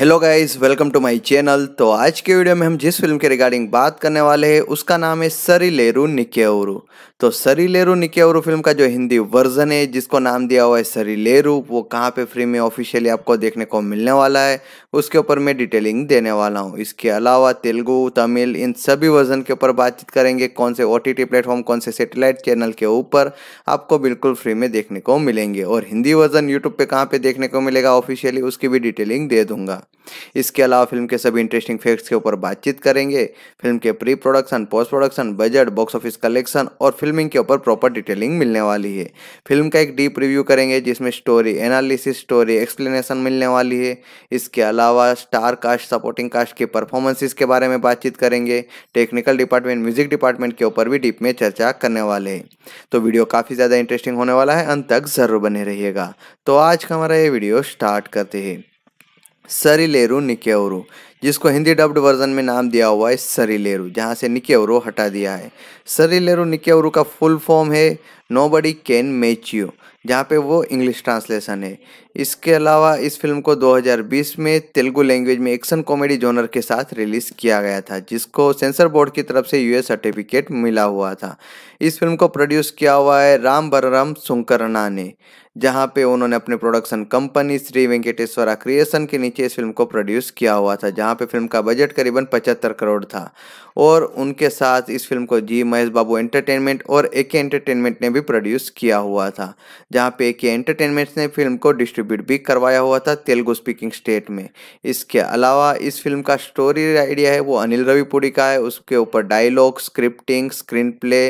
Hello guys welcome to my channel तो आज के वीडियो में हम जिस फिल्म के रिगार्डिंग बात करने वाले हैं उसका नाम है सरी लेरू निकेरू तो सरी लेरू निकेवरू फिल्म का जो हिंदी वर्जन है जिसको नाम दिया हुआ है सरी लेरू वो कहाँ पे फ्री में ऑफिशियली आपको देखने को मिलने वाला है उसके ऊपर मैं डिटेलिंग देने वाला हूँ इसके अलावा तेलुगु तमिल इन सभी वर्जन के ऊपर बातचीत करेंगे कौन से ओ टी प्लेटफॉर्म कौन से सेटेलाइट चैनल के ऊपर आपको बिल्कुल फ्री में देखने को मिलेंगे और हिंदी वर्जन यूट्यूब पर कहाँ पर देखने को मिलेगा ऑफिशियली उसकी भी डिटेलिंग दे दूंगा इसके अलावा फिल्म के सभी इंटरेस्टिंग फैक्ट्स के ऊपर बातचीत करेंगे फिल्म के pre production post production budget box office collection और फिल्म फिल्मिंग के ऊपर प्रॉपर डिटेलिंग मिलने वाली है फिल्म का एक डीप रिव्यू करेंगे जिसमें स्टोरी एनालिसिस स्टोरी एक्सप्लेनेशन मिलने वाली है इसके अलावा स्टार कास्ट सपोर्टिंग कास्ट के परफॉर्मेंसेस के बारे में बातचीत करेंगे टेक्निकल डिपार्टमेंट म्यूजिक डिपार्टमेंट के ऊपर भी डीप में चर्चा करने वाले हैं तो वीडियो काफ़ी ज़्यादा इंटरेस्टिंग होने वाला है अंत तक ज़रूर बने रहिएगा तो आज का हमारा ये वीडियो स्टार्ट करते हैं सरी लेरू निकेरू जिसको हिंदी डब्ड वर्जन में नाम दिया हुआ है सरीलेरू जहाँ से निकेवरो हटा दिया है सरीलेरू निकेवरू का फुल फॉर्म है nobody can match you जहाँ पे वो इंग्लिश ट्रांसलेशन है इसके अलावा इस फिल्म को 2020 में तेलुगु लैंग्वेज में एक्शन कॉमेडी जोनर के साथ रिलीज किया गया था जिसको सेंसर बोर्ड की तरफ से यूएस सर्टिफिकेट मिला हुआ था इस फिल्म को प्रोड्यूस किया हुआ है राम बर्राम सुंकरना ने जहां पे उन्होंने अपने production company Sri Venkateswara creation के नीचे इस फिल्म को प्रोड्यूस किया हुआ था जहाँ पे फिल्म का बजट करीबन पचहत्तर करोड़ था और उनके साथ इस फिल्म को जी महेश बाबू एंटरटेनमेंट और ए के एंटरटेनमेंट ने भी प्रोड्यूस किया हुआ था जहाँ पे ए के एंटरटेनमेंट ने फिल्म को डिस्ट्रीब्यूट बीट भी करवाया हुआ था तेलुगु स्पीकिंग स्टेट में इसके अलावा इस फिल्म का स्टोरी आइडिया है वो अनिल रविपुरी का है उसके ऊपर डायलॉग स्क्रिप्टिंग स्क्रीन प्ले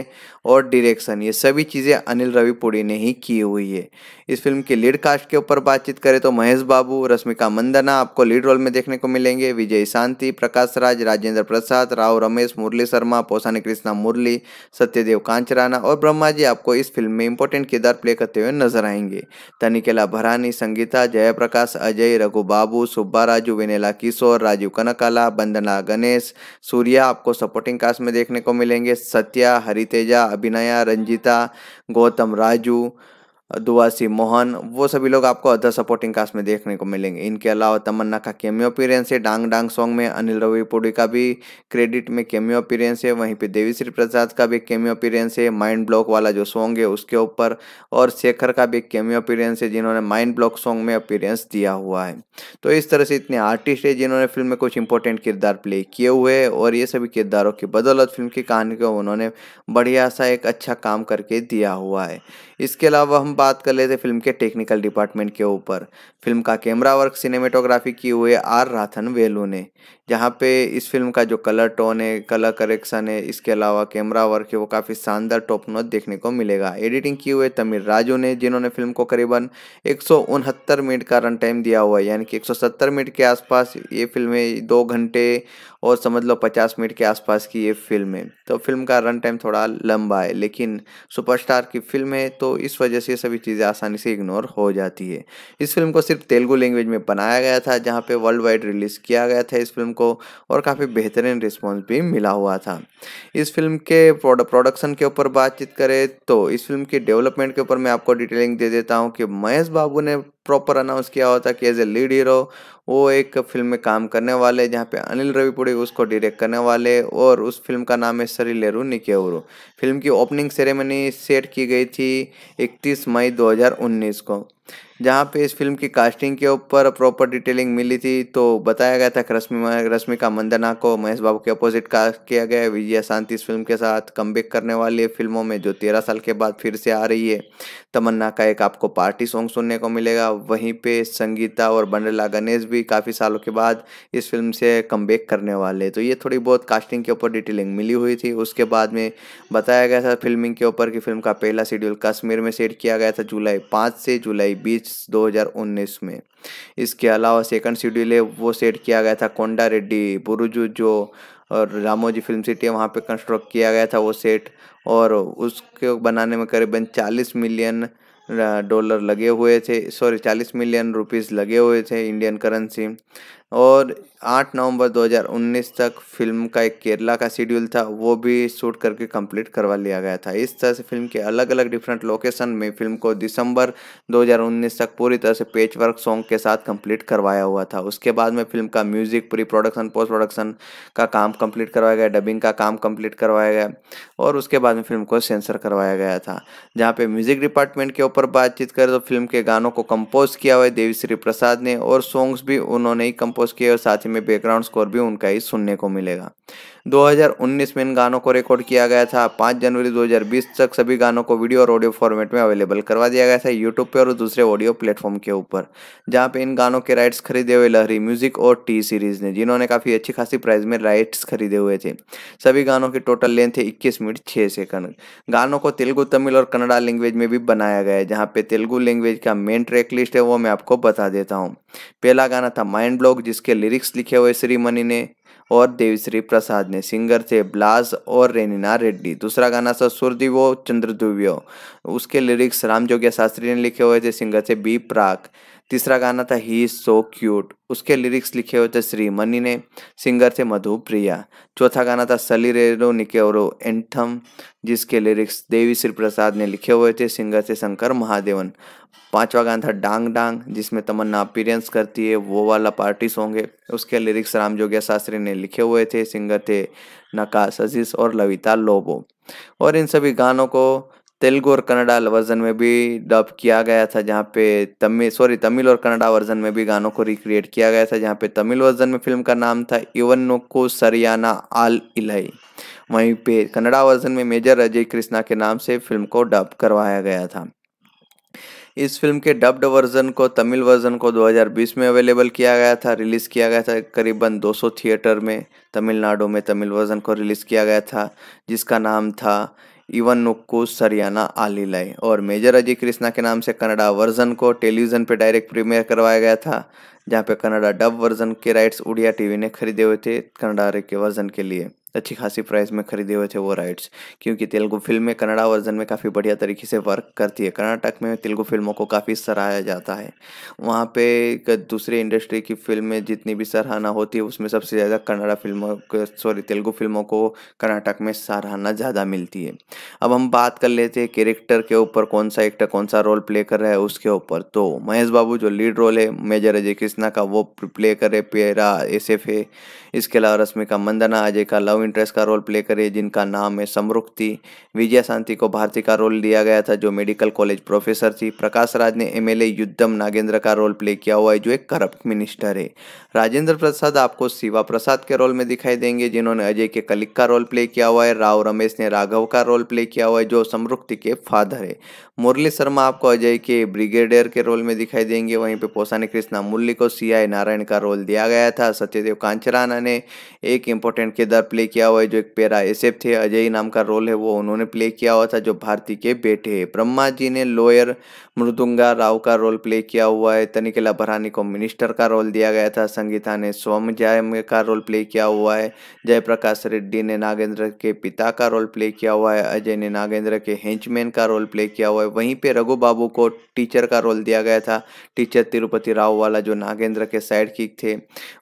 और डायरेक्शन ये सभी चीज़ें अनिल रविपुड़ी ने ही की हुई है इस फिल्म के लीड कास्ट के ऊपर बातचीत करें तो महेश बाबू रश्मिका मंदना आपको लीड रोल में देखने को मिलेंगे विजय शांति प्रकाश राज राजेंद्र प्रसाद राव रमेश मुरली शर्मा पोसानी कृष्णा मुरली सत्यदेव कांचराना और ब्रह्मा जी आपको इस फिल्म में इंपॉर्टेंट किरदार प्ले करते हुए नजर आएंगे तनिकेला भरानी संगीता जयप्रकाश अजय रघु बाबू सुब्बा राजू विनेला किशोर राजीव कनकाला बंदना गणेश सूर्या आपको सपोर्टिंग कास्ट में देखने को मिलेंगे सत्या हरितेजा अभिनया रंजिता गौतम राजू दुआसी मोहन वो सभी लोग आपको अदर सपोर्टिंग कास्ट में देखने को मिलेंगे इनके अलावा तमन्ना का केमियो अपीरेंस है डांग डांग सॉन्ग में अनिल रवि पुड़ी का भी क्रेडिट में केमियो अपीरेंस है वहीं पे देवी श्री प्रसाद का भी केमियो अपीरेंस है माइंड ब्लॉक वाला जो सॉन्ग है उसके ऊपर और शेखर का भी केमियो अपीरेंस है जिन्होंने माइंड ब्लॉक सॉन्ग में अपीरेंस दिया हुआ है तो इस तरह से इतने आर्टिस्ट है जिन्होंने फिल्म में कुछ इंपॉर्टेंट किरदार प्ले किए हुए हैं और ये सभी किरदारों की बदौलत फिल्म की कहानी को उन्होंने बढ़िया सा एक अच्छा काम करके दिया हुआ है इसके अलावा हम बात कर लेते फिल्म के टेक्निकल डिपार्टमेंट के ऊपर फिल्म का कैमरा वर्क सिनेमेटोग्राफी किए हुए आर राथन वेलू ने जहाँ पे इस फिल्म का जो कलर टोन है कलर करेक्शन है इसके अलावा कैमरा वर्क है वो काफ़ी शानदार टॉप नोट देखने को मिलेगा एडिटिंग की हुए तमिल राजू ने जिन्होंने फिल्म को करीबन एक मिनट का रन टाइम दिया हुआ है यानी कि 170 मिनट के आसपास ये फिल्म है दो घंटे और समझ लो 50 मिनट के आसपास की ये फिल्म है तो फिल्म का रन टाइम थोड़ा लंबा है लेकिन सुपरस्टार की फिल्म है तो इस वजह से सभी चीज़ें आसानी से इग्नोर हो जाती है इस फिल्म को सिर्फ तेलुगु लैंग्वेज में बनाया गया था जहाँ पर वर्ल्ड वाइड रिलीज़ किया गया था इस फिल्म को और काफ़ी बेहतरीन रिस्पॉन्स भी मिला हुआ था इस फिल्म के प्रोडक्शन के ऊपर बातचीत करें तो इस फिल्म की डेवलपमेंट के ऊपर मैं आपको डिटेलिंग दे देता हूँ कि महेश बाबू ने प्रॉपर अनाउंस किया होता कि एज ए लीड हीरो वो एक फिल्म में काम करने वाले जहाँ पे अनिल रविपुड़ी उसको डायरेक्ट करने वाले और उस फिल्म का नाम है सरी लेरू निके फिल्म की ओपनिंग सेरेमनी सेट की गई थी 31 मई 2019 को जहाँ पे इस फिल्म की कास्टिंग के ऊपर प्रॉपर डिटेलिंग मिली थी तो बताया गया था कि रश्मि रश्मिका मंदना को महेश बाबू के अपोजिट कास्ट किया गया है शांति इस फिल्म के साथ कम करने वाली है फिल्मों में जो तेरह साल के बाद फिर से आ रही है तमन्ना का एक आपको पार्टी सॉन्ग सुनने को मिलेगा वहीं पे संगीता और बंडला गणेश भी काफ़ी सालों के बाद इस फिल्म से कम करने वाले तो ये थोड़ी बहुत कास्टिंग के ऊपर डिटेलिंग मिली हुई थी उसके बाद में बताया गया था फिल्मिंग के ऊपर कि फिल्म का पहला शेड्यूल कश्मीर में सेट किया गया था जुलाई पाँच से जुलाई बीस दो में इसके अलावा सेकंड शेड्यूल है वो सेट किया गया था कोंडा रेड्डी बुरुजू जो और रामोजी फिल्म सिटी वहाँ पे कंस्ट्रक्ट किया गया था वो सेट और उसके बनाने में करीबन 40 मिलियन डॉलर लगे हुए थे सॉरी चालीस मिलियन रुपीस लगे हुए थे इंडियन करेंसी और 8 नवंबर 2019 तक फिल्म का एक केरला का शेड्यूल था वो भी शूट करके कंप्लीट करवा लिया गया था इस तरह से फिल्म के अलग अलग डिफरेंट लोकेशन में फिल्म को दिसंबर 2019 तक पूरी तरह से पेच वर्क सॉन्ग के साथ कंप्लीट करवाया हुआ था उसके बाद में फिल्म का music pre production post production का काम कम्प्लीट करवाया गया डबिंग का काम कम्प्लीट करवाया गया और उसके बाद में फिल्म को सेंसर करवाया गया था जहाँ पर म्यूजिक डिपार्टमेंट के ऊपर बातचीत करें तो फिल्म के गानों को कंपोज किया हुआ है देवीश्री प्रसाद ने और सॉन्ग्स भी उन्होंने ही कंपोज कंपोज किए और साथ ही में बैकग्राउंड स्कोर भी उनका ही सुनने को मिलेगा 2019 में इन गानों को रिकॉर्ड किया गया था 5 जनवरी 2020 तक सभी गानों को वीडियो और ऑडियो फॉर्मेट में अवेलेबल करवा दिया गया था यूट्यूब पे और दूसरे ऑडियो प्लेटफॉर्म के ऊपर जहाँ पे इन गानों के राइट्स खरीदे हुए लहरी म्यूजिक और टी सीरीज ने जिन्होंने काफ़ी अच्छी खासी प्राइस में राइट्स खरीदे हुए थे सभी गानों की टोटल लेंथ है इक्कीस मिनट छः सेकंड गानों को तेलुगु तमिल और कन्नड़ा लैंग्वेज में भी बनाया गया है जहाँ पे तेलुगु लैंग्वेज का मेन ट्रैक लिस्ट है वो मैं आपको बता देता हूँ पहला गाना था माइंड ब्लॉग जिसके लिरिक्स लिखे हुए मनी ने और देवीश्री प्रसाद ने सिंगर थे ब्लास और रेनिना रेड्डी दूसरा गाना था सुरदिवो चंद्रदुव्यो उसके लिरिक्स रामजोगिया शास्त्री ने लिखे हुए थे सिंगर थे बी प्राक तीसरा गाना था ही इज़ सो क्यूट उसके लिरिक्स लिखे हुए थे श्री मनी ने सिंगर थे मधु प्रिया चौथा गाना था सली रेरो निकेरो एंथम जिसके लिरिक्स देवी श्री प्रसाद ने लिखे हुए थे सिंगर थे शंकर महादेवन पांचवा गाना था डांग डांग जिसमें तमन्ना अपीरेंस करती है वो वाला पार्टी सॉन्ग है उसके लिरिक्स राम जोगिया शास्त्री ने लिखे हुए थे सिंगर थे नकाश अजीज और लविता लोबो और इन सभी गानों को तेलुगु और कन्नडा वर्जन में भी डब किया गया था जहाँ पे तमिल सॉरी तमिल और कन्नडा वर्जन में भी गानों को रिक्रिएट किया गया था जहाँ पे तमिल वर्जन में फिल्म का नाम था इवन को सरियाना आल इलाई वहीं पे कन्नडा वर्जन में मेजर अजय कृष्णा के नाम से फिल्म को डब करवाया गया था इस फिल्म के डब्ड वर्जन को तमिल वर्जन को 2020 में अवेलेबल किया गया था रिलीज़ किया गया था करीबन 200 थिएटर में तमिलनाडु में तमिल वर्जन को रिलीज़ किया गया था जिसका नाम था इवन को सरियाना आली लाई और मेजर अजय कृष्णा के नाम से कनाडा वर्जन को टेलीविजन पर डायरेक्ट प्रीमियर करवाया गया था जहाँ पे कनाडा डब वर्जन के राइट्स उड़िया टीवी ने खरीदे हुए थे कनाडा के वर्जन के लिए अच्छी खासी प्राइस में खरीदे हुए थे वो राइट्स क्योंकि तेलुगु फिल्म में कन्नड़ा वर्जन में काफ़ी बढ़िया तरीके से वर्क करती है कर्नाटक में तेलुगु फिल्मों को काफ़ी सराहाया जाता है वहाँ पे दूसरे इंडस्ट्री की फिल्में जितनी भी सराहना होती है उसमें सबसे ज़्यादा कन्नड़ा फिल्मों सॉरी तेलुगु फिल्मों को कर्नाटक में सराहना ज़्यादा मिलती है अब हम बात कर लेते हैं कैरेक्टर के ऊपर कौन सा एक्टर कौन सा रोल प्ले कर रहा है उसके ऊपर तो महेश बाबू जो लीड रोल है मेजर अजय कृष्णा का वो प्ले करे पेरा एस एफ ए इसके अलावा रश्मिका मंदना अजय का लव इंटरेस्ट का रोल प्ले करे जिनका नाम है समरुक्ति विजय शांति को भारती का रोल दिया गया था जो मेडिकल कॉलेज प्रोफेसर थी प्रकाश राज ने एमएलए युद्धम नागेंद्र का रोल प्ले किया हुआ है जो एक करप्ट मिनिस्टर है राजेंद्र प्रसाद आपको शिवा प्रसाद के रोल में दिखाई देंगे जिन्होंने अजय के कलिक का रोल प्ले किया हुआ है राव रमेश ने राघव का रोल प्ले किया हुआ है जो समृक्ति के फादर है मुरली शर्मा आपको अजय के ब्रिगेडियर के रोल में दिखाई देंगे वहीं पे पोसानी कृष्णा मुरली को सी नारायण का रोल दिया गया था सत्यदेव कांचराना ने एक इम्पोर्टेंट किरदार प्ले किया हुआ है जो एक पेरा एसेप थे अजय नाम का रोल है वो उन्होंने प्ले किया हुआ था जो भारती के बेटे है ब्रह्मा जी ने लॉयर मृदुंगा राव का रोल प्ले किया हुआ है तनिकला भरानी को मिनिस्टर का रोल दिया गया था संगीता ने स्वम जय का रोल प्ले किया हुआ है जयप्रकाश रेड्डी ने नागेंद्र के पिता का रोल प्ले किया हुआ है अजय ने नागेंद्र के हेंचमैन का रोल प्ले किया हुआ है वहीं पे रघु बाबू को टीचर का रोल दिया गया था टीचर तिरुपति राव वाला जो नागेंद्र के साइड किक थे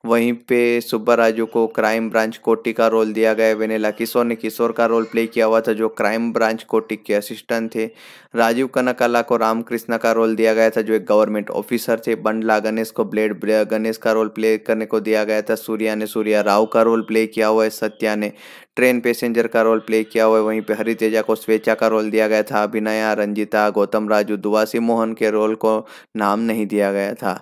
वहीं पे सुब्बा राजू को क्राइम ब्रांच कोटी का रोल दिया गया है वेनेला किशोर ने किशोर का रोल प्ले किया हुआ था जो क्राइम ब्रांच कोटी के असिस्टेंट थे राजीव कनकला को रामकृष्ण का रोल दिया गया था जो एक गवर्नमेंट ऑफिसर थे बंडला गणेश को ब्लेड गणेश का रोल प्ले करने को दिया गया था सूर्या ने सूर्या राव का रोल प्ले किया हुआ है सत्या ने ट्रेन पैसेंजर का रोल प्ले किया हुआ है वहीं पे तेजा को स्वेच्छा का रोल दिया गया था अभिनया रंजिता गौतम राजू दुवासी मोहन के रोल को नाम नहीं दिया गया था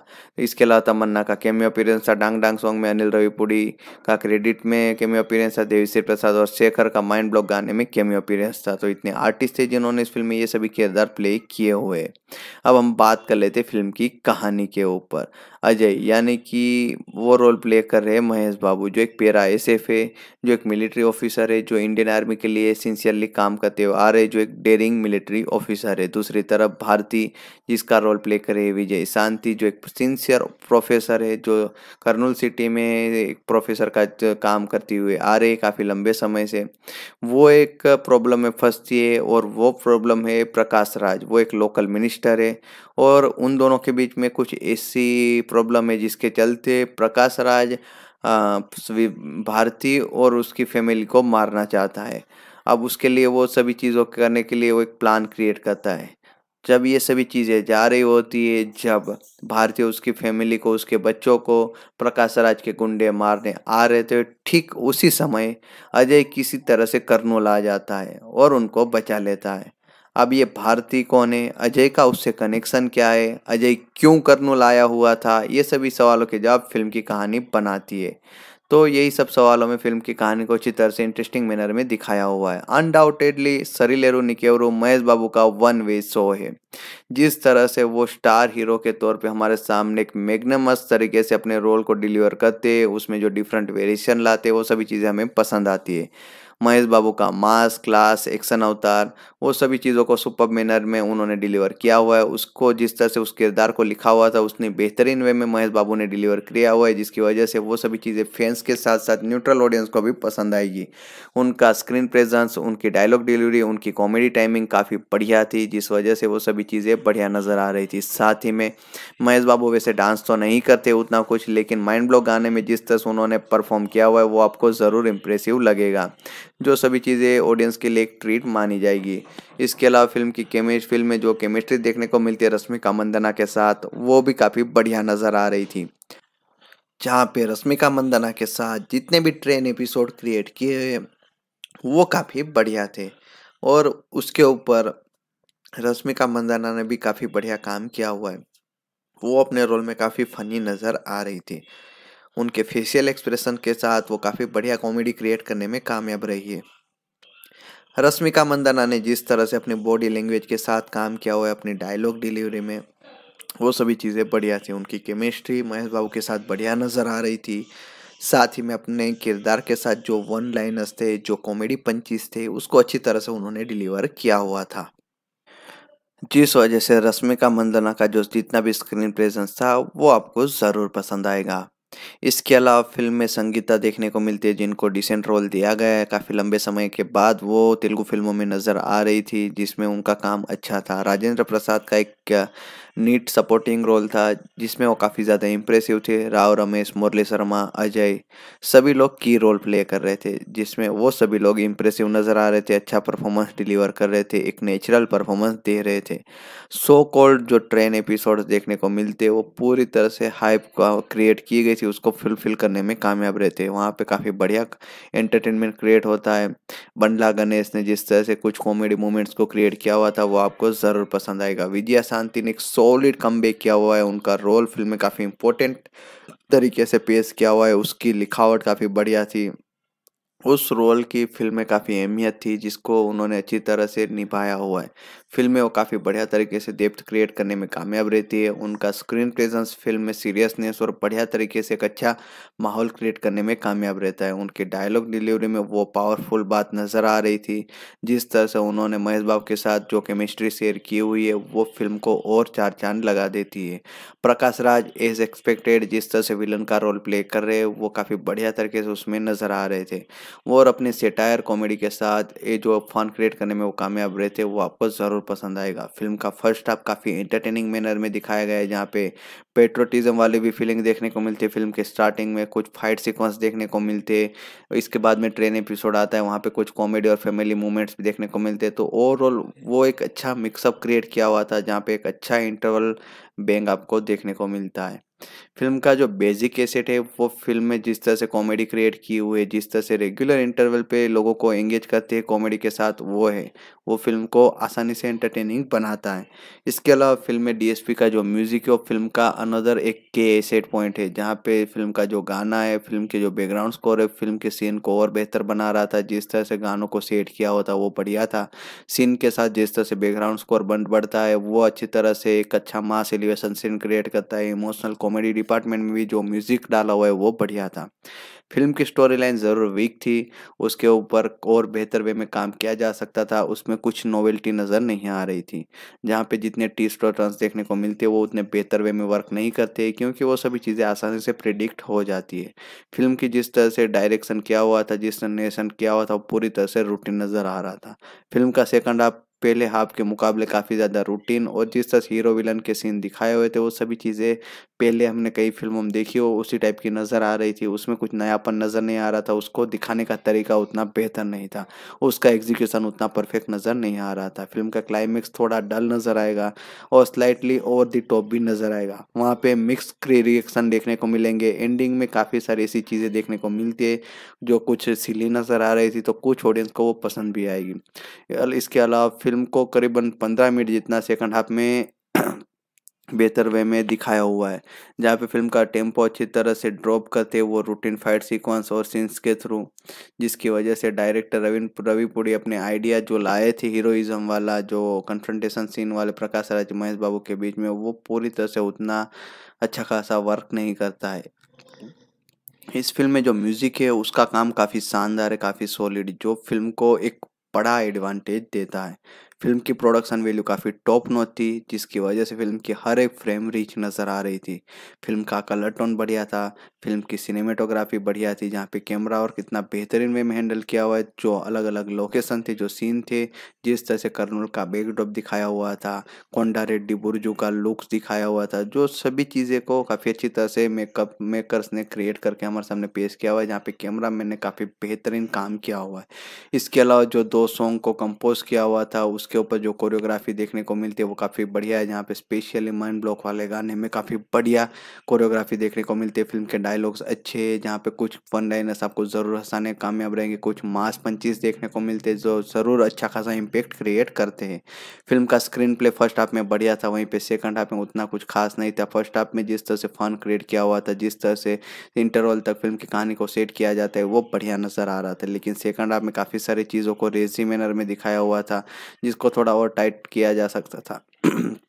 इसके अलावा तमन्ना का केमियो अपीरेंस था डांग डांग सॉन्ग में अनिल रविपुड़ी का क्रेडिट में केमियो अपीरेंस था देवीश्री प्रसाद और शेखर का माइंड ब्लॉक गाने में केमियो अपीरेंस था तो इतने आर्टिस्ट थे जिन्होंने इस फिल्म में ये सभी किरदार प्ले किए हुए अब हम बात कर लेते फिल्म की कहानी के ऊपर अजय यानी कि वो रोल प्ले कर रहे हैं महेश बाबू जो एक पेरा एस एफ है जो एक मिलिट्री ऑफिसर है जो इंडियन आर्मी के लिए सिंसियरली काम करते हुए आ रहे जो एक डेरिंग मिलिट्री ऑफिसर है दूसरी तरफ भारती जिसका रोल प्ले कर रहे हैं विजय शांति जो एक सिंसियर प्रोफेसर है जो कर्नूल सिटी में एक प्रोफेसर का काम करते हुए आ रहे काफ़ी लंबे समय से वो एक प्रॉब्लम में फंसती है और वो प्रॉब्लम है प्रकाश राज वो एक लोकल मिनिस्टर है और उन दोनों के बीच में कुछ ऐसी प्रॉब्लम है जिसके चलते प्रकाश राज भारती और उसकी फैमिली को मारना चाहता है अब उसके लिए वो सभी चीज़ों करने के लिए वो एक प्लान क्रिएट करता है जब ये सभी चीज़ें जा रही होती है जब भारतीय उसकी फैमिली को उसके बच्चों को प्रकाश राज के गुंडे मारने आ रहे थे ठीक उसी समय अजय किसी तरह से कर्नूल आ जाता है और उनको बचा लेता है अब ये भारती कौन है अजय का उससे कनेक्शन क्या है अजय क्यों कर्नूल लाया हुआ था ये सभी सवालों के जवाब फिल्म की कहानी बनाती है तो यही सब सवालों में फिल्म की कहानी को अच्छी तरह से इंटरेस्टिंग मैनर में दिखाया हुआ है अनडाउटेडली सरीलेरू निकेवरू महेश बाबू का वन वे शो है जिस तरह से वो स्टार हीरो के तौर पे हमारे सामने एक मैग्नमस तरीके से अपने रोल को डिलीवर करते उसमें जो डिफरेंट वेरिएशन लाते वो सभी चीज़ें हमें पसंद आती है महेश बाबू का मास क्लास एक्शन अवतार वो सभी चीज़ों को सुपर मैनर में उन्होंने डिलीवर किया हुआ है उसको जिस तरह से उस किरदार को लिखा हुआ था उसने बेहतरीन वे में महेश बाबू ने डिलीवर किया हुआ है जिसकी वजह से वो सभी चीज़ें फैंस के साथ साथ न्यूट्रल ऑडियंस को भी पसंद आएगी उनका स्क्रीन प्रेजेंस उनकी डायलॉग डिलीवरी उनकी कॉमेडी टाइमिंग काफ़ी बढ़िया थी जिस वजह से वो सभी चीज़ें बढ़िया नज़र आ रही थी साथ ही में महेश बाबू वैसे डांस तो नहीं करते उतना कुछ लेकिन माइंड ब्लॉक गाने में जिस तरह से उन्होंने परफॉर्म किया हुआ है वो आपको ज़रूर इम्प्रेसिव लगेगा जो सभी चीज़ें ऑडियंस के लिए एक ट्रीट मानी जाएगी इसके अलावा फिल्म की केमिस्ट फिल्म में जो केमिस्ट्री देखने को मिलती है रश्मिका मंदना के साथ वो भी काफ़ी बढ़िया नज़र आ रही थी जहाँ पे रश्मिका मंदना के साथ जितने भी ट्रेन एपिसोड क्रिएट किए वो काफ़ी बढ़िया थे और उसके ऊपर रश्मिका मंदना ने भी काफ़ी बढ़िया काम किया हुआ है वो अपने रोल में काफ़ी फनी नज़र आ रही थी उनके फेशियल एक्सप्रेशन के साथ वो काफ़ी बढ़िया कॉमेडी क्रिएट करने में कामयाब रही है रश्मिका मंदाना ने जिस तरह से अपने बॉडी लैंग्वेज के साथ काम किया हुआ है अपने डायलॉग डिलीवरी में वो सभी चीज़ें बढ़िया थी उनकी केमिस्ट्री महेश बाबू के साथ बढ़िया नज़र आ रही थी साथ ही में अपने किरदार के साथ जो वन लाइनर्स थे जो कॉमेडी पंचीज थे उसको अच्छी तरह से उन्होंने डिलीवर किया हुआ था जिस वजह से रश्मिका मंदना का जो जितना भी स्क्रीन प्रेजेंस था वो आपको ज़रूर पसंद आएगा इसके अलावा फिल्म में संगीता देखने को मिलती है जिनको डिसेंट रोल दिया गया है काफ़ी लंबे समय के बाद वो तेलुगु फिल्मों में नज़र आ रही थी जिसमें उनका काम अच्छा था राजेंद्र प्रसाद का एक नीट सपोर्टिंग रोल था जिसमें वो काफ़ी ज़्यादा इम्प्रेसिव थे राव रमेश मुरली शर्मा अजय सभी लोग की रोल प्ले कर रहे थे जिसमें वो सभी लोग इम्प्रेसिव नज़र आ रहे थे अच्छा परफॉर्मेंस डिलीवर कर रहे थे एक नेचुरल परफॉर्मेंस दे रहे थे सो कॉल्ड जो ट्रेन एपिसोड देखने को मिलते वो पूरी तरह से हाइप क्रिएट की गई थी उसको फुलफिल करने में कामयाब रहते वहाँ पर काफ़ी बढ़िया एंटरटेनमेंट क्रिएट होता है बंडला गणेश ने जिस तरह से कुछ कॉमेडी मोमेंट्स को क्रिएट किया हुआ था वो आपको ज़रूर पसंद आएगा विजया शांति ने एक सो सॉलिड कम किया हुआ है उनका रोल फिल्म में काफ़ी इम्पोर्टेंट तरीके से पेश किया हुआ है उसकी लिखावट काफ़ी बढ़िया थी उस रोल की फिल्म में काफ़ी अहमियत थी जिसको उन्होंने अच्छी तरह से निभाया हुआ है फिल्म में वो काफ़ी बढ़िया तरीके से डेप्थ क्रिएट करने में कामयाब रहती है उनका स्क्रीन प्रेजेंस फिल्म में सीरियसनेस और बढ़िया तरीके से एक अच्छा माहौल क्रिएट करने में कामयाब रहता है उनके डायलॉग डिलीवरी में वो पावरफुल बात नज़र आ रही थी जिस तरह से उन्होंने महेश बाब के साथ जो केमिस्ट्री शेयर की हुई है वो फिल्म को और चार चांद लगा देती है प्रकाश राज एज एक्सपेक्टेड जिस तरह से विलन का रोल प्ले कर रहे हैं वो काफ़ी बढ़िया तरीके से उसमें नज़र आ रहे थे और अपने सेटायर कॉमेडी के साथ ये जो फन क्रिएट करने में वो कामयाब रहे थे वो आपको ज़रूर जरूर पसंद आएगा फिल्म का फर्स्ट हाफ काफ़ी एंटरटेनिंग मैनर में दिखाया गया है जहाँ पे पेट्रोटिज्म वाली भी फीलिंग देखने को मिलती है फिल्म के स्टार्टिंग में कुछ फाइट सीक्वेंस देखने को मिलते हैं इसके बाद में ट्रेन एपिसोड आता है वहाँ पे कुछ कॉमेडी और फैमिली मूवमेंट्स भी देखने को मिलते हैं तो ओवरऑल वो एक अच्छा मिक्सअप क्रिएट किया हुआ था जहाँ पे एक अच्छा इंटरवल बैंग आपको देखने को मिलता है फिल्म का जो बेसिक एसेट है वो फिल्म में जिस तरह से कॉमेडी क्रिएट की हुई है जिस तरह से रेगुलर इंटरवल पे लोगों को एंगेज करते हैं कॉमेडी के साथ वो है वो फिल्म को आसानी से एंटरटेनिंग बनाता है इसके अलावा फिल्म में डीएसपी का जो म्यूज़िक है वो फिल्म का अनदर एक के एसेट पॉइंट है जहाँ पे फिल्म का जो गाना है फिल्म के जो बैकग्राउंड स्कोर है फिल्म के सीन को और बेहतर बना रहा था जिस तरह से गानों को सेट किया हुआ था वो बढ़िया था सीन के साथ जिस तरह से बैकग्राउंड स्कोर बन बढ़ता है वो अच्छी तरह से एक अच्छा मास एलिवेशन सीन क्रिएट करता है इमोशनल कॉमेडी डिपार्टमेंट में भी जो म्यूज़िक डाला हुआ है वो बढ़िया था फिल्म की स्टोरी लाइन ज़रूर वीक थी उसके ऊपर और बेहतर वे में काम किया जा सकता था उसमें कुछ नोवेल्टी नज़र नहीं आ रही थी जहाँ पे जितने टी और देखने को मिलते वो उतने बेहतर वे में वर्क नहीं करते क्योंकि वो सभी चीज़ें आसानी से प्रिडिक्ट हो जाती है फिल्म की जिस तरह से डायरेक्शन किया हुआ था जिस निर्देशन किया हुआ था वो पूरी तरह से रूटीन नज़र आ रहा था फिल्म का सेकंड हाफ पहले हाफ के मुकाबले काफ़ी ज़्यादा रूटीन और जिस तरह हीरो विलन के सीन दिखाए हुए थे वो सभी चीज़ें पहले हमने कई फिल्मों में देखी हो उसी टाइप की नज़र आ रही थी उसमें कुछ नयापन नज़र नहीं आ रहा था उसको दिखाने का तरीका उतना बेहतर नहीं था उसका एग्जीक्यूशन उतना परफेक्ट नज़र नहीं आ रहा था फिल्म का क्लाइमैक्स थोड़ा डल नज़र आएगा और स्लाइटली ओवर दी टॉप भी नज़र आएगा वहाँ पर मिक्स रिएक्शन देखने को मिलेंगे एंडिंग में काफ़ी सारी ऐसी चीज़ें देखने को मिलती है जो कुछ सिली नज़र आ रही थी तो कुछ ऑडियंस को वो पसंद भी आएगी इसके अलावा फिल्म को करीबन पंद्रह मिनट जितना सेकंड हाफ में बेहतर वे में दिखाया हुआ है जहाँ पे फिल्म का टेम्पो अच्छी तरह से ड्रॉप करते वो रूटीन फाइट सीक्वेंस और सीन्स के थ्रू जिसकी वजह से डायरेक्टर रवि रविपुरी अपने आइडिया जो लाए थे हीरोइज्म वाला जो कन्फ्रंटेशन सीन वाले प्रकाश राज महेश बाबू के बीच में वो पूरी तरह से उतना अच्छा खासा वर्क नहीं करता है इस फिल्म में जो म्यूज़िक है उसका काम काफ़ी शानदार है काफ़ी सॉलिड जो फिल्म को एक बड़ा एडवांटेज देता है फिल्म की प्रोडक्शन वैल्यू काफ़ी टॉप नॉच थी जिसकी वजह से फिल्म की हर एक फ्रेम रिच नज़र आ रही थी फिल्म का कलर टोन बढ़िया था फिल्म की सिनेमेटोग्राफी बढ़िया थी जहाँ पे कैमरा और कितना बेहतरीन वे में हैंडल किया हुआ है जो अलग अलग लोकेशन थे जो सीन थे जिस तरह से कर्नूल का बैकड्रॉप दिखाया हुआ था कोंडा रेड्डी बुर्जू का लुक्स दिखाया हुआ था जो सभी चीज़ें को काफ़ी अच्छी तरह से मेकअप मेकर्स ने क्रिएट करके हमारे सामने पेश किया हुआ है जहाँ पे कैमरा मैन ने काफ़ी बेहतरीन काम किया हुआ है इसके अलावा जो दो सॉन्ग को कंपोज किया हुआ था उस उसके ऊपर जो कोरियोग्राफी देखने को मिलती है वो काफ़ी बढ़िया है जहाँ पे स्पेशली माइंड ब्लॉक वाले गाने में काफ़ी बढ़िया कोरियोग्राफी देखने को मिलती है फिल्म के डायलॉग्स अच्छे हैं जहाँ पे कुछ फन लाइनर्स आपको ज़रूर हंसाने कामयाब रहेंगे कुछ मास पंचीज देखने को मिलते हैं जो ज़रूर अच्छा खासा इम्पेक्ट क्रिएट करते हैं फिल्म का स्क्रीन प्ले फर्स्ट हाफ में बढ़िया था वहीं पर सेकंड हाफ में उतना कुछ खास नहीं था फर्स्ट हाफ में जिस तरह से फन क्रिएट किया हुआ था जिस तरह से इंटरवल तक फिल्म की कहानी को सेट किया जाता है वो बढ़िया नज़र आ रहा था लेकिन सेकंड हाफ में काफ़ी सारी चीज़ों को रेजी मैनर में दिखाया हुआ था जिस इसको थोड़ा और टाइट किया जा सकता था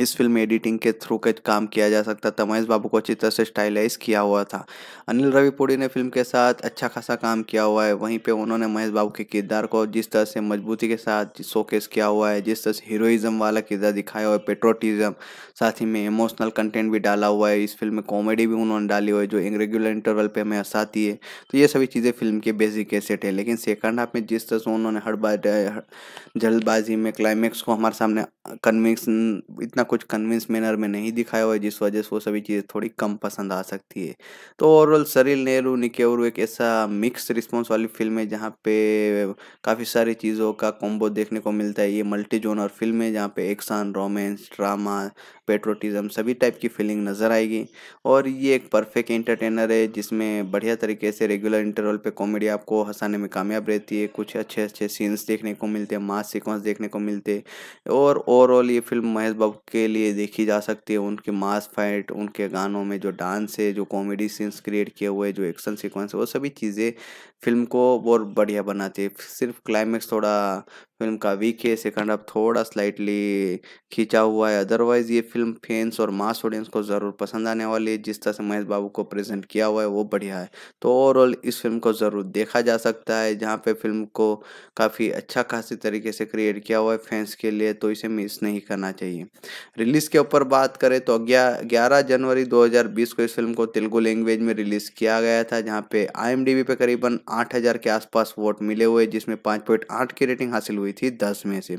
इस फिल्म एडिटिंग के थ्रू के काम किया जा सकता था महेश बाबू को अच्छी तरह से स्टाइलाइज किया हुआ था अनिल रविपुरी ने फिल्म के साथ अच्छा खासा काम किया हुआ है वहीं पे उन्होंने महेश बाबू के किरदार को जिस तरह से मजबूती के साथ शोकेस किया हुआ है जिस तरह से हीरोइज्म वाला किरदार दिखाया हुआ है पेट्रोटिज्म साथ ही में इमोशनल कंटेंट भी डाला हुआ है इस फिल्म में कॉमेडी भी उन्होंने डाली हुई है जो रेगुलर इंटरवल पर हमें हंसाती है तो ये सभी चीज़ें फिल्म के बेसिक एसेट है लेकिन सेकंड हाफ में जिस तरह से उन्होंने हर बार जल्दबाजी में क्लाइमैक्स को हमारे सामने कन्विक्सन इतना इतना कुछ कन्विंस मैनर में नहीं दिखाया हुआ है जिस वजह से वो सभी चीज़ें थोड़ी कम पसंद आ सकती है तो ओवरऑल सरिल नेहरू निकेवर एक ऐसा मिक्स रिस्पॉन्स वाली फिल्म है जहाँ पे काफ़ी सारी चीज़ों का कॉम्बो देखने को मिलता है ये मल्टी जोनर फिल्म है जहाँ पे एक्शन रोमांस ड्रामा पेट्रोटिज़म सभी टाइप की फीलिंग नज़र आएगी और ये एक परफेक्ट एंटरटेनर है जिसमें बढ़िया तरीके से रेगुलर इंटरवल पे कॉमेडी आपको हंसाने में कामयाब रहती है कुछ अच्छे अच्छे सीन्स देखने को मिलते हैं मास सिक्वेंस देखने को मिलते और ओवरऑल ये फिल्म महेश बाबू के लिए देखी जा सकती है उनके मास फाइट उनके गानों में जो डांस है जो कॉमेडी सीन्स क्रिएट किए हुए जो एक्शन सिक्वेंस है वो सभी चीज़ें फिल्म को और बढ़िया बनाती है सिर्फ क्लाइमैक्स थोड़ा फिल्म का वीक है सेकंड हाफ थोड़ा स्लाइटली खींचा हुआ है अदरवाइज ये फिल्म फैंस और मास ऑडियंस को ज़रूर पसंद आने वाली है जिस तरह से महेश बाबू को प्रेजेंट किया हुआ है वो बढ़िया है तो ओवरऑल इस फिल्म को ज़रूर देखा जा सकता है जहाँ पे फिल्म को काफ़ी अच्छा खासी तरीके से क्रिएट किया हुआ है फैंस के लिए तो इसे मिस नहीं करना चाहिए रिलीज़ के ऊपर बात करें तो ग्यारह जनवरी दो को इस फिल्म को तेलुगु लैंग्वेज में रिलीज़ किया गया था जहाँ पे आई पे करीबन आठ के आसपास वोट मिले हुए जिसमें 5.8 की रेटिंग हासिल हुई हुई थी दस में से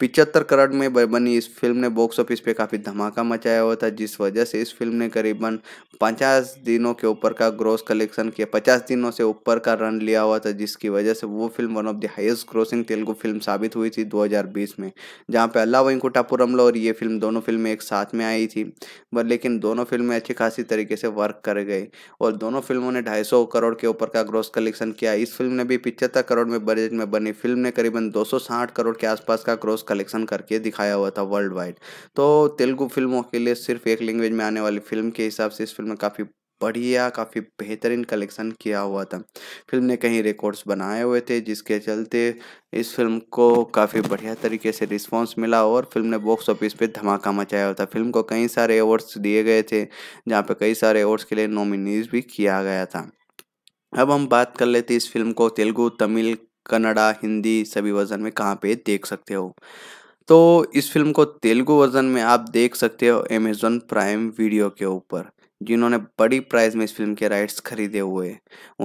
पिचहत्तर करोड़ में बनी इस फिल्म ने बॉक्स ऑफिस पे काफ़ी धमाका मचाया हुआ था जिस वजह से इस फिल्म ने करीबन पचास दिनों के ऊपर का ग्रोस कलेक्शन किया पचास दिनों से ऊपर का रन लिया हुआ था जिसकी वजह से वो film one of the highest grossing Telugu film साबित हुई थी दो में जहाँ पर अल्लाह वेंकुटापुरमलो और ये फिल्म दोनों फिल्में एक साथ में आई थी पर लेकिन दोनों फिल्में अच्छी खासी तरीके से वर्क कर गए और दोनों फिल्मों ने ढाई करोड़ के ऊपर का ग्रोस कलेक्शन किया इस फिल्म ने भी पिचहत्तर करोड़ में बजट में बनी फिल्म ने करीबन दो 160 करोड़ के आसपास का क्रॉस कलेक्शन करके दिखाया हुआ था वर्ल्ड वाइड तो तेलुगु फिल्मों के लिए सिर्फ एक लैंग्वेज में आने वाली फिल्म के हिसाब से इस फिल्म में काफ़ी बढ़िया काफ़ी बेहतरीन कलेक्शन किया हुआ था फिल्म ने कहीं रिकॉर्ड्स बनाए हुए थे जिसके चलते इस फिल्म को काफ़ी बढ़िया तरीके से रिस्पांस मिला और फिल्म ने बॉक्स ऑफिस पे धमाका मचाया हुआ था फिल्म को कई सारे अवार्ड्स दिए गए थे जहाँ पे कई सारे अवार्ड्स के लिए नॉमिनीज भी किया गया था अब हम बात कर लेते इस फिल्म को तेलुगु तमिल कन्नड़ा हिंदी सभी वर्जन में कहाँ पे देख सकते हो तो इस फिल्म को तेलुगु वर्जन में आप देख सकते हो अमेज़न प्राइम वीडियो के ऊपर जिन्होंने बड़ी प्राइस में इस फिल्म के राइट्स खरीदे हुए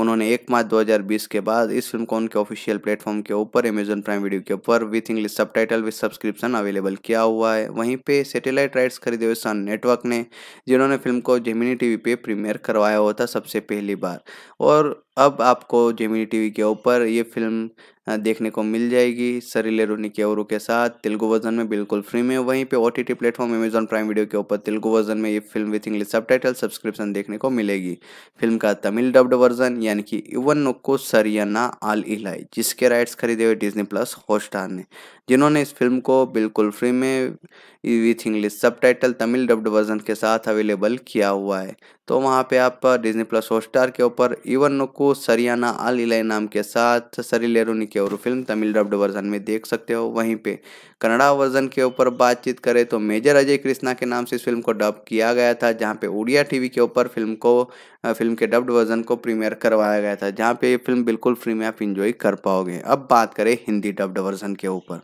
उन्होंने एक मार्च 2020 के बाद इस फिल्म को उनके ऑफिशियल प्लेटफॉर्म के ऊपर अमेजन प्राइम वीडियो के ऊपर with English subtitle with subscription available किया हुआ है वहीं पे सैटेलाइट राइट्स खरीदे हुए सन नेटवर्क ने जिन्होंने फिल्म को जेमिनी टीवी पे प्रीमियर करवाया हुआ था सबसे पहली बार और अब आपको जेमिनी टीवी के ऊपर ये फिल्म देखने को मिल जाएगी सरीले रोनी की औरों के साथ तेलुगु वर्जन में बिल्कुल फ्री में वहीं पे O T T platform Amazon prime video के ऊपर तेलुगु वर्जन में ये film with English sub subscription देखने को मिलेगी फिल्म का तमिल डब्ड वर्जन यानी कि इवन नुक्को सरियाना आल इलाई जिसके राइट्स खरीदे हुए डिजनी प्लस हॉटस्टार ने जिन्होंने इस फिल्म को बिल्कुल फ्री में विथ इंग्लिश सब तमिल डब्ड वर्जन के साथ अवेलेबल किया हुआ है तो वहाँ पे आप डिज्नी प्लस हॉटस्टार के ऊपर इवन को सरियाना आल इलाई नाम के साथ सरी सरीलेरू की और फिल्म तमिल डब्ड वर्जन में देख सकते हो वहीं पे कन्नड़ा वर्जन के ऊपर बातचीत करें तो मेजर अजय कृष्णा के नाम से इस फिल्म को डब किया गया था जहाँ पे उड़िया टीवी के ऊपर फिल्म को फिल्म के डब्ड वर्जन को प्रीमियर करवाया गया था जहाँ पे ये फिल्म बिल्कुल फ्री में आप इंजॉय कर पाओगे अब बात करें हिंदी डब्ड वर्जन के ऊपर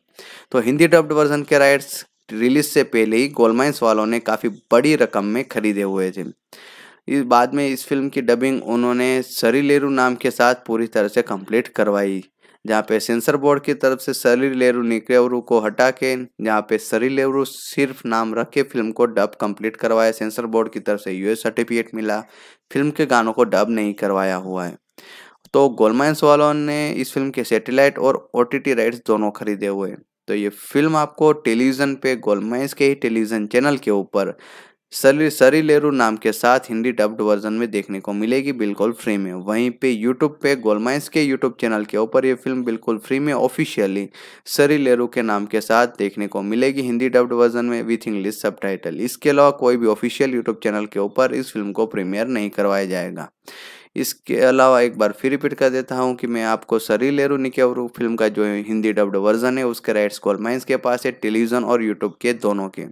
तो हिंदी डब्ड वर्जन के राइट्स रिलीज से पहले ही गोलमाइंस वालों ने काफ़ी बड़ी रकम में खरीदे हुए थे इस बाद में इस फिल्म की डबिंग उन्होंने सरीलेरू नाम के साथ पूरी तरह से कंप्लीट करवाई जहाँ पे सेंसर बोर्ड की तरफ से सरी लेरू निकेवरू को हटा के जहाँ पे सरी लेरू सिर्फ नाम रख के फिल्म को डब कंप्लीट करवाया सेंसर बोर्ड की तरफ से यूएस सर्टिफिकेट मिला फिल्म के गानों को डब नहीं करवाया हुआ है तो गोलमाइंस वालों ने इस फिल्म के सेटेलाइट और ओ राइट्स दोनों खरीदे हुए तो ये फिल्म आपको टेलीविज़न पे गोलमाइंस के ही टेलीविज़न चैनल के ऊपर सरी सरी लेरू नाम के साथ हिंदी डब्ड वर्जन में देखने को मिलेगी बिल्कुल फ्री में वहीं पे यूट्यूब पे गोलमाइंस के यूट्यूब चैनल के ऊपर ये फिल्म बिल्कुल फ्री में ऑफिशियली सरी लेरू के नाम के साथ देखने को मिलेगी हिंदी डब्ड वर्जन में विथ इंग्लिश सब इसके अलावा कोई भी ऑफिशियल यूट्यूब चैनल के ऊपर इस फिल्म को प्रीमियर नहीं करवाया जाएगा इसके अलावा एक बार फिर रिपीट कर देता हूँ कि मैं आपको सरी लेरू निकेवरू फिल्म का जो हिंदी डब्ड वर्जन है उसके राइट्स माइंस के पास है टेलीविज़न और यूट्यूब के दोनों के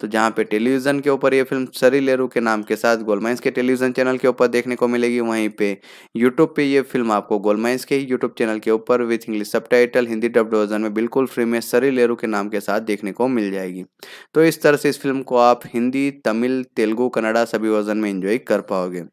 तो जहाँ पे टेलीविज़न के ऊपर ये फिल्म सरी लेरू के नाम के साथ गोलमाइंस के टेलीविज़न चैनल के ऊपर देखने को मिलेगी वहीं पे यूट्यूब पे ये फिल्म आपको गोलमाइंस के यूट्यूब चैनल के ऊपर विथ इंग्लिश सब हिंदी डब्ड वर्जन में बिल्कुल फ्री में सरी लेरू के नाम के साथ देखने को मिल जाएगी तो इस तरह से इस फिल्म को आप हिंदी तमिल तेलुगू कन्नडा सभी वर्जन में इंजॉय कर पाओगे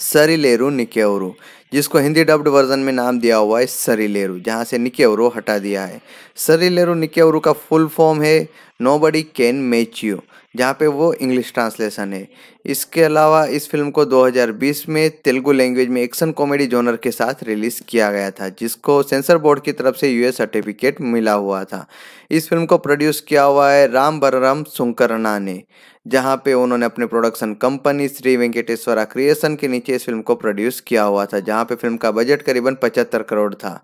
सरीलेरू निकेवरू जिसको हिंदी डब्ड वर्जन में नाम दिया हुआ है सरीलेरू जहाँ से निकेवरू हटा दिया है सरीलेरू निकेवरू का फुल फॉर्म है nobody can match you जहाँ पे वो इंग्लिश ट्रांसलेशन है इसके अलावा इस फिल्म को 2020 में तेलुगु लैंग्वेज में एक्शन कॉमेडी जोनर के साथ रिलीज़ किया गया था जिसको सेंसर बोर्ड की तरफ से यूएस सर्टिफिकेट मिला हुआ था इस फिल्म को प्रोड्यूस किया हुआ है राम बलराम सुंकरणा ने जहाँ पे उन्होंने अपने production company Sri Venkateswara creation के नीचे इस फिल्म को प्रोड्यूस किया हुआ था जहाँ पे फिल्म का बजट करीबन 75 करोड़ था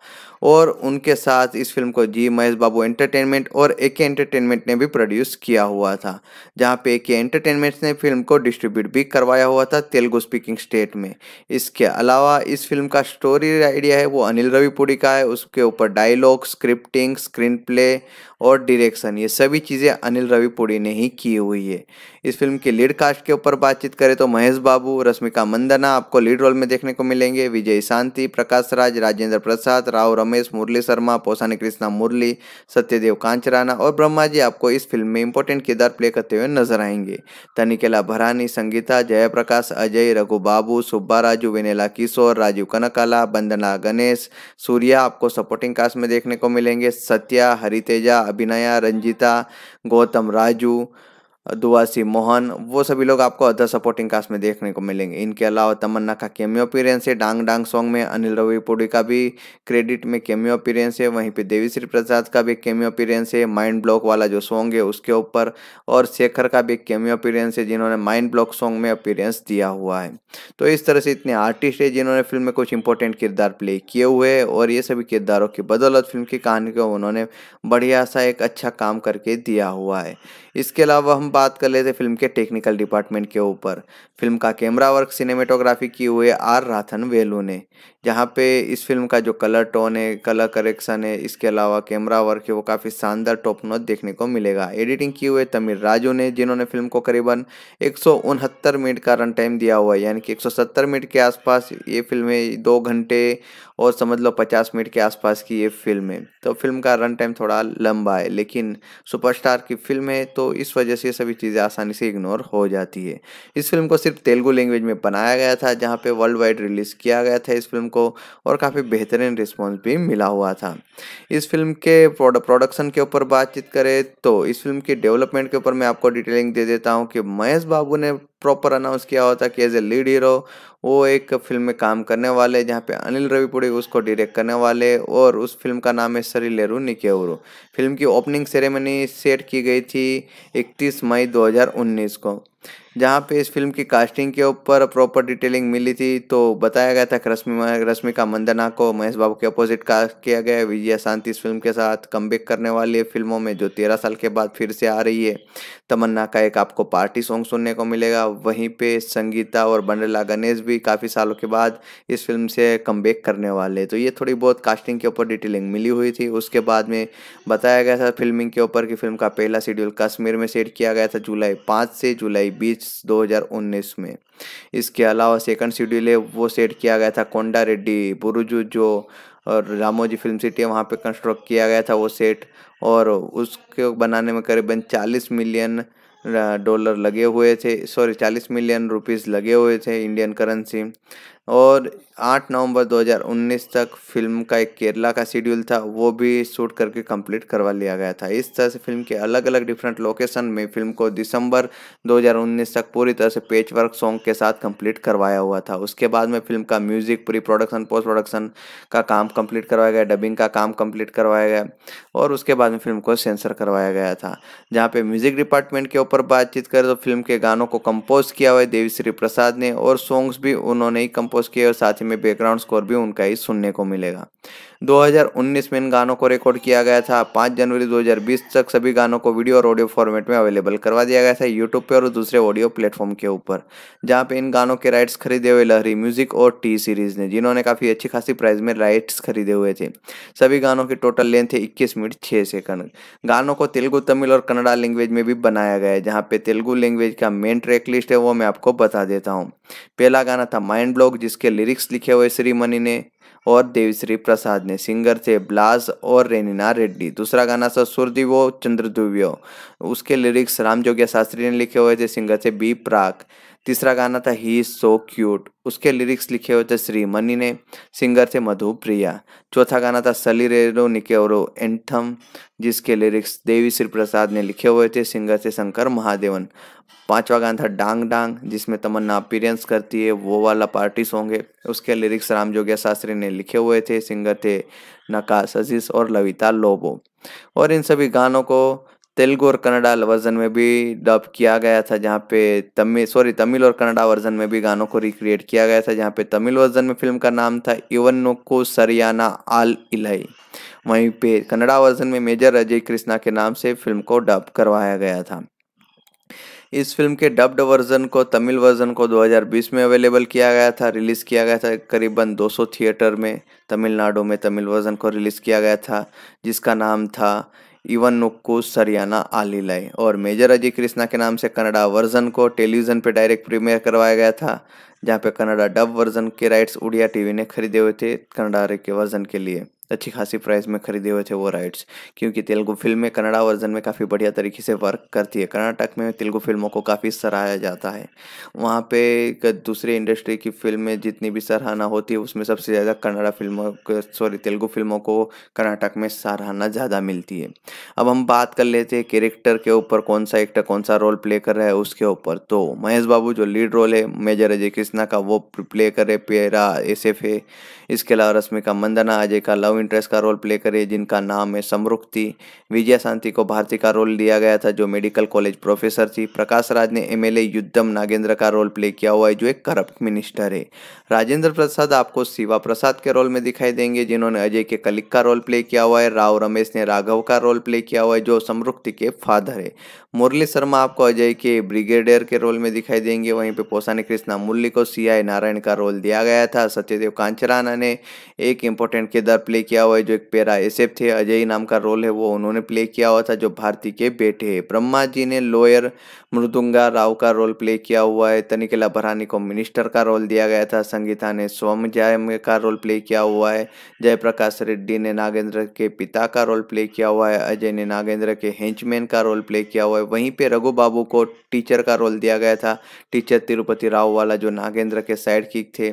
और उनके साथ इस फिल्म को जी महेश बाबू एंटरटेनमेंट और ए के एंटरटेनमेंट ने भी प्रोड्यूस किया हुआ था जहाँ पे ए के एंटरटेनमेंट ने फिल्म को डिस्ट्रीब्यूट भी करवाया हुआ था तेलुगु स्पीकिंग स्टेट में इसके अलावा इस फिल्म का स्टोरी आइडिया है वो अनिल रविपुड़ी का है उसके ऊपर डायलॉग स्क्रिप्टिंग स्क्रीन प्ले और डिरेक्शन ये सभी चीज़ें अनिल रविपुड़ी ने ही की हुई है इस फिल्म की लीड कास्ट के ऊपर बातचीत करें तो महेश बाबू रश्मिका मंदना आपको लीड रोल में देखने को मिलेंगे विजय शांति प्रकाश राज राजेंद्र प्रसाद राव रमेश मुरली शर्मा पोसानी कृष्णा मुरली सत्यदेव कांचराना और ब्रह्मा जी आपको इस फिल्म में इंपॉर्टेंट किरदार प्ले करते हुए नजर आएंगे तनिकेला भरानी संगीता जयप्रकाश अजय रघु बाबू सुब्बा राजू विनेला किशोर राजीव कनकाला बंदना गणेश सूर्या आपको सपोर्टिंग कास्ट में देखने को मिलेंगे सत्या हरितेजा अभिनया रंजिता गौतम राजू दुआसी मोहन वो सभी लोग आपको अदर सपोर्टिंग कास्ट में देखने को मिलेंगे इनके अलावा तमन्ना का केमियो अपीरेंस है डांग डांग सॉन्ग में अनिल रवि पुड़ी का भी क्रेडिट में केमियो अपीरेंस है वहीं पे देवी श्री प्रसाद का भी केमियो अपीरेंस है माइंड ब्लॉक वाला जो सॉन्ग है उसके ऊपर और शेखर का भी केमियो अपीरेंस है जिन्होंने माइंड ब्लॉक सॉन्ग में अपीरेंस दिया हुआ है तो इस तरह से इतने आर्टिस्ट है जिन्होंने फिल्म में कुछ इंपॉर्टेंट किरदार प्ले किए हुए और ये सभी किरदारों की बदौलत फिल्म की कहानी को उन्होंने बढ़िया सा एक अच्छा काम करके दिया हुआ है इसके अलावा हम बात कर लेते फिल्म के टेक्निकल डिपार्टमेंट के ऊपर फिल्म का कैमरा वर्क सिनेमेटोग्राफी की हुए आर राथन वेलू ने जहाँ पे इस फिल्म का जो कलर टोन है कलर करेक्शन है इसके अलावा कैमरा वर्क है वो काफ़ी शानदार टॉप नोट देखने को मिलेगा एडिटिंग की हुए तमिल राजू ने जिन्होंने फिल्म को करीबन एक मिनट का रन टाइम दिया हुआ है यानी कि एक मिनट के आसपास ये फिल्में दो घंटे और समझ लो पचास मिनट के आसपास की ये फिल्म है तो फिल्म का रन टाइम थोड़ा लंबा है लेकिन सुपरस्टार की फिल्म है तो इस वजह से सभी चीज़ें आसानी से इग्नोर हो जाती है इस फिल्म को सिर्फ तेलुगु लैंग्वेज में बनाया गया था जहाँ पे वर्ल्ड वाइड रिलीज़ किया गया था इस फिल्म को और काफ़ी बेहतरीन रिस्पॉन्स भी मिला हुआ था इस फिल्म के प्रोडक्शन के ऊपर बातचीत करें तो इस फिल्म के डेवलपमेंट के ऊपर मैं आपको डिटेलिंग दे देता हूँ कि महेश बाबू ने प्रॉपर अनाउंस किया होता कि एज ए लीड हीरो वो एक फिल्म में काम करने वाले जहाँ पे अनिल रविपुड़ी उसको डायरेक्ट करने वाले और उस फिल्म का नाम है सरी लेरू निकेवरू फिल्म की ओपनिंग सेरेमनी सेट की गई थी 31 मई 2019 को जहां पे इस फिल्म की कास्टिंग के ऊपर प्रॉपर डिटेलिंग मिली थी तो बताया गया था कि रश्मि रश्मिका मंदना को महेश बाबू के अपोजिट कास्ट किया गया विजय शांति इस फिल्म के साथ कम करने वाली है फिल्मों में जो तेरह साल के बाद फिर से आ रही है तमन्ना का एक आपको पार्टी सॉन्ग सुनने को मिलेगा वहीं पे संगीता और बंडला गणेश भी काफ़ी सालों के बाद इस फिल्म से कम करने वाले तो ये थोड़ी बहुत कास्टिंग के ऊपर डिटेलिंग मिली हुई थी उसके बाद में बताया बताया गया था फिल्मिंग के ऊपर कि फिल्म का पहला शेड्यूल कश्मीर में सेट किया गया था जुलाई पाँच से जुलाई बीस 2019 में इसके अलावा सेकंड शेड्यूल है वो सेट किया गया था कोंडा रेड्डी बुरुजू जो और रामोजी फिल्म सिटी है वहाँ पर कंस्ट्रक्ट किया गया था वो सेट और उसके बनाने में करीबन चालीस मिलियन डॉलर लगे हुए थे सॉरी चालीस मिलियन रुपीस लगे हुए थे इंडियन करेंसी और 8 नवंबर 2019 तक फिल्म का एक केरला का शेड्यूल था वो भी शूट करके कंप्लीट करवा लिया गया था इस तरह से फिल्म के अलग अलग डिफरेंट लोकेशन में फिल्म को दिसंबर 2019 तक पूरी तरह से पेच वर्क सॉन्ग के साथ कंप्लीट करवाया हुआ था उसके बाद में फिल्म का music pre production post production का काम कम्प्लीट करवाया गया डबिंग का काम कम्प्लीट करवाया गया और उसके बाद में फिल्म को सेंसर करवाया गया था जहाँ पे म्यूजिक डिपार्टमेंट के ऊपर बातचीत करें तो फिल्म के गानों को कंपोज किया हुआ है देवीश्री प्रसाद ने और सॉन्ग्स भी उन्होंने ही कंपोज फोकस किए और साथ ही में बैकग्राउंड स्कोर भी उनका ही सुनने को मिलेगा 2019 में इन गानों को रिकॉर्ड किया गया था 5 जनवरी 2020 तक सभी गानों को वीडियो और ऑडियो फॉर्मेट में अवेलेबल करवा दिया गया था यूट्यूब पे और दूसरे ऑडियो प्लेटफॉर्म के ऊपर जहाँ पे इन गानों के राइट्स खरीदे हुए लहरी म्यूजिक और टी सीरीज ने जिन्होंने काफ़ी अच्छी खासी प्राइस में राइट्स खरीदे हुए थे सभी गानों की टोटल लेंथ है इक्कीस मिनट छः सेकंड गानों को तेलुगु तमिल और कन्नड़ा लैंग्वेज में भी बनाया गया है जहाँ पे तेलुगु लैंग्वेज का मेन ट्रैक लिस्ट है वो मैं आपको बता देता हूँ पहला गाना था माइंड ब्लॉक जिसके लिरिक्स लिखे हुए श्री मनी ने और देवीश्री प्रसाद ने सिंगर थे ब्लास और रेनिना रेड्डी दूसरा गाना था वो चंद्रदुव्यो उसके लिरिक्स राम जोगिया शास्त्री ने लिखे हुए थे सिंगर थे बी प्राक तीसरा गाना था ही इज सो क्यूट उसके लिरिक्स लिखे हुए थे श्री मनी ने सिंगर थे मधु प्रिया चौथा गाना था निके और एंथम जिसके लिरिक्स देवी श्री प्रसाद ने लिखे हुए थे सिंगर थे शंकर महादेवन पांचवा गाना था डांग डांग जिसमें तमन्ना अपीरेंस करती है वो वाला पार्टी सॉन्ग है उसके लिरिक्स राम जोगिया शास्त्री ने लिखे हुए थे सिंगर थे नकाश अजीज और लविता लोबो और इन सभी गानों को तेलुगु और कन्नडा वर्जन में भी डब किया गया था जहाँ पे तमिल सॉरी तमिल और कन्नडा वर्जन में भी गानों को रिक्रिएट किया गया था जहाँ पे तमिल वर्जन में फिल्म का नाम था नो को सरियाना आल इलाई वहीं पे कन्नडा वर्जन में मेजर अजय कृष्णा के नाम से फिल्म को डब करवाया गया था इस फिल्म के डब्ड वर्जन को तमिल वर्जन को 2020 में अवेलेबल किया गया था रिलीज़ किया गया था करीबन 200 थिएटर में तमिलनाडु में तमिल वर्जन को रिलीज़ किया गया था जिसका नाम था इवन को सरियाना लाई और मेजर अजय कृष्णा के नाम से कनाडा वर्जन को टेलीविजन पे डायरेक्ट प्रीमियर करवाया गया था जहाँ पे कनाडा डब वर्जन के राइट्स उड़िया टीवी ने खरीदे हुए थे कनाडा के वर्जन के लिए अच्छी खासी प्राइस में खरीदे हुए थे वो राइट्स क्योंकि तेलुगु फिल्में कनाडा वर्जन में काफ़ी बढ़िया तरीके से वर्क करती है कर्नाटक में तेलुगु फिल्मों को काफ़ी सराहाया जाता है वहाँ पे दूसरी इंडस्ट्री की फिल्में जितनी भी सराहना होती है उसमें सबसे ज़्यादा कन्नाड़ा फिल्मों सॉरी तेलुगु फिल्मों को कर्नाटक में सराहना ज़्यादा मिलती है अब हम बात कर लेते हैं कैरेक्टर के ऊपर कौन सा एक्टर कौन सा रोल प्ले कर रहा है उसके ऊपर तो महेश बाबू जो लीड रोल है मेजर अजय कृष्णा का वो प्ले कर रहे पेरा एस एफ ए इसके अलावा रश्मिका मंदना अजय का लव इंटरेस्ट का रोल प्ले करे जिनका नाम है समरुक्ति विजया शांति को भारती का रोल दिया गया था जो मेडिकल कॉलेज प्रोफेसर थी प्रकाश राज ने एम युद्धम नागेंद्र का रोल प्ले किया हुआ है जो एक करप्ट मिनिस्टर है राजेंद्र प्रसाद आपको शिवा प्रसाद के रोल में दिखाई देंगे जिन्होंने अजय के कलिक का रोल प्ले किया हुआ है राव रमेश ने राघव का रोल प्ले किया हुआ है जो समरुक्ति के फादर है मुरली शर्मा आपको अजय के ब्रिगेडियर के रोल में दिखाई देंगे वहीं पे पोसानी कृष्णा मुरली को सीआई नारायण का रोल दिया गया था सत्यदेव कांचराना ने एक इम्पोर्टेंट किरदार प्ले किया हुआ है जो एक पेरा एसेफ थे अजय नाम का रोल है वो उन्होंने प्ले किया हुआ था जो भारती के बेटे है ब्रह्मा जी ने लॉयर मृदुंगा राव का रोल प्ले किया हुआ है तनिकला भरानी को मिनिस्टर का रोल दिया गया था संगीता ने स्वम जय का रोल प्ले किया हुआ है जयप्रकाश रेड्डी ने नागेंद्र के पिता का रोल प्ले किया हुआ है अजय ने नागेंद्र के हेंचमैन का रोल प्ले किया हुआ है है वहीं पे रघु बाबू को टीचर का रोल दिया गया था टीचर तिरुपति राव वाला जो नागेंद्र के साइड किक थे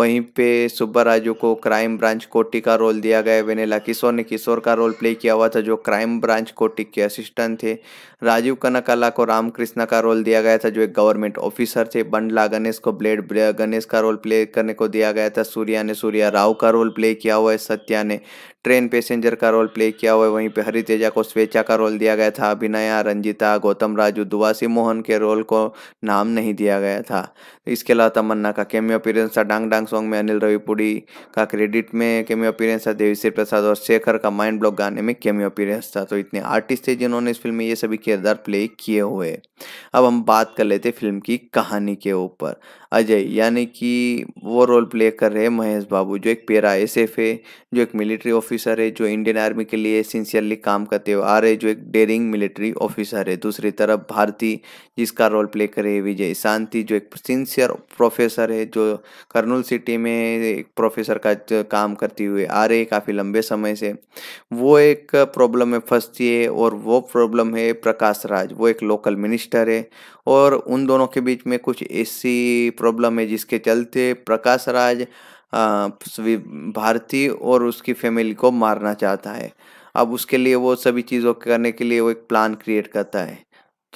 वहीं पे सुब्बा राजू को क्राइम ब्रांच कोटी का रोल दिया गया वेनेला किशोर ने किशोर का रोल प्ले किया हुआ था जो क्राइम ब्रांच कोटी के असिस्टेंट थे राजीव कनकला को रामकृष्ण का रोल दिया गया था जो एक गवर्नमेंट ऑफिसर थे बंडला गणेश को ब्लेड गणेश का रोल प्ले करने को दिया गया था सूर्या ने सूर्या राव का रोल प्ले किया हुआ है सत्या ने ट्रेन पैसेंजर का रोल प्ले किया हुआ है वहीं पे हरितेजा को स्वेच्छा का रोल दिया गया था अभिनया रंजिता गौतम राजू दुवासी मोहन के रोल को नाम नहीं दिया गया था इसके अलावा तमन्ना का केमियो अपीयरेंस था डांग डांग सॉन्ग में अनिल रविपुड़ी का क्रेडिट में केमियो अपीयरेंस था देवीश्री प्रसाद और शेखर का माइंड ब्लॉक गाने में केमियो अपीयरेंस था तो इतने आर्टिस्ट थे जिन्होंने इस फिल्म में ये सभी किरदार प्ले किए हुए अब हम बात कर लेते फिल्म की कहानी के ऊपर अजय यानी कि वो रोल प्ले कर रहे महेश बाबू जो एक पेरा एस एफ है जो एक मिलिट्री ऑफिसर है जो इंडियन आर्मी के लिए सिंसियरली काम करते हुए आ रहे जो एक डेरिंग मिलिट्री ऑफिसर है दूसरी तरफ भारती जिसका रोल प्ले कर रहे विजय शांति जो एक सिंसियर सिंसियर प्रोफेसर है जो कर्नूल सिटी में एक प्रोफेसर का काम करती हुई आ रही है काफ़ी लंबे समय से वो एक प्रॉब्लम में फंसती है और वो प्रॉब्लम है प्रकाश राज वो एक लोकल मिनिस्टर है और उन दोनों के बीच में कुछ ऐसी प्रॉब्लम है जिसके चलते प्रकाश राज भारती और उसकी फैमिली को मारना चाहता है अब उसके लिए वो सभी चीज़ों करने के लिए वो एक प्लान क्रिएट करता है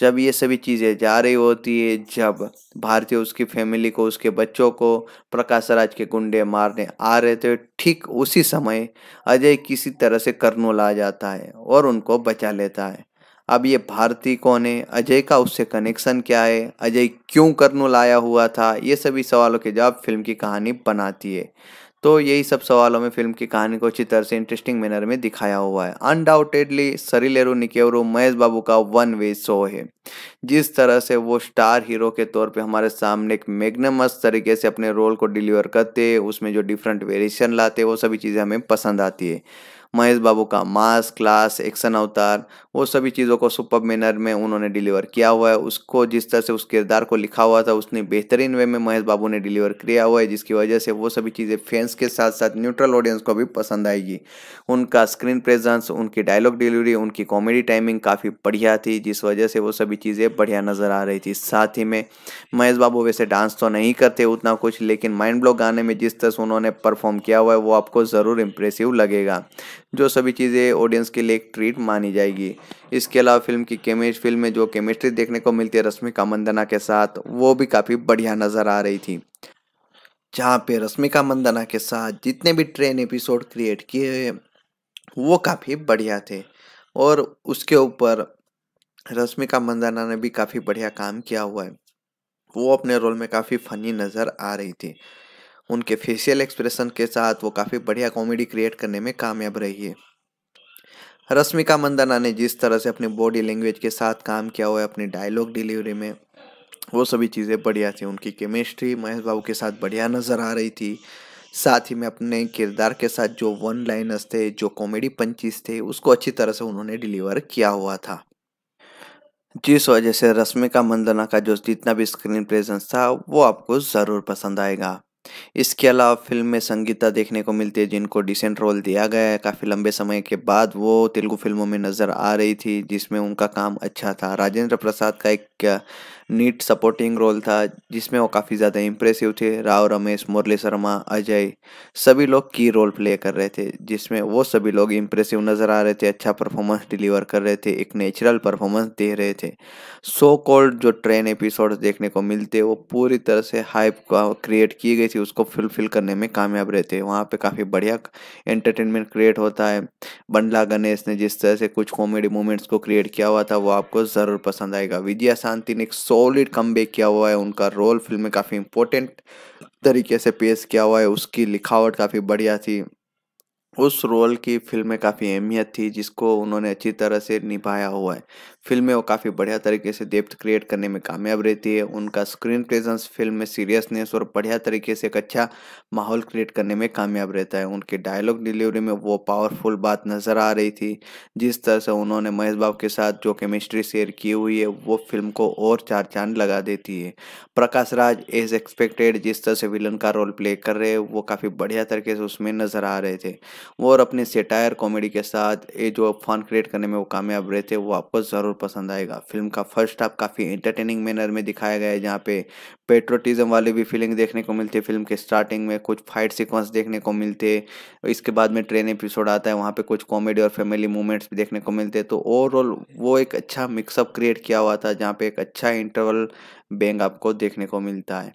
जब ये सभी चीज़ें जा रही होती है जब भारतीय उसकी फैमिली को उसके बच्चों को प्रकाश राज के गुंडे मारने आ रहे थे ठीक उसी समय अजय किसी तरह से कर्नूल आ जाता है और उनको बचा लेता है अब ये भारती कौन है अजय का उससे कनेक्शन क्या है अजय क्यों कर्नूल आया हुआ था ये सभी सवालों के जवाब फिल्म की कहानी बनाती है तो यही सब सवालों में फिल्म की कहानी को अच्छी तरह से इंटरेस्टिंग मैनर में दिखाया हुआ है अनडाउटेडली सरीलेरू निकेवरू महेश बाबू का वन वे शो है जिस तरह से वो स्टार हीरो के तौर पे हमारे सामने एक मैग्नमस तरीके से अपने रोल को डिलीवर करते हैं उसमें जो डिफरेंट वेरिएशन लाते वो सभी चीज़ें हमें पसंद आती है महेश बाबू का मास क्लास एक्शन अवतार वो सभी चीज़ों को सुपर मैनर में उन्होंने डिलीवर किया हुआ है उसको जिस तरह से उस किरदार को लिखा हुआ था उसने बेहतरीन वे में महेश बाबू ने डिलीवर किया हुआ है जिसकी वजह से वो सभी चीज़ें फैंस के साथ साथ न्यूट्रल ऑडियंस को भी पसंद आएगी उनका स्क्रीन प्रेजेंस उनकी डायलॉग डिलीवरी उनकी कॉमेडी टाइमिंग काफ़ी बढ़िया थी जिस वजह से वो सभी चीज़ें बढ़िया नज़र आ रही थी साथ ही में महेश बाबू वैसे डांस तो नहीं करते उतना कुछ लेकिन माइंड ब्लॉक गाने में जिस तरह से उन्होंने परफॉर्म किया हुआ है वो आपको ज़रूर इम्प्रेसिव लगेगा जो सभी चीज़ें ऑडियंस के लिए एक ट्रीट मानी जाएगी इसके अलावा फिल्म की केमिस्ट फिल्म में जो केमिस्ट्री देखने को मिलती है रश्मिका मंदना के साथ वो भी काफ़ी बढ़िया नज़र आ रही थी जहाँ पे रश्मिका मंदना के साथ जितने भी ट्रेन एपिसोड क्रिएट किए वो काफ़ी बढ़िया थे और उसके ऊपर रश्मिका मंदाना ने भी काफ़ी बढ़िया काम किया हुआ है वो अपने रोल में काफ़ी फनी नज़र आ रही थी उनके फेशियल एक्सप्रेशन के साथ वो काफ़ी बढ़िया कॉमेडी क्रिएट करने में कामयाब रही है रश्मिका मंदाना ने जिस तरह से अपनी बॉडी लैंग्वेज के साथ काम किया हुआ है अपनी डायलॉग डिलीवरी में वो सभी चीज़ें बढ़िया थी उनकी केमिस्ट्री महेश बाबू के साथ बढ़िया नज़र आ रही थी साथ ही में अपने किरदार के साथ जो वन लाइनर्स थे जो कॉमेडी पंचीज थे उसको अच्छी तरह से उन्होंने डिलीवर किया हुआ था जिस वजह से रश्मिका मंदना का जो जितना भी स्क्रीन प्रेजेंस था वो आपको ज़रूर पसंद आएगा इसके अलावा फिल्म में संगीता देखने को मिलती है जिनको डिसेंट रोल दिया गया है काफ़ी लंबे समय के बाद वो तेलुगु फिल्मों में नज़र आ रही थी जिसमें उनका काम अच्छा था राजेंद्र प्रसाद का एक नीट सपोर्टिंग रोल था जिसमें वो काफ़ी ज़्यादा इम्प्रेसिव थे राव रमेश मुरली शर्मा अजय सभी लोग की रोल प्ले कर रहे थे जिसमें वो सभी लोग इम्प्रेसिव नज़र आ रहे थे अच्छा परफॉर्मेंस डिलीवर कर रहे थे एक नेचुरल परफॉर्मेंस दे रहे थे सो कॉल्ड जो ट्रेन एपिसोड देखने को मिलते वो पूरी तरह से हाइप क्रिएट की गई थी उसको फुलफिल करने में कामयाब रहते वहाँ पर काफ़ी बढ़िया एंटरटेनमेंट क्रिएट होता है बंडला गणेश ने जिस तरह से कुछ कॉमेडी मोमेंट्स को क्रिएट किया हुआ था वो आपको ज़रूर पसंद आएगा विद्या शांति ने एक सॉलिड कम किया हुआ है उनका रोल फिल्म में काफ़ी इम्पोर्टेंट तरीके से पेश किया हुआ है उसकी लिखावट काफ़ी बढ़िया थी उस रोल की फिल्म में काफ़ी अहमियत थी जिसको उन्होंने अच्छी तरह से निभाया हुआ है फिल्म में वो काफ़ी बढ़िया तरीके से डेप्थ क्रिएट करने में कामयाब रहती है उनका स्क्रीन प्रेजेंस फिल्म में सीरियसनेस और बढ़िया तरीके से एक अच्छा माहौल क्रिएट करने में कामयाब रहता है उनके डायलॉग डिलीवरी में वो पावरफुल बात नज़र आ रही थी जिस तरह से उन्होंने महेश बाब के साथ जो केमिस्ट्री शेयर की हुई है वो फिल्म को और चार चांद लगा देती है प्रकाश राज एज एक्सपेक्टेड जिस तरह से विलन का रोल प्ले कर रहे वो काफ़ी बढ़िया तरीके से उसमें नज़र आ रहे थे और अपने सेटायर कॉमेडी के साथ ये जो फन क्रिएट करने में वो कामयाब रहे थे वो आपको ज़रूर जरूर पसंद आएगा फिल्म का फर्स्ट हाफ काफ़ी एंटरटेनिंग मैनर में दिखाया गया है जहाँ पे पेट्रोटिज्म वाली भी फीलिंग देखने को मिलती है फिल्म के स्टार्टिंग में कुछ फाइट सिक्वेंस देखने को मिलते हैं इसके बाद में ट्रेन एपिसोड आता है वहाँ पे कुछ कॉमेडी और फैमिली मूवमेंट्स भी देखने को मिलते हैं तो ओवरऑल वो एक अच्छा मिक्सअप क्रिएट किया हुआ था जहाँ पे एक अच्छा इंटरवल बैंग आपको देखने को मिलता है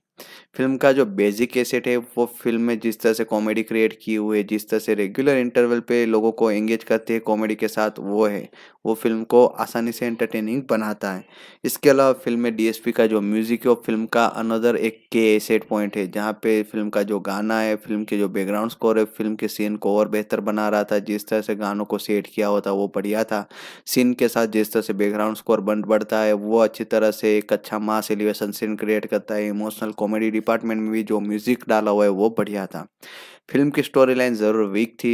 फिल्म का जो बेसिक एसेट है वो फिल्म में जिस तरह से कॉमेडी क्रिएट की हुई है जिस तरह से रेगुलर इंटरवल पे लोगों को एंगेज करते हैं कॉमेडी के साथ वो है वो फिल्म को आसानी से एंटरटेनिंग बनाता है इसके अलावा फिल्म में डीएसपी का जो म्यूज़िक है वो फिल्म का अनदर एक के एसेट पॉइंट है जहाँ पे फिल्म का जो गाना है फिल्म के जो बैकग्राउंड स्कोर है फिल्म के सीन को और बेहतर बना रहा था जिस तरह से गानों को सेट किया होता वो बढ़िया था सीन के साथ जिस तरह से बैकग्राउंड स्कोर बन बढ़ता है वो अच्छी तरह से एक अच्छा मास एलिवेशन सीन क्रिएट करता है इमोशनल कॉमेडी डिपार्टमेंट में भी जो म्यूज़िक डाला हुआ है वो बढ़िया था फिल्म की स्टोरी लाइन ज़रूर वीक थी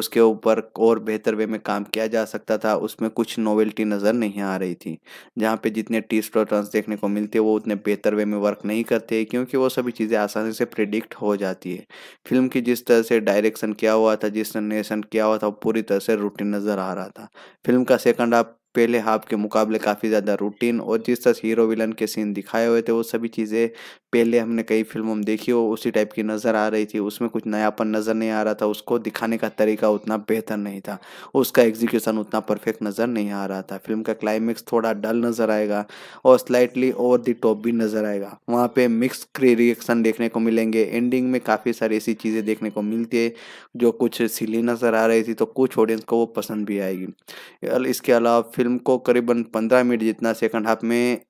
उसके ऊपर और बेहतर वे में काम किया जा सकता था उसमें कुछ नोवेल्टी नज़र नहीं आ रही थी जहाँ पे जितने टीस्ट और टर्न्स देखने को मिलते वो उतने बेहतर वे में वर्क नहीं करते क्योंकि वो सभी चीज़ें आसानी से प्रिडिक्ट हो जाती है फिल्म की जिस तरह से डायरेक्शन किया हुआ था जिस निर्देशन किया हुआ था वो पूरी तरह से रूटीन नज़र आ रहा था फिल्म का सेकंड हाफ पहले हाफ के मुकाबले काफ़ी ज़्यादा रूटीन और जिस तरह हीरो विलन के सीन दिखाए हुए थे वो सभी चीज़ें पहले हमने कई फिल्मों में देखी हो उसी टाइप की नज़र आ रही थी उसमें कुछ नयापन नज़र नहीं आ रहा था उसको दिखाने का तरीका उतना बेहतर नहीं था उसका एग्जीक्यूशन उतना परफेक्ट नज़र नहीं आ रहा था फिल्म का क्लाइमेक्स थोड़ा डल नज़र आएगा और स्लाइटली ओवर दी टॉप भी नज़र आएगा वहाँ पर मिक्स रिएक्शन देखने को मिलेंगे एंडिंग में काफ़ी सारी ऐसी चीज़ें देखने को मिलती है जो कुछ सिली नज़र आ रही थी तो कुछ ऑडियंस को वो पसंद भी आएगी इसके अलावा फिल्म को करीबन पंद्रह मिनट जितना सेकंड हाफ में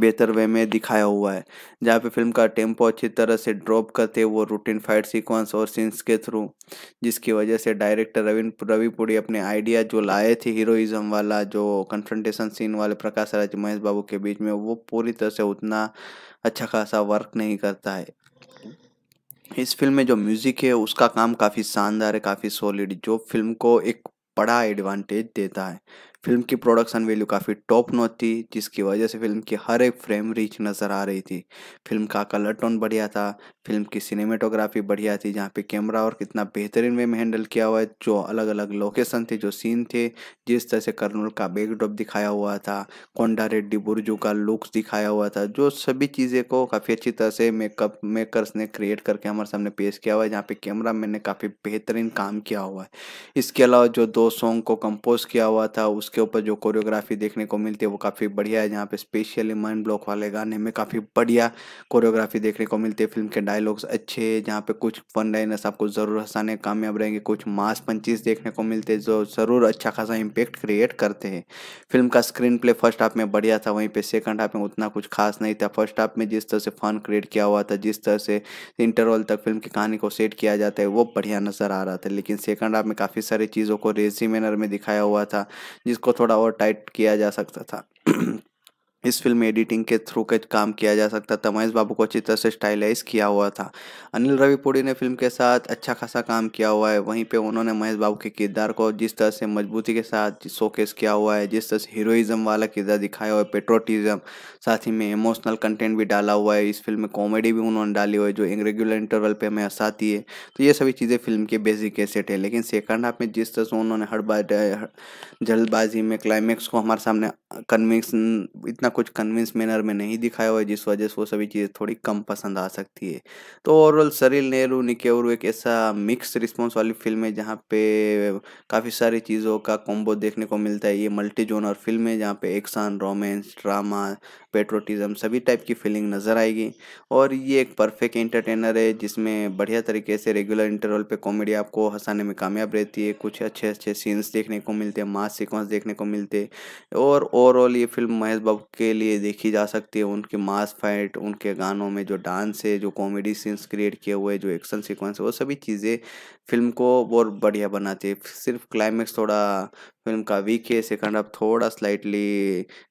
बेहतर वे में दिखाया हुआ है जहाँ पे फिल्म का टेम्पो अच्छी तरह से ड्रॉप करते हुए वो रूटीन फाइट सीक्वेंस और सीन्स के थ्रू जिसकी वजह से डायरेक्टर रवि रविपुरी अपने आइडिया जो लाए थे हीरोइज्म वाला जो कन्फ्रंटेशन सीन वाले प्रकाश राज महेश बाबू के बीच में वो पूरी तरह से उतना अच्छा खासा वर्क नहीं करता है इस फिल्म में जो म्यूज़िक है उसका काम काफ़ी शानदार है काफ़ी सॉलिड जो फिल्म को एक बड़ा एडवांटेज देता है फिल्म की प्रोडक्शन वैल्यू काफ़ी टॉप नॉच थी जिसकी वजह से फिल्म की हर एक फ्रेम रिच नज़र आ रही थी फिल्म का कलर टोन बढ़िया था फिल्म की सिनेमेटोग्राफी बढ़िया थी जहाँ पे कैमरा और कितना बेहतरीन वे में हैंडल किया हुआ है जो अलग अलग लोकेशन थे जो सीन थे जिस तरह से कर्नूल का बैकड्रॉप दिखाया हुआ था कोंडा रेड्डी बुर्जू का लुक्स दिखाया हुआ था जो सभी चीज़ें को काफ़ी अच्छी तरह से मेकअप मेकर्स ने क्रिएट करके हमारे सामने पेश किया हुआ है जहाँ पे कैमरा मैन ने काफ़ी बेहतरीन काम किया हुआ है इसके अलावा जो दो सॉन्ग को कंपोज किया हुआ था उस उसके ऊपर जो कोरियोग्राफी देखने को मिलती है वो काफ़ी बढ़िया है जहाँ पे स्पेशली माइंड ब्लॉक वाले गाने में काफ़ी बढ़िया कोरियोग्राफी देखने को मिलती है फिल्म के डायलॉग्स अच्छे हैं जहाँ पे कुछ फन लाइनर्स आपको ज़रूर हंसाने कामयाब रहेंगे कुछ मास पंचीज देखने को मिलते हैं जो ज़रूर अच्छा खासा इम्पेक्ट क्रिएट करते हैं फिल्म का स्क्रीन प्ले फर्स्ट हाफ में बढ़िया था वहीं पर सेकंड हाफ में उतना कुछ खास नहीं था फर्स्ट हाफ में जिस तरह से फन क्रिएट किया हुआ था जिस तरह से इंटरवल तक फिल्म की कहानी को सेट किया जाता है वो बढ़िया नज़र आ रहा था लेकिन सेकंड हाफ में काफ़ी सारी चीज़ों को रेजी मैनर में दिखाया हुआ था जिसको को थोड़ा और टाइट किया जा सकता था इस फिल्म में एडिटिंग के थ्रू का काम किया जा सकता था महेश बाबू को अच्छी तरह से स्टाइलाइज किया हुआ था अनिल रविपुरी ने फिल्म के साथ अच्छा खासा काम किया हुआ है वहीं पे उन्होंने महेश बाबू के किरदार को जिस तरह से मजबूती के साथ शोकेस किया हुआ है जिस तरह से हीरोइज़म वाला किरदार दिखाया हुआ है पेट्रोटिज़म साथ ही में इमोशनल कंटेंट भी डाला हुआ है इस फिल्म में कॉमेडी भी उन्होंने डाली हुई है जो रेगुलर इंटरवल पर हमें हंसाती है तो ये सभी चीज़ें फिल्म के बेसिक एसेट है लेकिन सेकंड हाफ में जिस तरह से उन्होंने हर बार जल्दबाजी में क्लाइमैक्स को हमारे सामने कन्विंस इतना कुछ कन्विंस मैनर में नहीं दिखाया हुआ है जिस वजह से वो सभी चीज़ें थोड़ी कम पसंद आ सकती है तो ओवरऑल सरिल नेहरू निकेवरू एक ऐसा मिक्स रिस्पॉन्स वाली फिल्म है जहाँ पे काफ़ी सारी चीज़ों का कॉम्बो देखने को मिलता है ये मल्टी जोनर फिल्म है जहाँ पे एक्शन रोमांस ड्रामा पेट्रोटिज़म सभी टाइप की फीलिंग नज़र आएगी और ये एक परफेक्ट एंटरटेनर है जिसमें बढ़िया तरीके से रेगुलर इंटरवल पे कॉमेडी आपको हंसाने में कामयाब रहती है कुछ अच्छे अच्छे सीन्स देखने को मिलते हैं मास सीक्वेंस देखने को मिलते और ओवरऑल ये फिल्म महेश बाबू के लिए देखी जा सकती है उनकी मास फाइट उनके गानों में जो डांस है जो कॉमेडी सीन्स क्रिएट किए हुए जो एक्शन सिक्वेंस है वो सभी चीज़ें फिल्म को बहुत बढ़िया बनाती है सिर्फ क्लाइमैक्स थोड़ा फिल्म का वीक है सेकंड हाफ थोड़ा स्लाइटली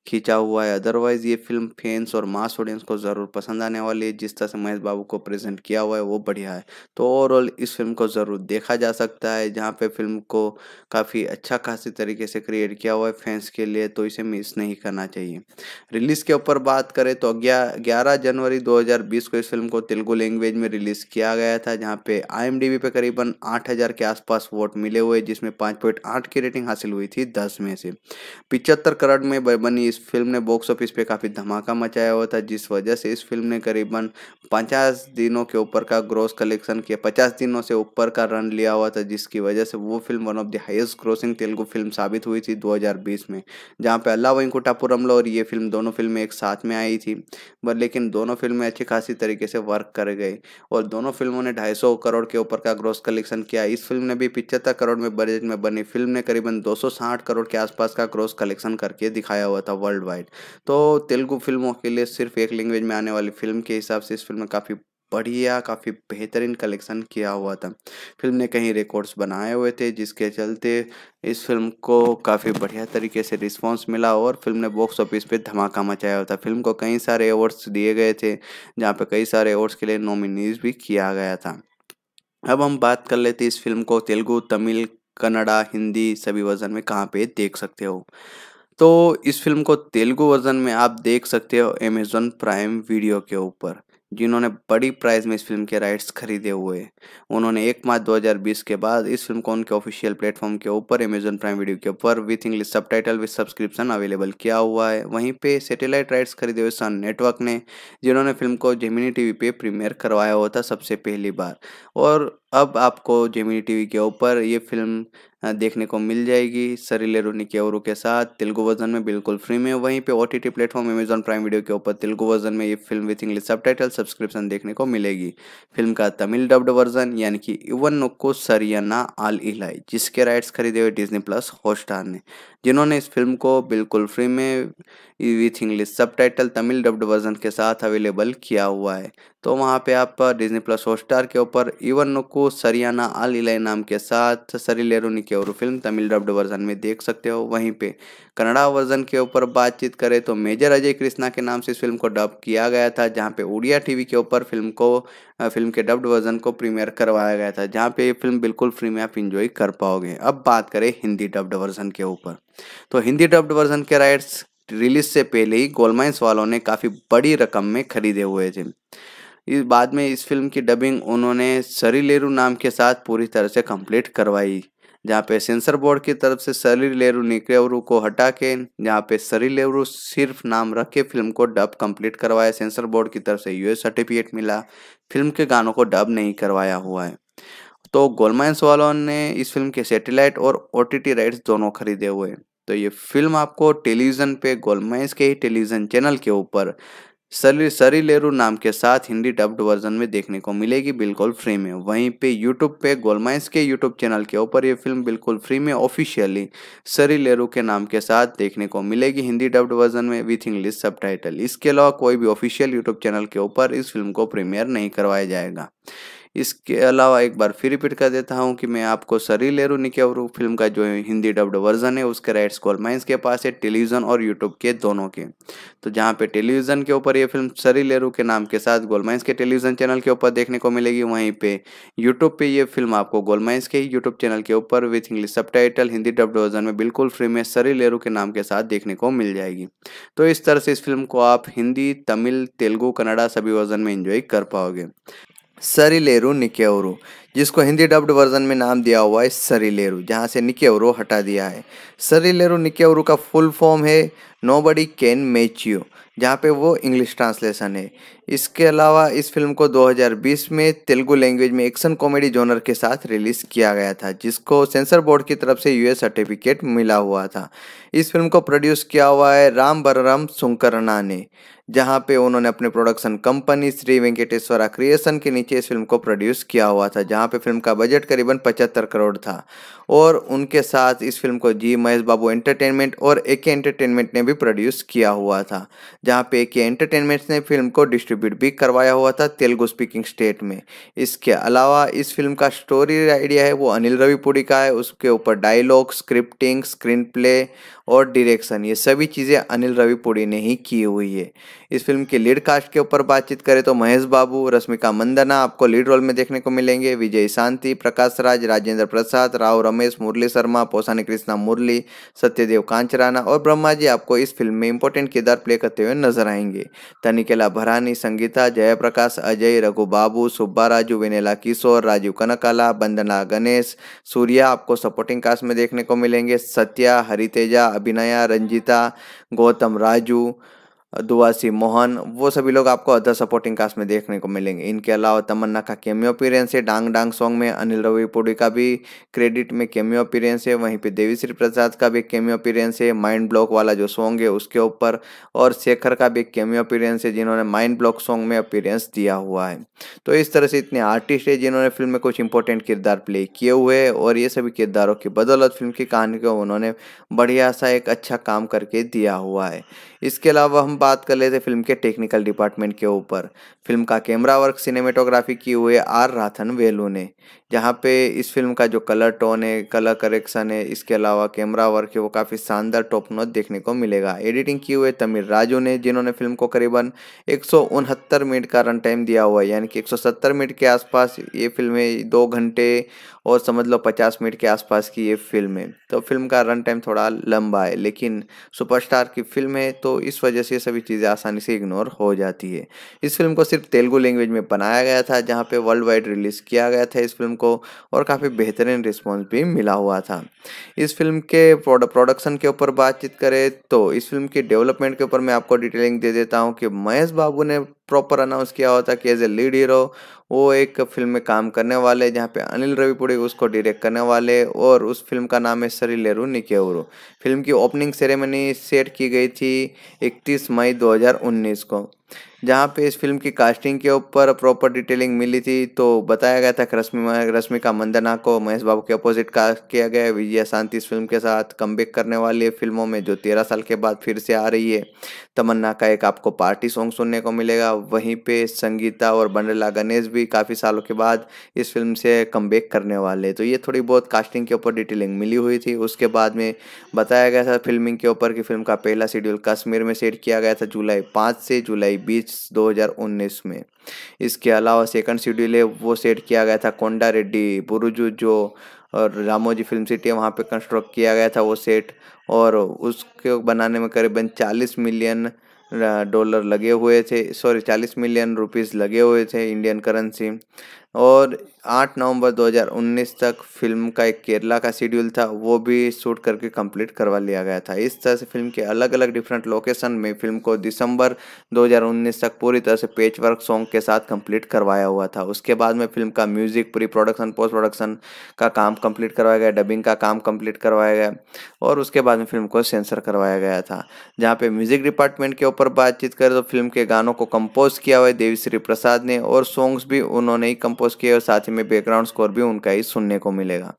खींचा हुआ है अदरवाइज़ ये फिल्म फिल्म फैंस और मास ऑडियंस को ज़रूर पसंद आने वाली है जिस तरह से महेश बाबू को प्रेजेंट किया हुआ है वो बढ़िया है तो ओवरऑल इस फिल्म को ज़रूर देखा जा सकता है जहाँ पे फिल्म को काफ़ी अच्छा खासी तरीके से क्रिएट किया हुआ है फैंस के लिए तो इसे मिस नहीं करना चाहिए रिलीज़ के ऊपर बात करें तो ग्यारह जनवरी दो को इस फिल्म को तेलुगु लैंग्वेज में रिलीज़ किया गया था जहाँ पे आई पे करीबन आठ के आसपास वोट मिले हुए जिसमें 5.8 की रेटिंग हासिल हुई थी दस में से पिचहत्तर करोड़ में बनी इस फिल्म ने बॉक्स ऑफिस पे काफ़ी धमाका मचाया हुआ था जिस वजह से इस फिल्म ने करीबन पचास दिनों के ऊपर का ग्रोस कलेक्शन किया पचास दिनों से ऊपर का रन लिया हुआ था जिसकी वजह से वो film one of the highest grossing Telugu film साबित हुई थी 2020 में जहां पे अल्लाह वेंकुटापुरमलो और ये फिल्म दोनों फिल्में एक साथ में आई थी बट लेकिन दोनों फिल्में अच्छी खासी तरीके से वर्क कर गई और दोनों फिल्मों ने ढाई करोड़ के ऊपर का ग्रोस कलेक्शन किया इस फिल्म ने भी पिचहत्तर करोड़ में बजट में बनी फिल्म ने करीबन दो करोड़ के आसपास का ग्रोस कलेक्शन करके दिखाया हुआ था वर्ल्ड वाइड तो तेलुगु तेलुगु फिल्मों के लिए सिर्फ एक लैंग्वेज में आने वाली फिल्म के हिसाब से इस फिल्म में काफ़ी बढ़िया काफ़ी बेहतरीन कलेक्शन किया हुआ था फिल्म ने कहीं रिकॉर्ड्स बनाए हुए थे जिसके चलते इस फिल्म को काफ़ी बढ़िया तरीके से रिस्पांस मिला और फिल्म ने बॉक्स ऑफिस पे धमाका मचाया हुआ था फिल्म को कई सारे अवार्ड्स दिए गए थे जहाँ पे कई सारे अवार्ड्स के लिए नॉमिनीज भी किया गया था अब हम बात कर लेते इस फिल्म को तेलुगू तमिल कन्नड़ा हिंदी सभी वजन में कहाँ पे देख सकते हो तो इस फ़िल्म को तेलुगु वर्ज़न में आप देख सकते हो अमेज़न प्राइम वीडियो के ऊपर जिन्होंने बड़ी प्राइस में इस फिल्म के राइट्स खरीदे हुए उन्होंने एक मार्च 2020 के बाद इस फिल्म को उनके ऑफिशियल प्लेटफॉर्म के ऊपर अमेजोन प्राइम वीडियो के ऊपर with English subtitle with subscription available किया हुआ है वहीं पे सैटेलाइट राइट्स खरीदे हुए सन नेटवर्क ने जिन्होंने फिल्म को जेमिनी टी पे प्रीमियर करवाया हुआ था सबसे पहली बार और अब आपको जेमिनी टी के ऊपर ये फिल्म हाँ, देखने को मिल जाएगी सरीले रोनी के औरों के साथ तेलुगु वर्जन में बिल्कुल फ्री में वहीं पे O T T platform Amazon prime video के ऊपर तेलुगु वर्जन में ये film with English sub subscription देखने को मिलेगी फिल्म का तमिल डब्ड वर्जन यानी कि इवन नुक्को सरियना आल इलाई जिसके राइट्स खरीदे हुए डिजनी प्लस हॉटस्टार ने जिन्होंने इस फिल्म को बिल्कुल फ्री में विथ इंग्लिश सब तमिल डब्ड वर्जन के साथ अवेलेबल किया हुआ है तो वहाँ पे आप डिज्नी प्लस हॉटस्टार के ऊपर इवन को सरियाना अल इलाई नाम के साथ सरी लेरोनी की और फिल्म तमिल डब्ड वर्जन में देख सकते हो वहीं पे कन्नड़ा वर्जन के ऊपर बातचीत करें तो मेजर अजय कृष्णा के नाम से इस फिल्म को डब किया गया था जहाँ पे उड़िया टीवी के ऊपर फिल्म को फिल्म के डब्ड वर्जन को प्रीमियर करवाया गया था जहाँ पे ये फिल्म बिल्कुल फ्री में आप इंजॉय कर पाओगे अब बात करें हिंदी डब्ड वर्जन के ऊपर तो हिंदी डब्ड वर्जन के राइट्स रिलीज से पहले ही गोलमाइंस वालों ने काफ़ी बड़ी रकम में खरीदे हुए थे इस बाद में इस फिल्म की डबिंग उन्होंने सरीलेरू नाम के साथ पूरी तरह से कंप्लीट करवाई जहाँ पे सेंसर बोर्ड की तरफ से सरीलेरू निकेवरू को हटा के जहाँ पे सरीलेरू सिर्फ नाम रख के फिल्म को डब कंप्लीट करवाया सेंसर बोर्ड की तरफ से यूएस सर्टिफिकेट मिला फिल्म के गानों को डब नहीं करवाया हुआ है तो गोलमाइंस वालों ने इस फिल्म के सैटेलाइट और ओ राइट्स दोनों खरीदे हुए तो ये फिल्म आपको टेलीविज़न पे गोलमाइंस के ही टेलीविज़न चैनल के ऊपर सरी सरी लेरू नाम के साथ हिंदी डब्ड वर्जन में देखने को मिलेगी बिल्कुल फ्री में वहीं पे यूट्यूब पे गोलमाइंस के यूट्यूब चैनल के ऊपर ये फिल्म बिल्कुल फ्री में ऑफिशियली सरी लेरू के नाम के साथ देखने को मिलेगी हिंदी डब्ड वर्जन में विथ इंग्लिश सब इसके अलावा कोई भी ऑफिशियल यूट्यूब चैनल के ऊपर इस फिल्म को प्रीमियर नहीं करवाया जाएगा इसके अलावा एक बार फिर रिपीट कर देता हूँ कि मैं आपको सरी लेरू निकेवरू फिल्म का जो हिंदी डब्ड वर्जन है उसके राइट्स माइंस के पास है टेलीविज़न और यूट्यूब के दोनों के तो जहाँ पे टेलीविज़न के ऊपर ये फिल्म सरी लेरू के नाम के साथ गोलमाइंस के टेलीविज़न चैनल के ऊपर देखने को मिलेगी वहीं पर यूट्यूब पर ये फिल्म आपको गोलमाइंस के यूट्यूब चैनल के ऊपर विथ इंग्लिश सब हिंदी डब्ड वर्जन में बिल्कुल फ्री में सरी लेरू के नाम के साथ देखने को मिल जाएगी तो इस तरह से इस फिल्म को आप हिंदी तमिल तेलुगू कन्नडा सभी वर्जन में इंजॉय कर पाओगे सरीलेरू निकेवरू जिसको हिंदी डब्ड वर्जन में नाम दिया हुआ है सरीलेरू जहाँ से निकेवरू हटा दिया है सरीलेरू निकेवरू का फुल फॉर्म है nobody can match you जहाँ पे वो इंग्लिश ट्रांसलेशन है इसके अलावा इस फिल्म को 2020 में तेलुगु लैंग्वेज में एक्शन कॉमेडी जोनर के साथ रिलीज़ किया गया था जिसको सेंसर बोर्ड की तरफ से यूएस सर्टिफिकेट मिला हुआ था इस फिल्म को प्रोड्यूस किया हुआ है राम बर्राम सुंकरना ने जहां पे उन्होंने अपने production company Sri Venkateswara creation के नीचे इस फिल्म को प्रोड्यूस किया हुआ था जहां पे फिल्म का बजट करीबन 75 करोड़ था और उनके साथ इस फिल्म को जी महेश बाबू एंटरटेनमेंट और ए के एंटरटेनमेंट ने भी प्रोड्यूस किया हुआ था जहाँ पे ए के एंटरटेनमेंट ने फिल्म को डिस्ट्रीब्यूट भी करवाया हुआ था तेलुगु स्पीकिंग स्टेट में इसके अलावा इस फिल्म का स्टोरी आइडिया है वो अनिल रविपुड़ी का है उसके ऊपर डायलॉग स्क्रिप्टिंग स्क्रीन प्ले और डिरेक्शन ये सभी चीज़ें अनिल रविपुड़ी ने ही की हुई है इस फिल्म की लीड कास्ट के ऊपर बातचीत करें तो महेश बाबू रश्मिका मंदना आपको लीड रोल में देखने को मिलेंगे विजय शांति प्रकाश राज राजेंद्र प्रसाद राव रमेश मुरली शर्मा पोसानी कृष्णा मुरली सत्यदेव कांचराना और ब्रह्मा जी आपको इस फिल्म में इंपॉर्टेंट किरदार प्ले करते हुए नजर आएंगे तनिकेला भरानी संगीता जयप्रकाश अजय रघु बाबू सुब्बा राजू वेनेला किशोर राजीव कनकाला बंदना गणेश सूर्या आपको सपोर्टिंग कास्ट में देखने को मिलेंगे सत्या हरितेजा अभिनया रंजिता गौतम राजू दुआसी मोहन वो सभी लोग आपको अदर सपोर्टिंग कास्ट में देखने को मिलेंगे इनके अलावा तमन्ना का केमियो अपीरेंस है डांग डांग सॉन्ग में अनिल रवि पुड़ी का भी क्रेडिट में केमियो अपीरेंस है वहीं पे देवी श्री प्रसाद का भी केमियो अपीरेंस है माइंड ब्लॉक वाला जो सॉन्ग है उसके ऊपर और शेखर का भी केमियो अपीरेंस है जिन्होंने माइंड ब्लॉक सॉन्ग में अपीरेंस दिया हुआ है तो इस तरह से इतने आर्टिस्ट है जिन्होंने फिल्म में कुछ इंपॉर्टेंट किरदार प्ले किए हुए हैं और ये सभी किरदारों की बदौलत फिल्म की कहानी को उन्होंने बढ़िया सा एक अच्छा काम करके दिया हुआ है इसके अलावा हम बात कर लेते फिल्म के टेक्निकल डिपार्टमेंट के ऊपर फिल्म का कैमरा वर्क सिनेमेटोग्राफी किए हुए आर राथन वेलू ने जहाँ पे इस फिल्म का जो कलर टोन है कलर करेक्शन है इसके अलावा कैमरा वर्क है वो काफ़ी शानदार टॉप नोट देखने को मिलेगा एडिटिंग की हुए तमिल राजू ने जिन्होंने फिल्म को करीबन एक मिनट का रन टाइम दिया हुआ है यानी कि 170 मिनट के आसपास ये फिल्म है दो घंटे और समझ लो 50 मिनट के आसपास की ये फिल्म है तो फिल्म का रन टाइम थोड़ा लंबा है लेकिन सुपरस्टार की फिल्म है तो इस वजह से सभी चीज़ें आसानी से इग्नोर हो जाती है इस फिल्म को सिर्फ तेलुगु लैंग्वेज में बनाया गया था जहाँ पर वर्ल्ड वाइड रिलीज़ किया गया था इस इस फिल्म को और काफ़ी बेहतरीन रिस्पॉन्स भी मिला हुआ था इस फिल्म के प्रोडक्शन के ऊपर बातचीत करें तो इस फिल्म की डेवलपमेंट के ऊपर मैं आपको डिटेलिंग दे देता हूँ कि महेश बाबू ने प्रॉपर अनाउंस किया होता कि एज ए लीड हीरो वो एक फिल्म में काम करने वाले जहाँ पे अनिल रविपुड़ी उसको डायरेक्ट करने वाले और उस फिल्म का नाम है सरी लेरू निके फिल्म की ओपनिंग सेरेमनी सेट की गई थी 31 मई 2019 को जहाँ पे इस फिल्म की कास्टिंग के ऊपर प्रॉपर डिटेलिंग मिली थी तो बताया गया था कि रश्मि रश्मिका मंदना को महेश बाबू के अपोजिट कास्ट किया गया है शांति इस फिल्म के साथ कम करने वाली फिल्मों में जो तेरह साल के बाद फिर से आ रही है तमन्ना का एक आपको पार्टी सॉन्ग सुनने को मिलेगा वहीं पे संगीता और बंडला गणेश भी काफ़ी सालों के बाद इस फिल्म से कम करने वाले तो ये थोड़ी बहुत कास्टिंग के ऊपर डिटेलिंग मिली हुई थी उसके बाद में बताया गया था फिल्मिंग के ऊपर कि फिल्म का पहला शेड्यूल कश्मीर में सेट किया गया था जुलाई पाँच से जुलाई बीस दो में इसके अलावा सेकंड शेड्यूल है वो सेट किया गया था कोंडा रेड्डी बुरुजू जो और रामोजी फिल्म सिटी वहाँ पे कंस्ट्रक्ट किया गया था वो सेट और उसको बनाने में करीबन चालीस मिलियन डॉलर लगे हुए थे सॉरी चालीस मिलियन रुपीस लगे हुए थे इंडियन करेंसी और 8 नवंबर 2019 तक फिल्म का एक केरला का शेड्यूल था वो भी शूट करके कंप्लीट करवा लिया गया था इस तरह से फिल्म के अलग अलग डिफरेंट लोकेशन में फिल्म को दिसंबर 2019 तक पूरी तरह से पेच वर्क सॉन्ग के साथ कंप्लीट करवाया हुआ था उसके बाद में फिल्म का music pre production post production का काम कम्प्लीट करवाया गया डबिंग का काम कम्प्लीट करवाया गया और उसके बाद में फिल्म को सेंसर करवाया गया था जहाँ पे म्यूजिक डिपार्टमेंट के ऊपर बातचीत करें तो फिल्म के गानों को कंपोज किया हुआ है श्री प्रसाद ने और सॉन्ग्स भी उन्होंने ही कंपोज कंपोज किए और साथ ही में बैकग्राउंड स्कोर भी उनका ही सुनने को मिलेगा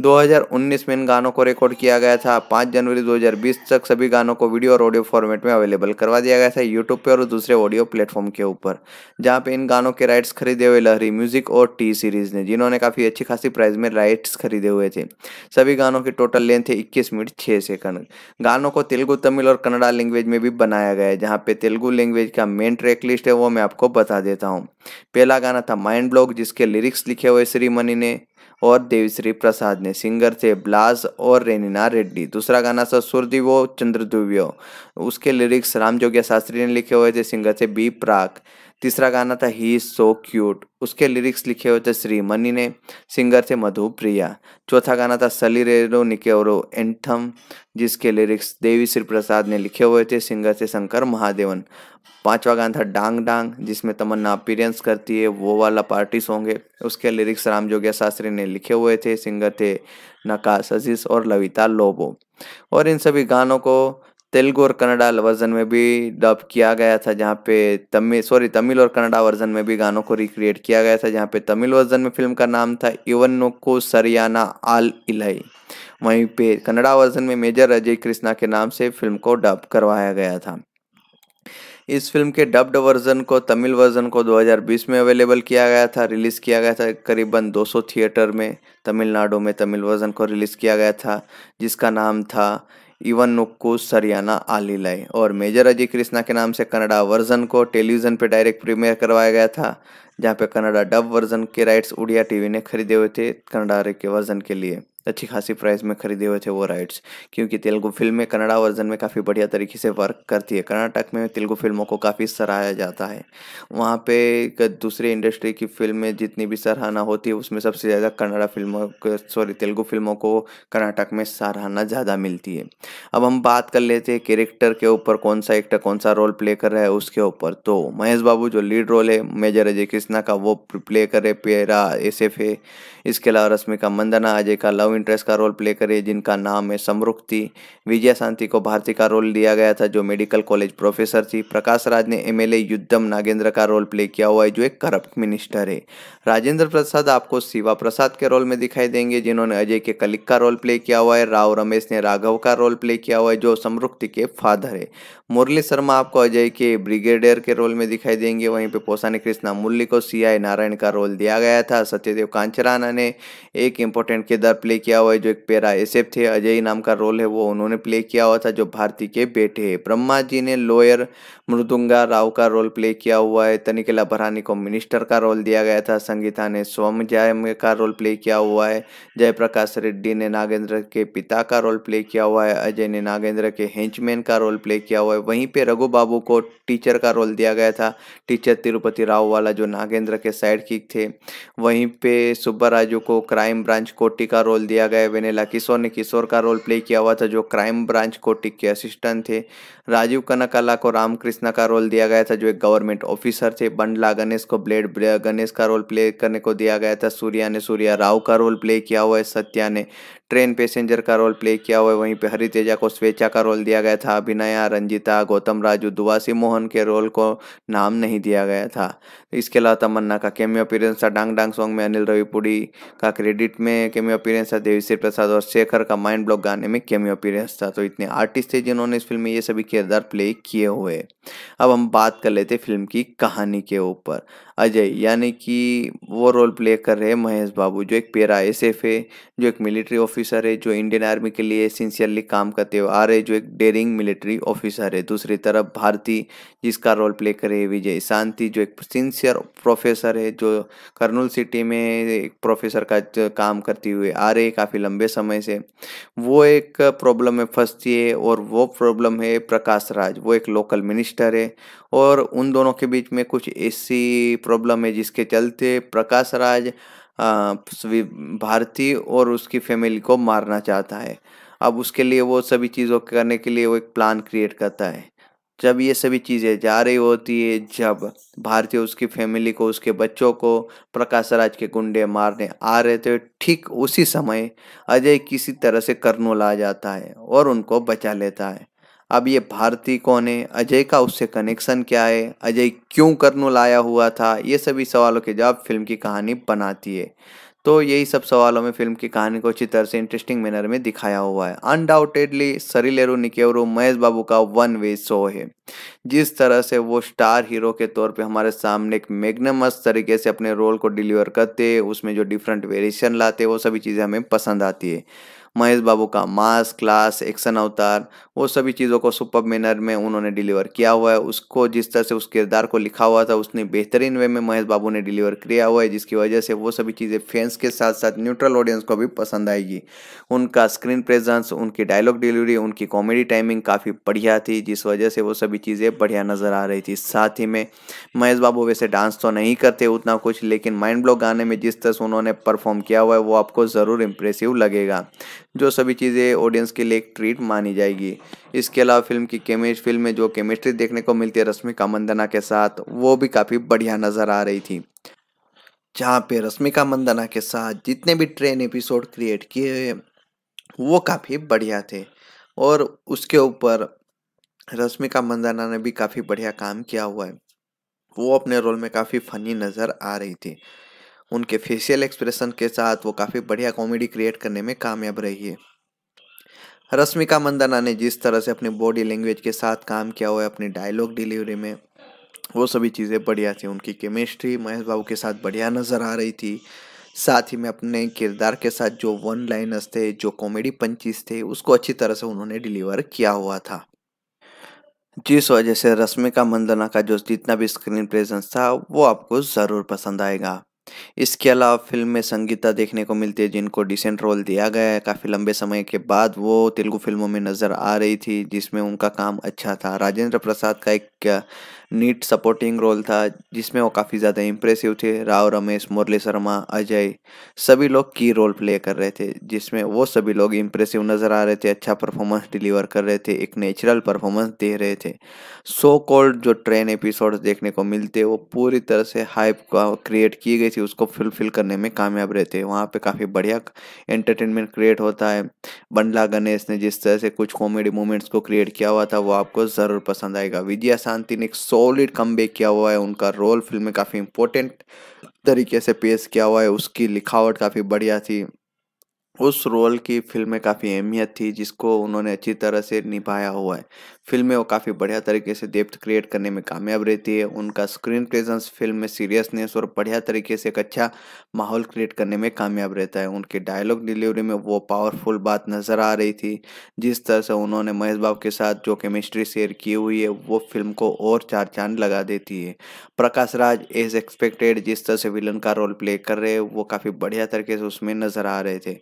2019 में इन गानों को रिकॉर्ड किया गया था 5 जनवरी 2020 तक सभी गानों को वीडियो और ऑडियो फॉर्मेट में अवेलेबल करवा दिया गया था यूट्यूब पे और दूसरे ऑडियो प्लेटफॉर्म के ऊपर जहाँ पे इन गानों के राइट्स खरीदे हुए लहरी म्यूजिक और टी सीरीज ने जिन्होंने काफ़ी अच्छी खासी प्राइस में राइट्स खरीदे हुए थे सभी गानों की टोटल लेंथ है इक्कीस मिनट छः सेकंड गानों को तेलुगु तमिल और कन्नड़ा लैंग्वेज में भी बनाया गया है जहाँ पे तेलुगु लैंग्वेज का मेन ट्रैक लिस्ट है वो मैं आपको बता देता हूँ पहला गाना था माइंड ब्लॉग जिसके लिरिक्स लिखे हुए मनी ने और देवीश्री प्रसाद ने सिंगर थे ब्लास और रेनिना रेड्डी दूसरा गाना था वो चंद्रदुव्यो उसके लिरिक्स राम शास्त्री ने लिखे हुए थे सिंगर थे बी प्राक तीसरा गाना था ही इज़ सो क्यूट उसके लिरिक्स लिखे हुए थे श्री मनी ने सिंगर थे मधु प्रिया चौथा गाना था सली रेरो निकेरो एंथम जिसके लिरिक्स देवी श्री प्रसाद ने लिखे हुए थे सिंगर थे शंकर महादेवन पांचवा गाना था डांग डांग जिसमें तमन्ना अपीरेंस करती है वो वाला पार्टी सॉन्ग है उसके लिरिक्स राम जोगिया शास्त्री ने लिखे हुए थे सिंगर थे नकाश अजीज और लविता लोबो और इन सभी गानों को तेलुगु और कन्नडा वर्जन में भी डब किया गया था जहाँ पे तमिल सॉरी तमिल और कन्नडा वर्जन में भी गानों को रिक्रिएट किया गया था जहाँ पे तमिल वर्जन में फिल्म का नाम था नो को सरियाना आल इलाई वहीं पे कन्नडा वर्जन में मेजर अजय कृष्णा के नाम से फिल्म को डब करवाया गया था इस फिल्म के डब्ड वर्जन को तमिल वर्जन को 2020 में अवेलेबल किया गया था रिलीज़ किया गया था करीबन 200 थिएटर में तमिलनाडु में तमिल वर्जन को रिलीज़ किया गया था जिसका नाम था इवन को सरियाना आलीलाई और मेजर अजय कृष्णा के नाम से कनाडा वर्जन को टेलीविजन पे डायरेक्ट प्रीमियर करवाया गया था जहाँ पे कनाडा डब वर्जन के राइट्स उड़िया टीवी ने खरीदे हुए थे कनाडा के वर्जन के लिए अच्छी खासी प्राइस में खरीदे हुए थे वो राइट्स क्योंकि तेलुगु फिल्में कनाडा वर्जन में काफ़ी बढ़िया तरीके से वर्क करती है कर्नाटक में तेलुगु फिल्मों को काफ़ी सराहाया जाता है वहाँ पे दूसरे इंडस्ट्री की फिल्में जितनी भी सराहना होती है उसमें सबसे ज़्यादा कन्नाडा फिल्मों सॉरी तेलुगु फिल्मों को कर्नाटक में सराहना ज़्यादा मिलती है अब हम बात कर लेते हैं कैरेक्टर के ऊपर कौन सा एक्टर कौन सा रोल प्ले कर रहा है उसके ऊपर तो महेश बाबू जो लीड रोल है मेजर अजय कृष्णा का वो प्ले कर रहे पेरा एस इसके अलावा रश्मिका मंदना अजय का लव लव इंटरेस्ट का रोल प्ले करे जिनका नाम है समरुक्ति विजया शांति को भारती का रोल दिया गया था जो मेडिकल कॉलेज प्रोफेसर थी प्रकाश राज ने एमएलए युद्धम नागेंद्र का रोल प्ले किया हुआ है जो एक करप्ट मिनिस्टर है राजेंद्र प्रसाद आपको शिवा प्रसाद के रोल में दिखाई देंगे जिन्होंने अजय के कलिक का रोल प्ले किया हुआ है राव रमेश ने राघव का रोल प्ले किया हुआ है जो समरुक्ति के फादर है मुरली शर्मा आपको अजय के ब्रिगेडियर के रोल में दिखाई देंगे वहीं पे पोसानी कृष्णा मुरली को सी नारायण का रोल दिया गया था सत्यदेव कांचराना ने एक इम्पोर्टेंट किरदार प्ले किया हुआ है जो एक पेरा एसेप थे अजय नाम का रोल है वो उन्होंने प्ले किया हुआ था जो भारती के बेटे है ब्रह्मा जी ने लॉयर मृदुंगा राव का रोल प्ले किया हुआ है तनिकला भरानी को मिनिस्टर का रोल दिया गया था संगीता ने स्वम जय का रोल प्ले किया हुआ है जयप्रकाश रेड्डी ने नागेंद्र के पिता का रोल प्ले किया हुआ है अजय ने नागेंद्र के हेंचमैन का रोल प्ले किया हुआ है वहीं पे रघु बाबू को टीचर का रोल दिया गया था टीचर तिरुपति राव वाला जो नागेंद्र के साइड थे वहीं पे सुब्बा राजू को क्राइम ब्रांच कोटी का रोल दिया गया वेनेला किशोर ने किशोर का रोल प्ले किया हुआ था जो क्राइम ब्रांच कोटिक के असिस्टेंट थे राजीव कनकला को रामकृष्ण का रोल दिया गया था जो एक गवर्नमेंट ऑफिसर थे बंडला गणेश को ब्लेड गणेश का रोल प्ले करने को दिया गया था सूर्या ने सूर्या राव का रोल प्ले किया हुआ है सत्या ने ट्रेन पैसेंजर का रोल प्ले किया हुआ है वहीं पे हरितेजा को स्वेच्छा का रोल दिया गया था अभिनया रंजिता गौतम राजू दुवासी मोहन के रोल को नाम नहीं दिया गया था इसके अलावा तमन्ना का केमियो अपीरेंस था डांग डांग सॉन्ग में अनिल रविपुड़ी का क्रेडिट में केमियो अपीरेंस था देवीश्री प्रसाद और शेखर का माइंड ब्लॉक गाने में केमियो अपीरेंस था तो इतने आर्टिस्ट थे जिन्होंने इस फिल्म में ये सभी किरदार प्ले किए हुए अब हम बात कर लेते फिल्म की कहानी के ऊपर अजय यानी कि वो रोल प्ले कर रहे हैं महेश बाबू जो एक पेरा एस एफ है जो एक मिलिट्री ऑफिसर है जो इंडियन आर्मी के लिए सिंसियरली काम करते हुए आ रहे जो एक डेरिंग मिलिट्री ऑफिसर है दूसरी तरफ भारती जिसका रोल प्ले कर रहे हैं विजय शांति जो एक सिंसियर प्रोफेसर है जो कर्नूल सिटी में एक प्रोफेसर का काम करते हुए आ रहे काफ़ी लंबे समय से वो एक प्रॉब्लम में फंसती है और वो प्रॉब्लम है प्रकाश राज वो एक लोकल मिनिस्टर है और उन दोनों के बीच में कुछ ऐसी प्रॉब्लम है जिसके चलते प्रकाश राज भारती और उसकी फैमिली को मारना चाहता है अब उसके लिए वो सभी चीज़ों करने के लिए वो एक प्लान क्रिएट करता है जब ये सभी चीज़ें जा रही होती है जब भारतीय उसकी फैमिली को उसके बच्चों को प्रकाश राज के गुंडे मारने आ रहे थे ठीक उसी समय अजय किसी तरह से कर्नूल आ जाता है और उनको बचा लेता है अब ये भारती कौन है अजय का उससे कनेक्शन क्या है अजय क्यों कर्नूल लाया हुआ था ये सभी सवालों के जवाब फिल्म की कहानी बनाती है तो यही सब सवालों में फिल्म की कहानी को अच्छी तरह से इंटरेस्टिंग मैनर में दिखाया हुआ है अनडाउटेडली सरीलेरू निकेवरू महेश बाबू का वन वे शो है जिस तरह से वो स्टार हीरो के तौर पे हमारे सामने एक मैग्नमस तरीके से अपने रोल को डिलीवर करते उसमें जो डिफरेंट वेरिएशन लाते वो सभी चीज़ें हमें पसंद आती है महेश बाबू का मास क्लास एक्शन अवतार वो सभी चीज़ों को सुपर मैनर में उन्होंने डिलीवर किया हुआ है उसको जिस तरह से उस किरदार को लिखा हुआ था उसने बेहतरीन वे में महेश बाबू ने डिलीवर किया हुआ है जिसकी वजह से वो सभी चीज़ें फैंस के साथ साथ न्यूट्रल ऑडियंस को भी पसंद आएगी उनका स्क्रीन प्रेजेंस उनकी डायलॉग डिलीवरी उनकी कॉमेडी टाइमिंग काफ़ी बढ़िया थी जिस वजह से वो सभी चीज़ें बढ़िया नज़र आ रही थी साथ ही में महेश बाबू वैसे डांस तो नहीं करते उतना कुछ लेकिन माइंड ब्लॉक गाने में जिस तरह से उन्होंने परफॉर्म किया हुआ है वो आपको ज़रूर इम्प्रेसिव लगेगा जो सभी चीज़ें ऑडियंस के लिए एक ट्रीट मानी जाएगी इसके अलावा फिल्म की केमिस्ट फिल्म में जो केमिस्ट्री देखने को मिलती है रश्मिका मंदना के साथ वो भी काफ़ी बढ़िया नज़र आ रही थी जहाँ पे रश्मिका मंदना के साथ जितने भी ट्रेन एपिसोड क्रिएट किए वो काफ़ी बढ़िया थे और उसके ऊपर रश्मिका मंदना ने भी काफ़ी बढ़िया काम किया हुआ है वो अपने रोल में काफ़ी फनी नज़र आ रही थी उनके फेशियल एक्सप्रेशन के साथ वो काफ़ी बढ़िया कॉमेडी क्रिएट करने में कामयाब रही है रश्मिका मंदाना ने जिस तरह से अपने बॉडी लैंग्वेज के साथ काम किया हुआ है अपनी डायलॉग डिलीवरी में वो सभी चीज़ें बढ़िया थी उनकी केमिस्ट्री महेश बाबू के साथ बढ़िया नज़र आ रही थी साथ ही में अपने किरदार के साथ जो वन लाइनर्स थे जो कॉमेडी पंचीज थे उसको अच्छी तरह से उन्होंने डिलीवर किया हुआ था जिस वजह से रश्मिका मंदना का जो जितना भी स्क्रीन प्रेजेंस था वो आपको ज़रूर पसंद आएगा इसके अलावा फिल्म में संगीता देखने को मिलती है जिनको डिसेंट रोल दिया गया है काफ़ी लंबे समय के बाद वो तेलुगु फिल्मों में नज़र आ रही थी जिसमें उनका काम अच्छा था राजेंद्र प्रसाद का एक नीट सपोर्टिंग रोल था जिसमें वो काफ़ी ज़्यादा इम्प्रेसिव थे राव रमेश मुरली शर्मा अजय सभी लोग की रोल प्ले कर रहे थे जिसमें वो सभी लोग इम्प्रेसिव नज़र आ रहे थे अच्छा परफॉर्मेंस डिलीवर कर रहे थे एक नेचुरल परफॉर्मेंस दे रहे थे सो कॉल्ड जो ट्रेन एपिसोड देखने को मिलते वो पूरी तरह से हाइप क्रिएट की गई थी उसको फुलफिल करने में कामयाब रहते वहाँ पर काफ़ी बढ़िया एंटरटेनमेंट क्रिएट होता है बंडला गणेश ने जिस तरह से कुछ कॉमेडी मोमेंट्स को क्रिएट किया हुआ था वो आपको ज़रूर पसंद आएगा विजया शांति ने एक सो सॉलिड कम किया हुआ है उनका रोल फिल्म में काफ़ी इम्पोर्टेंट तरीके से पेश किया हुआ है उसकी लिखावट काफ़ी बढ़िया थी उस रोल की फिल्म में काफ़ी अहमियत थी जिसको उन्होंने अच्छी तरह से निभाया हुआ है फिल्म में वो काफ़ी बढ़िया तरीके से डेप्थ क्रिएट करने में कामयाब रहती है उनका स्क्रीन प्रेजेंस फिल्म में सीरियसनेस और बढ़िया तरीके से एक अच्छा माहौल क्रिएट करने में कामयाब रहता है उनके डायलॉग डिलीवरी में वो पावरफुल बात नज़र आ रही थी जिस तरह से उन्होंने महेश बाब के साथ जो केमिस्ट्री शेयर की हुई है वो फिल्म को और चार चांद लगा देती है प्रकाश राज एज एक्सपेक्टेड जिस तरह से विलन का रोल प्ले कर रहे हैं वो काफ़ी बढ़िया तरीके से उसमें नज़र आ रहे थे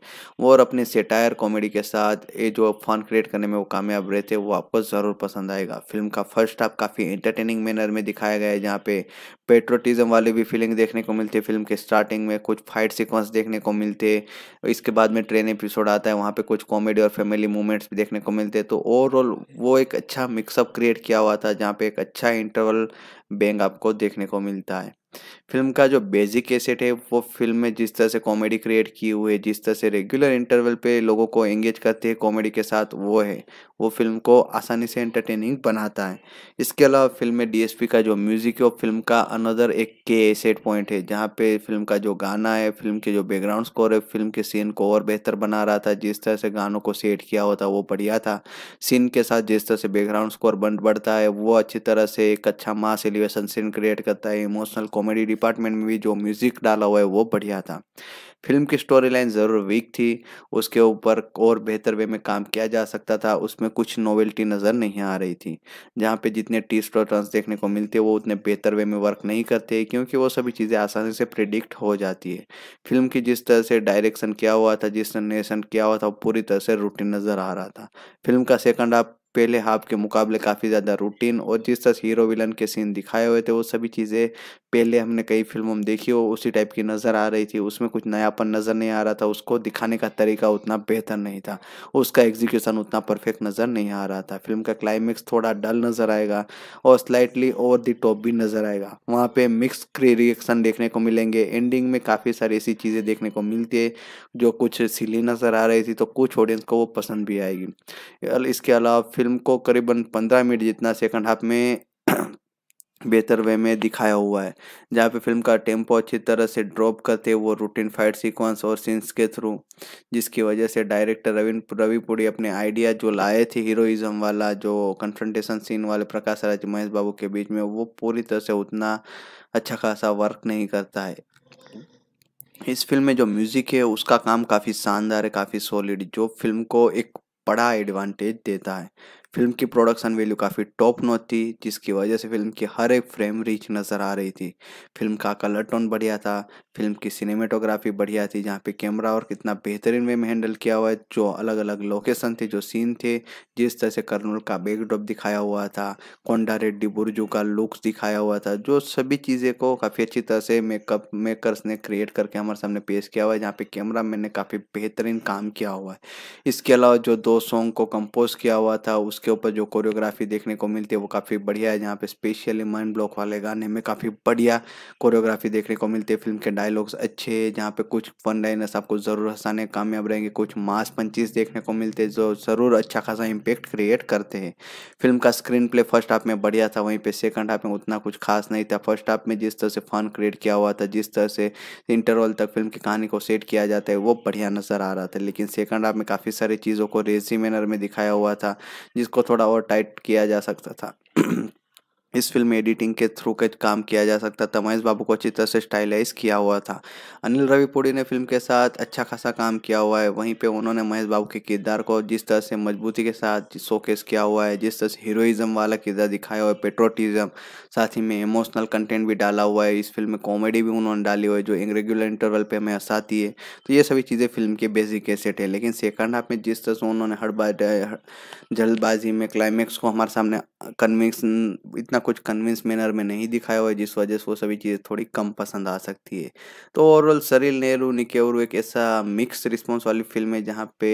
और अपने सेटायर कॉमेडी के साथ ये जो फन क्रिएट करने में वो कामयाब रहे थे वो आपको ज़रूर ज़रूर पसंद आएगा फिल्म का फर्स्ट हाफ काफ़ी एंटरटेनिंग मैनर में दिखाया गया है जहाँ पे पेट्रोटिज्म वाली भी फीलिंग देखने को मिलती है फिल्म के स्टार्टिंग में कुछ फाइट सिक्वेंस देखने को मिलते इसके बाद में ट्रेन एपिसोड आता है वहाँ पे कुछ कॉमेडी और फैमिली मूवमेंट्स भी देखने को मिलते हैं तो ओवरऑल वो एक अच्छा मिक्सअप क्रिएट किया हुआ था जहाँ पे एक अच्छा इंटरवल बैंग आपको देखने को मिलता है फिल्म का जो बेसिक एसेट है वो फिल्म में जिस तरह से कॉमेडी क्रिएट की हुई है जिस तरह से रेगुलर इंटरवल पे लोगों को एंगेज करते हैं कॉमेडी के साथ वो है वो फिल्म को आसानी से एंटरटेनिंग बनाता है इसके अलावा फिल्म में डीएसपी का जो म्यूज़िक है वो फिल्म का अनदर एक के एसेट पॉइंट है जहाँ पे फिल्म का जो गाना है फिल्म के जो बैकग्राउंड स्कोर है फिल्म के सीन को और बेहतर बना रहा था जिस तरह से गानों को सेट किया होता वो बढ़िया था सीन के साथ जिस तरह से बैकग्राउंड स्कोर बन बढ़ता है वो अच्छी तरह से एक अच्छा mass element motivation scene create करता है इमोशनल कॉमेडी डिपार्टमेंट में भी जो म्यूजिक डाला हुआ है वो बढ़िया था फिल्म की स्टोरी लाइन ज़रूर वीक थी उसके ऊपर और बेहतर वे में काम किया जा सकता था उसमें कुछ नोवेल्टी नज़र नहीं आ रही थी जहाँ पे जितने टीस्ट और टर्न्स देखने को मिलते हैं वो उतने बेहतर वे में वर्क नहीं करते क्योंकि वो सभी चीज़ें आसानी से प्रिडिक्ट हो जाती है फिल्म की जिस तरह से डायरेक्शन किया हुआ था जिस तरह नेशन किया हुआ था वो पूरी तरह से रूटीन नज़र आ रहा था फिल्म का सेकंड हाफ पहले हाफ के मुकाबले काफ़ी ज़्यादा रूटीन और जिस तरह हीरो विलन के सीन दिखाए हुए थे वो सभी चीज़ें पहले हमने कई फिल्मों में देखी हो उसी टाइप की नज़र आ रही थी उसमें कुछ नयापन नज़र नहीं आ रहा था उसको दिखाने का तरीका उतना बेहतर नहीं था उसका एग्जीक्यूशन उतना परफेक्ट नज़र नहीं आ रहा था फिल्म का क्लाइमेक्स थोड़ा डल नज़र आएगा और स्लाइटली ओवर दी टॉप भी नज़र आएगा वहाँ पर मिक्स रिएक्शन देखने को मिलेंगे एंडिंग में काफ़ी सारी ऐसी चीज़ें देखने को मिलती है जो कुछ सिली नज़र आ रही थी तो कुछ ऑडियंस को वो पसंद भी आएगी इसके अलावा फिल्म को करीबन पंद्रह मिनट जितना सेकंड हाफ में बेहतर वे में दिखाया हुआ है जहाँ पे फिल्म का टेम्पो अच्छी तरह से ड्रॉप करते वो रूटीन फाइट सीक्वेंस और सीन्स के थ्रू जिसकी वजह से डायरेक्टर रवि रविपुरी अपने आइडिया जो लाए थे हीरोइज्म वाला जो कन्फ्रंटेशन सीन वाले प्रकाश राज महेश बाबू के बीच में वो पूरी तरह से उतना अच्छा खासा वर्क नहीं करता है इस फिल्म में जो म्यूज़िक है उसका काम काफ़ी शानदार है काफ़ी सॉलिड जो फिल्म को एक बड़ा एडवांटेज देता है फिल्म की प्रोडक्शन वैल्यू काफ़ी टॉप नोट थी जिसकी वजह से फिल्म की हर एक फ्रेम रिच नज़र आ रही थी फिल्म का कलर टोन बढ़िया था फिल्म की सिनेमेटोग्राफी बढ़िया थी जहाँ पे कैमरा और कितना बेहतरीन वे में हैंडल किया हुआ है जो अलग अलग लोकेशन थे जो सीन थे जिस तरह से कर्नूल का बैकड्रॉप दिखाया हुआ था कोंडा रेड्डी बुर्जू का लुक्स दिखाया हुआ था जो सभी चीज़ें को काफ़ी अच्छी तरह से मेकअप मेकर्स ने क्रिएट करके हमारे सामने पेश किया हुआ है जहाँ पे कैमरा मैन ने काफ़ी बेहतरीन काम किया हुआ है इसके अलावा जो दो सॉन्ग को कंपोज किया हुआ था उसके ऊपर जो कोरियोग्राफी देखने को मिलती है वो काफ़ी बढ़िया है जहाँ पे स्पेशली माइंड ब्लॉक वाले गाने में काफ़ी बढ़िया कोरियोग्राफी देखने को मिलती है फिल्म के डायलॉग्स अच्छे जहाँ पे कुछ फन लाइनर्स आपको ज़रूर हंसाने कामयाब रहेंगे कुछ मास पंचीज देखने को मिलते हैं जो ज़रूर अच्छा खासा इम्पेक्ट क्रिएट करते हैं फिल्म का स्क्रीन प्ले फर्स्ट हाफ में बढ़िया था वहीं पे सेकंड हाफ में उतना कुछ खास नहीं था फर्स्ट हाफ में जिस तरह से फन क्रिएट किया हुआ था जिस तरह से इंटरवल तक फिल्म की कहानी को सेट किया जाता है वो बढ़िया नज़र आ रहा था लेकिन सेकंड हाफ में काफ़ी सारी चीज़ों को रेजी मैनर में दिखाया हुआ था जिसको थोड़ा और टाइट किया जा सकता था इस फिल्म एडिटिंग के थ्रू के काम किया जा सकता था महेश बाबू को अच्छी तरह से स्टाइलाइज किया हुआ था अनिल रविपुरी ने फिल्म के साथ अच्छा खासा काम किया हुआ है वहीं पे उन्होंने महेश बाबू के किरदार को जिस तरह से मजबूती के साथ शोकेस किया हुआ है जिस तरह से हीरोइज्म वाला किरदार दिखाया हुआ है पेट्रोटिज्म साथ ही में इमोशनल कंटेंट भी डाला हुआ है इस फिल्म में कॉमेडी भी उन्होंने डाली हुई है जो रेगुलर इंटरवल पर हमें हंसाती है तो ये सभी चीज़ें फिल्म के बेसिक एसेट है लेकिन सेकंड हाफ में जिस तरह से उन्होंने हर बार जल्दबाजी में क्लाइमैक्स को हमारे सामने कन्विंस इतना कुछ कन्विंस मैनर में नहीं दिखाया हुआ है जिस वजह से वो सभी चीज़ें थोड़ी कम पसंद आ सकती है तो ओवरऑल सरील नेहरू निकेवर एक ऐसा मिक्स रिस्पॉन्स वाली फिल्म है जहाँ पे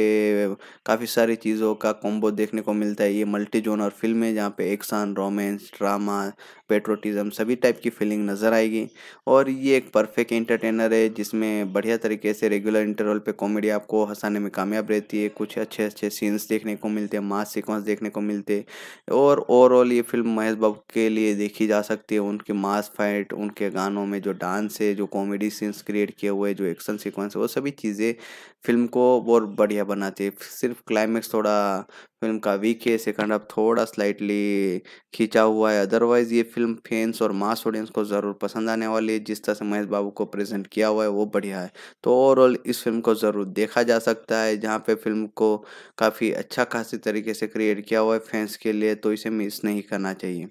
काफ़ी सारी चीज़ों का कॉम्बो देखने को मिलता है ये मल्टी जोनर फिल्म है जहाँ पे एक्शन रोमांस ड्रामा पेट्रोटिज्म सभी टाइप की फीलिंग नज़र आएगी और ये एक परफेक्ट एंटरटेनर है जिसमें बढ़िया तरीके से रेगुलर इंटरवल पे कॉमेडी आपको हंसाने में कामयाब रहती है कुछ अच्छे अच्छे सीन्स देखने को मिलते हैं मास सीक्वेंस देखने को मिलते हैं और ओवरऑल ये फिल्म महेश बाबू के लिए देखी जा सकती है उनकी मास फाइट उनके गानों में जो डांस है जो कॉमेडी सीन्स क्रिएट किए हुए जो एक्शन सीक्वेंस है वो सभी चीज़ें फिल्म को और बढ़िया बनाती है सिर्फ क्लाइमैक्स थोड़ा फिल्म का वीक है सेकंड हाफ थोड़ा स्लाइटली खींचा हुआ है अदरवाइज ये फिल्म फैंस और मास ऑडियंस को ज़रूर पसंद आने वाली है जिस तरह से महेश बाबू को प्रेजेंट किया हुआ है वो बढ़िया है तो ओवरऑल इस फिल्म को ज़रूर देखा जा सकता है जहाँ पे फिल्म को काफ़ी अच्छा खासी तरीके से क्रिएट किया हुआ है फैंस के लिए तो इसे मिस नहीं करना चाहिए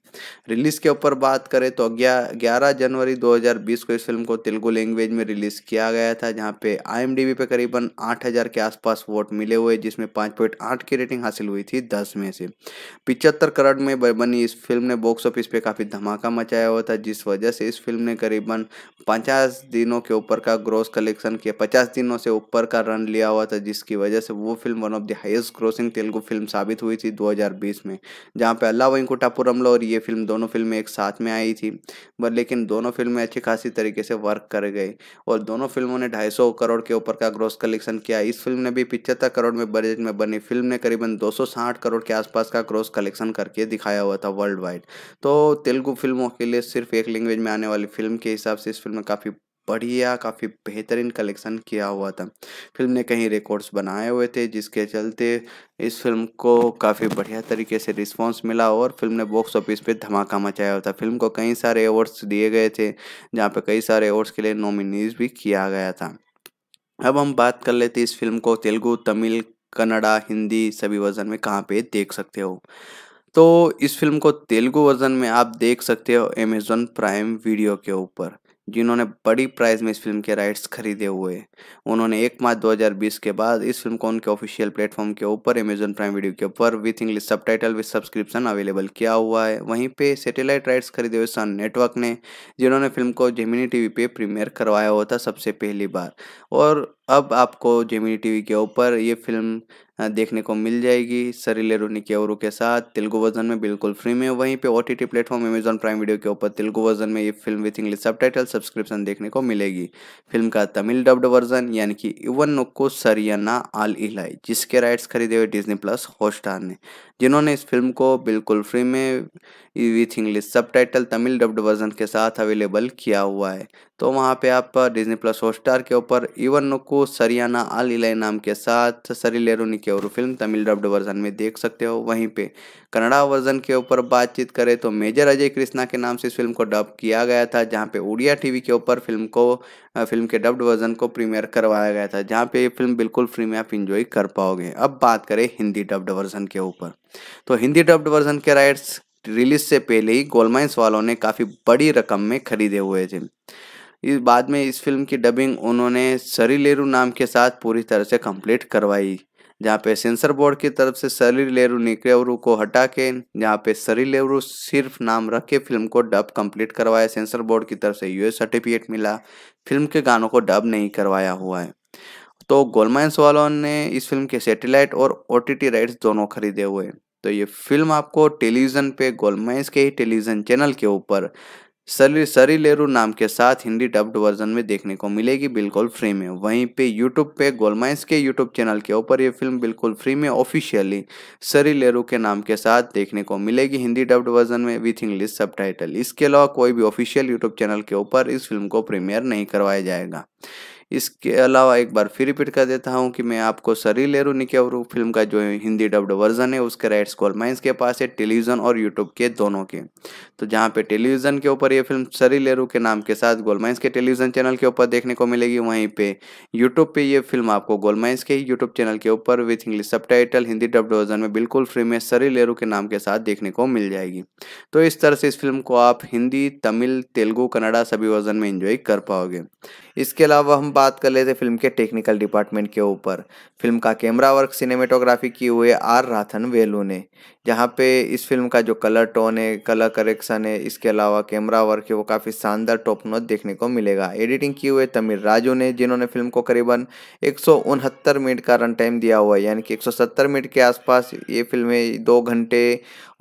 रिलीज़ के ऊपर बात करें तो ग्यारह जनवरी दो को इस फिल्म को तेलुगु लैंग्वेज में रिलीज़ किया गया था जहाँ पे आई पे करीबन आठ के आसपास वोट मिले हुए जिसमें पाँच की रेटिंग हासिल हुई हुई थी दस में से पिचहत्तर करोड़ में बनी इस फिल्म ने बॉक्स ऑफिस पे काफ़ी धमाका मचाया हुआ था जिस वजह से इस फिल्म ने करीबन पचास दिनों के ऊपर का ग्रोस कलेक्शन किया पचास दिनों से ऊपर का रन लिया हुआ था जिसकी वजह से वो film one of the highest grossing Telugu film साबित हुई थी दो में जहाँ पर अल्लाह वेंकुटापुरमलो और ये फिल्म दोनों फिल्में एक साथ में आई थी बट लेकिन दोनों फिल्में अच्छी खासी तरीके से वर्क कर गई और दोनों फिल्मों ने ढाई करोड़ के ऊपर का ग्रोस कलेक्शन किया इस फिल्म ने भी पिचहत्तर करोड़ में बजट में बनी फिल्म ने करीबन दो 160 करोड़ के आसपास का क्रॉस कलेक्शन करके दिखाया हुआ था वर्ल्ड वाइड तो तेलुगु फिल्मों के लिए सिर्फ एक लैंग्वेज में आने वाली फिल्म के हिसाब से इस फिल्म में काफ़ी बढ़िया काफ़ी बेहतरीन कलेक्शन किया हुआ था फिल्म ने कहीं रिकॉर्ड्स बनाए हुए थे जिसके चलते इस फिल्म को काफ़ी बढ़िया तरीके से रिस्पांस मिला और फिल्म ने बॉक्स ऑफिस पे धमाका मचाया हुआ था फिल्म को कई सारे अवार्ड्स दिए गए थे जहाँ पे कई सारे अवार्ड्स के लिए नॉमिनीज भी किया गया था अब हम बात कर लेते इस फिल्म को तेलुगु तमिल कन्नड़ा हिंदी सभी वर्जन में कहाँ पे देख सकते हो तो इस फिल्म को तेलुगु वर्जन में आप देख सकते हो अमेजोन प्राइम वीडियो के ऊपर जिन्होंने बड़ी प्राइस में इस फिल्म के राइट्स खरीदे हुए उन्होंने एक मार्च 2020 के बाद इस फिल्म को उनके ऑफिशियल प्लेटफॉर्म के ऊपर अमेजोन प्राइम वीडियो के ऊपर with English subtitle with subscription available किया हुआ है वहीं पे सैटेलाइट राइट्स खरीदे हुए सन नेटवर्क ने जिन्होंने फिल्म को जेमिनी टीवी पे प्रीमियर करवाया हुआ था सबसे पहली बार और अब आपको जेमिनी टीवी के ऊपर ये फिल्म देखने को मिल जाएगी सरीले रोनी के औरों के साथ तेलुगु वर्जन में बिल्कुल फ्री में वहीं पे O T T platform Amazon prime video के ऊपर तेलुगु वर्जन में ये film with English subtitle subscription देखने को मिलेगी फिल्म का तमिल डब्ड वर्जन यानी कि इवन नुक्को सरियना आल इलाई जिसके राइट्स खरीदे हुए डिजनी प्लस हॉटस्टार ने जिन्होंने इस फिल्म को बिल्कुल फ्री में विथ इंग्लिश सब तमिल डब्ड वर्जन के साथ अवेलेबल किया हुआ है तो वहाँ पे आप डिज्नी प्लस हॉटस्टार के ऊपर इवन को सरियाना आल इलाई नाम के साथ सरी लेरोनी की और फिल्म तमिल डब्ड वर्जन में देख सकते हो वहीं पे कन्नड़ा वर्जन के ऊपर बातचीत करें तो मेजर अजय कृष्णा के नाम से इस फिल्म को डब किया गया था जहाँ पे उड़िया टीवी के ऊपर फिल्म को फिल्म के डब्ड वर्जन को प्रीमियर करवाया गया था जहाँ पे ये फिल्म बिल्कुल फ्री में आप इंजॉय कर पाओगे अब बात करें हिंदी डब्ड वर्जन के ऊपर तो हिंदी डब्ड वर्जन के राइट्स रिलीज से पहले ही गोलमाइंस वालों ने काफ़ी बड़ी रकम में खरीदे हुए थे इस बाद में इस फिल्म की डबिंग उन्होंने सरीलेरू नाम के साथ पूरी तरह से कंप्लीट करवाई जहाँ पे सेंसर बोर्ड की तरफ से सरी लेरू निक्रेवरू को हटा के जहाँ पे सरी लेरू सिर्फ नाम रख के फिल्म को डब कंप्लीट करवाया सेंसर बोर्ड की तरफ से यूएस सर्टिफिकेट मिला फिल्म के गानों को डब नहीं करवाया हुआ है तो गोलमाइंस वालों ने इस फिल्म के सेटेलाइट और ओ राइट्स दोनों खरीदे हुए हैं तो ये फिल्म आपको टेलीविज़न पे गोलमेज के ही टेलीविज़न चैनल के ऊपर सरी सरी लेरू नाम के साथ हिंदी डब्ड वर्जन में देखने को मिलेगी बिल्कुल फ्री में वहीं पे यूट्यूब पे गोलमाइंस के यूट्यूब चैनल के ऊपर ये फिल्म बिल्कुल फ्री में ऑफिशियली सरी लेरू के नाम के साथ देखने को मिलेगी हिंदी डब्ड वर्जन में विथ इंग्लिश सब इसके अलावा कोई भी ऑफिशियल यूट्यूब चैनल के ऊपर इस फिल्म को प्रीमियर नहीं करवाया जाएगा इसके अलावा एक बार फिर रिपीट कर देता हूँ कि मैं आपको सरी लेरू निकेवरू फिल्म का जो हिंदी डब्ड वर्जन है उसके राइट्स माइंस के पास है टेलीविज़न और यूट्यूब के दोनों के तो जहाँ पे टेलीविज़न के ऊपर ये फिल्म सरी लेरू के नाम के साथ गोलमाइंस के टेलीविज़न चैनल के ऊपर देखने को मिलेगी वहीं पर यूट्यूब पर यह फिल्म आपको गोलमाइंस के यूट्यूब चैनल के ऊपर विथ इंग्लिश सब हिंदी डब्ड वर्जन में बिल्कुल फ्री में सरी लेरू के नाम के साथ देखने को मिल जाएगी तो इस तरह से इस फिल्म को आप हिंदी तमिल तेलुगू कन्नडा सभी वर्जन में इंजॉय कर पाओगे इसके अलावा हम बात कर लेते फिल्म के टेक्निकल डिपार्टमेंट के ऊपर फिल्म का कैमरा वर्क सिनेमेटोग्राफी किए हुए आर राथन वेलू ने जहाँ पे इस फिल्म का जो कलर टोन है कलर करेक्शन है इसके अलावा कैमरा वर्क है वो काफ़ी शानदार टॉप नोट देखने को मिलेगा एडिटिंग की हुए तमिल राजू ने जिन्होंने फिल्म को करीबन एक मिनट का रन टाइम दिया हुआ है यानी कि 170 मिनट के आसपास ये फिल्म है दो घंटे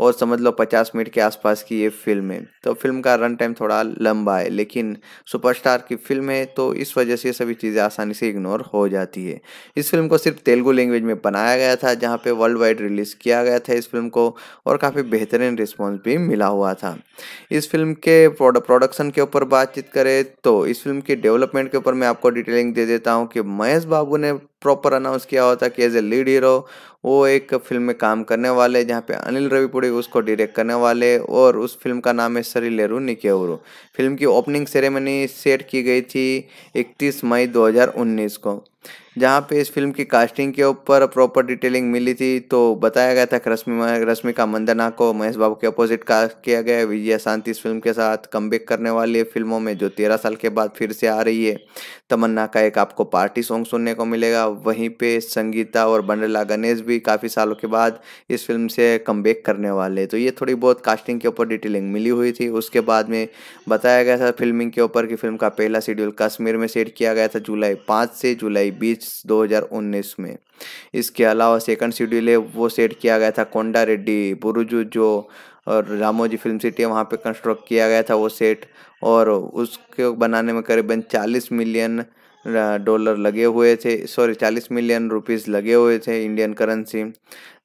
और समझ लो 50 मिनट के आसपास की ये फिल्म है तो फिल्म का रन टाइम थोड़ा लंबा है लेकिन सुपरस्टार की फिल्म है तो इस वजह से सभी चीज़ें आसानी से इग्नोर हो जाती है इस फिल्म को सिर्फ तेलुगु लैंग्वेज में बनाया गया था जहाँ पे वर्ल्ड वाइड रिलीज़ किया गया था इस फिल्म को और काफ़ी हम्म। बेहतरीन रिस्पॉन्स भी मिला हुआ था इस फिल्म के प्रोडक्शन के ऊपर बातचीत करें तो इस फिल्म की डेवलपमेंट के ऊपर मैं आपको डिटेलिंग दे देता हूँ कि महेश बाबू ने प्रॉपर अनाउंस किया होता कि एज ए लीड हीरो वो एक फिल्म में काम करने वाले जहाँ पे अनिल रविपुड़ी उसको डायरेक्ट करने वाले और उस फिल्म का नाम है सरी लेरू निके फिल्म की ओपनिंग सेरेमनी सेट की गई थी 31 मई 2019 को जहाँ पे इस फिल्म की कास्टिंग के ऊपर प्रॉपर डिटेलिंग मिली थी तो बताया गया था कि रश्मि रश्मिका मंदना को महेश बाबू के अपोजिट कास्ट किया गया विजय विजया शांति इस फिल्म के साथ कम करने वाली है फिल्मों में जो तेरह साल के बाद फिर से आ रही है तमन्ना का एक आपको पार्टी सॉन्ग सुनने को मिलेगा वहीं पे संगीता और बंडला गणेश भी काफ़ी सालों के बाद इस फिल्म से कम करने वाले तो ये थोड़ी बहुत कास्टिंग के ऊपर डिटेलिंग मिली हुई थी उसके बाद में बताया गया था फिल्मिंग के ऊपर कि फिल्म का पहला शेड्यूल कश्मीर में सेट किया गया था जुलाई पाँच से जुलाई बीस दो में इसके अलावा सेकंड शेड्यूल है वो सेट किया गया था कोंडा रेड्डी बुरुजू जो और रामोजी फिल्म सिटी है वहाँ पर कंस्ट्रक्ट किया गया था वो सेट और उसके बनाने में करीबन चालीस मिलियन डॉलर लगे हुए थे सॉरी चालीस मिलियन रुपीस लगे हुए थे इंडियन करेंसी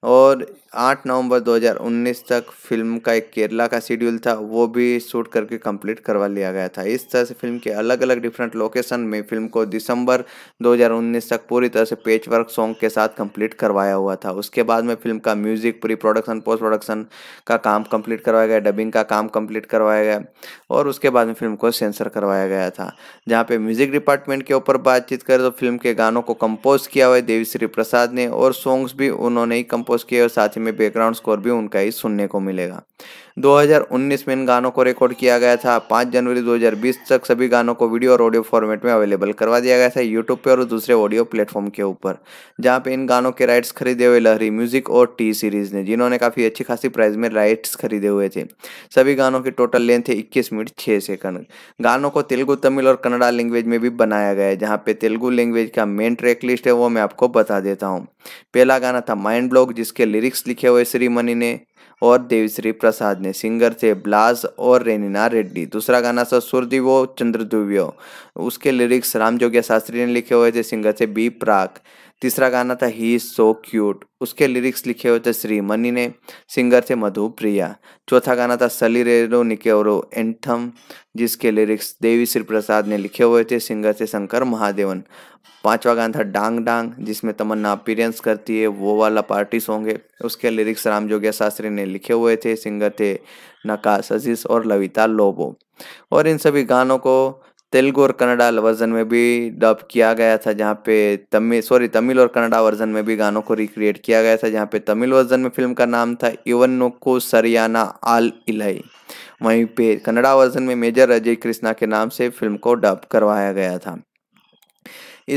और 8 नवंबर 2019 तक फिल्म का एक केरला का शेड्यूल था वो भी शूट करके कंप्लीट करवा लिया गया था इस तरह से फिल्म के अलग अलग डिफरेंट लोकेशन में फिल्म को दिसंबर 2019 तक पूरी तरह से पेच वर्क सॉन्ग के साथ कंप्लीट करवाया हुआ था उसके बाद में फिल्म का music pre production post production का काम कम्प्लीट करवाया गया डबिंग का काम कंप्लीट करवाया गया और उसके बाद में फिल्म को सेंसर करवाया गया था जहाँ पे म्यूजिक डिपार्टमेंट के ऊपर बातचीत करें तो फिल्म के गानों को कंपोज किया हुआ है श्री प्रसाद ने और सॉन्ग्स भी उन्होंने ही कंपोज किए और साथ ही में बैकग्राउंड स्कोर भी उनका ही सुनने को मिलेगा 2019 में इन गानों को रिकॉर्ड किया गया था 5 जनवरी 2020 तक सभी गानों को वीडियो और ऑडियो फॉर्मेट में अवेलेबल करवा दिया गया था यूट्यूब पे और दूसरे ऑडियो प्लेटफॉर्म के ऊपर जहाँ पे इन गानों के राइट्स खरीदे हुए लहरी म्यूजिक और टी सीरीज ने जिन्होंने काफ़ी अच्छी खासी प्राइस में राइट्स खरीदे हुए थे सभी गानों की टोटल लेंथ है इक्कीस मिनट छः सेकंड गानों को तेलुगु तमिल और कन्नड़ा लैंग्वेज में भी बनाया गया है जहाँ पे तेलुगु लैंग्वेज का मेन ट्रैक लिस्ट है वो मैं आपको बता देता हूँ पहला गाना था माइंड ब्लॉग जिसके लिरिक्स लिखे हुए श्रीमनी ने और देवीश्री प्रसाद ने सिंगर थे ब्लास और रेनिना रेड्डी दूसरा गाना था सुरदिवो चंद्रदुव्यो उसके लिरिक्स राम शास्त्री ने लिखे हुए थे सिंगर थे बी प्राक तीसरा गाना था ही इज़ सो क्यूट उसके लिरिक्स लिखे हुए थे श्री मनी ने सिंगर थे मधु प्रिया चौथा गाना था सली रेरो और एंथम जिसके लिरिक्स देवी श्री प्रसाद ने लिखे हुए थे सिंगर थे शंकर महादेवन पांचवा गाना था डांग डांग जिसमें तमन्ना अपीरियंस करती है वो वाला पार्टी सॉन्ग है उसके लिरिक्स राम जोगिया शास्त्री ने लिखे हुए थे सिंगर थे नकाश अजीज और लविता लोबो और इन सभी गानों को तेलुगु और कन्नडा वर्जन में भी डब किया गया था जहाँ पे तमिल सॉरी तमिल और कन्नडा वर्जन में भी गानों को रिक्रिएट किया गया था जहाँ पे तमिल वर्जन में फिल्म का नाम था इवन को सरियाना आल इलाई वहीं पे कन्नडा वर्जन में मेजर अजय कृष्णा के नाम से फिल्म को डब करवाया गया था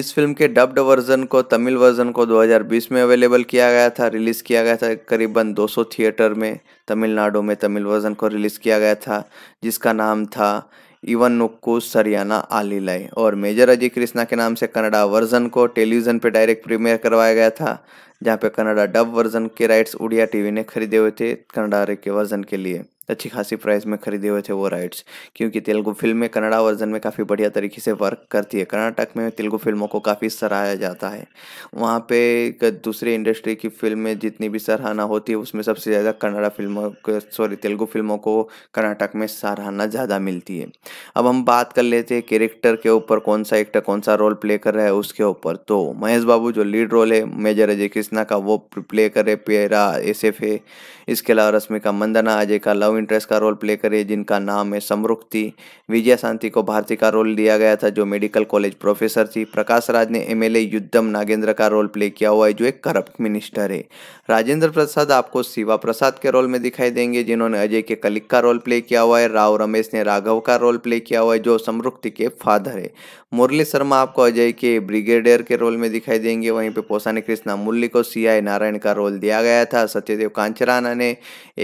इस फिल्म के डब्ड वर्जन को तमिल वर्जन को 2020 में अवेलेबल किया गया था रिलीज़ किया गया था करीबन 200 थिएटर में तमिलनाडु में तमिल वर्जन को रिलीज़ किया गया था जिसका नाम था इवन नुक को सरियाना लाई और मेजर अजय कृष्णा के नाम से कनाडा वर्जन को टेलीविज़न पे डायरेक्ट प्रीमियर करवाया गया था जहाँ पे कनाडा डब वर्जन के राइट्स उड़िया टीवी ने खरीदे हुए थे कनाडा के वर्जन के लिए अच्छी खासी प्राइस में खरीदे हुए थे वो राइट्स क्योंकि तेलुगु फिल्म में वर्जन में काफ़ी बढ़िया तरीके से वर्क करती है कर्नाटक में तेलुगु फिल्मों को काफ़ी सराहाया जाता है वहाँ पे दूसरी इंडस्ट्री की फिल्में जितनी भी सराहना होती है उसमें सबसे ज़्यादा कन्नाडा फिल्मों सॉरी तेलुगु फिल्मों को कर्नाटक में सराहना ज़्यादा मिलती है अब हम बात कर लेते हैं कैरेक्टर के ऊपर कौन सा एक्टर कौन सा रोल प्ले कर रहा है उसके ऊपर तो महेश बाबू जो लीड रोल है मेजर अजय कृष्णा का वो प्ले कर रहे पेरा एस एफ ए इसके अलावा रश्मिका मंदना अजय का लव इंटरेस्ट का रोल प्ले करे जिनका नाम है समरुक्ति विजय शांति को भारती का रोल दिया गया था जो मेडिकल कॉलेज प्रोफेसर थी प्रकाश राज ने एमएलए युद्धम नागेंद्र का रोल प्ले किया हुआ है जो एक करप्ट मिनिस्टर है राजेंद्र प्रसाद आपको शिवा प्रसाद के रोल में दिखाई देंगे जिन्होंने अजय के कलिक का रोल प्ले किया हुआ है राव रमेश ने राघव का रोल प्ले किया हुआ है जो समरुक्ति के फादर है मुरली शर्मा आपको अजय के ब्रिगेडियर के रोल में दिखाई देंगे वहीं पे पोसाने कृष्णा मुरली को सीआई नारायण का रोल दिया गया था सत्यदेव कांचराना ने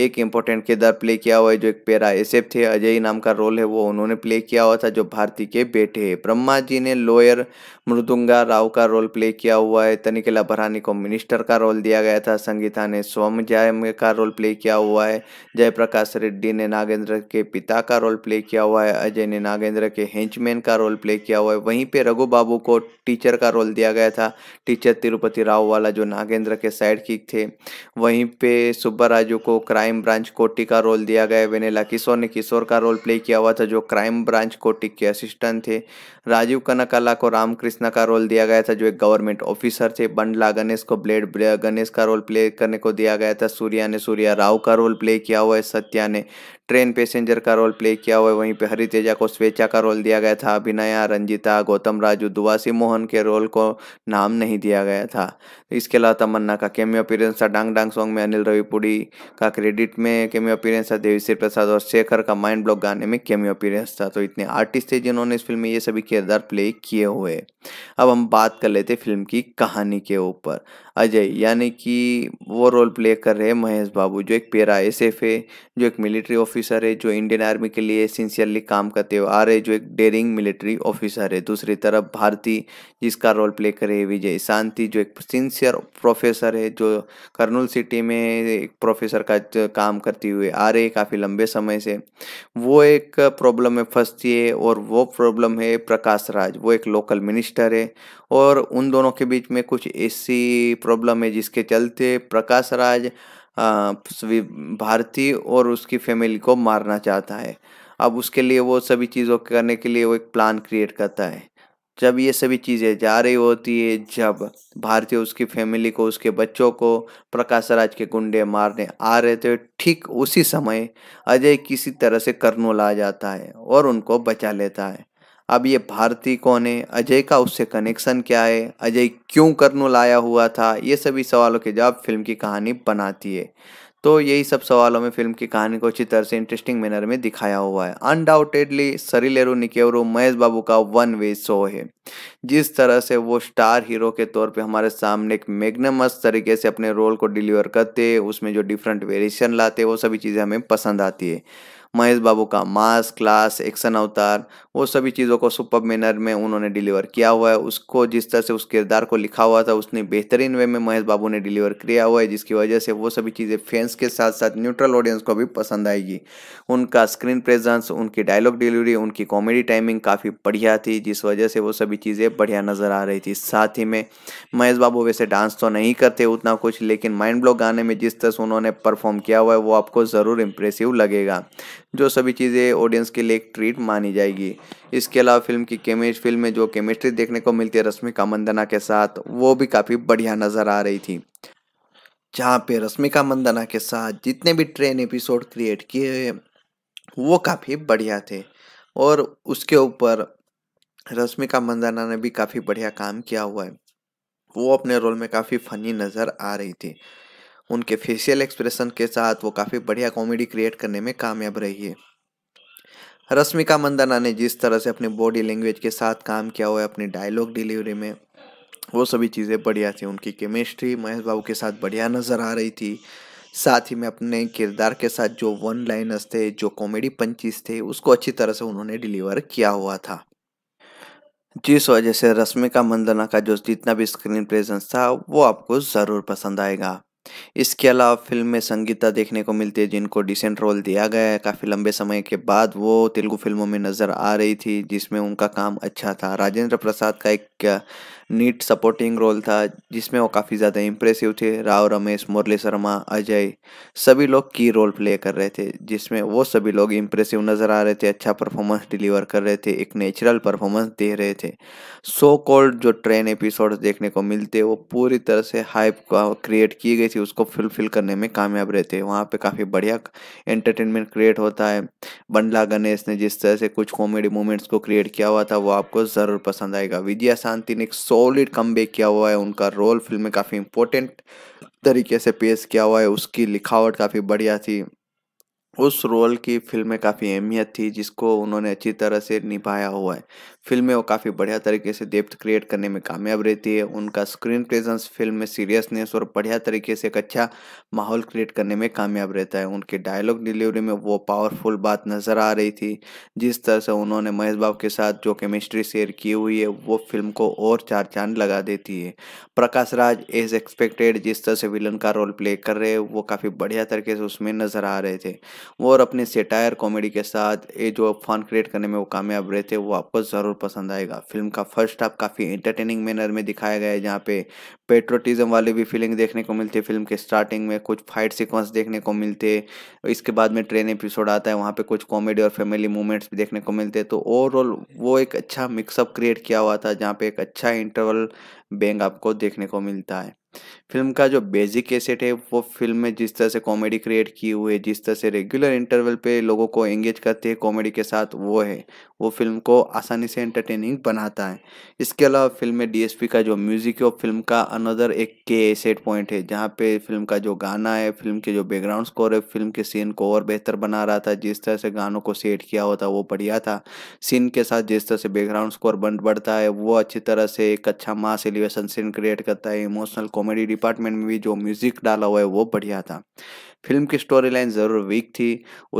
एक इम्पोर्टेंट किरदार प्ले किया हुआ है जो एक पेरा एस थे अजय नाम का रोल है वो उन्होंने प्ले किया हुआ था जो भारती के बेटे है ब्रह्मा जी ने लोयर मृदुंगा राव का रोल प्ले किया हुआ है तनिकला भरानी को मिनिस्टर का रोल दिया गया था संगीता ने स्वम जय का रोल प्ले किया हुआ है जयप्रकाश रेड्डी ने नागेंद्र के पिता का रोल प्ले किया हुआ है अजय ने नागेंद्र के हेंचमैन का रोल प्ले किया हुआ है वहीं पे रघु बाबू को टीचर का रोल दिया गया था टीचर तिरुपति राव वाला जो नागेंद्र के साइड किक थे वहीं पे सुब्बा राजू को क्राइम ब्रांच कोटी का रोल दिया गया वेनेला किशोर ने किशोर का रोल प्ले किया हुआ था जो क्राइम ब्रांच कोटी के असिस्टेंट थे राजीव कनकला को रामकृष्ण का रोल दिया गया था जो एक गवर्नमेंट ऑफिसर थे बंडला गणेश को ब्लेड गणेश का रोल प्ले करने को दिया गया था सूर्या ने सूर्या राव का रोल प्ले किया हुआ है सत्या ने ट्रेन पैसेंजर का रोल प्ले किया हुआ है वहीं पे हरितेजा को स्वेच्छा का रोल दिया गया था अभिनया रंजिता गौतम राजू दुवासी मोहन के रोल को नाम नहीं दिया गया था इसके अलावा तमन्ना का केमियो अपीयरेंस था डांग डांग सॉन्ग में अनिल रविपुड़ी का क्रेडिट में केमियो अपीयरेंस था श्री प्रसाद और शेखर का माइंड ब्लॉक गाने में केमियो अपीयरेंस था तो इतने आर्टिस्ट थे जिन्होंने इस फिल्म में ये सभी किरदार प्ले किए हुए अब हम बात कर लेते फिल्म की कहानी के ऊपर अजय यानी कि वो रोल प्ले कर रहे हैं महेश बाबू जो एक पेरा एस एफ है जो एक मिलिट्री ऑफिसर है जो इंडियन आर्मी के लिए सिंसियरली काम करते हुए आ रहे जो एक डेरिंग मिलिट्री ऑफिसर है दूसरी तरफ भारती जिसका रोल प्ले कर रहे विजय शांति जो एक सिंसियर प्रोफेसर है जो कर्नूल सिटी में एक प्रोफेसर का काम करती हुई आ रही काफ़ी लंबे समय से वो एक प्रॉब्लम में फंसती है और वो प्रॉब्लम है प्रकाश राज वो एक लोकल मिनिस्टर है और उन दोनों के बीच में कुछ ऐसी प्रॉब्लम है जिसके चलते प्रकाश राज भारती और उसकी फैमिली को मारना चाहता है अब उसके लिए वो सभी चीज़ों करने के लिए वो एक प्लान क्रिएट करता है जब ये सभी चीज़ें जा रही होती है जब भारतीय उसकी फैमिली को उसके बच्चों को प्रकाश राज के गुंडे मारने आ रहे थे ठीक उसी समय अजय किसी तरह से कर्नूल आ जाता है और उनको बचा लेता है अब ये भारती कौन है अजय का उससे कनेक्शन क्या है अजय क्यों कर्नूल आया हुआ था ये सभी सवालों के जवाब फिल्म की कहानी बनाती है तो यही सब सवालों में फिल्म की कहानी को अच्छी तरह से इंटरेस्टिंग मैनर में दिखाया हुआ है अनडाउटेडली सरीलेरू निकेवरू महेश बाबू का वन वे शो है जिस तरह से वो स्टार हीरो के तौर पे हमारे सामने एक मैग्नमस तरीके से अपने रोल को डिलीवर करते उसमें जो डिफरेंट वेरिएशन लाते वो सभी चीज़ें हमें पसंद आती है महेश बाबू का मास क्लास एक्शन अवतार वो सभी चीज़ों को सुपर मैनर में उन्होंने डिलीवर किया हुआ है उसको जिस तरह से उस किरदार को लिखा हुआ था उसने बेहतरीन वे में महेश बाबू ने डिलीवर किया हुआ है जिसकी वजह से वो सभी चीज़ें फैंस के साथ साथ न्यूट्रल ऑडियंस को भी पसंद आएगी उनका स्क्रीन प्रेजेंस उनकी डायलॉग डिलीवरी उनकी कॉमेडी टाइमिंग काफ़ी बढ़िया थी जिस वजह से वो सभी चीज़ें बढ़िया नज़र आ रही थी साथ ही में महेश बाबू वैसे डांस तो नहीं करते उतना कुछ लेकिन माइंड ब्लॉक गाने में जिस तरह से उन्होंने परफॉर्म किया हुआ है वो आपको ज़रूर इम्प्रेसिव लगेगा जो सभी चीज़ें ऑडियंस के लिए एक ट्रीट मानी जाएगी इसके अलावा फिल्म की केमिस्ट फिल्म में जो केमिस्ट्री देखने को मिलती है रश्मिका मंदना के साथ वो भी काफ़ी बढ़िया नज़र आ रही थी जहाँ पे रश्मिका मंदना के साथ जितने भी ट्रेन एपिसोड क्रिएट किए वो काफ़ी बढ़िया थे और उसके ऊपर रश्मिका मंदना ने भी काफ़ी बढ़िया काम किया हुआ है वो अपने रोल में काफ़ी फनी नज़र आ रही थी उनके फेशियल एक्सप्रेशन के साथ वो काफ़ी बढ़िया कॉमेडी क्रिएट करने में कामयाब रही है रश्मिका मंदाना ने जिस तरह से अपनी बॉडी लैंग्वेज के साथ काम किया हुआ है अपने डायलॉग डिलीवरी में वो सभी चीज़ें बढ़िया थी उनकी केमिस्ट्री महेश बाबू के साथ बढ़िया नज़र आ रही थी साथ ही में अपने किरदार के साथ जो वन लाइनर्स थे जो कॉमेडी पंचीज थे उसको अच्छी तरह से उन्होंने डिलीवर किया हुआ था जिस वजह से रश्मिका मंदना का जो जितना भी स्क्रीन प्रेजेंस था वो आपको ज़रूर पसंद आएगा इसके अलावा फिल्म में संगीता देखने को मिलती है जिनको डिसेंट रोल दिया गया है काफ़ी लंबे समय के बाद वो तेलुगु फिल्मों में नज़र आ रही थी जिसमें उनका काम अच्छा था राजेंद्र प्रसाद का एक नीट सपोर्टिंग रोल था जिसमें वो काफ़ी ज़्यादा इम्प्रेसिव थे राव रमेश मुरली शर्मा अजय सभी लोग की रोल प्ले कर रहे थे जिसमें वो सभी लोग इम्प्रेसिव नज़र आ रहे थे अच्छा परफॉर्मेंस डिलीवर कर रहे थे एक नेचुरल परफॉर्मेंस दे रहे थे सो कॉल्ड जो ट्रेन एपिसोड देखने को मिलते वो पूरी तरह से हाइप क्रिएट की गई थी उसको फुलफिल करने में कामयाब रहते वहाँ पर काफ़ी बढ़िया एंटरटेनमेंट क्रिएट होता है बंडला गणेश ने जिस तरह से कुछ कॉमेडी मोमेंट्स को क्रिएट किया हुआ था वो आपको ज़रूर पसंद आएगा विजया शांति ने एक सो सॉलिड कम किया हुआ है उनका रोल फिल्म में काफ़ी इम्पोर्टेंट तरीके से पेश किया हुआ है उसकी लिखावट काफ़ी बढ़िया थी उस रोल की फिल्म में काफ़ी अहमियत थी जिसको उन्होंने अच्छी तरह से निभाया हुआ है फिल्म में वो काफ़ी बढ़िया तरीके से डेप्थ क्रिएट करने में कामयाब रहती है उनका स्क्रीन प्रेजेंस फिल्म में सीरियसनेस और बढ़िया तरीके से एक अच्छा माहौल क्रिएट करने में कामयाब रहता है उनके डायलॉग डिलीवरी में वो पावरफुल बात नज़र आ रही थी जिस तरह से उन्होंने महेश बाब के साथ जो केमिस्ट्री शेयर की हुई है वो फिल्म को और चार चांद लगा देती है प्रकाश राज एज एक्सपेक्टेड जिस तरह से विलन का रोल प्ले कर रहे हैं वो काफ़ी बढ़िया तरीके से उसमें नज़र आ रहे थे और अपने सेटायर कॉमेडी के साथ ये जो फन क्रिएट करने में वो कामयाब रहे थे वो आपको ज़रूर पसंद आएगा फिल्म का फर्स्ट हाफ काफ़ी एंटरटेनिंग मैनर में दिखाया गया है जहाँ पे पेट्रोटिज्म वाली भी फीलिंग देखने को मिलती है फिल्म के स्टार्टिंग में कुछ फाइट सीक्वेंस देखने को मिलते हैं इसके बाद में ट्रेन एपिसोड आता है वहाँ पे कुछ कॉमेडी और फैमिली मूवमेंट्स भी देखने को मिलते हैं तो ओवरऑल वो एक अच्छा मिक्सअप क्रिएट किया हुआ था जहाँ पे एक अच्छा इंटरवल बैंग आपको देखने को मिलता है फिल्म का जो बेसिक एसेट है वो फिल्म में जिस तरह से कॉमेडी क्रिएट की हुई है जिस तरह से रेगुलर इंटरवल पे लोगों को एंगेज करते हैं कॉमेडी के साथ वो है वो फिल्म को आसानी से एंटरटेनिंग बनाता है इसके अलावा फिल्म में डीएसपी का जो म्यूज़िक है वो फिल्म का अनदर एक के एसेट पॉइंट है जहाँ पे फिल्म का जो गाना है फिल्म के जो बैकग्राउंड स्कोर है फिल्म के सीन को और बेहतर बना रहा था जिस तरह से गानों को सेट किया हुआ था वो बढ़िया था सीन के साथ जिस तरह से बैकग्राउंड स्कोर बन बढ़ता है वो अच्छी तरह से एक अच्छा मास एलिवेशन सीन क्रिएट करता है इमोशनल कॉमेडी डिपार्टमेंट में भी जो म्यूजिक डाला हुआ है वो बढ़िया था फिल्म की स्टोरी लाइन ज़रूर वीक थी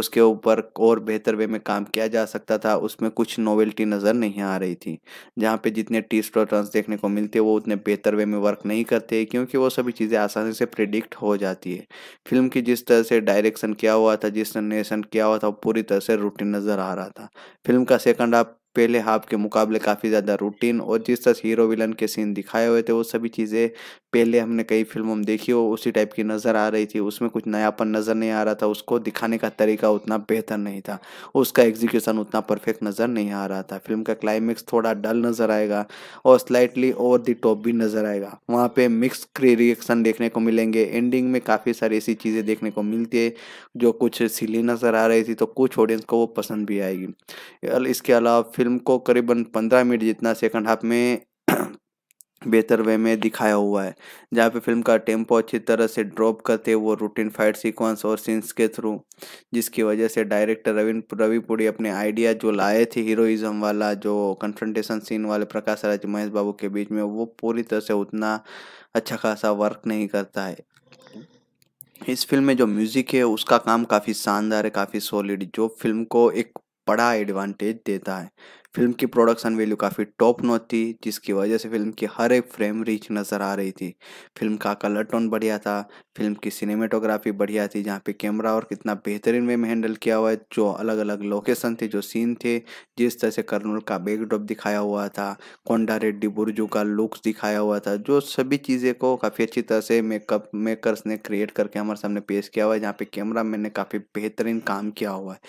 उसके ऊपर और बेहतर वे में काम किया जा सकता था उसमें कुछ नोवेल्टी नज़र नहीं आ रही थी जहाँ पे जितने टी और देखने को मिलते वो उतने बेहतर वे में वर्क नहीं करते क्योंकि वो सभी चीज़ें आसानी से प्रिडिक्ट हो जाती है फिल्म की जिस तरह से डायरेक्शन किया हुआ था जिस निर्देशन किया हुआ था वो पूरी तरह से रूटीन नज़र आ रहा था फिल्म का सेकंड हाफ पहले हाफ के मुकाबले काफ़ी ज़्यादा रूटीन और जिस तरह हीरो विलन के सीन दिखाए हुए थे वो सभी चीज़ें पहले हमने कई फिल्मों में देखी हो उसी टाइप की नज़र आ रही थी उसमें कुछ नयापन नज़र नहीं आ रहा था उसको दिखाने का तरीका उतना बेहतर नहीं था उसका एग्जीक्यूशन उतना परफेक्ट नज़र नहीं आ रहा था फिल्म का क्लाइमेक्स थोड़ा डल नज़र आएगा और स्लाइटली ओवर दी टॉप भी नज़र आएगा वहाँ पर मिक्स रिएक्शन देखने को मिलेंगे एंडिंग में काफ़ी सारी ऐसी चीज़ें देखने को मिलती है जो कुछ सिली नज़र आ रही थी तो कुछ ऑडियंस को वो पसंद भी आएगी इसके अलावा फिल्म को करीबन पंद्रह मिनट जितना सेकंड हाफ में बेहतर वे में दिखाया हुआ है जहाँ पे फिल्म का टेम्पो अच्छी तरह से ड्रॉप करते वो रूटीन फाइट सीक्वेंस और सीन्स के थ्रू जिसकी वजह से डायरेक्टर रवि रविपुरी अपने आइडिया जो लाए थे हीरोइज्म वाला जो कन्फ्रंटेशन सीन वाले प्रकाश राज महेश बाबू के बीच में वो पूरी तरह से उतना अच्छा खासा वर्क नहीं करता है इस फिल्म में जो म्यूज़िक है उसका काम काफ़ी शानदार है काफ़ी सॉलिड जो फिल्म को एक बड़ा एडवांटेज देता है फिल्म की प्रोडक्शन वैल्यू काफ़ी टॉप नॉच थी जिसकी वजह से फिल्म की हर एक फ्रेम रिच नज़र आ रही थी फिल्म का कलर टोन बढ़िया था फिल्म की सिनेमेटोग्राफी बढ़िया थी जहाँ पे कैमरा और कितना बेहतरीन वे में हैंडल किया हुआ है जो अलग अलग लोकेशन थे जो सीन थे जिस तरह से कर्नूल का बैकड्रॉप दिखाया हुआ था कोंडा रेड्डी बुर्जू का लुक्स दिखाया हुआ था जो सभी चीज़ें को काफ़ी अच्छी तरह से मेकअप मेकर्स ने क्रिएट करके हमारे सामने पेश किया हुआ है जहाँ पे कैमरा मैन ने काफ़ी बेहतरीन काम किया हुआ है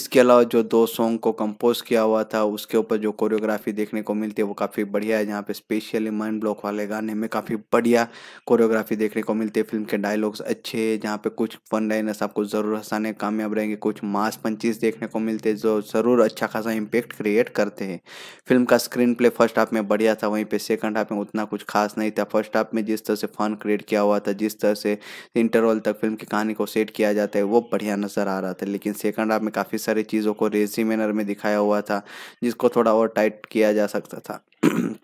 इसके अलावा जो दो सॉन्ग को कंपोज किया हुआ था उसके इसके ऊपर जो कोरियोग्राफी देखने को मिलती है वो काफ़ी बढ़िया है जहाँ पे स्पेशली माइंड ब्लॉक वाले गाने में काफ़ी बढ़िया कोरियोग्राफी देखने को मिलती है फिल्म के डायलॉग्स अच्छे हैं जहाँ पे कुछ फन लाइनर्स आपको ज़रूर हंसाने कामयाब रहेंगे कुछ मास पंचीज देखने को मिलते हैं जो ज़रूर अच्छा खासा इम्पेक्ट क्रिएट करते हैं फिल्म का स्क्रीन प्ले फर्स्ट हाफ में बढ़िया था वहीं पर सेकंड हाफ में उतना कुछ खास नहीं था फर्स्ट हाफ में जिस तरह से फन क्रिएट किया हुआ था जिस तरह से इंटरवल तक फिल्म की कहानी को सेट किया जाता है वो बढ़िया नज़र आ रहा था लेकिन सेकंड हाफ में काफ़ी सारी चीज़ों को रेजी मैनर में दिखाया हुआ था जिस इसको थोड़ा और टाइट किया जा सकता था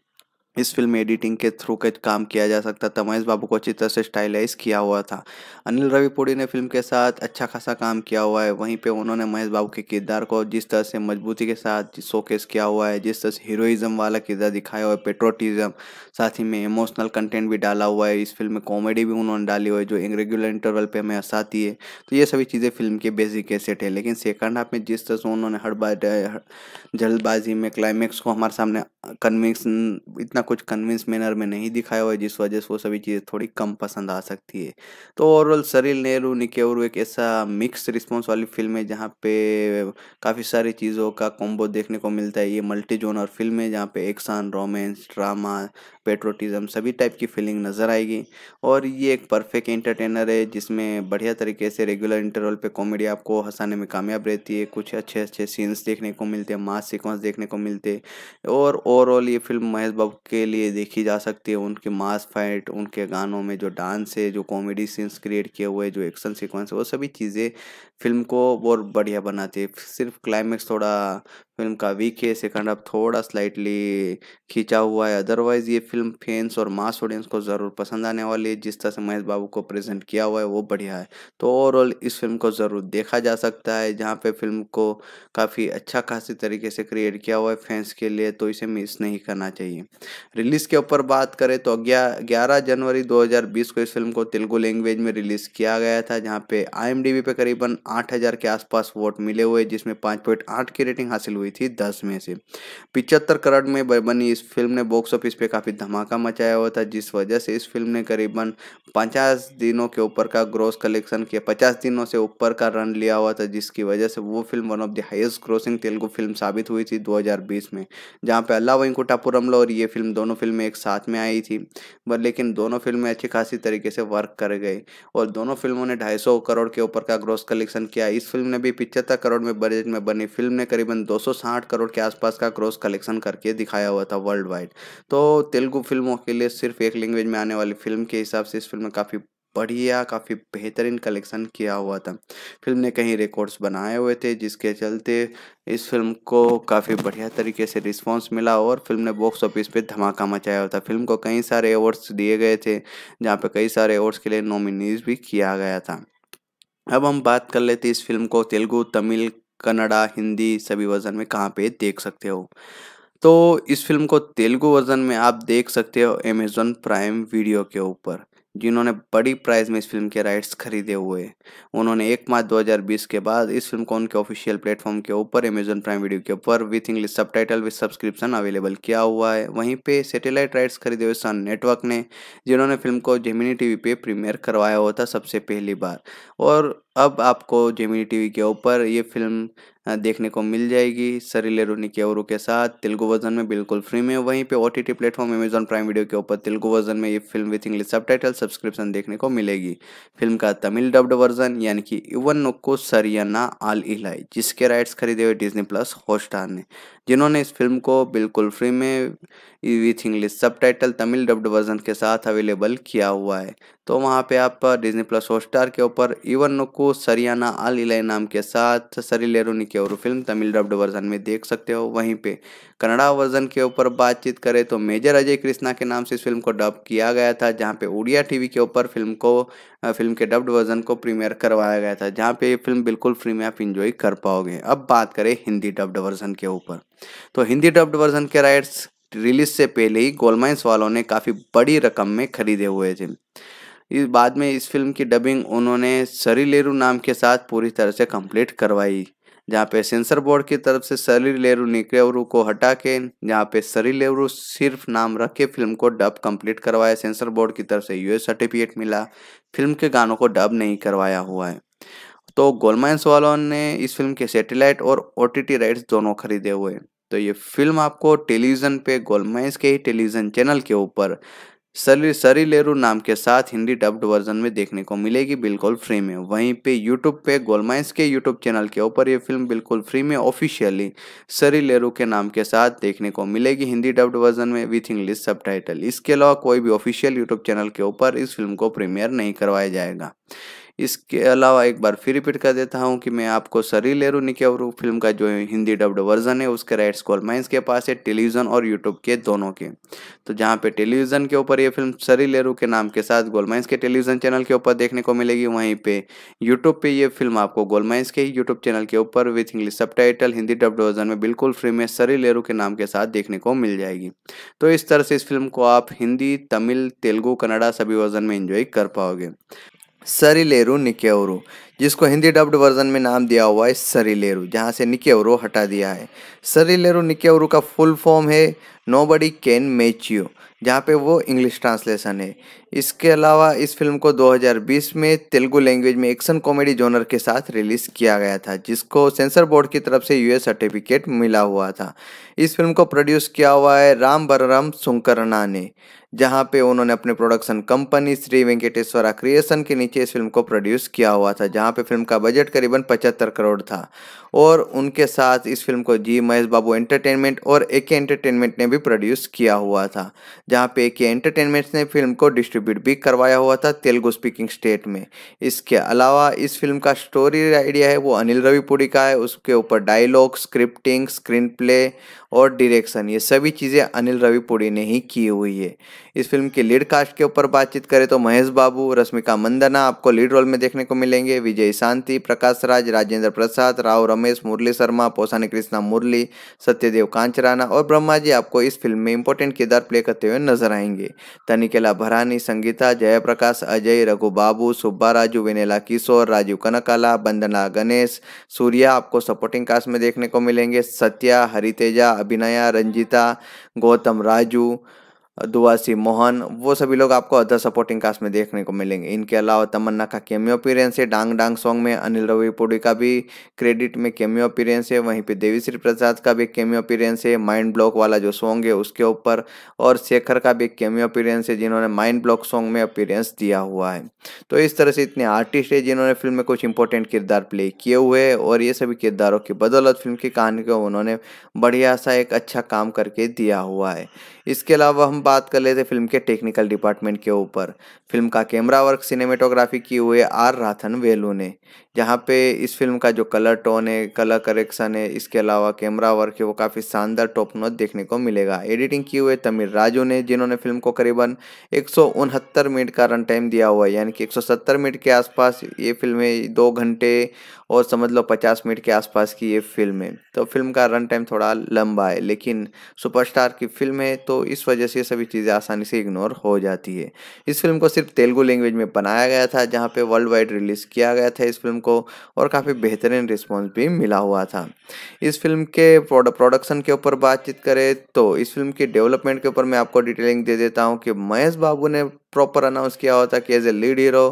इस फिल्म में एडिटिंग के थ्रू के काम किया जा सकता था महेश बाबू को अच्छी तरह से स्टाइलाइज किया हुआ था अनिल रविपुड़ी ने फिल्म के साथ अच्छा खासा काम किया हुआ है वहीं पे उन्होंने महेश बाबू के किरदार को जिस तरह से मजबूती के साथ शोकेस किया हुआ है जिस तरह से हीरोइज्म वाला किरदार दिखाया हुआ है पेट्रोटिज्म साथ ही में इमोशनल कंटेंट भी डाला हुआ है इस फिल्म में कॉमेडी भी उन्होंने डाली हुई है जो रेगुलर इंटरवल पर हमें हंसाती है तो ये सभी चीज़ें फिल्म के बेसिक एसेट है लेकिन सेकंड हाफ में जिस तरह से उन्होंने हर बार जल्दबाजी में क्लाइमैक्स को हमारे सामने कन्विंस इतना इतना कुछ कन्विंस मैनर में नहीं दिखाया हुआ है जिस वजह से वो सभी चीज़ें थोड़ी कम पसंद आ सकती है तो ओवरऑल सरिल नेहरू निकेवरू एक ऐसा मिक्स रिस्पॉन्स वाली फिल्म है जहाँ पे काफ़ी सारी चीज़ों का कॉम्बो देखने को मिलता है ये मल्टी जोनर फिल्म है जहाँ पे एक्शन रोमांस ड्रामा पेट्रोटिज़म सभी टाइप की फीलिंग नज़र आएगी और ये एक परफेक्ट एंटरटेनर है जिसमें बढ़िया तरीके से रेगुलर इंटरवल पे कॉमेडी आपको हंसाने में कामयाब रहती है कुछ अच्छे अच्छे सीन्स देखने को मिलते हैं मास सिक्वेंस देखने को मिलते हैं और ओवरऑल ये फिल्म महेश बाबू के लिए देखी जा सकती है उनकी मास फाइट उनके गानों में जो डांस है जो कॉमेडी सीन्स क्रिएट किए हुए जो एक्शन सिक्वेंस वो सभी चीज़ें फिल्म को और बढ़िया बनाती है सिर्फ क्लाइमैक्स थोड़ा फिल्म का वीक है सेकंड हाफ थोड़ा स्लाइटली खींचा हुआ है अदरवाइज ये फिल्म फैंस और मास ऑडियंस को ज़रूर पसंद आने वाली है जिस तरह से महेश बाबू को प्रेजेंट किया हुआ है वो बढ़िया है तो ओवरऑल इस फिल्म को ज़रूर देखा जा सकता है जहाँ पे फिल्म को काफ़ी अच्छा खासी तरीके से क्रिएट किया हुआ है फैंस के लिए तो इसे मिस नहीं करना चाहिए रिलीज़ के ऊपर बात करें तो ग्यारह जनवरी दो को इस फिल्म को तेलुगु लैंग्वेज में रिलीज़ किया गया था जहाँ पे आई पे करीबन आठ के आसपास वोट मिले हुए जिसमें 5.8 की रेटिंग हासिल हुई हुई थी दस में से पिचहत्तर करोड़ में बनी इस फिल्म ने बॉक्स ऑफिस पे काफ़ी धमाका मचाया हुआ था जिस वजह से इस फिल्म ने करीबन पचास दिनों के ऊपर का ग्रोस कलेक्शन किया पचास दिनों से ऊपर का रन लिया हुआ था जिसकी वजह से वो film one of the highest grossing Telugu film साबित हुई थी दो में जहाँ पर अल्लाह वेंकुटापुरमला और ये फिल्म दोनों फिल्में एक साथ में आई थी बट लेकिन दोनों फिल्में अच्छी खासी तरीके से वर्क कर गए और दोनों फिल्मों ने ढाई करोड़ के ऊपर का ग्रोस कलेक्शन किया इस फिल्म ने भी पिचहत्तर करोड़ में बजट में बनी फिल्म ने करीबन दो साठ करोड़ के आसपास का क्रॉस कलेक्शन करके दिखाया हुआ था वर्ल्ड वाइड तो तेलुगु फिल्मों के लिए सिर्फ एक लैंग्वेज में आने वाली फिल्म के हिसाब से इस फिल्म में काफ़ी बढ़िया काफ़ी बेहतरीन कलेक्शन किया हुआ था फिल्म ने कहीं रिकॉर्ड्स बनाए हुए थे जिसके चलते इस फिल्म को काफ़ी बढ़िया तरीके से रिस्पांस मिला और फिल्म ने बॉक्स ऑफिस पे धमाका मचाया हुआ था फिल्म को कई सारे अवार्ड्स दिए गए थे जहाँ पे कई सारे अवार्ड्स के लिए नॉमिनीज भी किया गया था अब हम बात कर लेते इस फिल्म को तेलुगु तमिल कन्नड़ा हिंदी सभी वर्जन में कहाँ पे देख सकते हो तो इस फिल्म को तेलुगु वर्जन में आप देख सकते हो अमेजोन प्राइम वीडियो के ऊपर जिन्होंने बड़ी प्राइस में इस फिल्म के राइट्स खरीदे हुए उन्होंने एक मार्च 2020 के बाद इस फिल्म को उनके ऑफिशियल प्लेटफॉर्म के ऊपर अमेजन प्राइम वीडियो के ऊपर with English subtitle with subscription available किया हुआ है वहीं पे सैटेलाइट राइट्स खरीदे हुए सन नेटवर्क ने जिन्होंने फिल्म को जेमिनी टीवी पे प्रीमियर करवाया हुआ था सबसे पहली बार और अब आपको जेमिनी टीवी के ऊपर ये फिल्म देखने को मिल जाएगी सरी लेरोनी के के साथ तेलुगु वर्जन में बिल्कुल फ्री में वहीं पे O T T platform Amazon prime video के ऊपर तेलुगु वर्जन में ये film with English sub subscription देखने को मिलेगी फिल्म का तमिल डब्ड वर्जन यानी कि इवन नुक्को सरियना आल इलाई जिसके राइट्स खरीदे हुए डिजनी प्लस हॉटस्टार ने जिन्होंने इस फिल्म को बिल्कुल फ्री में विथ इंग्लिश सब तमिल डब्ड वर्जन के साथ अवेलेबल किया हुआ है तो वहाँ पे आप डिज्नी प्लस हॉटस्टार के ऊपर इवन को सरियाना आल इलाई नाम के साथ सरीलेरोनी की और फिल्म तमिल डब्ड वर्जन में देख सकते हो वहीं पे कन्नड़ा वर्जन के ऊपर बातचीत करें तो मेजर अजय कृष्णा के नाम से इस फिल्म को डब किया गया था जहाँ पे उड़िया टीवी के ऊपर फिल्म को फिल्म के डब्ड वर्जन को प्रीमियर करवाया गया था जहाँ पे ये फिल्म बिल्कुल फ्री में आप इंजॉय कर पाओगे अब बात करें हिंदी डब्ड वर्जन के ऊपर तो हिंदी डब्ड वर्जन के राइट्स रिलीज से पहले ही गोलमाइंस वालों ने काफ़ी बड़ी रकम में खरीदे हुए थे इस बाद में इस फिल्म की डबिंग उन्होंने सरीलेरू नाम के साथ पूरी तरह से कंप्लीट करवाई जहाँ पे सेंसर बोर्ड की तरफ से सरी लेरू निकेवरू को हटा के जहाँ पे सरी लेरू सिर्फ नाम रख के फिल्म को डब कंप्लीट करवाया सेंसर बोर्ड की तरफ से यूएस सर्टिफिकेट मिला फिल्म के गानों को डब नहीं करवाया हुआ है तो गोलमाइंस वालों ने इस फिल्म के सेटेलाइट और ओ राइट्स दोनों खरीदे हुए तो ये फिल्म आपको टेलीविज़न पे गोलमाइंस के ही टेलीविज़न चैनल के ऊपर सरी सरी लेरू नाम के साथ हिंदी डब्ड वर्जन में देखने को मिलेगी बिल्कुल फ्री में वहीं पे यूट्यूब पे गोलमाइंस के यूट्यूब चैनल के ऊपर ये फिल्म बिल्कुल फ्री में ऑफिशियली सरी लेरू के नाम के साथ देखने को मिलेगी हिंदी डब्ड वर्जन में विथ इंग्लिश सब इसके अलावा कोई भी ऑफिशियल यूट्यूब चैनल के ऊपर इस फिल्म को प्रीमियर नहीं करवाया जाएगा इसके अलावा एक बार फिर रिपीट कर देता हूँ कि मैं आपको सरी लेरू निकेवरू फिल्म का जो हिंदी डब्ड वर्जन है उसके राइट्स माइंस के पास है टेलीविज़न और यूट्यूब के दोनों के तो जहाँ पे टेलीविज़न के ऊपर ये फिल्म सरी लेरू के नाम के साथ गोलमाइंस के टेलीविज़न चैनल के ऊपर देखने को मिलेगी वहीं पर यूट्यूब पर यह फिल्म आपको गोलमाइंस के ही यूट्यूब चैनल के ऊपर विथ इंग्लिश सब हिंदी डब्ड वर्जन में बिल्कुल फ्री में सरी लेरू के नाम के साथ देखने को मिल जाएगी तो इस तरह से इस फिल्म को आप हिंदी तमिल तेलुगू कन्नडा सभी वर्जन में इंजॉय कर पाओगे सरीलेरू निकेवरू जिसको हिंदी डब्ड वर्जन में नाम दिया हुआ है सरीलेरू जहाँ से निकेवरू हटा दिया है सरीलेरू निकेवरू का फुल फॉर्म है नो कैन मेच यू जहाँ पे वो इंग्लिश ट्रांसलेशन है इसके अलावा इस फिल्म को 2020 में तेलुगु लैंग्वेज में एक्शन कॉमेडी जोनर के साथ रिलीज किया गया था जिसको सेंसर बोर्ड की तरफ से यूएस सर्टिफिकेट मिला हुआ था इस फिल्म को प्रोड्यूस किया हुआ है राम बर्राम सुंकरना ने जहां पे उन्होंने अपने production company Sri Venkateswara creation के नीचे इस फिल्म को प्रोड्यूस किया हुआ था जहाँ पे फिल्म का बजट करीबन पचहत्तर करोड़ था और उनके साथ इस फिल्म को जी महेश बाबू एंटरटेनमेंट और ए के एंटरटेनमेंट ने भी प्रोड्यूस किया हुआ था जहाँ पे ए के एंटरटेनमेंट ने फिल्म को डिस्ट्रीब्यूट डिस्ट्रीब्यूट भी करवाया हुआ था तेलुगु स्पीकिंग स्टेट में इसके अलावा इस फिल्म का स्टोरी आइडिया है वो अनिल रविपुरी का है उसके ऊपर डायलॉग स्क्रिप्टिंग स्क्रीन प्ले और डायरेक्शन ये सभी चीज़ें अनिल रविपुरी ने ही की हुई है इस फिल्म के लीड कास्ट के ऊपर बातचीत करें तो महेश बाबू रश्मिका मंदना आपको लीड रोल में देखने को मिलेंगे विजय शांति प्रकाश राज राजेंद्र प्रसाद राव रमेश मुरली शर्मा पोसानी कृष्णा मुरली सत्यदेव कांचराना और ब्रह्मा जी आपको इस फिल्म में इंपॉर्टेंट किरदार प्ले करते हुए नजर आएंगे तनिकेला भरानी संगीता जयप्रकाश अजय रघु बाबू सुब्बा राजू विनेला किशोर राजीव कनकाला बंदना गणेश सूर्या आपको सपोर्टिंग कास्ट में देखने को मिलेंगे सत्या हरितेजा अभिनया रंजिता गौतम राजू दुआसी मोहन वो सभी लोग आपको अदर सपोर्टिंग कास्ट में देखने को मिलेंगे इनके अलावा तमन्ना का केमियो अपीरेंस है डांग डांग सॉन्ग में अनिल रवि पुड़ी का भी क्रेडिट में केमियो अपीरेंस है वहीं पे देवी श्री प्रसाद का भी केमियो अपीरेंस है माइंड ब्लॉक वाला जो सॉन्ग है उसके ऊपर और शेखर का भी केमियो अपीरेंस है जिन्होंने माइंड ब्लॉक सॉन्ग में अपीरेंस दिया हुआ है तो इस तरह से इतने आर्टिस्ट है जिन्होंने फिल्म में कुछ इंपॉर्टेंट किरदार प्ले किए हुए हैं और ये सभी किरदारों की बदौलत फिल्म की कहानी को उन्होंने बढ़िया सा एक अच्छा काम करके दिया हुआ है इसके अलावा हम बात कर लेते फिल्म के टेक्निकल डिपार्टमेंट के ऊपर फिल्म का कैमरा वर्क सिनेमेटोग्राफी किए हुए आर राथन वेलू ने यहाँ पे इस फिल्म का जो कलर टोन है कलर करेक्शन है इसके अलावा कैमरा वर्क है वो काफ़ी शानदार टॉप नोट देखने को मिलेगा एडिटिंग की हुई तमिल राजू ने जिन्होंने फिल्म को करीबन एक मिनट का रन टाइम दिया हुआ है यानी कि 170 मिनट के आसपास ये फिल्म है दो घंटे और समझ लो 50 मिनट के आसपास की ये फिल्म है तो फिल्म का रन टाइम थोड़ा लंबा है लेकिन सुपरस्टार की फिल्म है तो इस वजह से सभी चीज़ें आसानी से इग्नोर हो जाती है इस फिल्म को सिर्फ तेलुगु लैंग्वेज में बनाया गया था जहाँ पर वर्ल्ड वाइड रिलीज़ किया गया था इस फिल्म को को और काफ़ी बेहतरीन रिस्पॉन्स भी मिला हुआ था इस फिल्म के प्रोडक्शन के ऊपर बातचीत करें तो इस फिल्म की डेवलपमेंट के ऊपर मैं आपको डिटेलिंग दे देता हूँ कि महेश बाबू ने प्रॉपर अनाउंस किया होता कि एज ए लीड हीरो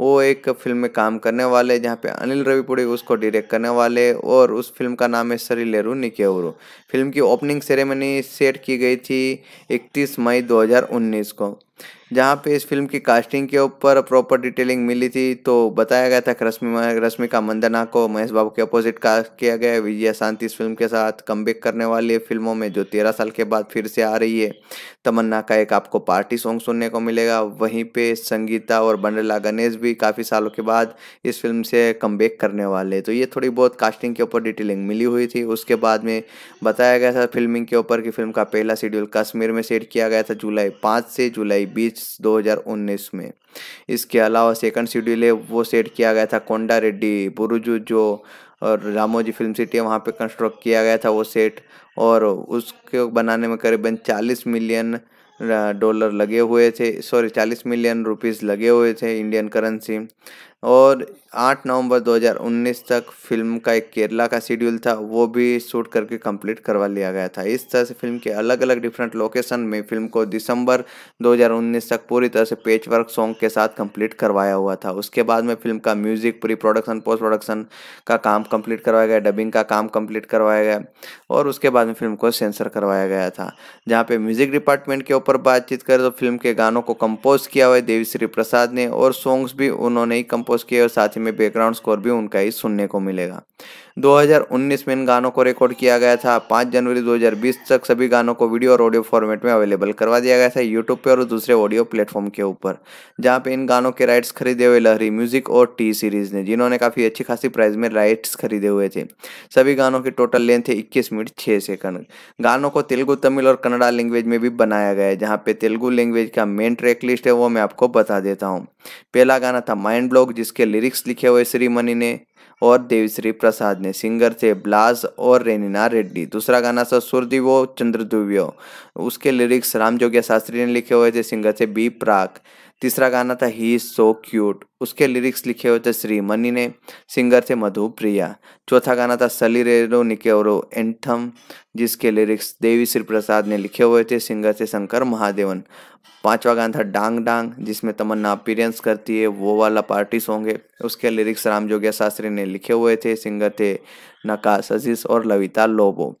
वो एक फिल्म में काम करने वाले जहाँ पे अनिल रविपुड़ी उसको डायरेक्ट करने वाले और उस फिल्म का नाम है सरी लेरू निके फिल्म की ओपनिंग सेरेमनी सेट की गई थी 31 मई 2019 को जहाँ पे इस फिल्म की कास्टिंग के ऊपर प्रॉपर डिटेलिंग मिली थी तो बताया गया था कि रश्मि रश्मिका मंदना को महेश बाबू के अपोजिट कास्ट किया गया है विजय शांति इस फिल्म के साथ कम करने वाली है फिल्मों में जो तेरह साल के बाद फिर से आ रही है तमन्ना का एक आपको पार्टी सॉन्ग सुनने को मिलेगा वहीं पे संगीता और बंडला गणेश भी काफ़ी सालों के बाद इस फिल्म से कम करने वाले तो ये थोड़ी बहुत कास्टिंग के ऊपर डिटेलिंग मिली हुई थी उसके बाद में बताया गया था फिल्मिंग के ऊपर कि फिल्म का पहला शेड्यूल कश्मीर में सेट किया गया था जुलाई पाँच से जुलाई बीस 2019 में इसके अलावा सेकंड शेड्यूल है वो सेट किया गया था कोंडा रेड्डी बुरुजू जो और रामोजी फिल्म सिटी वहाँ पे कंस्ट्रक्ट किया गया था वो सेट और उसके बनाने में करीबन 40 मिलियन डॉलर लगे हुए थे सॉरी 40 मिलियन रुपीस लगे हुए थे इंडियन करेंसी और 8 नवंबर 2019 तक फिल्म का एक केरला का शेड्यूल था वो भी शूट करके कंप्लीट करवा लिया गया था इस तरह से फिल्म के अलग अलग डिफरेंट लोकेशन में फिल्म को दिसंबर 2019 तक पूरी तरह से पेच वर्क सॉन्ग के साथ कंप्लीट करवाया हुआ था उसके बाद में फिल्म का music pre production post production का काम कम्प्लीट करवाया गया डबिंग का काम कम्प्लीट करवाया गया और उसके बाद में फिल्म को सेंसर करवाया गया था जहाँ पर म्यूजिक डिपार्टमेंट के ऊपर बातचीत करें तो फिल्म के गानों को कंपोज किया हुआ देवी देवीश्री प्रसाद ने और सॉन्ग्स भी उन्होंने ही कंपोज कंपोज किए और साथ ही में बैकग्राउंड स्कोर भी उनका ही सुनने को मिलेगा 2019 में इन गानों को रिकॉर्ड किया गया था 5 जनवरी 2020 तक सभी गानों को वीडियो और ऑडियो फॉर्मेट में अवेलेबल करवा दिया गया था यूट्यूब पे और दूसरे ऑडियो प्लेटफॉर्म के ऊपर जहाँ पे इन गानों के राइट्स खरीदे हुए लहरी म्यूजिक और टी सीरीज ने जिन्होंने काफ़ी अच्छी खासी प्राइस में राइट्स खरीदे हुए थे सभी गानों की टोटल लेंथ है इक्कीस मिनट छः सेकंड गानों को तेलुगु तमिल और कन्नड़ा लैंग्वेज में भी बनाया गया है जहाँ पे तेलुगु लैंग्वेज का मेन ट्रैक लिस्ट है वो मैं आपको बता देता हूँ पहला गाना था माइंड ब्लॉक जिसके लिरिक्स लिखे हुए श्रीमणि ने और देवीश्री प्रसाद ने सिंगर थे ब्लास और रेनिना रेड्डी दूसरा गाना था सुरदिवो चंद्रदुव्यो उसके लिरिक्स राम जोगिया शास्त्री ने लिखे हुए थे सिंगर थे बी प्राक तीसरा गाना था ही इज सो क्यूट उसके लिरिक्स लिखे हुए थे श्री मनी ने सिंगर थे मधु प्रिया चौथा गाना था रेरो निकेरो एंथम जिसके लिरिक्स देवी श्री प्रसाद ने लिखे हुए थे सिंगर थे शंकर महादेवन पांचवा गाना था डांग डांग जिसमें तमन्ना अपीरेंस करती है वो वाला पार्टी सॉन्ग है उसके लिरिक्स राम जोगिया शास्त्री ने लिखे हुए थे सिंगर थे नकाश अजीज और लविता लोबो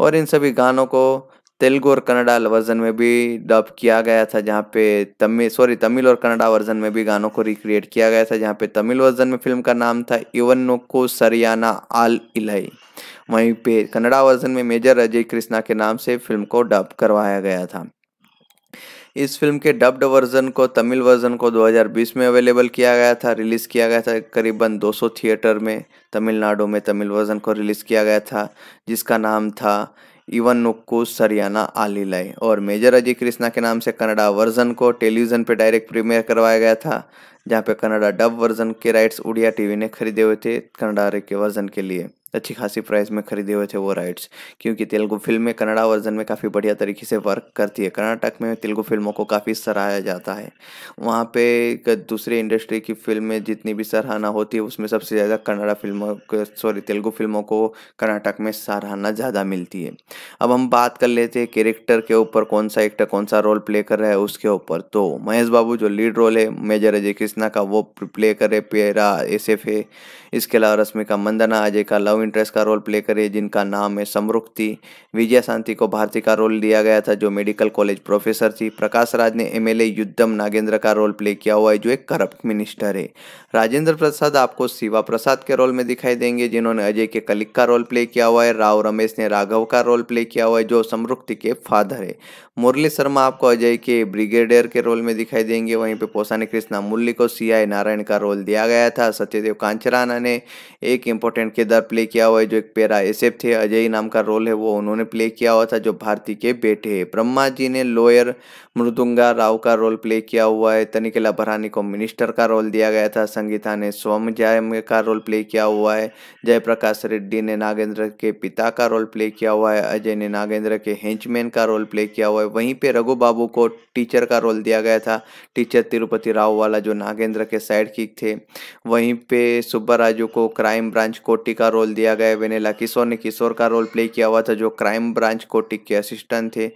और इन सभी गानों को तेलुगु और कन्नडा वर्जन में भी डब किया गया था जहाँ पे तमिल सॉरी तमिल और कन्नडा वर्जन में भी गानों को रिक्रिएट किया गया था जहाँ पे तमिल वर्जन में फिल्म का नाम था इवन को सरियाना आल इलाई वहीं पे कन्नडा वर्जन में मेजर अजय कृष्णा के नाम से फिल्म को डब करवाया गया था इस फिल्म के डब्ड वर्जन को तमिल वर्जन को 2020 में अवेलेबल किया गया था रिलीज़ किया गया था करीबन 200 थिएटर में तमिलनाडु में तमिल वर्जन को रिलीज़ किया गया था जिसका नाम था इवनुक को सरियाना आलीलाई और मेजर अजय कृष्णा के नाम से कनाडा वर्जन को टेलीविजन पर डायरेक्ट प्रीमियर करवाया गया था जहाँ पे कनाडा डब वर्जन के राइट्स उड़िया टीवी ने खरीदे हुए थे कनाडा के वर्जन के लिए अच्छी खासी प्राइस में खरीदे हुए थे वो राइट्स क्योंकि तेलुगु फिल्में कनाडा वर्जन में काफ़ी बढ़िया तरीके से वर्क करती है कर्नाटक में तेलुगु फिल्मों को काफ़ी सराहाया जाता है वहाँ पे दूसरे इंडस्ट्री की फिल्में जितनी भी सराहना होती है उसमें सबसे ज़्यादा कन्नाडा फिल्मों सॉरी तेलुगु फिल्मों को कर्नाटक में सराहना ज़्यादा मिलती है अब हम बात कर लेते हैं कैरेक्टर के ऊपर कौन सा एक्टर कौन सा रोल प्ले कर रहा है उसके ऊपर तो महेश बाबू जो लीड रोल है मेजर अजय कृष्णा का वो प्ले कर रहे पेरा एस इसके अलावा रश्मिका मंदना अजय का लव लव इंटरेस्ट का रोल प्ले करे जिनका नाम है समरुख थी विजया शांति को भारती का रोल दिया गया था जो मेडिकल कॉलेज प्रोफेसर थी प्रकाश राज ने एमएलए युद्धम नागेंद्र का रोल प्ले किया हुआ है जो एक करप्ट मिनिस्टर है राजेंद्र प्रसाद आपको शिवा प्रसाद के रोल में दिखाई देंगे जिन्होंने अजय के कलिक का रोल प्ले किया हुआ है राव रमेश ने राघव का रोल प्ले किया हुआ है जो समरुक्ति के फादर है मुरली शर्मा आपको अजय के ब्रिगेडियर के रोल में दिखाई देंगे वहीं पे पोसानी कृष्णा मुरली को सी नारायण का रोल दिया गया था सत्यदेव कांचराना ने एक इम्पोर्टेंट किरदार प्ले किया हुआ है जो एक पेरा एसेप थे अजय नाम का रोल है वो उन्होंने प्ले किया हुआ था जो भारती के बेटे है ब्रह्मा जी ने लॉयर मृदुंगा राव का रोल प्ले किया हुआ है तनिकला भरानी को मिनिस्टर का रोल दिया गया था संगीता ने स्वम जय का रोल प्ले किया हुआ है जयप्रकाश रेड्डी ने नागेंद्र के पिता का रोल प्ले किया हुआ है अजय ने नागेंद्र के हेंचमैन का रोल प्ले किया हुआ है वहीं पे रघु बाबू को टीचर का रोल दिया गया था टीचर तिरुपति राव वाला जो नागेंद्र के साइड थे वहीं पे सुब्बा राजू को क्राइम ब्रांच कोटी का रोल दिया दिया गया वेनेला किशोर ने किशोर का रोल प्ले किया हुआ था जो क्राइम ब्रांच कोटिक के असिस्टेंट थे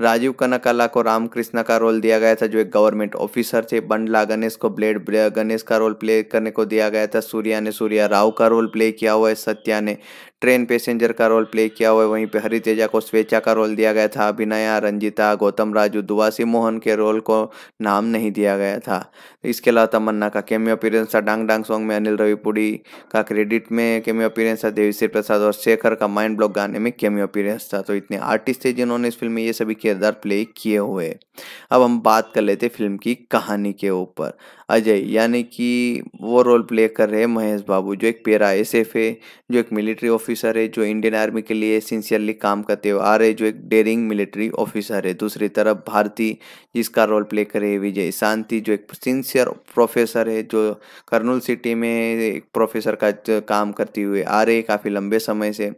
राजीव कनकाला को रामकृष्ण का रोल दिया गया था जो एक गवर्नमेंट ऑफिसर थे बंडला गणेश को ब्लेड गणेश का रोल प्ले करने को दिया गया था सूर्या ने सूर्या राव का रोल प्ले किया हुआ है सत्या ने ट्रेन पैसेंजर का रोल प्ले किया हुआ है वहीं पे हरितेजा को स्वेच्छा का रोल दिया गया था अभिनया रंजिता गौतम राजू दुवासी मोहन के रोल को नाम नहीं दिया गया था इसके अलावा तमन्ना का केमी अपीरेंस था डांग डांग सॉन्ग में अनिल रविपुड़ी का क्रेडिट में केमी अपीरेंस था देवीश्री प्रसाद और शेखर का माइंड ब्लॉक गाने में केमी अपीरेंस था तो इतने आर्टिस्ट थे जिन्होंने इस फिल्म में ये सभी किरदार प्ले किए हुए अब हम बात कर लेते फिल्म की कहानी के ऊपर अजय यानी कि वो रोल प्ले कर रहे हैं महेश बाबू जो एक पेरा एस एफ है जो एक मिलिट्री ऑफिसर है जो इंडियन आर्मी के लिए सिंसियरली काम करते हुए आ रहे जो एक डेरिंग मिलिट्री ऑफिसर है दूसरी तरफ भारती जिसका रोल प्ले कर रहे हैं विजय शांति जो एक सिंसियर प्रोफेसर है जो कर्नूल सिटी में एक प्रोफेसर का काम करते हुए आ रहे काफ़ी लंबे समय से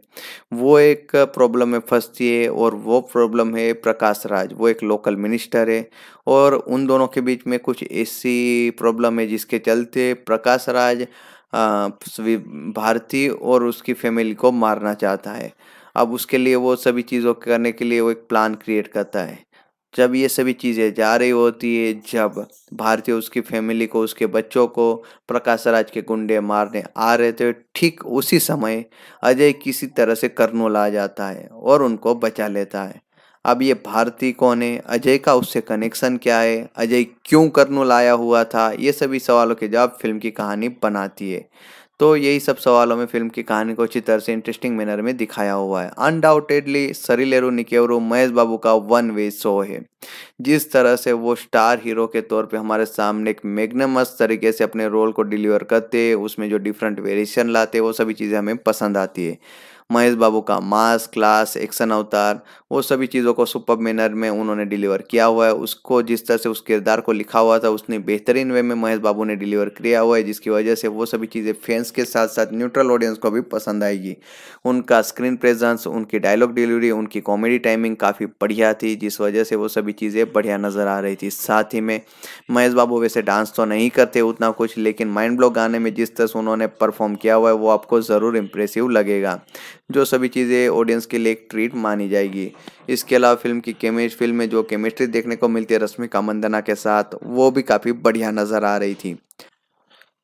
वो एक प्रॉब्लम में फंसती है और वो प्रॉब्लम है प्रकाश राज वो एक लोकल मिनिस्टर है और उन दोनों के बीच में कुछ ऐसी प्रॉब्लम है जिसके चलते प्रकाश राज भारती और उसकी फैमिली को मारना चाहता है अब उसके लिए वो सभी चीज़ों करने के लिए वो एक प्लान क्रिएट करता है जब ये सभी चीज़ें जा रही होती है जब भारतीय उसकी फैमिली को उसके बच्चों को प्रकाश राज के गुंडे मारने आ रहे थे ठीक उसी समय अजय किसी तरह से कर्नूल आ जाता है और उनको बचा लेता है अब ये भारती कौन है अजय का उससे कनेक्शन क्या है अजय क्यों कर्नूल लाया हुआ था ये सभी सवालों के जवाब फिल्म की कहानी बनाती है तो यही सब सवालों में फिल्म की कहानी को अच्छी तरह से इंटरेस्टिंग मैनर में दिखाया हुआ है अनडाउटेडली सरीलेरू निकेवरू महेश बाबू का वन वे शो है जिस तरह से वो स्टार हीरो के तौर पे हमारे सामने एक मैग्नमस तरीके से अपने रोल को डिलीवर करते हैं उसमें जो डिफरेंट वेरिएशन लाते वो सभी चीज़ें हमें पसंद आती है महेश बाबू का मास क्लास एक्शन अवतार वो सभी चीज़ों को सुपर मैनर में उन्होंने डिलीवर किया हुआ है उसको जिस तरह से उस किरदार को लिखा हुआ था उसने बेहतरीन वे में महेश बाबू ने डिलीवर किया हुआ है जिसकी वजह से वो सभी चीज़ें फैंस के साथ साथ न्यूट्रल ऑडियंस को भी पसंद आएगी उनका स्क्रीन प्रेजेंस उनकी डायलॉग डिलीवरी उनकी कॉमेडी टाइमिंग काफ़ी बढ़िया थी जिस वजह से वो सभी चीज़ें बढ़िया नज़र आ रही थी साथ ही में महेश बाबू वैसे डांस तो नहीं करते उतना कुछ लेकिन माइंड ब्लॉक गाने में जिस तरह से उन्होंने परफॉर्म किया हुआ है वो आपको ज़रूर इम्प्रेसिव लगेगा जो सभी चीज़ें ऑडियंस के लिए एक ट्रीट मानी जाएगी इसके अलावा फिल्म की केमिस्ट फिल्म में जो केमिस्ट्री देखने को मिलती है रश्मिका मंदना के साथ वो भी काफ़ी बढ़िया नज़र आ रही थी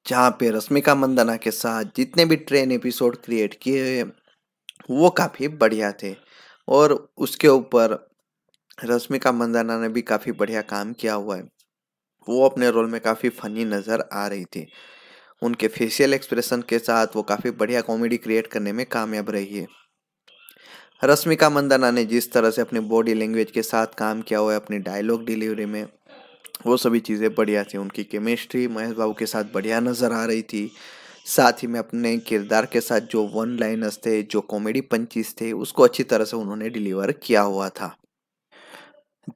जहाँ पे रश्मिका मंदना के साथ जितने भी ट्रेन एपिसोड क्रिएट किए वो काफ़ी बढ़िया थे और उसके ऊपर रश्मिका मंदना ने भी काफ़ी बढ़िया काम किया हुआ है वो अपने रोल में काफ़ी फनी नज़र आ रही थी उनके फेशियल एक्सप्रेशन के साथ वो काफ़ी बढ़िया कॉमेडी क्रिएट करने में कामयाब रही है रश्मिका मंदाना ने जिस तरह से अपने बॉडी लैंग्वेज के साथ काम किया हुआ है अपने डायलॉग डिलीवरी में वो सभी चीज़ें बढ़िया थी उनकी केमिस्ट्री महेश बाबू के साथ बढ़िया नज़र आ रही थी साथ ही में अपने किरदार के साथ जो वन लाइनर्स थे जो कॉमेडी पंचीज थे उसको अच्छी तरह से उन्होंने डिलीवर किया हुआ था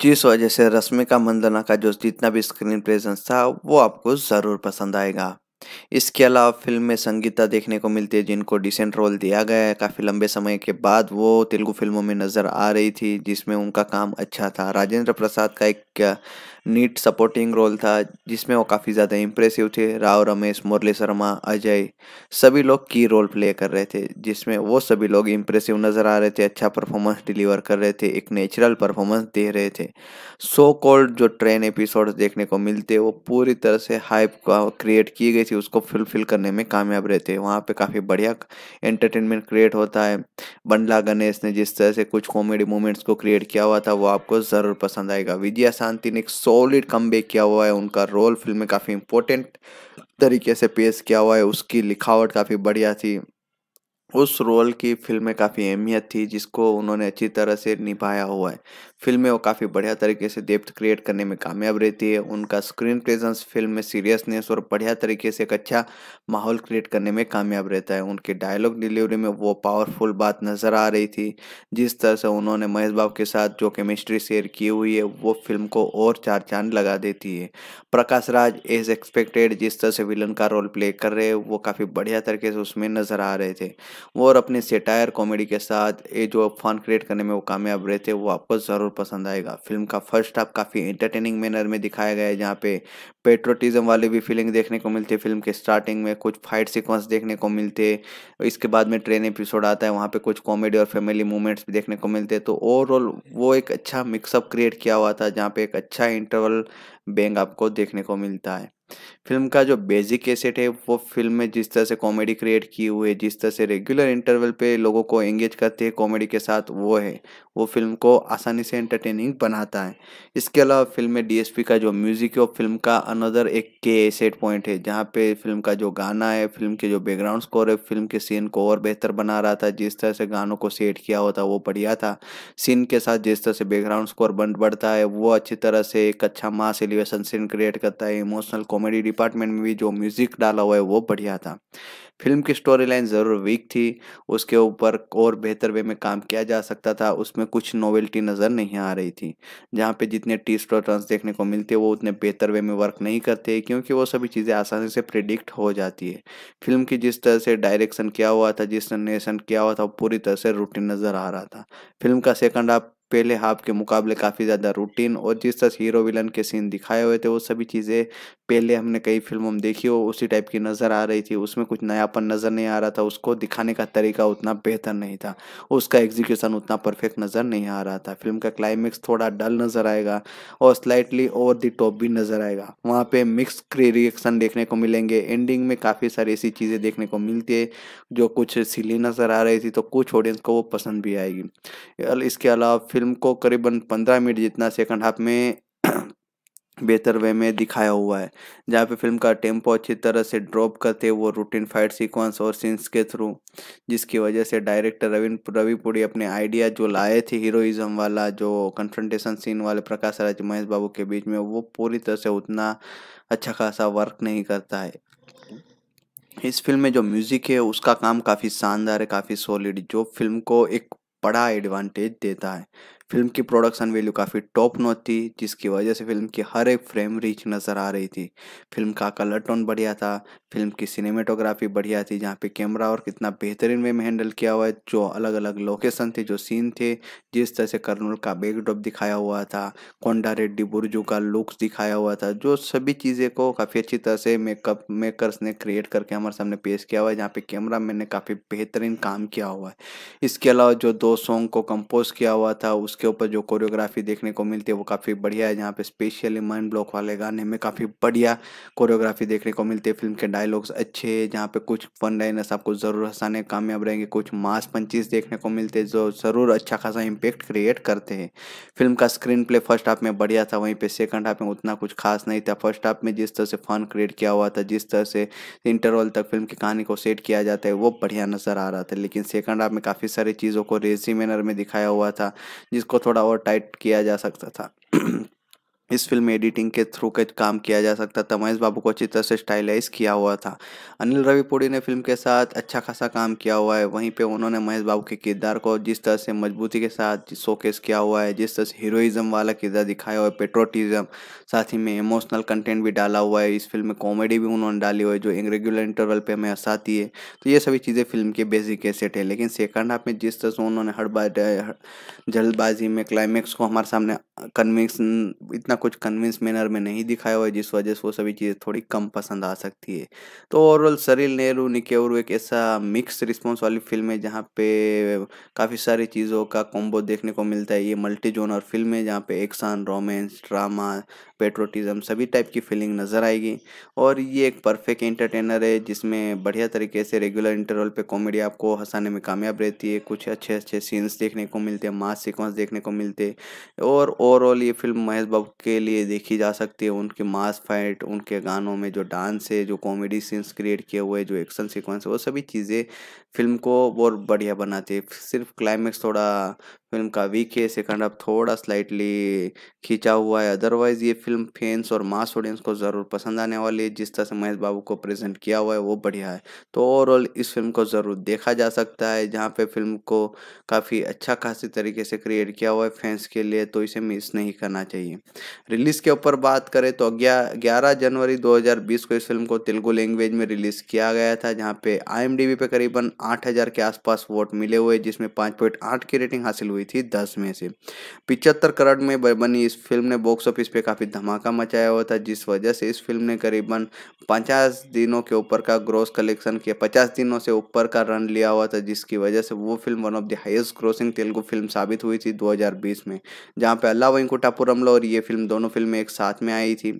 जिस वजह से रश्मिका मंदना का जो जितना भी स्क्रीन प्रेजेंस था वो आपको ज़रूर पसंद आएगा इसके अलावा फिल्म में संगीता देखने को मिलती है जिनको डिसेंट रोल दिया गया है काफ़ी लंबे समय के बाद वो तेलुगु फिल्मों में नज़र आ रही थी जिसमें उनका काम अच्छा था राजेंद्र प्रसाद का एक नीट सपोर्टिंग रोल था जिसमें वो काफ़ी ज़्यादा इम्प्रेसिव थे राव रमेश मुरली शर्मा अजय सभी लोग की रोल प्ले कर रहे थे जिसमें वो सभी लोग इम्प्रेसिव नज़र आ रहे थे अच्छा परफॉर्मेंस डिलीवर कर रहे थे एक नेचुरल परफॉर्मेंस दे रहे थे सो कॉल्ड जो ट्रेन एपिसोड देखने को मिलते वो पूरी तरह से हाइप क्रिएट की गई थी उसको फुलफिल करने में कामयाब रहते वहाँ पर काफ़ी बढ़िया एंटरटेनमेंट क्रिएट होता है बंडला गणेश ने जिस तरह से कुछ कॉमेडी मोमेंट्स को क्रिएट किया हुआ था वो आपको ज़रूर पसंद आएगा विजया शांति ने एक सो सॉलिड कम किया हुआ है उनका रोल फिल्म में काफ़ी इम्पोर्टेंट तरीके से पेश किया हुआ है उसकी लिखावट काफ़ी बढ़िया थी उस रोल की फिल्म में काफ़ी अहमियत थी जिसको उन्होंने अच्छी तरह से निभाया हुआ है फिल्म में वो काफ़ी बढ़िया तरीके से डेप्थ क्रिएट करने में कामयाब रहती है उनका स्क्रीन प्रेजेंस फिल्म में सीरियसनेस और बढ़िया तरीके से एक अच्छा माहौल क्रिएट करने में कामयाब रहता है उनके डायलॉग डिलीवरी में वो पावरफुल बात नज़र आ रही थी जिस तरह से उन्होंने महेश बाब के साथ जो केमिस्ट्री शेयर की हुई है वो फिल्म को और चार चांद लगा देती है प्रकाश राज एज एक्सपेक्टेड जिस तरह से विलन का रोल प्ले कर रहे वो काफ़ी बढ़िया तरीके से उसमें नज़र आ रहे थे और अपने सेटायर कॉमेडी के साथ ये जो फन क्रिएट करने में वो कामयाब रहे थे वो आपको ज़रूर जरूर पसंद आएगा फिल्म का फर्स्ट हाफ काफ़ी एंटरटेनिंग मैनर में दिखाया गया है जहाँ पे पेट्रोटिज्म वाले भी फीलिंग देखने को मिलती है फिल्म के स्टार्टिंग में कुछ फाइट सिक्वेंस देखने को मिलते हैं इसके बाद में ट्रेन एपिसोड आता है वहाँ पे कुछ कॉमेडी और फैमिली मूवमेंट्स भी देखने को मिलते हैं तो ओवरऑल वो एक अच्छा मिक्सअप क्रिएट किया हुआ था जहाँ पे एक अच्छा इंटरवल बैंग आपको देखने को मिलता है फिल्म का जो बेसिक एसेट है वो फिल्म में जिस तरह से कॉमेडी क्रिएट की हुई है जिस तरह से रेगुलर इंटरवल पे लोगों को एंगेज करते हैं कॉमेडी के साथ वो है वो फिल्म को आसानी से एंटरटेनिंग बनाता है इसके अलावा फिल्म में डीएसपी का जो म्यूज़िक है वो फिल्म का अनदर एक के एसेट पॉइंट है जहाँ पे फिल्म का जो गाना है फिल्म के जो बैकग्राउंड स्कोर है फिल्म के सीन को और बेहतर बना रहा था जिस तरह से गानों को सेट किया होता वो बढ़िया था सीन के साथ जिस तरह से बैकग्राउंड स्कोर बन बढ़ता है वो अच्छी तरह से एक अच्छा mass elevation motivation scene create करता है इमोशनल कॉमेडी डिपार्टमेंट में भी जो म्यूजिक डाला हुआ है वो बढ़िया था फिल्म की स्टोरी लाइन ज़रूर वीक थी उसके ऊपर और बेहतर वे में काम किया जा सकता था उसमें कुछ नोवेल्टी नज़र नहीं आ रही थी जहाँ पे जितने टी स्टोर टर्न्स देखने को मिलते वो उतने बेहतर वे में वर्क नहीं करते क्योंकि वो सभी चीज़ें आसानी से प्रिडिक्ट हो जाती है फिल्म की जिस तरह से डायरेक्शन किया हुआ था जिस नेशन किया हुआ था वो पूरी तरह से रूटीन नज़र आ रहा था फिल्म का सेकंड हाफ पहले हाफ के मुकाबले काफ़ी ज़्यादा रूटीन और जिस तरह हीरो विलन के सीन दिखाए हुए थे वो सभी चीज़ें पहले हमने कई फिल्मों में देखी हो उसी टाइप की नज़र आ रही थी उसमें कुछ नयापन नज़र नहीं आ रहा था उसको दिखाने का तरीका उतना बेहतर नहीं था उसका एग्जीक्यूशन उतना परफेक्ट नज़र नहीं आ रहा था फिल्म का क्लाइमैक्स थोड़ा डल नज़र आएगा और स्लाइटली ओवर दी टॉप भी नज़र आएगा वहाँ पर मिक्स रिएक्शन देखने को मिलेंगे एंडिंग में काफ़ी सारी ऐसी चीज़ें देखने को मिलती है जो कुछ सिली नज़र आ रही थी तो कुछ ऑडियंस को वो पसंद भी आएगी इसके अलावा फिल्म को करीबन पंद्रह मिनट जितना सेकंड हाफ में बेहतर वे में दिखाया हुआ है जहाँ पे फिल्म का टेम्पो अच्छी तरह से ड्रॉप करते वो रूटीन फाइट सीक्वेंस और सीन्स के थ्रू जिसकी वजह से डायरेक्टर रविन रविपुरी अपने आइडिया जो लाए थे हीरोइज्म वाला जो कन्फ्रंटेशन सीन वाले प्रकाश राज महेश बाबू के बीच में वो पूरी तरह से उतना अच्छा खासा वर्क नहीं करता है इस फिल्म में जो म्यूज़िक है उसका काम काफ़ी शानदार है काफ़ी सॉलिड जो फिल्म को एक बड़ा एडवांटेज देता है फिल्म की प्रोडक्शन वैल्यू काफ़ी टॉप नॉच थी जिसकी वजह से फिल्म की हर एक फ्रेम रिच नज़र आ रही थी फिल्म का कलर टोन बढ़िया था फिल्म की सिनेमेटोग्राफी बढ़िया थी जहाँ पे कैमरा और कितना बेहतरीन वे में हैंडल किया हुआ है जो अलग अलग लोकेशन थे जो सीन थे जिस तरह से कर्नूल का बैकड्रॉप दिखाया हुआ था कोंडा रेड्डी बुर्जू का लुक्स दिखाया हुआ था जो सभी चीज़ें को काफ़ी अच्छी तरह से मेकअप मेकर्स ने क्रिएट करके हमारे सामने पेश किया हुआ है जहाँ पे कैमरा मैन ने काफ़ी बेहतरीन काम किया हुआ है इसके अलावा जो दो सॉन्ग को कंपोज किया हुआ था उस उसके ऊपर जो कोरियोग्राफी देखने को मिलती है वो काफ़ी बढ़िया है जहाँ पे स्पेशली माइंड ब्लॉक वाले गाने में काफ़ी बढ़िया कोरियोग्राफी देखने को मिलती है फिल्म के डायलॉग्स अच्छे हैं जहाँ पे कुछ फन लाइनर्स आपको ज़रूर हंसाने कामयाब रहेंगे कुछ मास पंचीज देखने को मिलते हैं जो ज़रूर अच्छा खासा इम्पेक्ट क्रिएट करते हैं फिल्म का स्क्रीन प्ले फर्स्ट हाफ में बढ़िया था वहीं पर सेकंड हाफ में उतना कुछ खास नहीं था फर्स्ट हाफ में जिस तरह से फन क्रिएट किया हुआ था जिस तरह से इंटरवल तक फिल्म की कहानी को सेट किया जाता है वो बढ़िया नज़र आ रहा था लेकिन सेकंड हाफ में काफ़ी सारी चीज़ों को रेजी मैनर में दिखाया हुआ था जिस इसको थोड़ा और टाइट किया जा सकता था इस फिल्म में एडिटिंग के थ्रू का काम किया जा सकता था महेश बाबू को अच्छी तरह से स्टाइलाइज किया हुआ था अनिल रविपुरी ने फिल्म के साथ अच्छा खासा काम किया हुआ है वहीं पे उन्होंने महेश बाबू के किरदार को जिस तरह से मजबूती के साथ शोकेस किया हुआ है जिस तरह से हीरोइज़म वाला किरदार दिखाया हुआ है पेट्रोटिज़म साथ ही में इमोशनल कंटेंट भी डाला हुआ है इस फिल्म में कॉमेडी भी उन्होंने डाली हुई है जो रेगुलर इंटरवल पर हमें हंसाती है तो ये सभी चीज़ें फिल्म के बेसिक एसेट है लेकिन सेकंड हाफ में जिस तरह से उन्होंने हर बार जल्दबाजी में क्लाइमैक्स को हमारे सामने कन्विंस इतना कुछ कन्विंस मैनर में नहीं दिखाया हुआ है जिस वजह से वो सभी चीज़ें थोड़ी कम पसंद आ सकती है तो ओवरऑल सरिल नेहरू निकेवरू एक ऐसा मिक्स रिस्पॉन्स वाली फिल्म है जहाँ पे काफ़ी सारी चीज़ों का कॉम्बो देखने को मिलता है ये मल्टी जोन और फिल्म है जहाँ पे एक्शन रोमांस ड्रामा पेट्रोटिज्म सभी टाइप की फीलिंग नज़र आएगी और ये एक परफेक्ट एंटरटेनर है जिसमें बढ़िया तरीके से रेगुलर इंटरवल पे कॉमेडी आपको हंसाने में कामयाब रहती है कुछ अच्छे अच्छे सीन्स देखने को मिलते हैं मास सीक्वेंस देखने को मिलते हैं और ओवरऑल ये फिल्म महेश बाबू के के लिए देखी जा सकती है उनके मास फाइट उनके गानों में जो डांस है जो कॉमेडी सीन्स क्रिएट किए हुए जो एक्शन सीक्वेंस वो सभी चीज़ें फिल्म को और बढ़िया बनाती है सिर्फ क्लाइमैक्स थोड़ा फिल्म का वीक है सेकंड हाफ थोड़ा स्लाइटली खींचा हुआ है अदरवाइज ये फिल्म फैंस और मास ऑडियंस को ज़रूर पसंद आने वाली है जिस तरह से महेश बाबू को प्रेजेंट किया हुआ है वो बढ़िया है तो ओवरऑल इस फिल्म को ज़रूर देखा जा सकता है जहाँ पे फिल्म को काफ़ी अच्छा खासी तरीके से क्रिएट किया हुआ है फैंस के लिए तो इसे मिस नहीं करना चाहिए रिलीज़ के ऊपर बात करें तो ग्यारह जनवरी दो को इस फिल्म को तेलुगु लैंग्वेज में रिलीज़ किया गया था जहाँ पे आई पे करीबन आठ हजार के आसपास वोट मिले हुए जिसमें पाँच पॉइंट आठ की रेटिंग हासिल हुई थी दस में से पिचहत्तर करोड़ में बनी इस फिल्म ने बॉक्स ऑफिस पे काफ़ी धमाका मचाया हुआ था जिस वजह से इस फिल्म ने करीबन पचास दिनों के ऊपर का ग्रोस कलेक्शन किया पचास दिनों से ऊपर का रन लिया हुआ था जिसकी वजह से वो film one of the highest grossing Telugu film साबित हुई थी दो में जहाँ पे अल्लाह लो और ये फिल्म दोनों फिल्में एक साथ में आई थी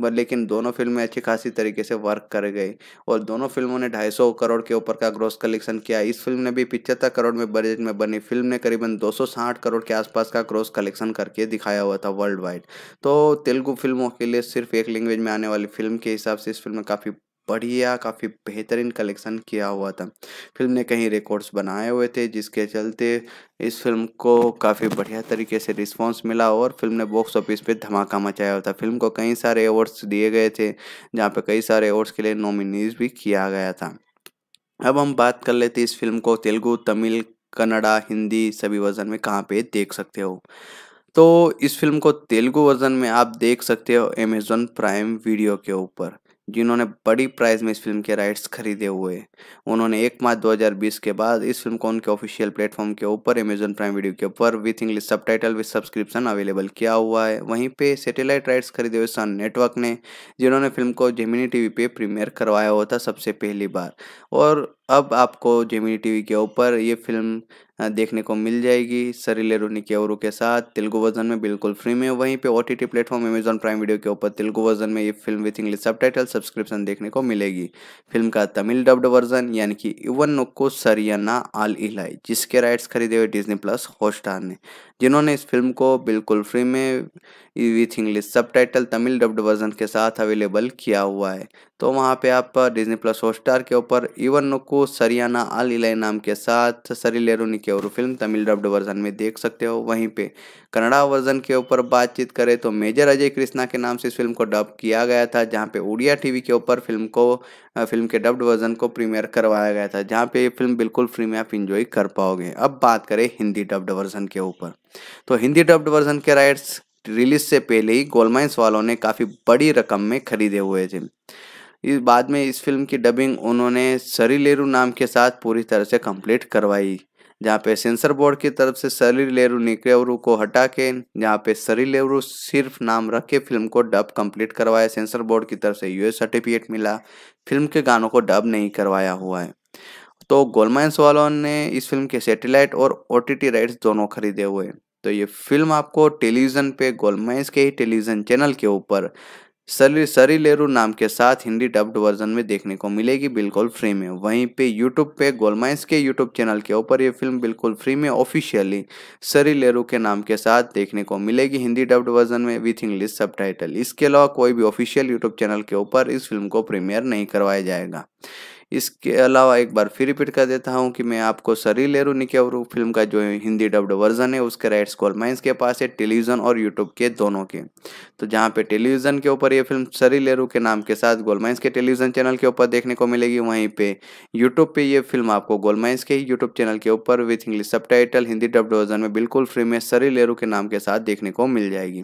बट लेकिन दोनों फिल्में अच्छी खासी तरीके से वर्क कर गई और दोनों फिल्मों ने ढाई करोड़ के ऊपर का ग्रोस कलेक्शन कलेक्शन किया इस फिल्म ने भी पिछहत्तर करोड़ में बजट में बनी फिल्म ने करीबन 260 करोड़ के आसपास का क्रॉस कलेक्शन करके दिखाया हुआ था वर्ल्ड वाइड तो तेलुगु फिल्मों के लिए सिर्फ एक लैंग्वेज में आने वाली फिल्म के हिसाब से इस फिल्म में काफ़ी बढ़िया काफ़ी बेहतरीन कलेक्शन किया हुआ था फिल्म ने कई रिकॉर्ड्स बनाए हुए थे जिसके चलते इस फिल्म को काफ़ी बढ़िया तरीके से रिस्पांस मिला और फिल्म ने बॉक्स ऑफिस पे धमाका मचाया हुआ था फिल्म को कई सारे अवार्ड्स दिए गए थे जहाँ पे कई सारे अवार्ड्स के लिए नॉमिनीज भी किया गया था अब हम बात कर लेते इस फिल्म को तेलुगु तमिल कन्नड़ा हिंदी सभी वर्जन में कहाँ पे देख सकते हो तो इस फिल्म को तेलुगु वर्जन में आप देख सकते हो अमेजोन प्राइम वीडियो के ऊपर जिन्होंने बड़ी प्राइस में इस फिल्म के राइट्स खरीदे हुए उन्होंने एक मार्च 2020 के बाद इस फिल्म को उनके ऑफिशियल प्लेटफॉर्म के ऊपर अमेजन प्राइम वीडियो के ऊपर with English subtitle with subscription available किया हुआ है वहीं पे सैटेलाइट राइट्स खरीदे हुए सन नेटवर्क ने जिन्होंने फिल्म को जेमिनी टीवी पे प्रीमियर करवाया हुआ था सबसे पहली बार और अब आपको जेमिनी टीवी के ऊपर ये फिल्म देखने को मिल जाएगी सरीले रोनी के औरों के साथ तेलुगु वर्जन में बिल्कुल फ्री में वहीं पे O T T platform Amazon prime video के ऊपर तेलुगु वर्जन में ये film with English sub subscription देखने को मिलेगी फिल्म का तमिल डब्ड वर्जन यानी कि इवन नुक्को सरियना आल इलाई जिसके राइट्स खरीदे हुए डिजनी प्लस हॉटस्टार ने जिन्होंने इस फिल्म को बिल्कुल फ्री में विथ इंग्लिश सब तमिल डब्ड वर्जन के साथ अवेलेबल किया हुआ है तो वहाँ पे आप डिजनी प्लस हॉटस्टार के ऊपर इवन नुको सरियाना अल इलाई नाम के साथ सरी लेरोनी की और फिल्म तमिल डब्ड वर्जन में देख सकते हो वहीं पे कन्नड़ा वर्जन के ऊपर बातचीत करें तो मेजर अजय कृष्णा के नाम से इस फिल्म को डब किया गया था जहाँ पे उड़िया टीवी के ऊपर फिल्म को फिल्म के डब्ड वर्जन को प्रीमियर करवाया गया था जहाँ पे ये फिल्म बिल्कुल फ्री में आप इंजॉय कर पाओगे अब बात करें हिंदी डब्ड वर्जन के ऊपर तो हिंदी डब्ड वर्जन के राइट्स रिलीज से पहले ही गोलमाइंस वालों ने काफ़ी बड़ी रकम में खरीदे हुए थे इस बाद में इस फिल्म की डबिंग उन्होंने सरीलेरू नाम के साथ पूरी तरह से कंप्लीट करवाई जहाँ पे सेंसर बोर्ड की तरफ से सरी लेरू निकेवरू को हटा के जहाँ पे सरी लेरू सिर्फ नाम रख के फिल्म को डब कंप्लीट करवाया सेंसर बोर्ड की तरफ से यूएस सर्टिफिकेट मिला फिल्म के गानों को डब नहीं करवाया हुआ है तो गोलमाइंस वालों ने इस फिल्म के सेटेलाइट और ओ राइट्स दोनों खरीदे हुए तो ये फिल्म आपको टेलीविज़न पे गोलमाइंस के ही टेलीविज़न चैनल के ऊपर सरी लेरू नाम के साथ हिंदी डब्ड वर्जन में देखने को मिलेगी बिल्कुल फ्री में वहीं पे यूट्यूब पे गोलमाइंस के यूट्यूब चैनल के ऊपर ये फिल्म बिल्कुल फ्री में ऑफिशियली सरी लेरू के नाम के साथ देखने को मिलेगी हिंदी डब्ड वर्जन में विथ इंग्लिश सब इसके अलावा कोई भी ऑफिशियल यूट्यूब चैनल के ऊपर इस फिल्म को प्रीमियर नहीं करवाया जाएगा इसके अलावा एक बार फिर रिपीट कर देता हूँ कि मैं आपको सरी लेरू निकेवरू फिल्म का जो हिंदी डब्ड वर्जन है उसके राइट्स गोलमाइंस के पास है टेलीविज़न और यूट्यूब के दोनों के तो जहाँ पे टेलीविज़न के ऊपर ये फिल्म सरी लेरू के नाम के साथ गोलमाइंस के टेलीविज़न चैनल के ऊपर देखने को मिलेगी वहीं पर यूट्यूब पर यह फिल्म आपको गोलमाइंस के ही यूट्यूब चैनल के ऊपर विथ इंग्लिश सब हिंदी डब्ड वर्जन में बिल्कुल फ्री में सरी लेरू के नाम के साथ देखने को मिल जाएगी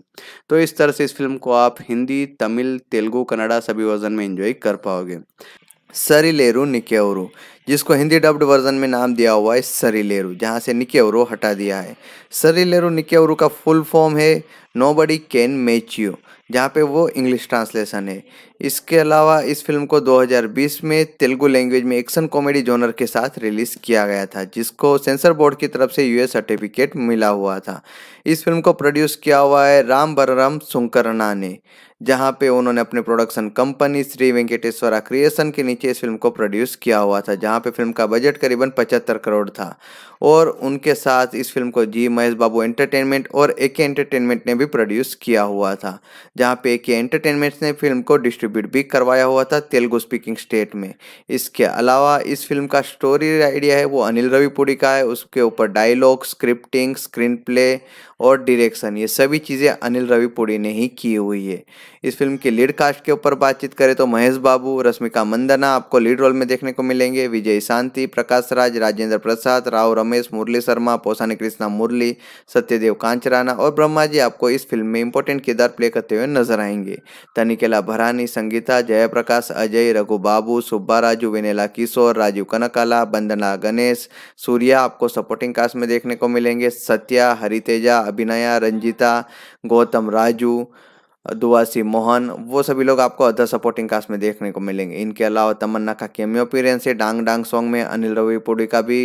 तो इस तरह से इस फिल्म को आप हिंदी तमिल तेलुगू कन्नडा सभी वर्जन में इंजॉय कर पाओगे सरीलेरू निकेवरू जिसको हिंदी डब्ड वर्जन में नाम दिया हुआ है सरीलेरू जहाँ से निकेवरू हटा दिया है सरीलेरू निकेवरू का फुल फॉर्म है nobody can match you जहाँ पे वो इंग्लिश ट्रांसलेशन है इसके अलावा इस फिल्म को 2020 में तेलुगु लैंग्वेज में एक्शन कॉमेडी जोनर के साथ रिलीज़ किया गया था जिसको सेंसर बोर्ड की तरफ से यूएस सर्टिफिकेट मिला हुआ था इस फिल्म को प्रोड्यूस किया हुआ है राम बरराम सुंकरणा ने जहाँ पे उन्होंने अपने production company Sri Venkateswara creation के नीचे इस फिल्म को प्रोड्यूस किया हुआ था जहाँ पे फिल्म का बजट करीबन पचहत्तर करोड़ था और उनके साथ इस फिल्म को जी महेश बाबू एंटरटेनमेंट और ए के एंटरटेनमेंट ने भी प्रोड्यूस किया हुआ था जहाँ पे ए के एंटरटेनमेंट ने फिल्म को डिस्ट्रीब्यूट भी करवाया हुआ था तेलुगु स्पीकिंग स्टेट में इसके अलावा इस फिल्म का स्टोरी आइडिया है वो अनिल रविपुरी का है उसके ऊपर डायलॉग स्क्रिप्टिंग स्क्रीन प्ले और डिरेक्शन ये सभी चीज़ें अनिल रविपुरी ने ही की हुई है इस फिल्म की लीड कास्ट के ऊपर बातचीत करें तो महेश बाबू रश्मिका मंदना आपको लीड रोल में देखने को मिलेंगे विजय शांति प्रकाश राज राजेंद्र प्रसाद राव रमेश मुरली शर्मा पोसानी कृष्णा मुरली सत्यदेव कांचराना और ब्रह्मा जी आपको इस फिल्म में इंपॉर्टेंट किरदार प्ले करते हुए नजर आएंगे तनिकेला भरानी संगीता जयप्रकाश अजय रघु बाबू सुब्बा राजू विनेला किशोर राजीव कनकाला बंदना गणेश सूर्या आपको सपोर्टिंग कास्ट में देखने को मिलेंगे सत्या हरितेजा अभिनया रंजिता गौतम राजू दुआसी मोहन वो सभी लोग आपको अदर सपोर्टिंग कास्ट में देखने को मिलेंगे इनके अलावा तमन्ना का केमियो अपीरेंस है डांग डांग सॉन्ग में अनिल रवि पुड़ी का भी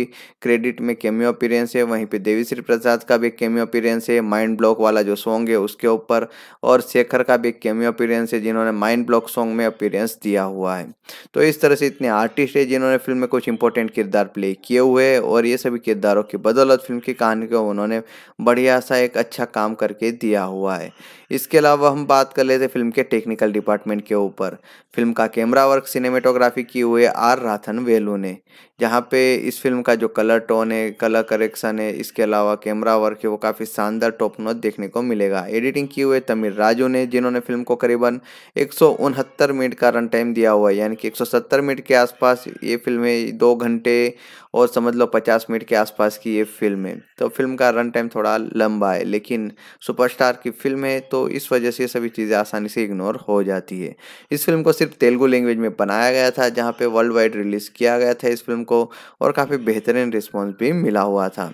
क्रेडिट में केमियो अपीरेंस है वहीं पे देवी श्री प्रसाद का भी केमियो अपीरेंस है माइंड ब्लॉक वाला जो सॉन्ग है उसके ऊपर और शेखर का भी केमियो अपीरेंस है जिन्होंने माइंड ब्लॉक सॉन्ग में अपीरेंस दिया हुआ है तो इस तरह से इतने आर्टिस्ट है जिन्होंने फिल्म में कुछ इंपॉर्टेंट किरदार प्ले किए हुए हैं और ये सभी किरदारों की बदौलत फिल्म की कहानी को उन्होंने बढ़िया सा एक अच्छा काम करके दिया हुआ है इसके अलावा हम बात कर लेते फिल्म के टेक्निकल डिपार्टमेंट के ऊपर फिल्म का कैमरा वर्क सिनेमेटोग्राफी किए हुए आर राथन वेलू ने जहाँ पे इस फिल्म का जो कलर टोन है कलर करेक्शन है इसके अलावा कैमरा वर्क है वो काफ़ी शानदार टॉप नोट देखने को मिलेगा एडिटिंग की हुए तमिल राजू ने जिन्होंने फिल्म को करीबन एक मिनट का रन टाइम दिया हुआ है यानी कि 170 मिनट के आसपास ये फिल्म है दो घंटे और समझ लो 50 मिनट के आसपास की ये फिल्म है तो फिल्म का रन टाइम थोड़ा लंबा है लेकिन सुपरस्टार की फिल्म है तो इस वजह से सभी चीज़ें आसानी से इग्नोर हो जाती है इस फिल्म को सिर्फ तेलुगु लैंग्वेज में बनाया गया था जहाँ पे वर्ल्ड वाइड रिलीज़ किया गया था इस फिल्म को और काफ़ी हम्म। बेहतरीन रिस्पॉन्स भी मिला हुआ था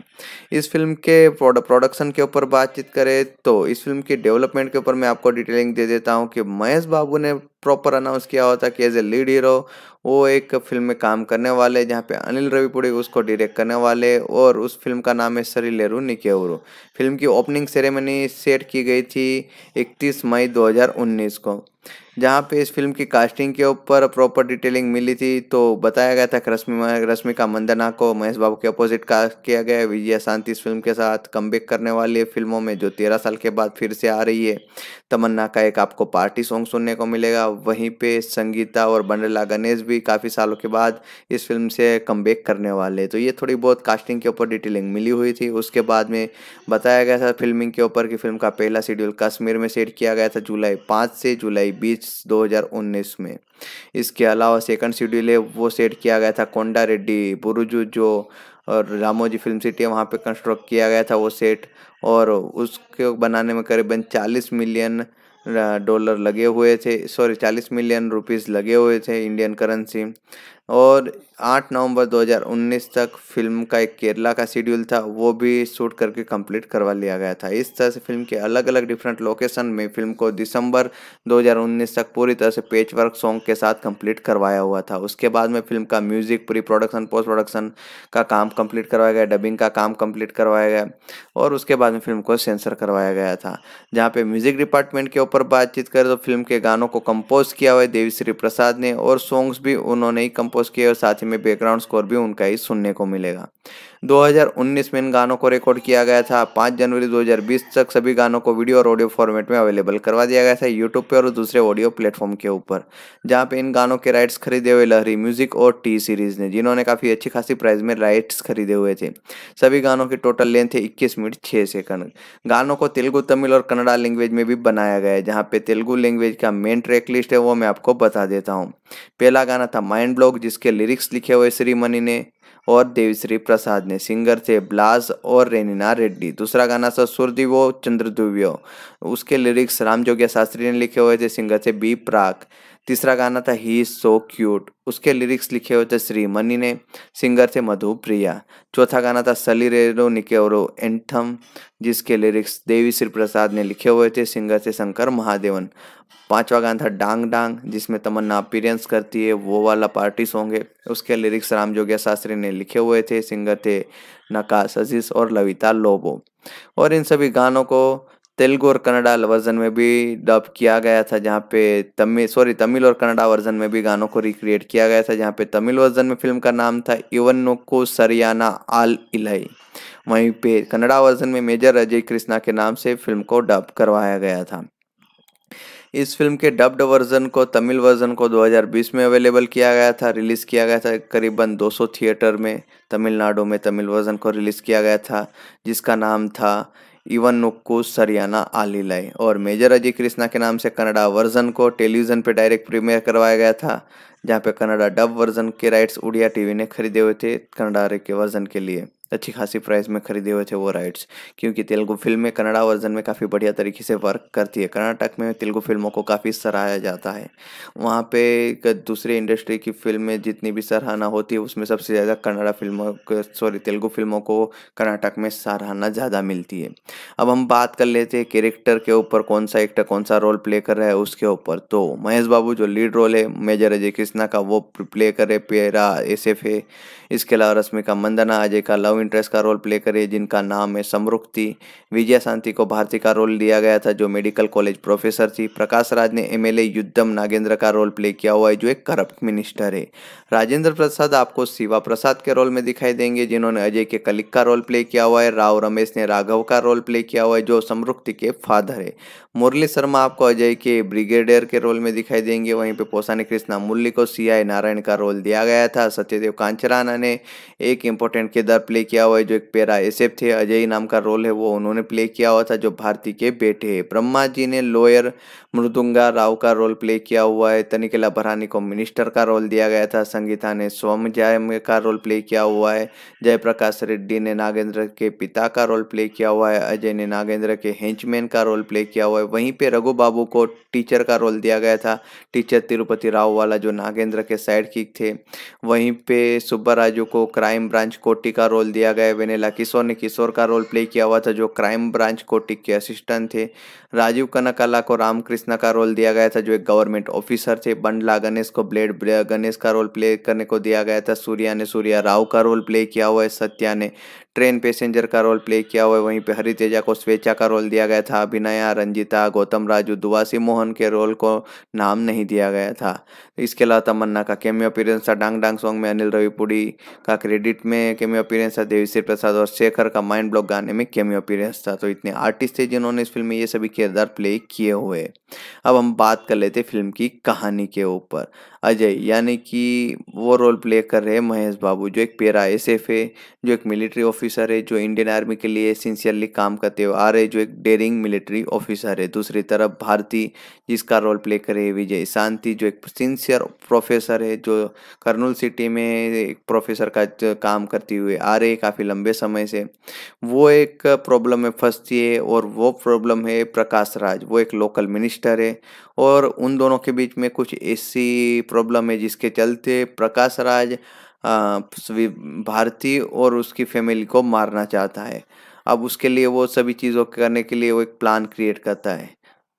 इस फिल्म के प्रोडक्शन के ऊपर बातचीत करें तो इस फिल्म की डेवलपमेंट के ऊपर मैं आपको डिटेलिंग दे देता हूँ कि महेश बाबू ने प्रॉपर अनाउंस किया होता कि एज ए लीड हीरो वो एक फिल्म में काम करने वाले जहाँ पे अनिल रविपुड़ी उसको डायरेक्ट करने वाले और उस फिल्म का नाम है सरी लेरू निकेवरू फिल्म की ओपनिंग सेरेमनी सेट की गई थी 31 मई 2019 को जहाँ पे इस फिल्म की कास्टिंग के ऊपर प्रॉपर डिटेलिंग मिली थी तो बताया गया था कि रश्मि रश्मिका मंदना को महेश बाबू के अपोजिट कास्ट किया गया है विजय शांति इस फिल्म के साथ कम करने वाली है फिल्मों में जो तेरह साल के बाद फिर से आ रही है तमन्ना का एक आपको पार्टी सॉन्ग सुनने को मिलेगा वहीं पे संगीता और बंडला गणेश भी काफ़ी सालों के बाद इस फिल्म से कम करने वाले तो ये थोड़ी बहुत कास्टिंग के ऊपर डिटेलिंग मिली हुई थी उसके बाद में बताया गया था फिल्मिंग के ऊपर कि फिल्म का पहला शेड्यूल कश्मीर में सेट किया गया था जुलाई पाँच से जुलाई बीस दो में इसके अलावा सेकंड शेड्यूल है वो सेट किया गया था कोंडा रेड्डी बुरुजू जो और रामोजी फिल्म सिटी वहाँ पे कंस्ट्रक्ट किया गया था वो सेट और उसके बनाने में करीबन 40 मिलियन डॉलर लगे हुए थे सॉरी चालीस मिलियन रुपीस लगे हुए थे इंडियन करेंसी और 8 नवंबर 2019 तक फिल्म का एक केरला का शेड्यूल था वो भी शूट करके कंप्लीट करवा लिया गया था इस तरह से फिल्म के अलग अलग डिफरेंट लोकेशन में फिल्म को दिसंबर 2019 तक पूरी तरह से पेच वर्क सॉन्ग के साथ कंप्लीट करवाया हुआ था उसके बाद में फिल्म का music pre production post production का काम कम्प्लीट करवाया गया डबिंग का काम कम्प्लीट करवाया गया और उसके बाद में फिल्म को सेंसर करवाया गया था जहाँ पे म्यूजिक डिपार्टमेंट के ऊपर बातचीत करें तो फिल्म के गानों को कंपोज किया हुआ है देवीश्री प्रसाद ने और सॉन्ग्स भी उन्होंने ही कंपोज कंपोज किए और साथ ही में बैकग्राउंड स्कोर भी उनका ही सुनने को मिलेगा 2019 में इन गानों को रिकॉर्ड किया गया था 5 जनवरी 2020 तक सभी गानों को वीडियो और ऑडियो फॉर्मेट में अवेलेबल करवा दिया गया था यूट्यूब पे और दूसरे ऑडियो प्लेटफॉर्म के ऊपर जहाँ पे इन गानों के राइट्स खरीदे हुए लहरी म्यूजिक और टी सीरीज ने जिन्होंने काफ़ी अच्छी खासी प्राइस में राइट्स खरीदे हुए थे सभी गानों की टोटल लेंथ है इक्कीस मिनट छः सेकंड गानों को तेलुगु तमिल और कन्नड़ा लैंग्वेज में भी बनाया गया है जहाँ पे तेलुगु लैंग्वेज का मेन ट्रैक लिस्ट है वो मैं आपको बता देता हूँ पहला गाना था माइंड ब्लॉग जिसके लिरिक्स लिखे हुए मनी ने और देवश्री प्रसाद ने सिंगर थे ब्लास और रेनिना रेड्डी दूसरा गाना था सुरदिवो चंद्रदुव्यो उसके लिरिक्स राम शास्त्री ने लिखे हुए थे सिंगर थे बी प्राक तीसरा गाना था ही इज़ सो क्यूट उसके लिरिक्स लिखे हुए थे श्री मनी ने सिंगर थे मधु प्रिया चौथा गाना था सली रेरो और एंथम जिसके लिरिक्स देवी श्री प्रसाद ने लिखे हुए थे सिंगर थे शंकर महादेवन पांचवा गाना था डांग डांग जिसमें तमन्ना अपीरियंस करती है वो वाला पार्टी सॉन्ग है उसके लिरिक्स राम जोगिया शास्त्री ने लिखे हुए थे सिंगर थे नकाश अजीज और लविता लोबो और इन सभी गानों को तेलुगु और कन्नडा वर्जन में भी डब किया गया था जहाँ पे तमिल सॉरी तमिल और कन्नडा वर्जन में भी गानों को रिक्रिएट किया गया था जहाँ पे तमिल वर्जन में फिल्म का नाम था इवन नोको सरियाना आल इलाई वहीं पे कन्नडा वर्जन में मेजर अजय कृष्णा के नाम से फिल्म को डब करवाया गया था इस फिल्म के डब्ड वर्जन को तमिल वर्जन को 2020 में अवेलेबल किया गया था रिलीज़ किया गया था करीबन 200 थिएटर में तमिलनाडु में तमिल वर्जन को रिलीज़ किया गया था जिसका नाम था इवानुक को सरियाना आली लाई और मेजर अजय कृष्णा के नाम से कनाडा वर्जन को टेलीविजन पर डायरेक्ट प्रीमियर करवाया गया था जहाँ पे कनाडा डब वर्जन के राइट्स उड़िया टीवी ने खरीदे हुए थे कनाडा के वर्जन के लिए अच्छी खासी प्राइस में खरीदे हुए थे वो राइट्स क्योंकि तेलुगु फिल्में कनाडा वर्जन में काफ़ी बढ़िया तरीके से वर्क करती है कर्नाटक में तेलुगु फिल्मों को काफ़ी सराहाया जाता है वहाँ पे दूसरे इंडस्ट्री की फिल्में जितनी भी सराहना होती है उसमें सबसे ज़्यादा कन्नाडा फिल्मों सॉरी तेलुगु फिल्मों को कर्नाटक में सराहना ज़्यादा मिलती है अब हम बात कर लेते हैं कैरेक्टर के ऊपर कौन सा एक्टर कौन सा रोल प्ले कर रहा है उसके ऊपर तो महेश बाबू जो लीड रोल है मेजर अजय कृष्णा का वो प्ले कर रहे पेरा एस इसके अलावा रश्मिका मंदना अजय का लव इंटरेस्ट का रोल प्ले करे जिनका नाम है समरुक्ति विजय शांति को भारती का रोल दिया गया था जो मेडिकल कॉलेज प्रोफेसर थी प्रकाश राज ने एमएलए युद्धम नागेंद्र का रोल प्ले किया हुआ है जो एक करप्ट मिनिस्टर है राजेंद्र प्रसाद आपको शिवा प्रसाद के रोल में दिखाई देंगे जिन्होंने अजय के कलिक का रोल प्ले किया हुआ है राव रमेश ने राघव का रोल प्ले किया हुआ है जो समरुक्ति के फादर है मुरली शर्मा आपको अजय के ब्रिगेडियर के रोल में दिखाई देंगे वहीं पे पोसानी कृष्णा मुरली को सीआई नारायण का रोल दिया गया था सत्यदेव कांचराना ने एक इम्पोर्टेंट किरदार प्ले किया हुआ है जो एक पेरा एस थे अजय नाम का रोल है वो उन्होंने प्ले किया हुआ था जो भारती के बेटे है ब्रह्मा जी ने लॉयर मृदुंगा राव का रोल प्ले किया हुआ है तनिकला भरानी को मिनिस्टर का रोल दिया गया था संगीता ने स्वम जय का रोल प्ले किया हुआ है जयप्रकाश रेड्डी ने नागेंद्र के पिता का रोल प्ले किया हुआ है अजय ने नागेंद्र के हेंचमैन का रोल प्ले किया हुआ है वहीं पे रघु बाबू को टीचर का रोल दिया गया था टीचर तिरुपति राव वाला जो नागेंद्र के साइड किक थे वहीं पे सुब्बा राजू को क्राइम ब्रांच कोटी का रोल दिया गया वेनेला किशोर ने किशोर का रोल प्ले किया हुआ था जो क्राइम ब्रांच कोटी के असिस्टेंट थे राजीव कनकला को रामकृष्ण का रोल दिया गया था जो एक गवर्नमेंट ऑफिसर थे बंडला गणेश को ब्लेड गणेश का रोल प्ले करने को दिया गया था सूर्या ने सूर्या राव का रोल प्ले किया हुआ है सत्या ने ट्रेन पैसेंजर का रोल प्ले किया हुआ है वहीं पे हरितेजा को स्वेच्छा का रोल दिया गया था अभिनया रंजिता गौतम राजू दुवासी मोहन के रोल को नाम नहीं दिया गया था इसके अलावा तमन्ना का केमियो अपीरेंस था डांग डांग सॉन्ग में अनिल रविपुड़ी का क्रेडिट में केमियो अपीरेंस था श्री प्रसाद और शेखर का माइंड ब्लॉक गाने में केमियो अपीरेंस था तो इतने आर्टिस्ट थे जिन्होंने इस फिल्म में ये सभी किरदार प्ले किए हुए अब हम बात कर लेते फिल्म की कहानी के ऊपर अजय यानी कि वो रोल प्ले कर रहे हैं महेश बाबू जो एक पेरा एस एफ है जो एक मिलिट्री ऑफिसर है जो इंडियन आर्मी के लिए सिंसियरली काम करते हुए आ रहे जो एक डेरिंग मिलिट्री ऑफिसर है दूसरी तरफ भारती जिसका रोल प्ले कर रहे विजय शांति जो एक सिंसियर प्रोफेसर है जो कर्नूल सिटी में एक प्रोफेसर का काम करती हुई आ रही है काफ़ी लंबे समय से वो एक प्रॉब्लम में फंसती है और वो प्रॉब्लम है प्रकाश राज वो एक लोकल मिनिस्टर है और उन दोनों के बीच में कुछ ऐसी प्रॉब्लम है जिसके चलते प्रकाश राज भारती और उसकी फैमिली को मारना चाहता है अब उसके लिए वो सभी चीज़ों करने के लिए वो एक प्लान क्रिएट करता है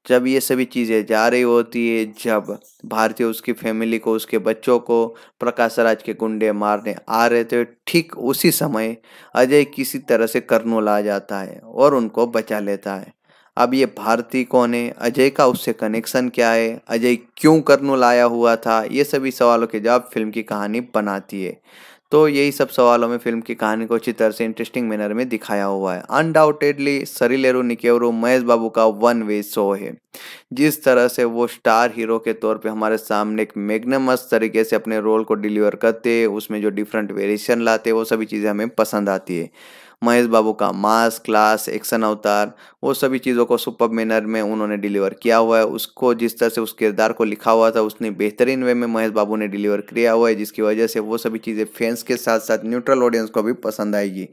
जब ये सभी चीज़ें जा रही होती है जब भारतीय उसकी फैमिली को उसके बच्चों को प्रकाश राज के गुंडे मारने आ रहे थे ठीक उसी समय अजय किसी तरह से कर्नूल आ जाता है और उनको बचा लेता है अब ये भारती कौन है अजय का उससे कनेक्शन क्या है अजय क्यों कर्नूल आया हुआ था ये सभी सवालों के जवाब फिल्म की कहानी बनाती है तो यही सब सवालों में फिल्म की कहानी को अच्छी तरह से इंटरेस्टिंग मैनर में दिखाया हुआ है अनडाउटेडली सरीलेरू निकेवरू महेश बाबू का वन वे शो है जिस तरह से वो स्टार हीरो के तौर पे हमारे सामने एक मैग्नमस तरीके से अपने रोल को डिलीवर करते उसमें जो डिफरेंट वेरिएशन लाते वो सभी चीज़ें हमें पसंद आती है महेश बाबू का मास क्लास एक्शन अवतार वो सभी चीज़ों को सुपर मैनर में उन्होंने डिलीवर किया हुआ है उसको जिस तरह से उस किरदार को लिखा हुआ था उसने बेहतरीन वे में महेश बाबू ने डिलीवर किया हुआ है जिसकी वजह से वो सभी चीज़ें फैंस के साथ साथ न्यूट्रल ऑडियंस को भी पसंद आएगी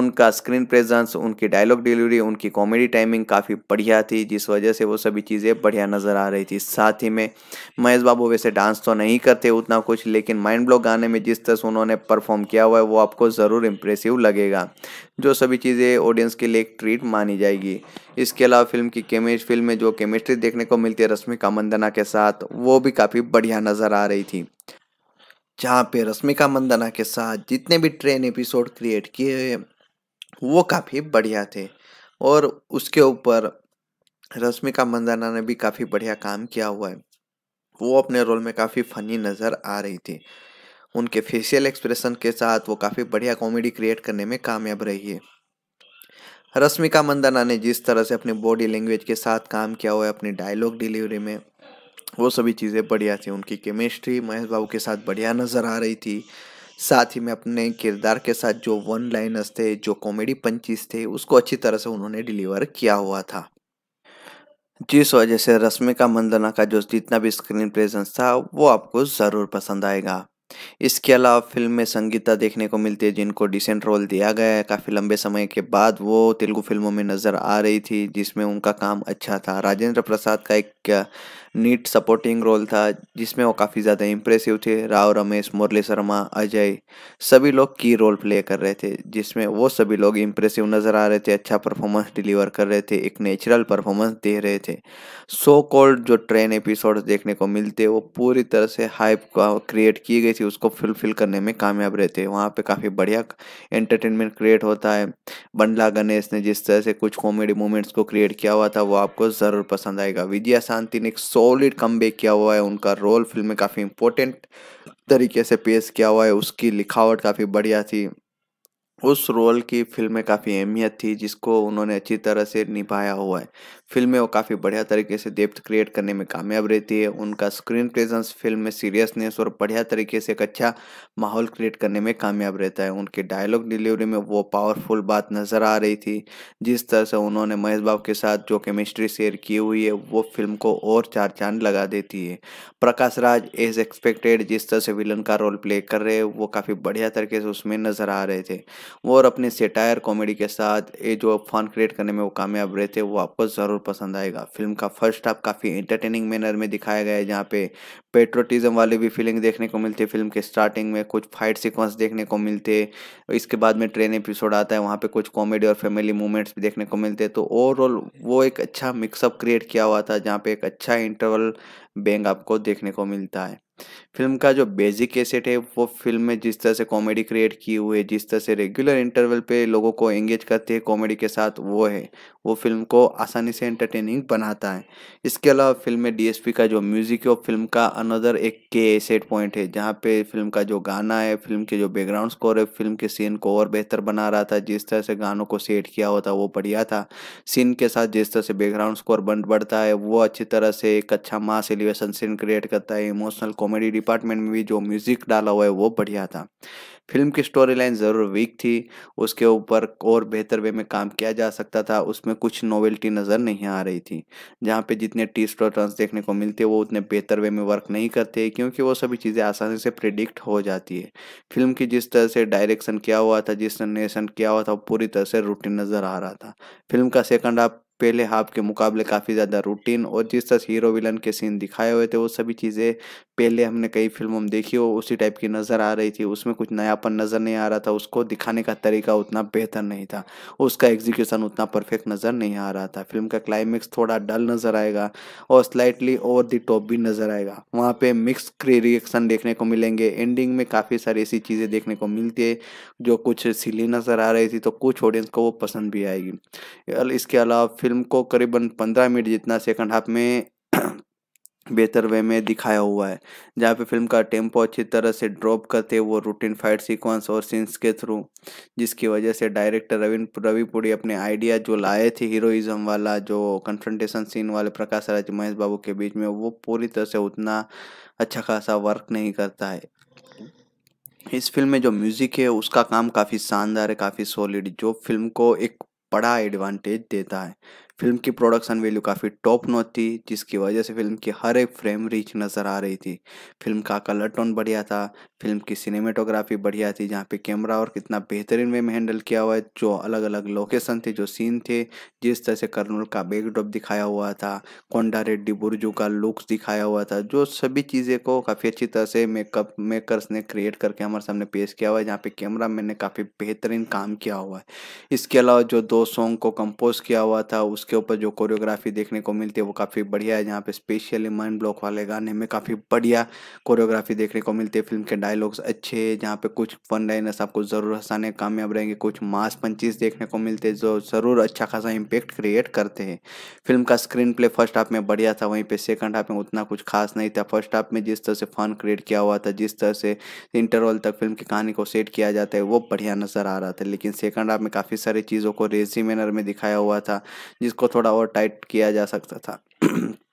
उनका स्क्रीन प्रेजेंस उनकी डायलॉग डिलीवरी उनकी कॉमेडी टाइमिंग काफ़ी बढ़िया थी जिस वजह से वो सभी चीज़ें बढ़िया नज़र आ रही थी साथ ही में महेश बाबू वैसे डांस तो नहीं करते उतना कुछ लेकिन माइंड ब्लॉक गाने में जिस तरह से उन्होंने परफॉर्म किया हुआ है वो आपको ज़रूर इम्प्रेसिव लगेगा जो सभी चीज़ें ऑडियंस के लिए एक ट्रीट मानी जाएगी इसके अलावा फिल्म की केमिस्ट फिल्म में जो केमिस्ट्री देखने को मिलती है रश्मिका मंदना के साथ वो भी काफ़ी बढ़िया नज़र आ रही थी जहाँ पे रश्मिका मंदना के साथ जितने भी ट्रेन एपिसोड क्रिएट किए वो काफ़ी बढ़िया थे और उसके ऊपर रश्मिका मंदना ने भी काफ़ी बढ़िया काम किया हुआ है वो अपने रोल में काफ़ी फनी नज़र आ रही थी उनके फेशियल एक्सप्रेशन के साथ वो काफ़ी बढ़िया कॉमेडी क्रिएट करने में कामयाब रही है रश्मिका मंदाना ने जिस तरह से अपनी बॉडी लैंग्वेज के साथ काम किया हुआ है अपनी डायलॉग डिलीवरी में वो सभी चीज़ें बढ़िया थी उनकी केमिस्ट्री महेश बाबू के साथ बढ़िया नज़र आ रही थी साथ ही में अपने किरदार के साथ जो वन लाइनर्स थे जो कॉमेडी पंचीज थे उसको अच्छी तरह से उन्होंने डिलीवर किया हुआ था जिस वजह से रश्मिका मंदना का जो जितना भी स्क्रीन प्रेजेंस था वो आपको ज़रूर पसंद आएगा इसके अलावा फिल्म में संगीता देखने को मिलती है जिनको डिसेंट रोल दिया गया है काफ़ी लंबे समय के बाद वो तेलुगु फिल्मों में नज़र आ रही थी जिसमें उनका काम अच्छा था राजेंद्र प्रसाद का एक नीट सपोर्टिंग रोल था जिसमें वो काफ़ी ज़्यादा इम्प्रेसिव थे राव रमेश मुरली शर्मा अजय सभी लोग की रोल प्ले कर रहे थे जिसमें वो सभी लोग इम्प्रेसिव नज़र आ रहे थे अच्छा परफॉर्मेंस डिलीवर कर रहे थे एक नेचुरल परफॉर्मेंस दे रहे थे सो कॉल्ड जो ट्रेन एपिसोड देखने को मिलते वो पूरी तरह से हाइप क्रिएट की गई थी उसको फुलफिल करने में कामयाब रहते वहाँ पर काफ़ी बढ़िया एंटरटेनमेंट क्रिएट होता है बंडला गणेश ने जिस तरह से कुछ कॉमेडी मोमेंट्स को क्रिएट किया हुआ था वो आपको ज़रूर पसंद आएगा विजया शांति ने एक सो सॉलिड कम किया हुआ है उनका रोल फिल्म में काफ़ी इम्पोर्टेंट तरीके से पेश किया हुआ है उसकी लिखावट काफ़ी बढ़िया थी उस रोल की फिल्म में काफ़ी अहमियत थी जिसको उन्होंने अच्छी तरह से निभाया हुआ है फिल्म में वो काफ़ी बढ़िया तरीके से डेप्थ क्रिएट करने में कामयाब रहती है उनका स्क्रीन प्रेजेंस फिल्म में सीरियसनेस और बढ़िया तरीके से एक अच्छा माहौल क्रिएट करने में कामयाब रहता है उनके डायलॉग डिलीवरी में वो पावरफुल बात नज़र आ रही थी जिस तरह से उन्होंने महेश बाब के साथ जो केमिस्ट्री शेयर की हुई है वो फिल्म को और चार चांद लगा देती है प्रकाश राज एज एक्सपेक्टेड जिस तरह से विलन का रोल प्ले कर रहे हैं वो काफ़ी बढ़िया तरीके से उसमें नज़र आ रहे थे और अपने सेटायर कॉमेडी के साथ ये जो फन क्रिएट करने में वो कामयाब रहे थे वो आपको ज़रूर पसंद आएगा फिल्म का फर्स्ट हाफ काफ़ी एंटरटेनिंग मैनर में दिखाया गया है जहाँ पे पेट्रोटिज्म वाली भी फीलिंग देखने को मिलती है फिल्म के स्टार्टिंग में कुछ फाइट सीक्वेंस देखने को मिलते हैं इसके बाद में ट्रेन एपिसोड आता है वहाँ पे कुछ कॉमेडी और फैमिली मूवमेंट्स भी देखने को मिलते हैं तो ओवरऑल वो एक अच्छा मिक्सअप क्रिएट किया हुआ था जहाँ पे एक अच्छा इंटरवल बैंग आपको देखने को मिलता है फिल्म का जो बेसिक एसेट है वो फिल्म में जिस तरह से कॉमेडी क्रिएट की हुई है जिस तरह से रेगुलर इंटरवल पे लोगों को एंगेज करते हैं कॉमेडी के साथ वो है वो फिल्म को आसानी से एंटरटेनिंग बनाता है इसके अलावा फिल्म में डीएसपी का जो म्यूज़िक है वो फिल्म का अनदर एक के एसेट पॉइंट है जहाँ पे फिल्म का जो गाना है फिल्म के जो बैकग्राउंड स्कोर है फिल्म के सीन को और बेहतर बना रहा था जिस तरह से गानों को सेट किया होता वो बढ़िया था सीन के साथ जिस तरह से बैकग्राउंड स्कोर बन बढ़ता है वो अच्छी तरह से एक अच्छा मास एलिवेशन सीन क्रिएट करता है इमोशनल कॉमेडी डिपार्टमेंट में भी जो म्यूज़िक डाला हुआ है वो बढ़िया था फिल्म की स्टोरी लाइन ज़रूर वीक थी उसके ऊपर और बेहतर वे में काम किया जा सकता था उसमें कुछ नोवेल्टी नज़र नहीं आ रही थी जहाँ पे जितने टी और देखने को मिलते वो उतने बेहतर वे में वर्क नहीं करते क्योंकि वो सभी चीज़ें आसानी से प्रिडिक्ट हो जाती है फिल्म की जिस तरह से डायरेक्शन किया हुआ था जिस निर्देशन किया हुआ था वो पूरी तरह से रूटीन नज़र आ रहा था फिल्म का सेकंड हाफ पहले हाफ के मुकाबले काफ़ी ज़्यादा रूटीन और जिस तरह हीरो विलन के सीन दिखाए हुए थे वो सभी चीज़ें पहले हमने कई फिल्मों में देखी हो उसी टाइप की नज़र आ रही थी उसमें कुछ नयापन नज़र नहीं आ रहा था उसको दिखाने का तरीका उतना बेहतर नहीं था उसका एग्जीक्यूशन उतना परफेक्ट नज़र नहीं आ रहा था फिल्म का क्लाइमेक्स थोड़ा डल नज़र आएगा और स्लाइटली ओवर दी टॉप भी नज़र आएगा वहाँ पर मिक्स रिएक्शन देखने को मिलेंगे एंडिंग में काफ़ी सारी ऐसी चीज़ें देखने को मिलती है जो कुछ सिली नज़र आ रही थी तो कुछ ऑडियंस को वो पसंद भी आएगी इसके अलावा फिल्म को करीबन पंद्रह मिनट जितना सेकंड हाफ में बेहतर वे में दिखाया हुआ है जहाँ पे फिल्म का टेम्पो अच्छी तरह से ड्रॉप करते वो रूटीन फाइट सीक्वेंस और सीन्स के थ्रू जिसकी वजह से डायरेक्टर रवि रविपुरी अपने आइडिया जो लाए थे हीरोइज्म वाला जो कन्फ्रंटेशन सीन वाले प्रकाश राज महेश बाबू के बीच में वो पूरी तरह से उतना अच्छा खासा वर्क नहीं करता है इस फिल्म में जो म्यूज़िक है उसका काम काफ़ी शानदार है काफ़ी सॉलिड जो फिल्म को एक बड़ा एडवांटेज देता है फिल्म की प्रोडक्शन वैल्यू काफ़ी टॉप नॉच थी जिसकी वजह से फिल्म की हर एक फ्रेम रिच नज़र आ रही थी फिल्म का कलर टोन बढ़िया था फिल्म की सिनेमेटोग्राफी बढ़िया थी जहाँ पे कैमरा और कितना बेहतरीन वे में हैंडल किया हुआ है जो अलग अलग लोकेशन थे जो सीन थे जिस तरह से कर्नूल का बैकड्रॉप दिखाया हुआ था कोंडा रेड्डी बुर्जू का लुक्स दिखाया हुआ था जो सभी चीज़ें को काफ़ी अच्छी तरह से मेकअप मेकर्स ने क्रिएट करके हमारे सामने पेश किया हुआ है जहाँ पे कैमरा मैन ने काफ़ी बेहतरीन काम किया हुआ है इसके अलावा जो दो सॉन्ग को कंपोज किया हुआ था उस उसके ऊपर जो कोरियोग्राफी देखने को मिलती है वो काफ़ी बढ़िया है जहाँ पे स्पेशली माइंड ब्लॉक वाले गाने में काफ़ी बढ़िया कोरियोग्राफी देखने को मिलती है फिल्म के डायलॉग्स अच्छे हैं जहाँ पे कुछ फन लाइनर्स आपको ज़रूर हंसाने कामयाब रहेंगे कुछ मास पंचीज देखने को मिलते हैं जो ज़रूर अच्छा खासा इम्पेक्ट क्रिएट करते हैं फिल्म का स्क्रीन प्ले फर्स्ट हाफ में बढ़िया था वहीं पर सेकंड हाफ में उतना कुछ खास नहीं था फर्स्ट हाफ में जिस तरह से फन क्रिएट किया हुआ था जिस तरह से इंटरवल तक फिल्म की कहानी को सेट किया जाता है वो बढ़िया नज़र आ रहा था लेकिन सेकंड हाफ में काफ़ी सारी चीज़ों को रेजी मैनर में दिखाया हुआ था जिस इसको थोड़ा और टाइट किया जा सकता था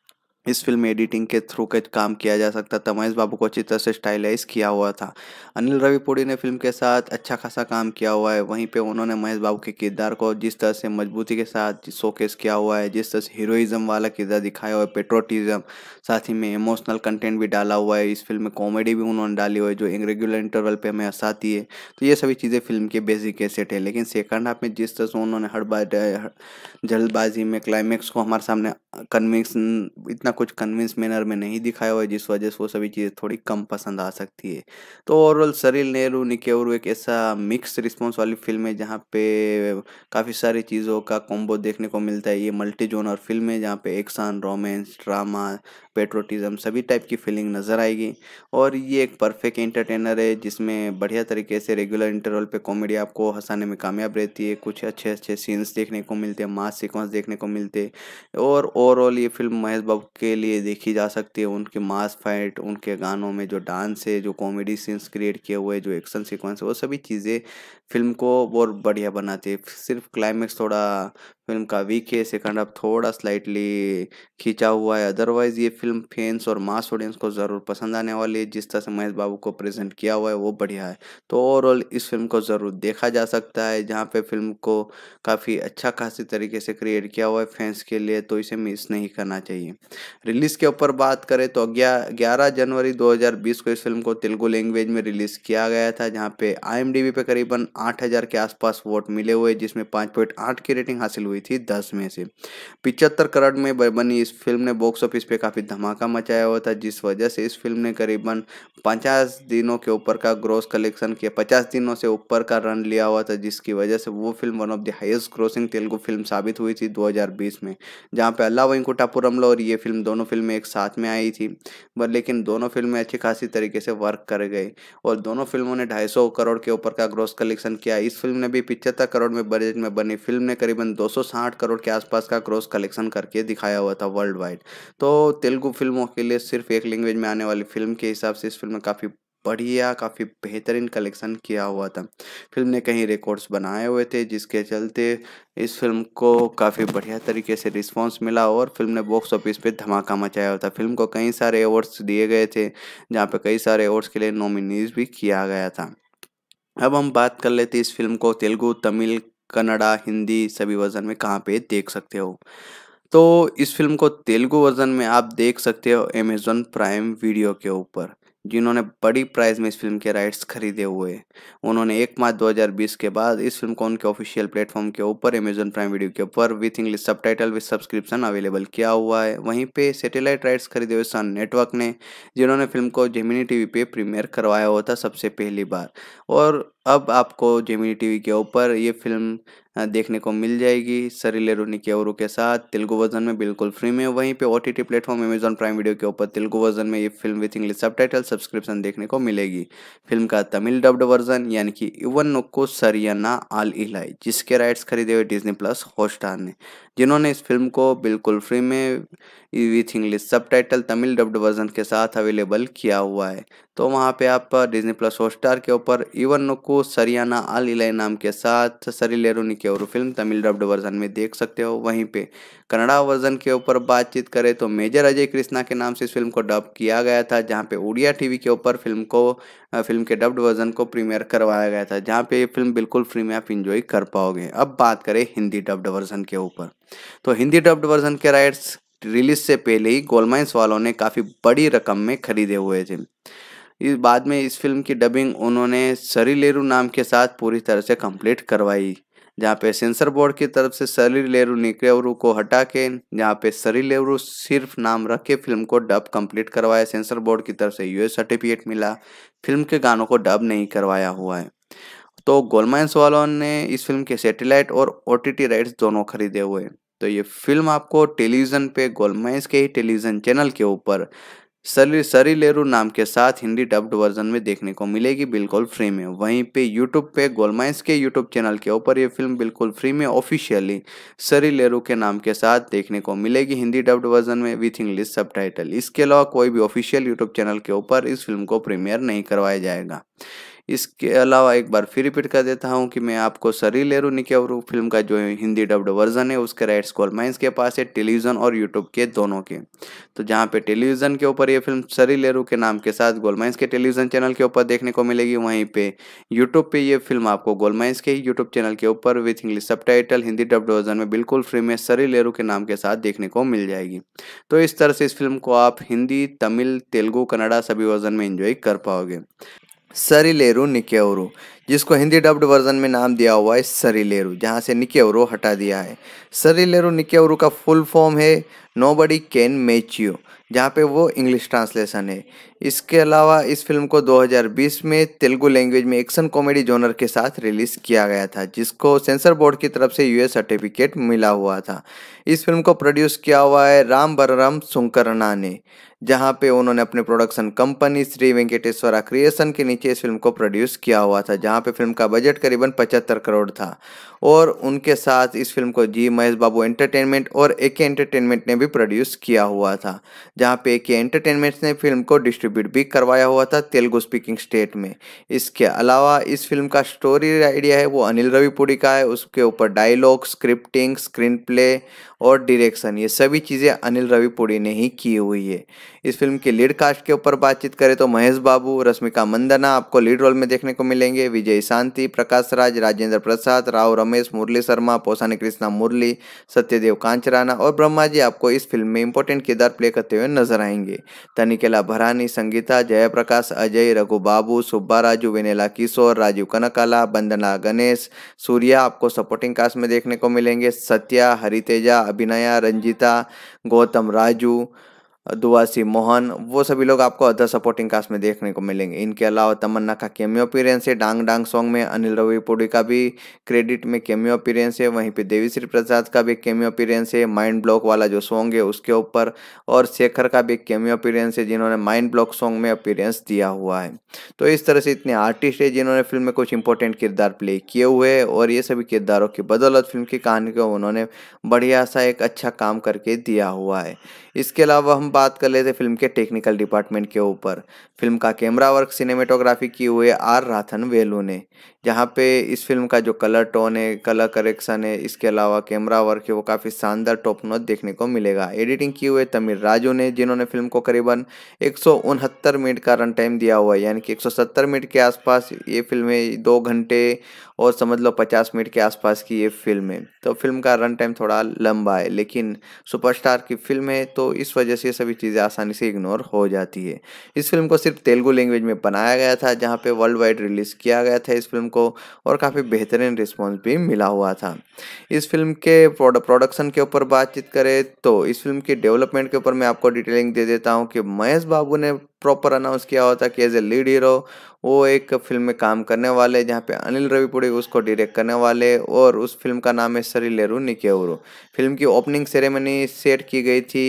इस फिल्म एडिटिंग के थ्रू के काम किया जा सकता था महेश बाबू को अच्छी तरह से स्टाइलाइज किया हुआ था अनिल रविपुरी ने फिल्म के साथ अच्छा खासा काम किया हुआ है वहीं पे उन्होंने महेश बाबू के किरदार को जिस तरह से मजबूती के साथ शोकेस किया हुआ है जिस तरह से हीरोइज्म वाला किरदार दिखाया हुआ है पेट्रोटिज्म साथ ही में इमोशनल कंटेंट भी डाला हुआ है इस फिल्म में कॉमेडी भी उन्होंने डाली हुई है जो एक रेगुलर इंटरवल पर हमें हंसाती है तो ये सभी चीज़ें फिल्म के बेसिक एसेट है लेकिन सेकंड हाफ में जिस तरह से उन्होंने हर बार जल्दबाजी में क्लाइमैक्स को हमारे सामने कन्विंस इतना इतना कुछ कन्विंस मैनर में नहीं दिखाया हुआ है जिस वजह से वो सभी चीज़ें थोड़ी कम पसंद आ सकती है तो ओवरऑल सरिल नेहरू निकेवरू एक ऐसा मिक्स रिस्पॉन्स वाली फिल्म है जहाँ पे काफ़ी सारी चीज़ों का कॉम्बो देखने को मिलता है ये मल्टी जोनर फिल्म है जहाँ पे एक्शन रोमांस ड्रामा पेट्रोटिज़म सभी टाइप की फीलिंग नज़र आएगी और ये एक परफेक्ट एंटरटेनर है जिसमें बढ़िया तरीके से रेगुलर इंटरवल पे कॉमेडी आपको हंसाने में कामयाब रहती है कुछ अच्छे अच्छे सीन्स देखने को मिलते हैं मास सिक्वेंस देखने को मिलते और ओवरऑल ये फिल्म महेश बाबू के लिए देखी जा सकती है उनके मास फाइट उनके गानों में जो डांस है जो कॉमेडी सीन्स क्रिएट किए हुए जो एक्शन सिक्वेंस वो सभी चीज़ें फिल्म को और बढ़िया बनाती है सिर्फ क्लाइमैक्स थोड़ा फिल्म का वीक है सेकंड हाफ थोड़ा स्लाइटली खींचा हुआ है अदरवाइज़ ये फिल्म फैंस और मास ऑडियंस को ज़रूर पसंद आने वाली है जिस तरह से महेश बाबू को प्रेजेंट किया हुआ है वो बढ़िया है तो ओवरऑल इस फिल्म को ज़रूर देखा जा सकता है जहाँ पे फिल्म को काफ़ी अच्छा खासी तरीके से क्रिएट किया हुआ है फैंस के लिए तो इसे मिस नहीं करना चाहिए रिलीज़ के ऊपर बात करें तो ग्यारह जनवरी दो को इस फिल्म को तेलुगु लैंग्वेज में रिलीज़ किया गया था जहाँ पे आई पे करीबन आठ के आसपास वोट मिले हुए जिसमें 5.8 की रेटिंग हासिल हुई थी दस में से पिचहत्तर करोड़ में बनी इस फिल्म ने बॉक्स ऑफिस पे काफ़ी धमाका मचाया हुआ था जिस वजह से इस फिल्म ने करीबन पचास दिनों के ऊपर का ग्रोस कलेक्शन किया पचास दिनों से ऊपर का रन लिया हुआ था जिसकी वजह से वो film one of the highest grossing Telugu film साबित हुई थी 2020 में जहाँ पे अल्लाह वेंकुटापुरमलो और ये फिल्म दोनों फिल्में एक साथ में आई थी पर लेकिन दोनों फिल्में अच्छी खासी तरीके से वर्क कर गई और दोनों फिल्मों ने ढाई करोड़ के ऊपर का ग्रोस कलेक्शन किया इस फिल्म ने भी पिछहत्तर करोड़ में बजट में बनी फिल्म ने करीबन दो करोड़ के आसपास का ग्रोस कलेक्शन करके दिखाया हुआ था वर्ल्ड वाइड तो तेलुगु तेलुगु फिल्मों के लिए सिर्फ एक लैंग्वेज में आने वाली फिल्म के हिसाब से इस फिल्म में काफ़ी बढ़िया काफ़ी बेहतरीन कलेक्शन किया हुआ था फिल्म ने कहीं रिकॉर्ड्स बनाए हुए थे जिसके चलते इस फिल्म को काफ़ी बढ़िया तरीके से रिस्पांस मिला और फिल्म ने बॉक्स ऑफिस पे धमाका मचाया हुआ था फिल्म को कई सारे अवार्ड्स दिए गए थे जहाँ पे कई सारे अवार्ड्स के लिए नॉमिनीज भी किया गया था अब हम बात कर लेते इस फिल्म को तेलुगु तमिल कन्नड़ा हिंदी सभी वर्जन में कहाँ पे देख सकते हो तो इस फ़िल्म को तेलुगु वर्ज़न में आप देख सकते हो अमेज़न प्राइम वीडियो के ऊपर जिन्होंने बड़ी प्राइस में इस फिल्म के राइट्स खरीदे हुए उन्होंने एक मार्च 2020 के बाद इस फिल्म को उनके ऑफिशियल प्लेटफॉर्म के ऊपर अमेजन प्राइम वीडियो के ऊपर with English subtitle with subscription available किया हुआ है वहीं पे सैटेलाइट राइट्स खरीदे हुए सन नेटवर्क ने जिन्होंने फिल्म को जेमिनी टीवी पे प्रीमियर करवाया हुआ था सबसे पहली बार और अब आपको जेमिनी टीवी के ऊपर ये फिल्म हाँ, देखने को मिल जाएगी सरीले रोनी के औरों के साथ तेलुगु वर्जन में बिल्कुल फ्री में वहीं पे O T T platform Amazon prime video के ऊपर तेलुगु वर्जन में ये film with English subtitle subscription देखने को मिलेगी फिल्म का तमिल डब्ड वर्जन यानी कि इवन नुक्को सरियना आल इलाई जिसके राइट्स खरीदे हुए डिजनी प्लस हॉटस्टार ने जिन्होंने इस फिल्म को बिल्कुल फ्री में विथ इंग्लिश सब तमिल डब्ड वर्जन के साथ अवेलेबल किया हुआ है तो वहाँ पे आप डिज्नी प्लस हॉटस्टार के ऊपर इवन को सरियाना आल इलाई नाम के साथ सरीलेरोनी की और फिल्म तमिल डब्ड वर्जन में देख सकते हो वहीं पे कन्नड़ा वर्जन के ऊपर बातचीत करें तो मेजर अजय कृष्णा के नाम से इस फिल्म को डब किया गया था जहाँ पे उड़िया टीवी के ऊपर फिल्म को फिल्म के डब्ड वर्जन को प्रीमियर करवाया गया था जहाँ पे ये फिल्म बिल्कुल फ्री में आप इंजॉय कर पाओगे अब बात करें हिंदी डब्ड वर्जन के ऊपर तो हिंदी डब्ड वर्जन के राइट्स रिलीज से पहले ही गोलमाइंस वालों ने काफ़ी बड़ी रकम में खरीदे हुए थे इस बाद में इस फिल्म की डबिंग उन्होंने सरीलेरू नाम के साथ पूरी तरह से कंप्लीट करवाई जहाँ पे सेंसर बोर्ड की तरफ से सरी लेरू निकेवरू को हटा के जहाँ पे सरी लेरू सिर्फ नाम रख के फिल्म को डब कंप्लीट करवाया सेंसर बोर्ड की तरफ से यूएस सर्टिफिकेट मिला फिल्म के गानों को डब नहीं करवाया हुआ है तो गोलमाइंस वालों ने इस फिल्म के सेटेलाइट और ओ राइट्स दोनों खरीदे हुए तो ये फिल्म आपको टेलीविज़न पे गोलमाइंस के ही टेलीविज़न चैनल के ऊपर सरी सरी लेरू नाम के साथ हिंदी डब्ड वर्जन में देखने को मिलेगी बिल्कुल फ्री में वहीं पे यूट्यूब पे गोलमाइंस के यूट्यूब चैनल के ऊपर ये फिल्म बिल्कुल फ्री में ऑफिशियली सरी लेरू के नाम के साथ देखने को मिलेगी हिंदी डब्ड वर्जन में विथ इंग्लिश सब इसके अलावा कोई भी ऑफिशियल यूट्यूब चैनल के ऊपर इस फिल्म को प्रीमियर नहीं करवाया जाएगा इसके अलावा एक बार फिर रिपीट कर देता हूँ कि मैं आपको सरी लेरू निकेवरू फिल्म का जो हिंदी डब्ड वर्जन है उसके राइट्स माइंस के पास है टेलीविज़न और यूट्यूब के दोनों के तो जहाँ पे टेलीविज़न के ऊपर ये फिल्म सरी लेरू के नाम के साथ गोलमाइंस के टेलीविज़न चैनल के ऊपर देखने को मिलेगी वहीं पे यूट्यूब पे ये फिल्म आपको गोलमाइंस के यूट्यूब चैनल के ऊपर विथ इंग्लिश सब हिंदी डब्ड वर्जन में बिल्कुल फ्री में सरी लेरू के नाम के साथ देखने को मिल जाएगी तो इस तरह से इस फिल्म को आप हिंदी तमिल तेलुगू कन्नडा सभी वर्जन में इंजॉय कर पाओगे सरीलेरू निकेवरू जिसको हिंदी डब्ड वर्जन में नाम दिया हुआ है सरीलेरू जहाँ से निकेवरू हटा दिया है सरीलेरू निकेवरू का फुल फॉर्म है nobody can match you जहाँ पे वो इंग्लिश ट्रांसलेशन है इसके अलावा इस फिल्म को 2020 में तेलुगु लैंग्वेज में एक्शन कॉमेडी जोनर के साथ रिलीज़ किया गया था जिसको सेंसर बोर्ड की तरफ से यूएस सर्टिफिकेट मिला हुआ था इस फिल्म को प्रोड्यूस किया हुआ है राम बलराम सुंकरना ने जहां पे उन्होंने अपने production company Sri Venkateswara creation के नीचे इस फिल्म को प्रोड्यूस किया हुआ था जहां पे फिल्म का बजट करीबन 75 करोड़ था और उनके साथ इस फिल्म को जी महेश बाबू एंटरटेनमेंट और ए के एंटरटेनमेंट ने भी प्रोड्यूस किया हुआ था जहां पे ए के एंटरटेनमेंट ने फिल्म को डिस्ट्रीब्यूट भी करवाया हुआ था तेलुगु स्पीकिंग स्टेट में इसके अलावा इस फिल्म का स्टोरी आइडिया है वो अनिल रविपुड़ी का है उसके ऊपर डायलॉग स्क्रिप्टिंग स्क्रीन प्ले और डिरेक्शन ये सभी चीज़ें अनिल रविपुड़ी ने ही की हुई है इस फिल्म के लीड कास्ट के ऊपर बातचीत करें तो महेश बाबू रश्मिका मंदना आपको लीड रोल में देखने को मिलेंगे विजय शांति प्रकाश राज राजेंद्र प्रसाद राव रमेश मुरली शर्मा पोसानी कृष्णा मुरली सत्यदेव कांचराना और ब्रह्मा जी आपको इस फिल्म में इंपॉर्टेंट किरदार प्ले करते हुए नजर आएंगे तनिकेला भरानी संगीता जयप्रकाश अजय रघु बाबू सुब्बा राजू विनेला किशोर राजीव कनकाला बंदना गणेश सूर्या आपको सपोर्टिंग कास्ट में देखने को मिलेंगे सत्या हरितेजा अभिनया रंजिता गौतम राजू दुआसी मोहन वो सभी लोग आपको अदर सपोर्टिंग कास्ट में देखने को मिलेंगे इनके अलावा तमन्ना का केमियो अपीरेंस है डांग डांग सॉन्ग में अनिल रवि पुड़ी का भी क्रेडिट में केमियो अपीरेंस है वहीं पे देवी श्री प्रसाद का भी केमियो अपीरेंस है माइंड ब्लॉक वाला जो सॉन्ग है उसके ऊपर और शेखर का भी केमियो अपीरेंस है जिन्होंने माइंड ब्लॉक सॉन्ग में अपीरेंस दिया हुआ है तो इस तरह से इतने आर्टिस्ट है जिन्होंने फिल्म में कुछ इंपॉर्टेंट किरदार प्ले किए हुए और ये सभी किरदारों की बदौलत फिल्म की कहानी को उन्होंने बढ़िया सा एक अच्छा काम करके दिया हुआ है इसके अलावा हम बात कर लेते फिल्म के टेक्निकल डिपार्टमेंट के ऊपर फिल्म का कैमरा वर्क सिनेमेटोग्राफी किए हुए आर राथन वेलू ने जहाँ पे इस फिल्म का जो कलर टोन है कलर करेक्शन है इसके अलावा कैमरा वर्क है वो काफ़ी शानदार टॉप नोट देखने को मिलेगा एडिटिंग की हुए तमिल राजू ने जिन्होंने फिल्म को करीबन एक मिनट का रन टाइम दिया हुआ है यानी कि 170 मिनट के आसपास ये फिल्म है दो घंटे और समझ लो 50 मिनट के आसपास की ये फिल्म है तो फिल्म का रन टाइम थोड़ा लंबा है लेकिन सुपरस्टार की फिल्म है तो इस वजह से सभी चीज़ें आसानी से इग्नोर हो जाती है इस फिल्म को सिर्फ तेलुगु लैंग्वेज में बनाया गया था जहाँ पे वर्ल्ड वाइड रिलीज़ किया गया था इस फिल्म को और काफ़ी हम्म। बेहतरीन रिस्पॉन्स भी मिला हुआ था इस फिल्म के प्रोडक्शन के ऊपर बातचीत करें तो इस फिल्म की डेवलपमेंट के ऊपर मैं आपको डिटेलिंग दे देता हूँ कि महेश बाबू ने प्रॉपर अनाउंस किया होता कि एज ए लीड हीरो वो एक फिल्म में काम करने वाले जहाँ पे अनिल रविपुड़ी उसको डायरेक्ट करने वाले और उस फिल्म का नाम है सरी लेरू निकेवरू फिल्म की ओपनिंग सेरेमनी सेट की गई थी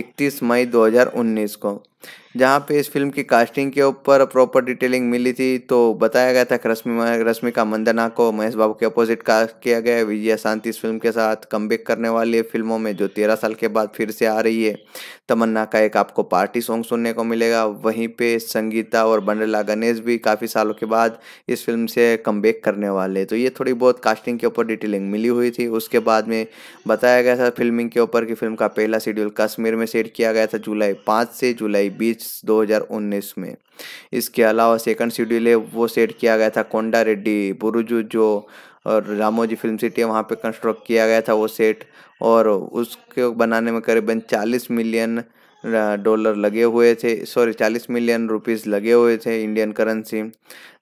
31 मई 2019 को जहाँ पे इस फिल्म की कास्टिंग के ऊपर प्रॉपर डिटेलिंग मिली थी तो बताया गया था कि रश्मि रश्मिका मंदना को महेश बाबू के अपोजिट कास्ट किया गया विजय शांति इस फिल्म के साथ कम करने वाली फिल्मों में जो तेरह साल के बाद फिर से आ रही है तमन्ना का एक आपको पार्टी सॉन्ग सुनने को मिलेगा वहीं पे संगीता और बंडला गणेश भी काफ़ी सालों के बाद इस फिल्म से कम करने वाले तो ये थोड़ी बहुत कास्टिंग के ऊपर डिटेलिंग मिली हुई थी उसके बाद में बताया गया था फिल्मिंग के ऊपर कि फिल्म का पहला शेड्यूल कश्मीर में सेट किया गया था जुलाई पाँच से जुलाई बीस दो में इसके अलावा सेकंड शेड्यूल है वो सेट किया गया था कोंडा रेड्डी बुरुजू जो और रामोजी फिल्म सिटी है वहाँ पे कंस्ट्रक्ट किया गया था वो सेट और उसको बनाने में करीबन चालीस मिलियन डॉलर लगे हुए थे सॉरी चालीस मिलियन रुपीस लगे हुए थे इंडियन करेंसी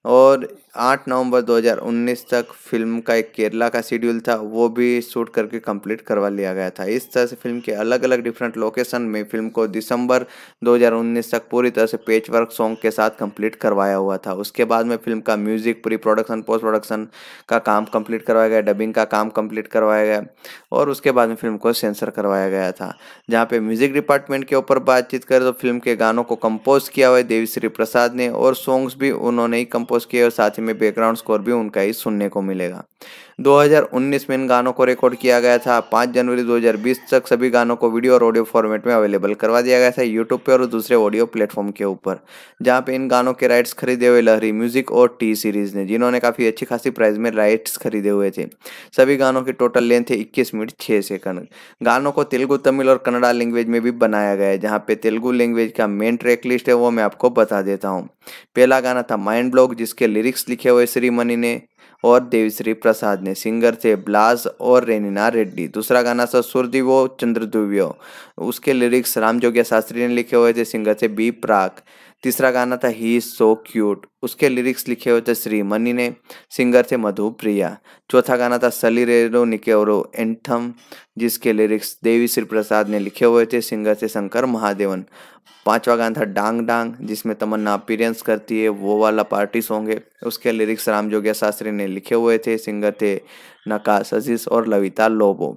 और 8 नवंबर 2019 तक फिल्म का एक केरला का शेड्यूल था वो भी शूट करके कंप्लीट करवा लिया गया था इस तरह से फिल्म के अलग अलग डिफरेंट लोकेशन में फिल्म को दिसंबर 2019 तक पूरी तरह से पेच वर्क सॉन्ग के साथ कंप्लीट करवाया हुआ था उसके बाद में फिल्म का music pre production post production का काम कम्प्लीट करवाया गया डबिंग का काम कम्प्लीट करवाया गया और उसके बाद में फिल्म को सेंसर करवाया गया था जहाँ पे म्यूजिक डिपार्टमेंट के ऊपर बातचीत करें तो फिल्म के गानों को कंपोज किया हुआ देवीश्री प्रसाद ने और सॉन्ग्स भी उन्होंने ही कंपोज कंपोज किया और साथ ही में बैकग्राउंड स्कोर भी उनका ही सुनने को मिलेगा 2019 में इन गानों को रिकॉर्ड किया गया था 5 जनवरी 2020 तक सभी गानों को वीडियो और ऑडियो फॉर्मेट में अवेलेबल करवा दिया गया था यूट्यूब पे और दूसरे ऑडियो प्लेटफॉर्म के ऊपर जहाँ पे इन गानों के राइट्स खरीदे हुए लहरी म्यूजिक और टी सीरीज ने जिन्होंने काफ़ी अच्छी खासी प्राइस में राइट्स खरीदे हुए थे सभी गानों की टोटल लेंथ है इक्कीस मिनट छः सेकंड गानों को तेलुगु तमिल और कन्नड़ा लैंग्वेज में भी बनाया गया है जहाँ पे तेलुगु लैंग्वेज का मेन ट्रैक लिस्ट है वो मैं आपको बता देता हूँ पहला गाना था माइंड ब्लॉक जिसके लिरिक्स लिखे हुए श्री मनी ने और देवीश्री प्रसाद ने सिंगर थे ब्लास और रेनिना रेड्डी दूसरा गाना था सुरदिवो चंद्रदुव्यो उसके लिरिक्स राम जोगिया शास्त्री ने लिखे हुए थे सिंगर थे बी प्राक तीसरा गाना था ही इज सो क्यूट उसके लिरिक्स लिखे हुए थे श्री मनी ने सिंगर थे मधु प्रिया चौथा गाना था निके और एंथम जिसके लिरिक्स देवी श्री प्रसाद ने लिखे हुए थे सिंगर थे शंकर महादेवन पांचवा गाना था डांग डांग जिसमें तमन्ना अपीरियंस करती है वो वाला पार्टी सॉन्ग है उसके लिरिक्स राम जोगिया शास्त्री ने लिखे हुए थे सिंगर थे नकाश अजीज और लविता लोबो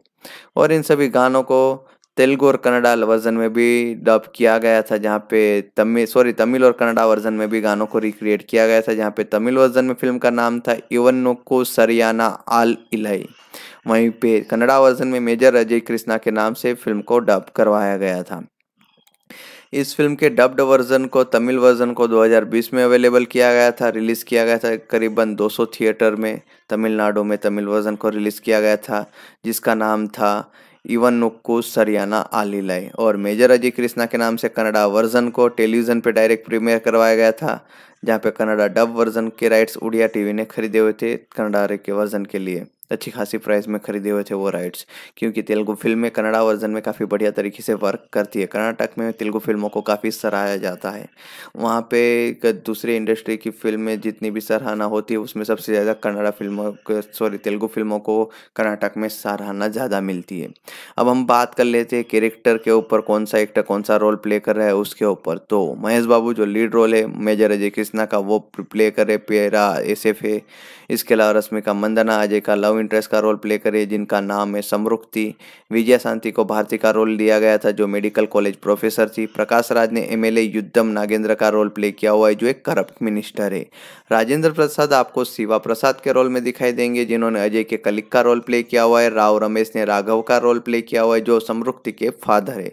और इन सभी गानों को तेलुगु और कन्नडा वर्जन में भी डब किया गया था जहाँ पे तमिल सॉरी तमिल और कन्नडा वर्जन में भी गानों को रिक्रिएट किया गया था जहाँ पे तमिल वर्जन में फिल्म का नाम था इवन नोको सरियाना आल इलाई वहीं पे कन्नडा वर्जन में मेजर अजय कृष्णा के नाम से फिल्म को डब करवाया गया था इस फिल्म के डब्ड वर्जन को तमिल वर्जन को 2020 में अवेलेबल किया गया था रिलीज़ किया गया था करीबन 200 थिएटर में तमिलनाडु में तमिल वर्जन को रिलीज़ किया गया था जिसका नाम था इवानुक को सरियाना लाई और मेजर अजय कृष्णा के नाम से कनाडा वर्जन को टेलीविजन पे डायरेक्ट प्रीमियर करवाया गया था जहाँ पे कनाडा डब वर्जन के राइट्स उड़िया टीवी ने खरीदे हुए थे कनाडा के वर्जन के लिए अच्छी खासी प्राइस में खरीदे हुए थे वो राइट्स क्योंकि तेलुगु फिल्म में वर्जन में काफ़ी बढ़िया तरीके से वर्क करती है कर्नाटक में तेलुगु फिल्मों को काफ़ी सराहाया जाता है वहाँ पे दूसरी इंडस्ट्री की फिल्म में जितनी भी सराहना होती है उसमें सबसे ज़्यादा कन्नाडा फिल्मों सॉरी तेलुगु फिल्मों को कर्नाटक में सराहना ज़्यादा मिलती है अब हम बात कर लेते हैं कैरेक्टर के ऊपर कौन सा एक्टर कौन सा रोल प्ले कर रहा है उसके ऊपर तो महेश बाबू जो लीड रोल है मेजर अजय कृष्णा का वो प्ले कर रहे पेरा एस इसके अलावा रश्मिका मंदना अजय का लव इंटरेस्ट का रोल प्ले करे जिनका नाम है समरुख थी विजय शांति को भारती का रोल दिया गया था जो मेडिकल कॉलेज प्रोफेसर थी प्रकाश राज ने एमएलए युद्धम नागेंद्र का रोल प्ले किया हुआ है जो एक करप्ट मिनिस्टर है राजेंद्र प्रसाद आपको शिवा प्रसाद के रोल में दिखाई देंगे जिन्होंने अजय के कलिक का रोल प्ले किया हुआ है राव रमेश ने राघव का रोल प्ले किया हुआ है जो समृक्ति के फादर है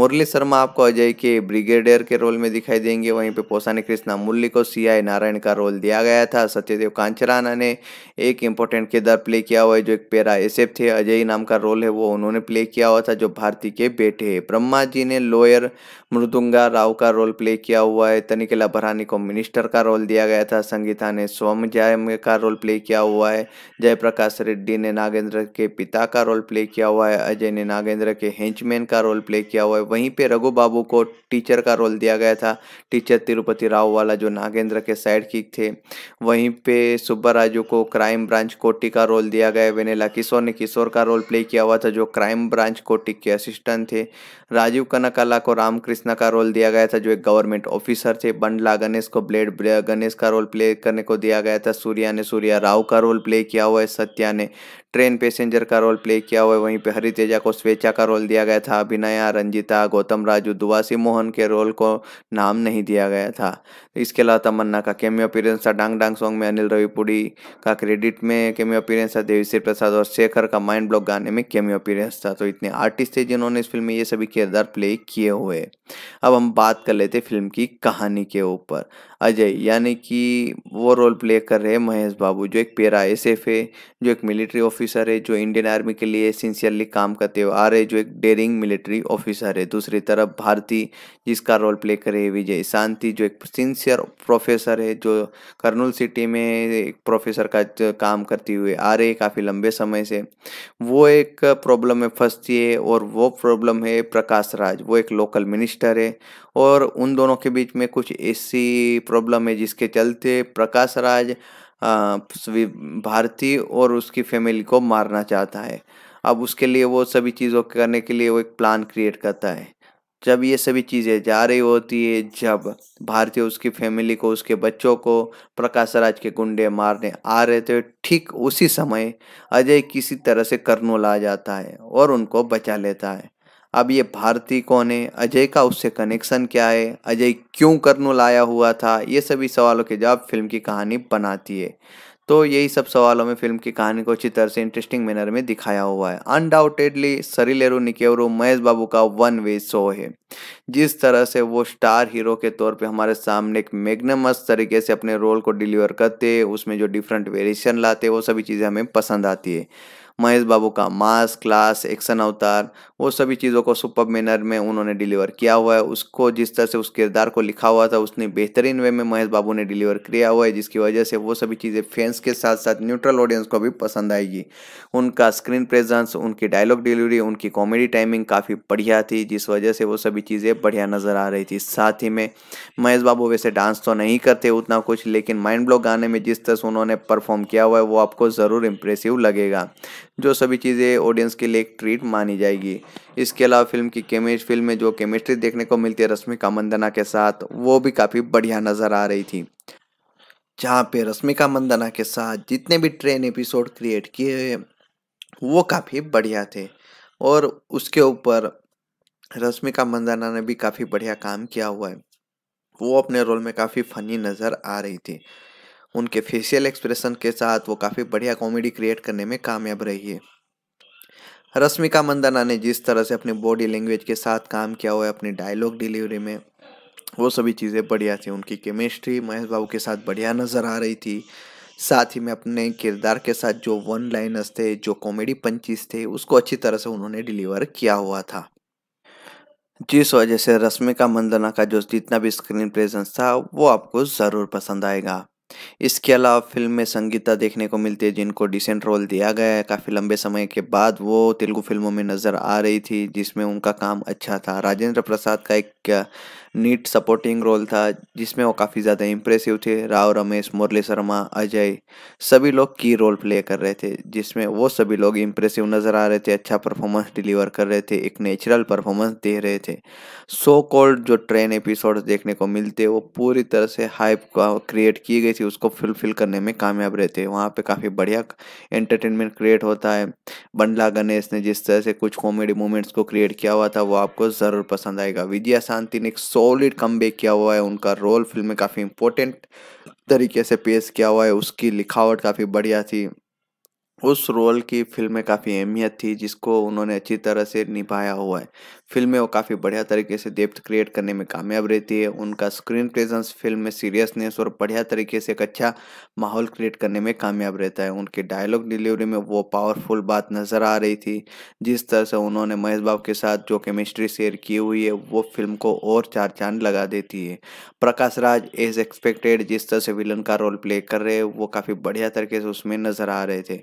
मुरली शर्मा आपको अजय के ब्रिगेडियर के रोल में दिखाई देंगे वहीं पे पोसानी कृष्णा मुरली को सी नारायण का रोल दिया गया था सत्यदेव कांचराना ने एक इम्पोर्टेंट किरदार प्ले किया हुआ है जो एक एस एफ थे अजय नाम का रोल है वो उन्होंने प्ले किया हुआ था जो भारती के बेटे है ब्रह्मा जी ने लॉयर मृदुंगा राव का रोल प्ले किया हुआ है तनिकला भरानी को मिनिस्टर का रोल दिया गया था संगीता ने स्वम जय का रोल प्ले किया हुआ है जयप्रकाश रेड्डी ने नागेंद्र के पिता का रोल प्ले किया हुआ है अजय ने नागेंद्र के हेंचमैन का रोल प्ले किया हुआ है वहीं पे रघु बाबू को टीचर का रोल दिया गया था टीचर तिरुपति राव वाला जो नागेंद्र के साइड किक थे वहीं पे सुब्बा राजू को क्राइम ब्रांच कोटी का रोल दिया गया है वेनेला किशोर ने किशोर का रोल प्ले किया हुआ था जो क्राइम ब्रांच कोटिक के असिस्टेंट थे राजीव कनकला को रामकृष्णा का रोल दिया गया था जो एक गवर्नमेंट ऑफिसर थे बंडला गणेश को ब्लेड गणेश का रोल प्ले करने को दिया गया था सूर्या ने सूर्या राव का रोल प्ले किया हुआ है सत्या ने ट्रेन पैसेंजर का रोल प्ले किया हुआ है वहीं पे हरितेजा को स्वेच्छा का रोल दिया गया था अभिनया रंजिता गौतम राजू दुवासी मोहन के रोल को नाम नहीं दिया गया था इसके अलावा तमन्ना का केमियो अपीरेंस था डांग डांग सॉन्ग में अनिल रविपुड़ी का क्रेडिट में केमियो अपीरेंस था देवी श्री प्रसाद और शेखर का माइंड ब्लॉक गाने में केमियो अपीरेंस था तो इतने आर्टिस्ट थे जिन्होंने इस फिल्म में ये सभी किरदार प्ले किए हुए अब हम बात कर लेते फिल्म की कहानी के ऊपर अजय यानी कि वो रोल प्ले कर रहे हैं महेश बाबू जो एक पेरा एस एफ है जो एक मिलिट्री ऑफिसर है जो इंडियन आर्मी के लिए सिंसियरली काम करते हुए आ रहे जो एक डेरिंग मिलिट्री ऑफिसर है दूसरी तरफ भारती जिसका रोल प्ले कर रहे हैं विजय शांति जो एक सिंसियर प्रोफेसर है जो कर्नूल सिटी में एक प्रोफेसर का काम करती हुए आ रहे काफ़ी लंबे समय से वो एक प्रॉब्लम में फंसती है और वो प्रॉब्लम है प्रकाश राज वो एक लोकल मिनिस्टर है और उन दोनों के बीच में कुछ ऐसी प्रॉब्लम है जिसके चलते प्रकाश राज भारती और उसकी फैमिली को मारना चाहता है अब उसके लिए वो सभी चीज़ों करने के लिए वो एक प्लान क्रिएट करता है जब ये सभी चीज़ें जा रही होती है जब भारतीय उसकी फैमिली को उसके बच्चों को प्रकाश राज के गुंडे मारने आ रहे थे ठीक उसी समय अजय किसी तरह से कर्नूल आ जाता है और उनको बचा लेता है अब ये भारती कौन है अजय का उससे कनेक्शन क्या है अजय क्यों कर्नू लाया हुआ था ये सभी सवालों के जवाब फिल्म की कहानी बनाती है तो यही सब सवालों में फिल्म की कहानी को अच्छी तरह से इंटरेस्टिंग मैनर में दिखाया हुआ है अनडाउटेडली सरीलेरू निकेवरू महेश बाबू का वन वे शो है जिस तरह से वो स्टार हीरो के तौर पे हमारे सामने एक मैग्नमस तरीके से अपने रोल को डिलीवर करते उसमें जो डिफरेंट वेरिएशन लाते वो सभी चीज़ें हमें पसंद आती है महेश बाबू का मास क्लास एक्शन अवतार वो सभी चीज़ों को सुपर मैनर में उन्होंने डिलीवर किया हुआ है उसको जिस तरह से उस किरदार को लिखा हुआ था उसने बेहतरीन वे में महेश बाबू ने डिलीवर किया हुआ है जिसकी वजह से वो सभी चीज़ें फैंस के साथ साथ न्यूट्रल ऑडियंस को भी पसंद आएगी उनका स्क्रीन प्रेजेंस उनकी डायलॉग डिलीवरी उनकी कॉमेडी टाइमिंग काफ़ी बढ़िया थी जिस वजह से वो सभी चीज़ें बढ़िया नज़र आ रही थी साथ ही में महेश बाबू वैसे डांस तो नहीं करते उतना कुछ लेकिन माइंड ब्लॉक गाने में जिस तरह से उन्होंने परफॉर्म किया हुआ है वो आपको ज़रूर इम्प्रेसिव लगेगा जो सभी चीज़ें ऑडियंस के लिए एक ट्रीट मानी जाएगी इसके अलावा फिल्म की केमिस्ट फिल्म में जो केमिस्ट्री देखने को मिलती है रश्मिका मंदना के साथ वो भी काफ़ी बढ़िया नज़र आ रही थी जहाँ पे रश्मिका मंदना के साथ जितने भी ट्रेन एपिसोड क्रिएट किए वो काफ़ी बढ़िया थे और उसके ऊपर रश्मिका मंदना ने भी काफ़ी बढ़िया काम किया हुआ है वो अपने रोल में काफ़ी फनी नज़र आ रही थी उनके फेशियल एक्सप्रेशन के साथ वो काफ़ी बढ़िया कॉमेडी क्रिएट करने में कामयाब रही है रश्मिका मंदाना ने जिस तरह से अपनी बॉडी लैंग्वेज के साथ काम किया हुआ है अपने डायलॉग डिलीवरी में वो सभी चीज़ें बढ़िया थी उनकी केमिस्ट्री महेश बाबू के साथ बढ़िया नज़र आ रही थी साथ ही में अपने किरदार के साथ जो वन लाइनर्स थे जो कॉमेडी पंचीज थे उसको अच्छी तरह से उन्होंने डिलीवर किया हुआ था जिस वजह से रश्मिका मंदना का जो जितना भी स्क्रीन प्रेजेंस था वो आपको ज़रूर पसंद आएगा इसके अलावा फिल्म में संगीता देखने को मिलती है जिनको डिसेंट रोल दिया गया है काफ़ी लंबे समय के बाद वो तेलुगु फिल्मों में नज़र आ रही थी जिसमें उनका काम अच्छा था राजेंद्र प्रसाद का एक नीट सपोर्टिंग रोल था जिसमें वो काफ़ी ज़्यादा इम्प्रेसिव थे राव रमेश मुरली शर्मा अजय सभी लोग की रोल प्ले कर रहे थे जिसमें वो सभी लोग इम्प्रेसिव नज़र आ रहे थे अच्छा परफॉर्मेंस डिलीवर कर रहे थे एक नेचुरल परफॉर्मेंस दे रहे थे सो कॉल्ड जो ट्रेन एपिसोड देखने को मिलते वो पूरी तरह से हाइप क्रिएट की गई थी उसको फुलफिल करने में कामयाब रहते वहाँ पर काफ़ी बढ़िया एंटरटेनमेंट क्रिएट होता है बंडला गणेश ने जिस तरह से कुछ कॉमेडी मोमेंट्स को क्रिएट किया हुआ था वो आपको ज़रूर पसंद आएगा विजया शांति ने एक सॉलिड कम किया हुआ है उनका रोल फिल्म में काफ़ी इम्पोर्टेंट तरीके से पेश किया हुआ है उसकी लिखावट काफ़ी बढ़िया थी उस रोल की फिल्म में काफ़ी अहमियत थी जिसको उन्होंने अच्छी तरह से निभाया हुआ है फिल्म में वो काफ़ी बढ़िया तरीके से डेप्थ क्रिएट करने में कामयाब रहती है उनका स्क्रीन प्रेजेंस फिल्म में सीरियसनेस और बढ़िया तरीके से एक अच्छा माहौल क्रिएट करने में कामयाब रहता है उनके डायलॉग डिलीवरी में वो पावरफुल बात नज़र आ रही थी जिस तरह से उन्होंने महेश बाब के साथ जो केमिस्ट्री शेयर की हुई है वो फिल्म को और चार चांद लगा देती है प्रकाश राज एज एक्सपेक्टेड जिस तरह से विलन का रोल प्ले कर रहे वो काफ़ी बढ़िया तरीके से उसमें नज़र आ रहे थे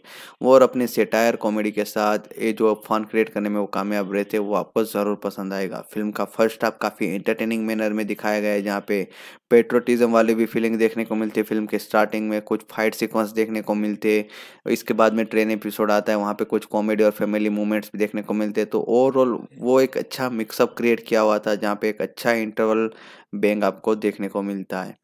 और अपने सेटायर कॉमेडी के साथ ये जो फन क्रिएट करने में वो कामयाब रहे थे वो आपको ज़रूर जरूर पसंद आएगा फिल्म का फर्स्ट हाफ काफ़ी एंटरटेनिंग मैनर में दिखाया गया है जहाँ पे पेट्रोटिज्म वाले भी फीलिंग देखने को मिलती है फिल्म के स्टार्टिंग में कुछ फाइट सिक्वेंस देखने को मिलते हैं इसके बाद में ट्रेन एपिसोड आता है वहाँ पे कुछ कॉमेडी और फैमिली मूवमेंट्स भी देखने को मिलते हैं तो ओवरऑल वो एक अच्छा मिक्सअप क्रिएट किया हुआ था जहाँ पे एक अच्छा इंटरवल बैंग आपको देखने को मिलता है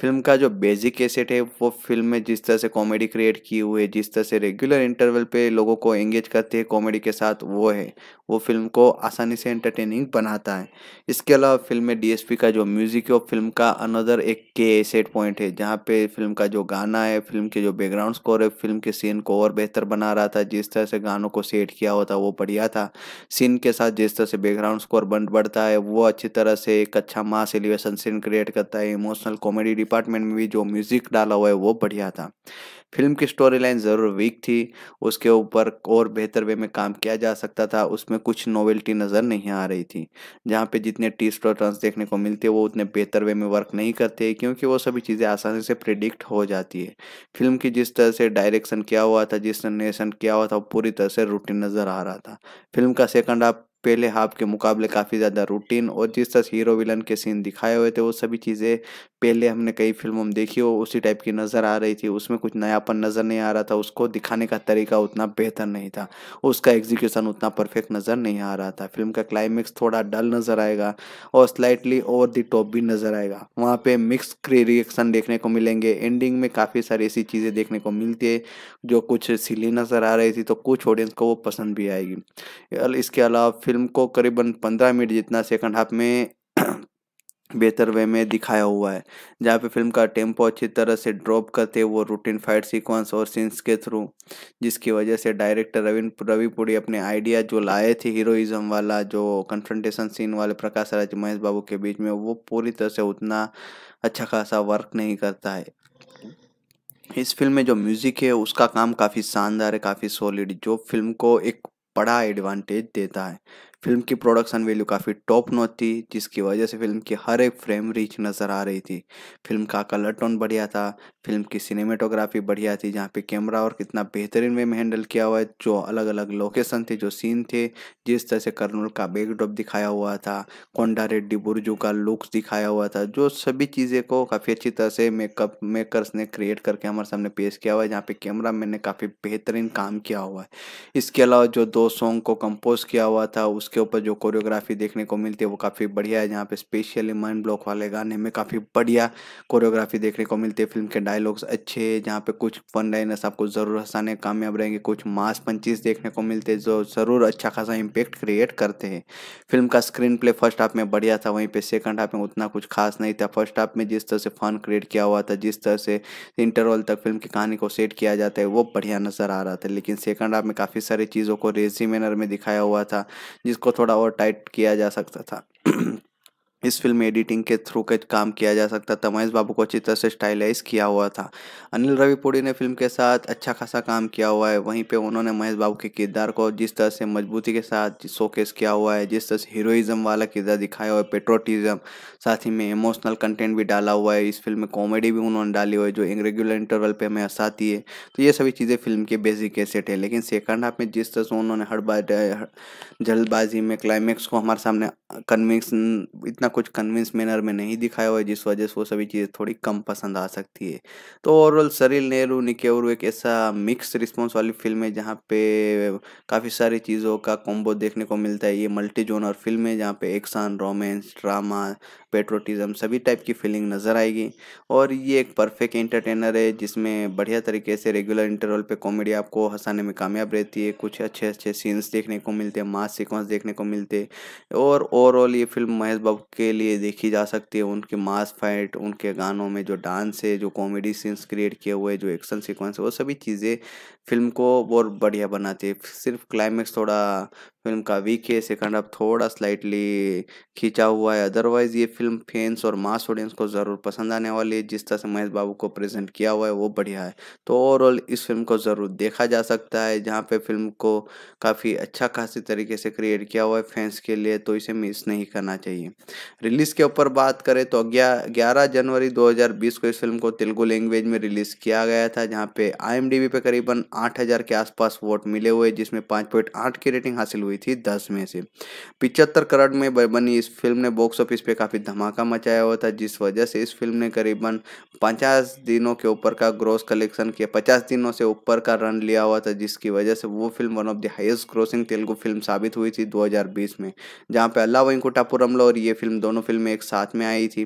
फिल्म का जो बेसिक एसेट है वो फिल्म में जिस तरह से कॉमेडी क्रिएट की हुई है जिस तरह से रेगुलर इंटरवल पे लोगों को एंगेज करते हैं कॉमेडी के साथ वो है वो फिल्म को आसानी से एंटरटेनिंग बनाता है इसके अलावा फिल्म में डीएसपी का जो म्यूज़िक है वो फिल्म का अनदर एक के एसेट पॉइंट है जहाँ पे फिल्म का जो गाना है फिल्म के जो बैकग्राउंड स्कोर है फिल्म के सीन को और बेहतर बना रहा था जिस तरह से गानों को सेट किया होता वो बढ़िया था सीन के साथ जिस तरह से बैकग्राउंड स्कोर बन बढ़ता है वो अच्छी तरह से एक अच्छा मास से एलिवेशन सीन क्रिएट करता है इमोशनल कॉमेडी डिपार्टमेंट में भी जो म्यूजिक डाला हुआ है वो बढ़िया था फिल्म की स्टोरी लाइन ज़रूर वीक थी उसके ऊपर और बेहतर वे में काम किया जा सकता था उसमें कुछ नोवेल्टी नज़र नहीं आ रही थी जहाँ पे जितने टी स्टोर टर्न्स देखने को मिलते वो उतने बेहतर वे में वर्क नहीं करते क्योंकि वो सभी चीज़ें आसानी से प्रिडिक्ट हो जाती है फिल्म की जिस तरह से डायरेक्शन किया हुआ था जिस तरह नेशन किया हुआ था वो पूरी तरह से रूटीन नज़र आ रहा था फिल्म का सेकंड हाफ पहले हाफ के मुकाबले काफ़ी ज़्यादा रूटीन और जिस तरह हीरो विलन के सीन दिखाए हुए थे वो सभी चीज़ें पहले हमने कई फिल्मों में देखी हो उसी टाइप की नज़र आ रही थी उसमें कुछ नयापन नज़र नहीं आ रहा था उसको दिखाने का तरीका उतना बेहतर नहीं था उसका एग्जीक्यूशन उतना परफेक्ट नज़र नहीं आ रहा था फिल्म का क्लाइमेक्स थोड़ा डल नज़र आएगा और स्लाइटली ओवर दी टॉप भी नज़र आएगा वहाँ पर मिक्स रिएक्शन देखने को मिलेंगे एंडिंग में काफ़ी सारी ऐसी चीज़ें देखने को मिलती है जो कुछ सिली नज़र आ रही थी तो कुछ ऑडियंस को वो पसंद भी आएगी इसके अलावा फिल्म को करीबन पंद्रह मिनट जितना सेकंड हाफ में बेहतर वे में दिखाया हुआ है जहाँ पे फिल्म का टेम्पो अच्छी तरह से ड्रॉप करते वो रूटीन फाइट सीक्वेंस और सीन्स के थ्रू जिसकी वजह से डायरेक्टर रवि रविपुरी अपने आइडिया जो लाए थे हीरोइज्म वाला जो कन्फ्रंटेशन सीन वाले प्रकाश राज महेश बाबू के बीच में वो पूरी तरह से उतना अच्छा खासा वर्क नहीं करता है इस फिल्म में जो म्यूज़िक है उसका काम काफ़ी शानदार है काफ़ी सॉलिड जो फिल्म को एक बड़ा एडवांटेज देता है फिल्म की प्रोडक्शन वैल्यू काफ़ी टॉप नोट थी जिसकी वजह से फिल्म की हर एक फ्रेम रिच नज़र आ रही थी फिल्म का कलर टोन बढ़िया था फिल्म की सिनेमेटोग्राफी बढ़िया थी जहाँ पे कैमरा और कितना बेहतरीन वे में हैंडल किया हुआ है जो अलग अलग लोकेशन थे जो सीन थे जिस तरह से कर्नूल का बैकड्रॉप दिखाया हुआ था कोंडा रेड्डी बुर्जू का लुक्स दिखाया हुआ था जो सभी चीज़ें को काफ़ी अच्छी तरह से मेकअप मेकर्स ने क्रिएट करके हमारे सामने पेश किया हुआ है जहाँ पे कैमरा मैन ने काफ़ी बेहतरीन काम किया हुआ है इसके अलावा जो दो सॉन्ग को कंपोज किया हुआ था उसके ऊपर जो कोरियोग्राफी देखने को मिलती है वो काफ़ी बढ़िया है जहाँ पे स्पेशली माइंड ब्लॉक वाले गाने में काफ़ी बढ़िया कोरियोग्राफी देखने को मिलती है फिल्म के डायलॉग्स अच्छे जहाँ पे कुछ फन लाइनर्स आपको ज़रूर हंसाने कामयाब रहेंगे कुछ मास पंचीज देखने को मिलते हैं जो ज़रूर अच्छा खासा इम्पेक्ट क्रिएट करते हैं फिल्म का स्क्रीन प्ले फर्स्ट हाफ में बढ़िया था वहीं पर सेकंड हाफ में उतना कुछ खास नहीं था फर्स्ट हाफ में जिस तरह से फन क्रिएट किया हुआ था जिस तरह से इंटरवल तक फिल्म की कहानी को सेट किया जाता है वो बढ़िया नज़र आ रहा था लेकिन सेकंड हाफ में काफ़ी सारी चीज़ों को रेजी मैनर में दिखाया हुआ था जिसको थोड़ा और टाइट किया जा सकता था इस फिल्म एडिटिंग के थ्रू का काम किया जा सकता था महेश बाबू को अच्छी तरह से स्टाइलाइज किया हुआ था अनिल रविपुरी ने फिल्म के साथ अच्छा खासा काम किया हुआ है वहीं पे उन्होंने महेश बाबू के किरदार को जिस तरह से मजबूती के साथ शोकेस किया हुआ है जिस तरह से हीरोइज़म वाला किरदार दिखाया हुआ है पेट्रोटिज़म साथ ही में इमोशनल कंटेंट भी डाला हुआ है इस फिल्म में कॉमेडी भी उन्होंने डाली हुई है जो रेगुलर इंटरवल पर हमें हंसाती है तो ये सभी चीज़ें फिल्म के बेसिक एसेट है लेकिन सेकंड हाफ में जिस तरह से उन्होंने हर बार जल्दबाजी में क्लाइमैक्स को हमारे सामने कन्विंस इतना कुछ कन्विंस मैनर में नहीं दिखाया हुआ है जिस वजह से वो सभी चीज़ें थोड़ी कम पसंद आ सकती है तो ओवरऑल सरिल नेहरू निकेवरू एक ऐसा मिक्स रिस्पॉन्स वाली फिल्म है जहाँ पे काफ़ी सारी चीज़ों का कॉम्बो देखने को मिलता है ये मल्टी जोन और फिल्म है जहाँ पे एक्सान रोमांस ड्रामा पेट्रोटिज्म सभी टाइप की फीलिंग नज़र आएगी और ये एक परफेक्ट एंटरटेनर है जिसमें बढ़िया तरीके से रेगुलर इंटरवल पे कॉमेडी आपको हंसाने में कामयाब रहती है कुछ अच्छे अच्छे सीन्स देखने को मिलते हैं मास सीक्वेंस देखने को मिलते हैं और ओवरऑल ये फिल्म महेश बाबू के लिए देखी जा सकती है उनके मास फाइट उनके गानों में जो डांस है जो कॉमेडी सीन्स क्रिएट किए हुए जो एक्शन सीक्वेंस है वो सभी चीज़ें फिल्म को और बढ़िया बनाती है सिर्फ क्लाइमैक्स थोड़ा फिल्म का वीक है सेकंड हाफ थोड़ा स्लाइटली खींचा हुआ है अदरवाइज़ ये फिल्म फैंस और मास ऑडियंस को ज़रूर पसंद आने वाली है जिस तरह से महेश बाबू को प्रेजेंट किया हुआ है वो बढ़िया है तो ओवरऑल इस फिल्म को ज़रूर देखा जा सकता है जहाँ पे फिल्म को काफ़ी अच्छा खासी तरीके से क्रिएट किया हुआ है फैंस के लिए तो इसे मिस नहीं करना चाहिए रिलीज़ के ऊपर बात करें तो ग्यारह जनवरी दो को इस फिल्म को तेलुगु लैंग्वेज में रिलीज़ किया गया था जहाँ पे आई पे करीबन आठ के आसपास वोट मिले हुए जिसमें पाँच की रेटिंग हासिल हुई हुई थी दस में से पिचहत्तर करोड़ में बनी इस फिल्म ने बॉक्स ऑफिस पे काफ़ी धमाका मचाया हुआ था जिस वजह से इस फिल्म ने करीबन पचास दिनों के ऊपर का ग्रोस कलेक्शन किया पचास दिनों से ऊपर का रन लिया हुआ था जिसकी वजह से वो film one of the highest grossing Telugu film साबित हुई थी दो में जहाँ पर अल्लाह वेंकुटापुरमलो और ये फिल्म दोनों फिल्में एक साथ में आई थी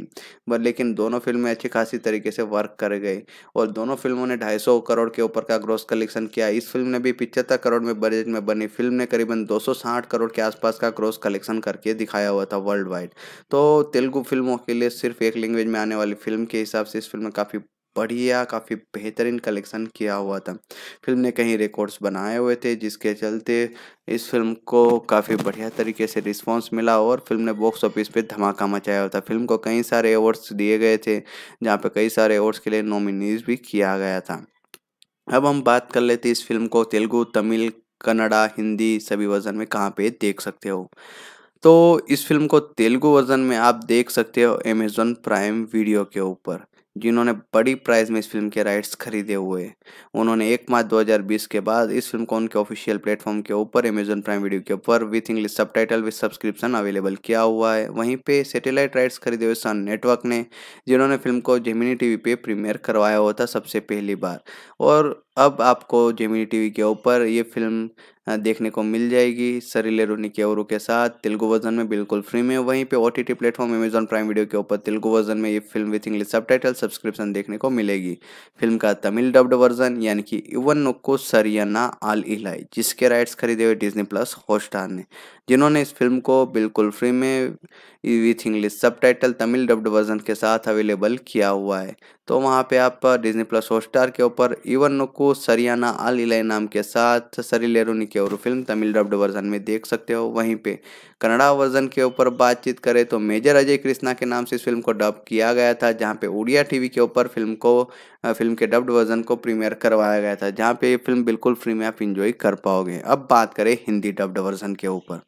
बट लेकिन दोनों फिल्में अच्छी खासी तरीके से वर्क कर गई और दोनों फिल्मों ने ढाई करोड़ के ऊपर का ग्रोस कलेक्शन किया इस फिल्म ने भी पिचहत्तर करोड़ में बजट में बनी फिल्म ने करीबन 160 करोड़ के आसपास का क्रॉस कलेक्शन करके दिखाया हुआ था वर्ल्ड वाइड तो तेलुगु फिल्मों के लिए सिर्फ एक लैंग्वेज में आने वाली फिल्म के हिसाब से इस फिल्म में काफ़ी बढ़िया काफ़ी बेहतरीन कलेक्शन किया हुआ था फिल्म ने कहीं रिकॉर्ड्स बनाए हुए थे जिसके चलते इस फिल्म को काफ़ी बढ़िया तरीके से रिस्पांस मिला और फिल्म ने बॉक्स ऑफिस पे धमाका मचाया हुआ था फिल्म को कई सारे अवार्ड्स दिए गए थे जहाँ पे कई सारे अवार्ड्स के लिए नॉमिनीज भी किया गया था अब हम बात कर लेते इस फिल्म को तेलुगु तमिल कन्नड़ा हिंदी सभी वर्जन में कहाँ पे देख सकते हो तो इस फिल्म को तेलुगु वर्जन में आप देख सकते हो अमेजोन प्राइम वीडियो के ऊपर जिन्होंने बड़ी प्राइस में इस फिल्म के राइट्स खरीदे हुए उन्होंने एक मार्च 2020 के बाद इस फिल्म को उनके ऑफिशियल प्लेटफॉर्म के ऊपर अमेजोन प्राइम वीडियो के ऊपर with English subtitle with subscription available किया हुआ है वहीं पे सैटेलाइट राइट्स खरीदे हुए सन नेटवर्क ने जिन्होंने फिल्म को जेमिनी टी पे प्रीमियर करवाया हुआ था सबसे पहली बार और अब आपको जेमिनी टी के ऊपर ये फिल्म हाँ, देखने को मिल जाएगी सरीले रोनी के और के साथ तेलुगु वर्जन में बिल्कुल फ्री में वहीं पे O T T platform Amazon prime video के ऊपर तेलुगु वर्जन में ये film with English sub subscription देखने को मिलेगी फिल्म का तमिल डब्ड वर्जन यानी कि इवन नुक्को सरियाना आल इलाई जिसके राइट्स खरीदे हुए डिजनी प्लस हॉटस्टार ने जिन्होंने इस फिल्म को बिल्कुल फ्री में with English subtitle Tamil dubbed version के साथ अवेलेबल किया हुआ है तो वहाँ पे आप डिज्नी प्लस हॉटस्टार के ऊपर इवन को सरियाना आल इलाई नाम के साथ लेरुनी के और फिल्म तमिल डब्ड वर्जन में देख सकते हो वहीं पे कन्नड़ा वर्जन के ऊपर बातचीत करें तो मेजर अजय कृष्णा के नाम से इस फिल्म को डब किया गया था जहाँ पे उड़िया टीवी के ऊपर फिल्म को फिल्म के डब्ड वर्जन को प्रीमियर करवाया गया था जहाँ पे ये फिल्म बिल्कुल फ्री में आप इंजॉय कर पाओगे अब बात करें हिंदी डब्ड वर्जन के ऊपर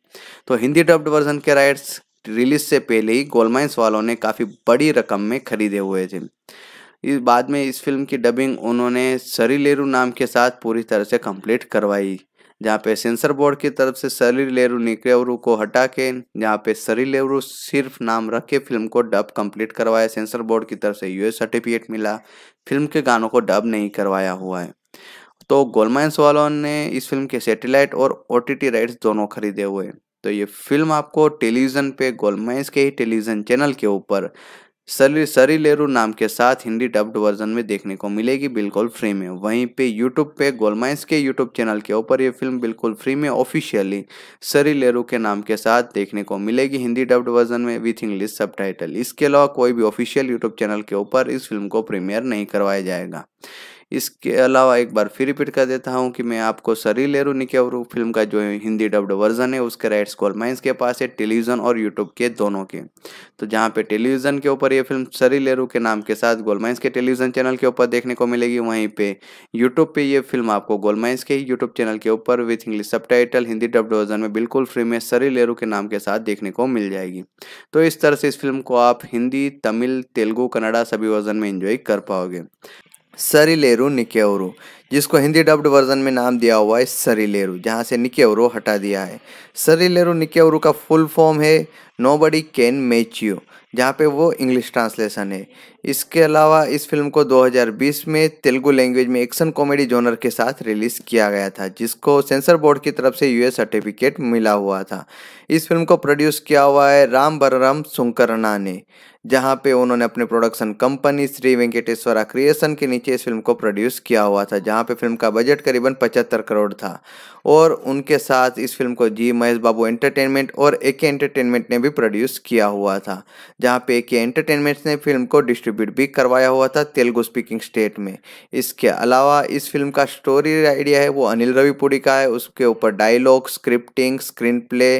तो हिंदी डब्ड वर्जन के राइट्स रिलीज से पहले ही गोलमाइंस वालों ने काफ़ी बड़ी रकम में खरीदे हुए थे इस बाद में इस फिल्म की डबिंग उन्होंने सरीलेरू नाम के साथ पूरी तरह से कंप्लीट करवाई जहाँ पे सेंसर बोर्ड की तरफ से शरीर लेरू निकेवरू को हटा के जहाँ पे शरीर लेरू सिर्फ नाम रख के फिल्म को डब कंप्लीट करवाया सेंसर बोर्ड की तरफ से यूएस सर्टिफिकेट मिला फिल्म के गानों को डब नहीं करवाया हुआ है तो गोलमाइंस वालों ने इस फिल्म के सैटेलाइट और ओ राइट्स दोनों खरीदे हुए तो ये फिल्म आपको टेलीविज़न पे गोलमाइंस के ही टेलीविज़न चैनल के ऊपर सरी सरी लेरू नाम के साथ हिंदी डब्ड वर्जन में देखने को मिलेगी बिल्कुल फ्री में वहीं पे यूट्यूब पे गोलमाइंस के यूट्यूब चैनल के ऊपर ये फिल्म बिल्कुल फ्री में ऑफिशियली सरी लेरू के नाम के साथ देखने को मिलेगी हिंदी डब्ड वर्जन में विथ इंग्लिश सब इसके अलावा कोई भी ऑफिशियल यूट्यूब चैनल के ऊपर इस फिल्म को प्रीमियर नहीं करवाया जाएगा इसके अलावा एक बार फिर रिपीट कर देता हूँ कि मैं आपको सरी लेरू निकेवरू फिल्म का जो हिंदी डब्ड वर्जन है उसके राइट्स गोलमाइंस के पास है टेलीविज़न और यूट्यूब के दोनों के तो जहाँ पे टेलीविज़न के ऊपर ये फिल्म सरी लेरू के नाम के साथ गोलमाइंस के टेलीविज़न चैनल के ऊपर देखने को मिलेगी वहीं पर यूट्यूब पर ये फिल्म आपको गोलमाइंस के ही यूट्यूब चैनल के ऊपर विथ इंग्लिश सब हिंदी डब्ड वर्जन में बिल्कुल फ्री में सरी लेरू के नाम के साथ देखने को मिल जाएगी तो इस तरह से इस फिल्म को आप हिंदी तमिल तेलुगू कन्नडा सभी वर्जन में इंजॉय कर पाओगे सरीलेरू निकेवरू जिसको हिंदी डब्ड वर्जन में नाम दिया हुआ है सरीलेरू जहाँ से निकेवरू हटा दिया है सरीलेरू निकेवरू का फुल फॉर्म है nobody can match you जहाँ पे वो इंग्लिश ट्रांसलेशन है इसके अलावा इस फिल्म को 2020 में तेलुगु लैंग्वेज में एक्शन कॉमेडी जोनर के साथ रिलीज किया गया था जिसको सेंसर बोर्ड की तरफ से यूएस सर्टिफिकेट मिला हुआ था इस फिल्म को प्रोड्यूस किया हुआ है राम बलराम सुंकरना ने जहां पे उन्होंने अपने production company Sri Venkateswara creation के नीचे इस फिल्म को प्रोड्यूस किया हुआ था जहाँ पे फिल्म का बजट करीबन पचहत्तर करोड़ था और उनके साथ इस फिल्म को जी महेश बाबू एंटरटेनमेंट और ए के एंटरटेनमेंट ने भी प्रोड्यूस किया हुआ था जहाँ पे ए के एंटरटेनमेंट ने फिल्म को डिस्ट्रीब्यूट कंट्रीब्यूट भी करवाया हुआ था तेलुगु स्पीकिंग स्टेट में इसके अलावा इस फिल्म का स्टोरी आइडिया है वो अनिल रविपुड़ी का है उसके ऊपर डायलॉग स्क्रिप्टिंग स्क्रीन प्ले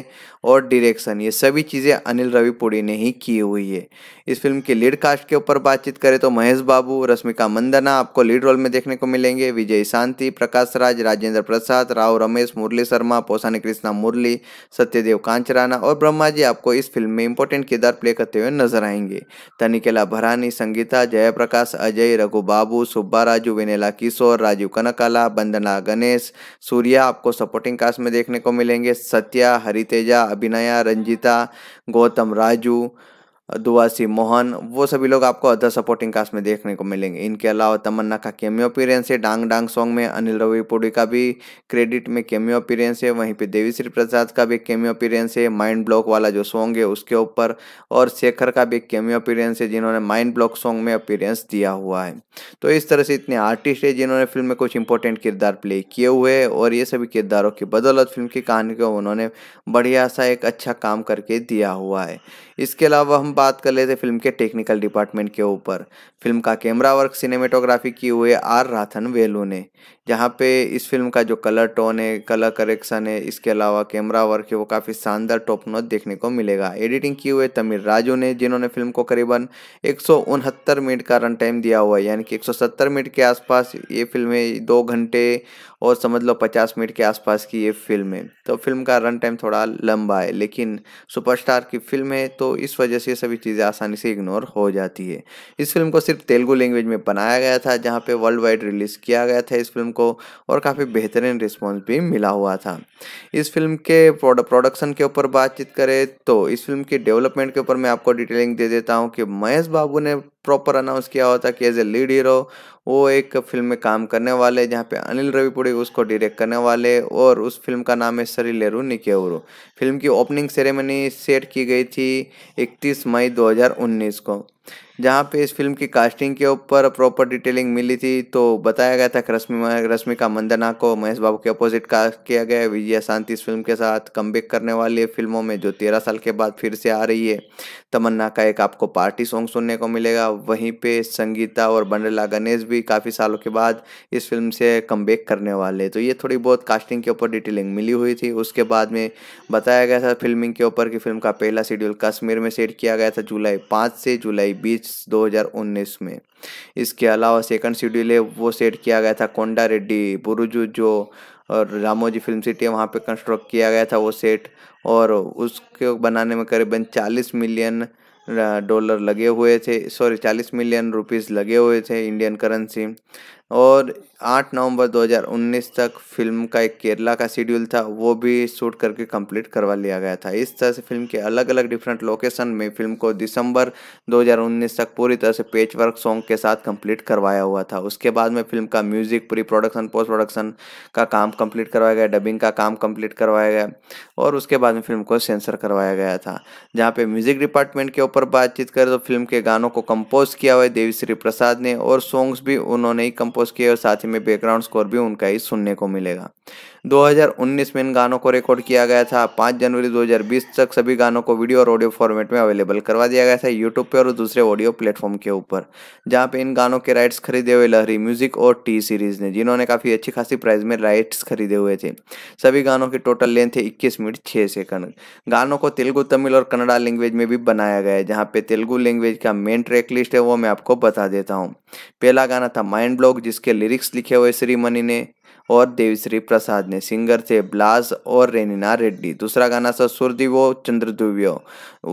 और डायरेक्शन ये सभी चीज़ें अनिल रविपुड़ी ने ही की हुई है इस फिल्म की लीड कास्ट के ऊपर बातचीत करें तो महेश बाबू रश्मिका मंदना आपको लीड रोल में देखने को मिलेंगे विजय शांति प्रकाश राज राजेंद्र प्रसाद राव रमेश मुरली शर्मा पोसानी कृष्णा मुरली सत्यदेव कांचराना और ब्रह्मा जी आपको इस फिल्म में इंपॉर्टेंट किरदार प्ले करते हुए नजर आएंगे तनिकेला भरानी संगीता जयप्रकाश अजय रघु बाबू सुब्बा राजू वेनेला किशोर राजीव कनकाला बंदना गणेश सूर्या आपको सपोर्टिंग कास्ट में देखने को मिलेंगे सत्या हरितेजा अभिनय रंजिता गौतम राजू दुआसी मोहन वो सभी लोग आपको अदर सपोर्टिंग कास्ट में देखने को मिलेंगे इनके अलावा तमन्ना का केमियो अपीरेंस है डांग डांग सॉन्ग में अनिल रवि पुड़ी का भी क्रेडिट में केमियो अपीरेंस है वहीं पे देवी श्री प्रसाद का भी केमियो अपीरेंस है माइंड ब्लॉक वाला जो सॉन्ग है उसके ऊपर और शेखर का भी केमियो अपीरेंस है जिन्होंने माइंड ब्लॉक सॉन्ग में अपीरेंस दिया हुआ है तो इस तरह से इतने आर्टिस्ट है जिन्होंने फिल्म में कुछ इंपॉर्टेंट किरदार प्ले किए हुए और ये सभी किरदारों की बदौलत फिल्म की कहानी को उन्होंने बढ़िया सा एक अच्छा काम करके दिया हुआ है इसके अलावा हम बात कर लेते फिल्म के टेक्निकल डिपार्टमेंट के ऊपर फिल्म का कैमरा वर्क सिनेमेटोग्राफी किए हुए आर राथन वेलू ने यहाँ पे इस फिल्म का जो कलर टोन है कलर करेक्शन है इसके अलावा कैमरा वर्क है वो काफ़ी शानदार टॉप नोट देखने को मिलेगा एडिटिंग की हुए तमिल राजू ने जिन्होंने फिल्म को करीबन एक मिनट का रन टाइम दिया हुआ है यानी कि 170 मिनट के आसपास ये फिल्म है दो घंटे और समझ लो 50 मिनट के आसपास की ये फिल्म है तो फिल्म का रन टाइम थोड़ा लंबा है लेकिन सुपरस्टार की फिल्म है तो इस वजह से सभी चीज़ें आसानी से इग्नोर हो जाती है इस फिल्म को सिर्फ तेलुगु लैंग्वेज में बनाया गया था जहाँ पर वर्ल्ड वाइड रिलीज़ किया गया था इस फिल्म को को और काफ़ी बेहतरीन रिस्पॉन्स भी मिला हुआ था इस फिल्म के प्रोडक्शन के ऊपर बातचीत करें तो इस फिल्म की डेवलपमेंट के ऊपर मैं आपको डिटेलिंग दे देता हूँ कि महेश बाबू ने प्रॉपर अनाउंस किया हुआ था कि एज ए लीड हीरो वो एक फिल्म में काम करने वाले जहाँ पे अनिल रविपुड़ी उसको डायरेक्ट करने वाले और उस फिल्म का नाम है सरी लेरू निके फिल्म की ओपनिंग सेरेमनी सेट की गई थी 31 मई 2019 को जहाँ पे इस फिल्म की कास्टिंग के ऊपर प्रॉपर डिटेलिंग मिली थी तो बताया गया था कि रश्मि रश्मिका मंदना को महेश बाबू के अपोजिट कास्ट किया गया है शांति इस फिल्म के साथ कम करने वाली है फिल्मों में जो तेरह साल के बाद फिर से आ रही है तमन्ना का एक आपको पार्टी सॉन्ग सुनने को मिलेगा वहीं पे संगीता और बंडला गणेश भी काफ़ी सालों के बाद इस फिल्म से कम करने वाले तो ये थोड़ी बहुत कास्टिंग के ऊपर डिटेलिंग मिली हुई थी उसके बाद में बताया गया था फिल्मिंग के ऊपर कि फिल्म का पहला शेड्यूल कश्मीर में सेट किया गया था जुलाई पाँच से जुलाई बीस 2019 में इसके अलावा सेकंड शेड्यूल है वो सेट किया गया था कोंडा रेड्डी बुरुजू जो और रामोजी फिल्म सिटी है वहाँ पर कंस्ट्रक्ट किया गया था वो सेट और उसके बनाने में करीबन 40 मिलियन डॉलर लगे हुए थे सॉरी 40 मिलियन रुपीस लगे हुए थे इंडियन करेंसी और 8 नवंबर 2019 तक फिल्म का एक केरला का शेड्यूल था वो भी शूट करके कंप्लीट करवा लिया गया था इस तरह से फिल्म के अलग अलग डिफरेंट लोकेशन में फिल्म को दिसंबर 2019 तक पूरी तरह से पेच वर्क सॉन्ग के साथ कंप्लीट करवाया हुआ था उसके बाद में फिल्म का music pre production post production का काम कम्प्लीट करवाया गया डबिंग का काम कम्प्लीट करवाया गया और उसके बाद में फिल्म को सेंसर करवाया गया था जहाँ पर म्यूजिक डिपार्टमेंट के ऊपर बातचीत करें तो फिल्म के गानों को कंपोज किया हुआ है देवीश्री प्रसाद ने और सॉन्ग्स भी उन्होंने ही कंपोज कंपोज किए और साथ ही में बैकग्राउंड स्कोर भी उनका ही सुनने को मिलेगा 2019 में इन गानों को रिकॉर्ड किया गया था 5 जनवरी 2020 तक सभी गानों को वीडियो और ऑडियो फॉर्मेट में अवेलेबल करवा दिया गया था यूट्यूब पे और दूसरे ऑडियो प्लेटफॉर्म के ऊपर जहाँ पे इन गानों के राइट्स खरीदे हुए लहरी म्यूजिक और टी सीरीज ने जिन्होंने काफ़ी अच्छी खासी प्राइस में राइट्स खरीदे हुए थे सभी गानों की टोटल लेंथ है इक्कीस मिनट छः सेकंड गानों को तेलुगु तमिल और कन्नड़ा लैंग्वेज में भी बनाया गया है जहाँ पे तेलुगु लैंग्वेज का मेन ट्रैक लिस्ट है वो मैं आपको बता देता हूँ पहला गाना था माइंड ब्लॉक जिसके लिरिक्स लिखे हुए श्री मनी ने और देवीश्री प्रसाद ने सिंगर थे ब्लास और रेनिना रेड्डी दूसरा गाना था सुरदिवो चंद्रदुव्यो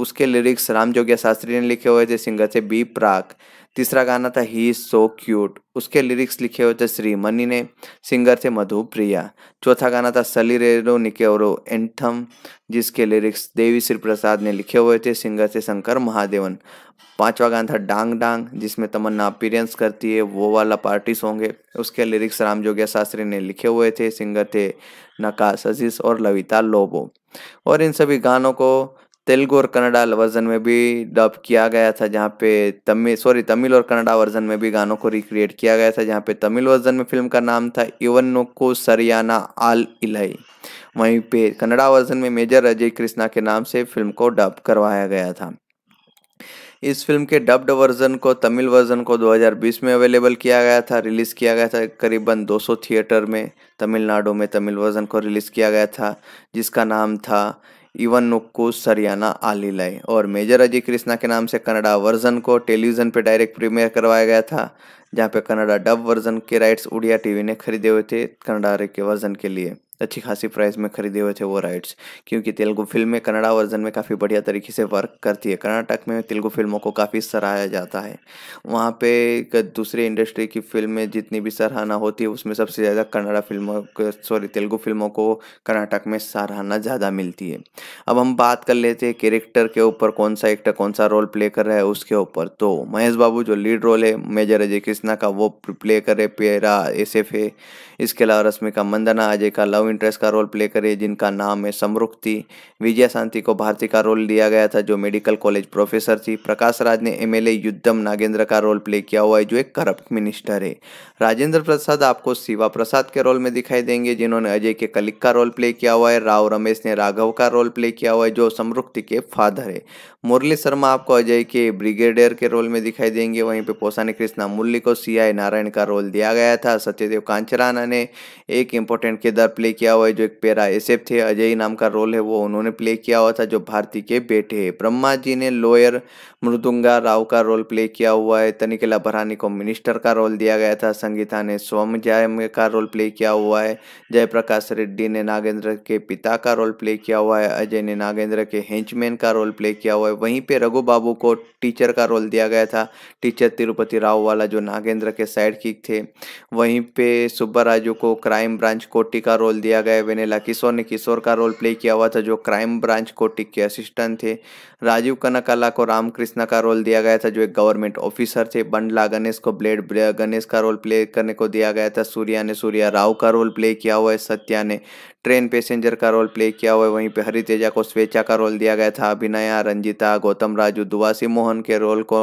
उसके लिरिक्स राम जोगिया शास्त्री ने लिखे हुए थे सिंगर थे बी प्राक तीसरा गाना था ही इज़ सो क्यूट उसके लिरिक्स लिखे हुए थे श्री मनी ने सिंगर थे मधु प्रिया चौथा गाना था सली रेरो और एंथम जिसके लिरिक्स देवी श्री प्रसाद ने लिखे हुए थे सिंगर थे शंकर महादेवन पांचवा गाना था डांग डांग जिसमें तमन्ना अपीरेंस करती है वो वाला पार्टी सॉन्ग है उसके लिरिक्स राम जोगिया शास्त्री ने लिखे हुए थे सिंगर थे नकाश अजीज और लविता लोबो और इन सभी गानों को तेलुगु और कन्नडा वर्जन में भी डब किया गया था जहाँ पे तमिल सॉरी तमिल और कन्नडा वर्जन में भी गानों को रिक्रिएट किया गया था जहाँ पे तमिल वर्जन में फिल्म का नाम था इवन को सरियाना आल इलाई वहीं पे कन्नडा वर्जन में मेजर अजय कृष्णा के नाम से फिल्म को डब करवाया गया था इस फिल्म के डब्ड वर्जन को तमिल वर्जन को 2020 में अवेलेबल किया गया था रिलीज़ किया गया था करीबन 200 थिएटर में तमिलनाडु में तमिल वर्जन को रिलीज़ किया गया था जिसका नाम था इवनुक को सरियाना आली आलीलाई और मेजर अजय कृष्णा के नाम से कनाडा वर्जन को टेलीविजन पर डायरेक्ट प्रीमियर करवाया गया था जहाँ पे कनाडा डब वर्जन के राइट्स उड़िया टीवी ने खरीदे हुए थे कनाडा के वर्जन के लिए अच्छी खासी प्राइस में खरीदे हुए थे वो राइट्स क्योंकि तेलुगु फिल्में कनाडा वर्जन में काफ़ी बढ़िया तरीके से वर्क करती है कर्नाटक में तेलुगु फिल्मों को काफ़ी सराहाया जाता है वहाँ पे दूसरे इंडस्ट्री की फिल्में जितनी भी सराहना होती है उसमें सबसे ज़्यादा कन्नाडा फिल्मों सॉरी तेलुगु फिल्मों को कर्नाटक में सराहना ज़्यादा मिलती है अब हम बात कर लेते हैं कैरेक्टर के ऊपर कौन सा एक्टर कौन सा रोल प्ले कर रहा है उसके ऊपर तो महेश बाबू जो लीड रोल है मेजर अजय कृष्णा का वो प्ले कर रहे पेरा एस इसके अलावा रश्मिका मंदना अजय का लव ऑफ इंटरेस्ट का रोल प्ले करे जिनका नाम है समरुक्ति विजय शांति को भारती का रोल दिया गया था जो मेडिकल कॉलेज प्रोफेसर थी प्रकाश राज ने एमएलए युद्धम नागेंद्र का रोल प्ले किया हुआ है जो एक करप्ट मिनिस्टर है राजेंद्र प्रसाद आपको शिवा प्रसाद के रोल में दिखाई देंगे जिन्होंने अजय के कलिक का रोल प्ले किया हुआ है राव रमेश ने राघव का रोल प्ले किया हुआ है जो समरुक्ति के फादर है मुरली शर्मा आपको अजय के ब्रिगेडियर के रोल में दिखाई देंगे वहीं पे पोसानी कृष्णा मुरली को सी नारायण का रोल दिया गया था सत्यदेव कांचराना ने एक इंपोर्टेंट किरदार प्ले किया हुआ है जो एक पेरा एसेप थे अजय नाम का रोल है वो उन्होंने प्ले किया हुआ था जो भारती के बेटे है ब्रह्मा जी ने लॉयर मृदुंगा राव का रोल प्ले किया हुआ है तनिकला भरानी को मिनिस्टर का रोल दिया गया था संगीता ने स्वम जय का रोल प्ले किया हुआ है जयप्रकाश रेड्डी ने नागेंद्र के पिता का रोल प्ले किया हुआ है अजय ने नागेंद्र के हेंचमैन का रोल प्ले किया हुआ है वहीं पे रघु बाबू को टीचर का रोल दिया गया था टीचर तिरुपति राव वाला जो नागेंद्र के साइड थे वहीं पे सुब्बा राजू को क्राइम ब्रांच कोटी का रोल दिया गया वेनेला किशोर ने किशोर का रोल प्ले किया हुआ था जो क्राइम ब्रांच कोटिक के असिस्टेंट थे राजीव कनकाला को रामकृष्ण का रोल दिया गया था जो एक गवर्नमेंट ऑफिसर थे बंडला गणेश को ब्लेड गणेश का रोल प्ले करने को दिया गया था सूर्या ने सूर्या राव का रोल प्ले किया हुआ है सत्या ने ट्रेन पैसेंजर का रोल प्ले किया हुआ है वहीं पे तेजा को स्वेच्छा का रोल दिया गया था अभिनया रंजिता गौतम राजू दुवासी मोहन के रोल को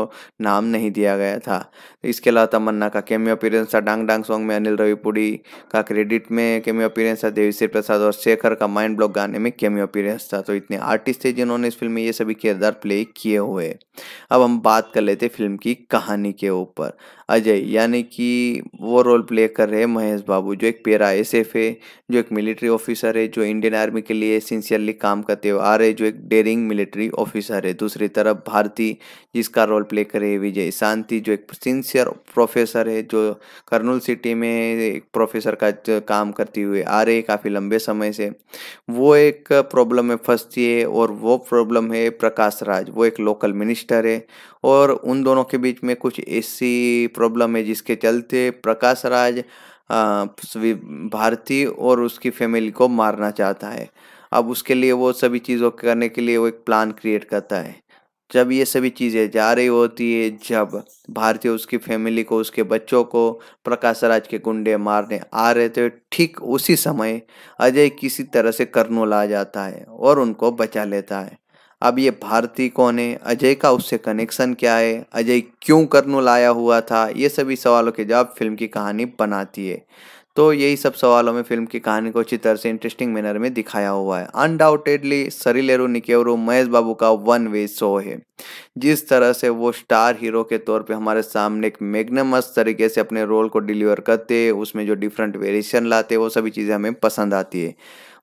नाम नहीं दिया गया था इसके अलावा तमन्ना का केमियो अपीरेंस था डांग डांग सॉन्ग में अनिल रविपुड़ी का क्रेडिट में केमियो अपीरेंस था देवीश्री प्रसाद और शेखर का माइंड ब्लॉक गाने में केमियो अपीरेंस था तो इतने आर्टिस्ट थे जिन्होंने इस फिल्म में ये सभी किरदार प्ले किए हुए अब हम बात कर लेते फिल्म की कहानी के ऊपर अजय यानी कि वो रोल प्ले कर रहे हैं महेश बाबू जो एक पेरा एस एफ है जो एक मिलिट्री ऑफिसर है जो इंडियन आर्मी के लिए सिंसियरली काम करते हुए आ रहे जो एक डेरिंग मिलिट्री ऑफिसर है दूसरी तरफ भारती जिसका रोल प्ले कर रहे हैं विजय शांति जो एक सिंसियर प्रोफेसर है जो कर्नूल सिटी में एक प्रोफेसर का काम करते हुए आ रहे काफ़ी लंबे समय से वो एक प्रॉब्लम में फंसती है और वो प्रॉब्लम है प्रकाश राज वो एक लोकल मिनिस्टर है और उन दोनों के बीच में कुछ ऐसी प्रॉब्लम है जिसके चलते प्रकाश राज भारती और उसकी फैमिली को मारना चाहता है अब उसके लिए वो सभी चीज़ों करने के लिए वो एक प्लान क्रिएट करता है जब ये सभी चीज़ें जा रही होती है जब भारतीय उसकी फैमिली को उसके बच्चों को प्रकाश राज के गुंडे मारने आ रहे थे ठीक उसी समय अजय किसी तरह से कर्नूल आ जाता है और उनको बचा लेता है अब ये भारती कौन है अजय का उससे कनेक्शन क्या है अजय क्यों कर्नू लाया हुआ था ये सभी सवालों के जवाब फिल्म की कहानी बनाती है तो यही सब सवालों में फिल्म की कहानी को अच्छी तरह से इंटरेस्टिंग मैनर में दिखाया हुआ है अनडाउटेडली सरीलेरू निकेवरू महेश बाबू का वन वे शो है जिस तरह से वो स्टार हीरो के तौर पे हमारे सामने एक मैग्नमस तरीके से अपने रोल को डिलीवर करते उसमें जो डिफरेंट वेरिएशन लाते वो सभी चीज़ें हमें पसंद आती है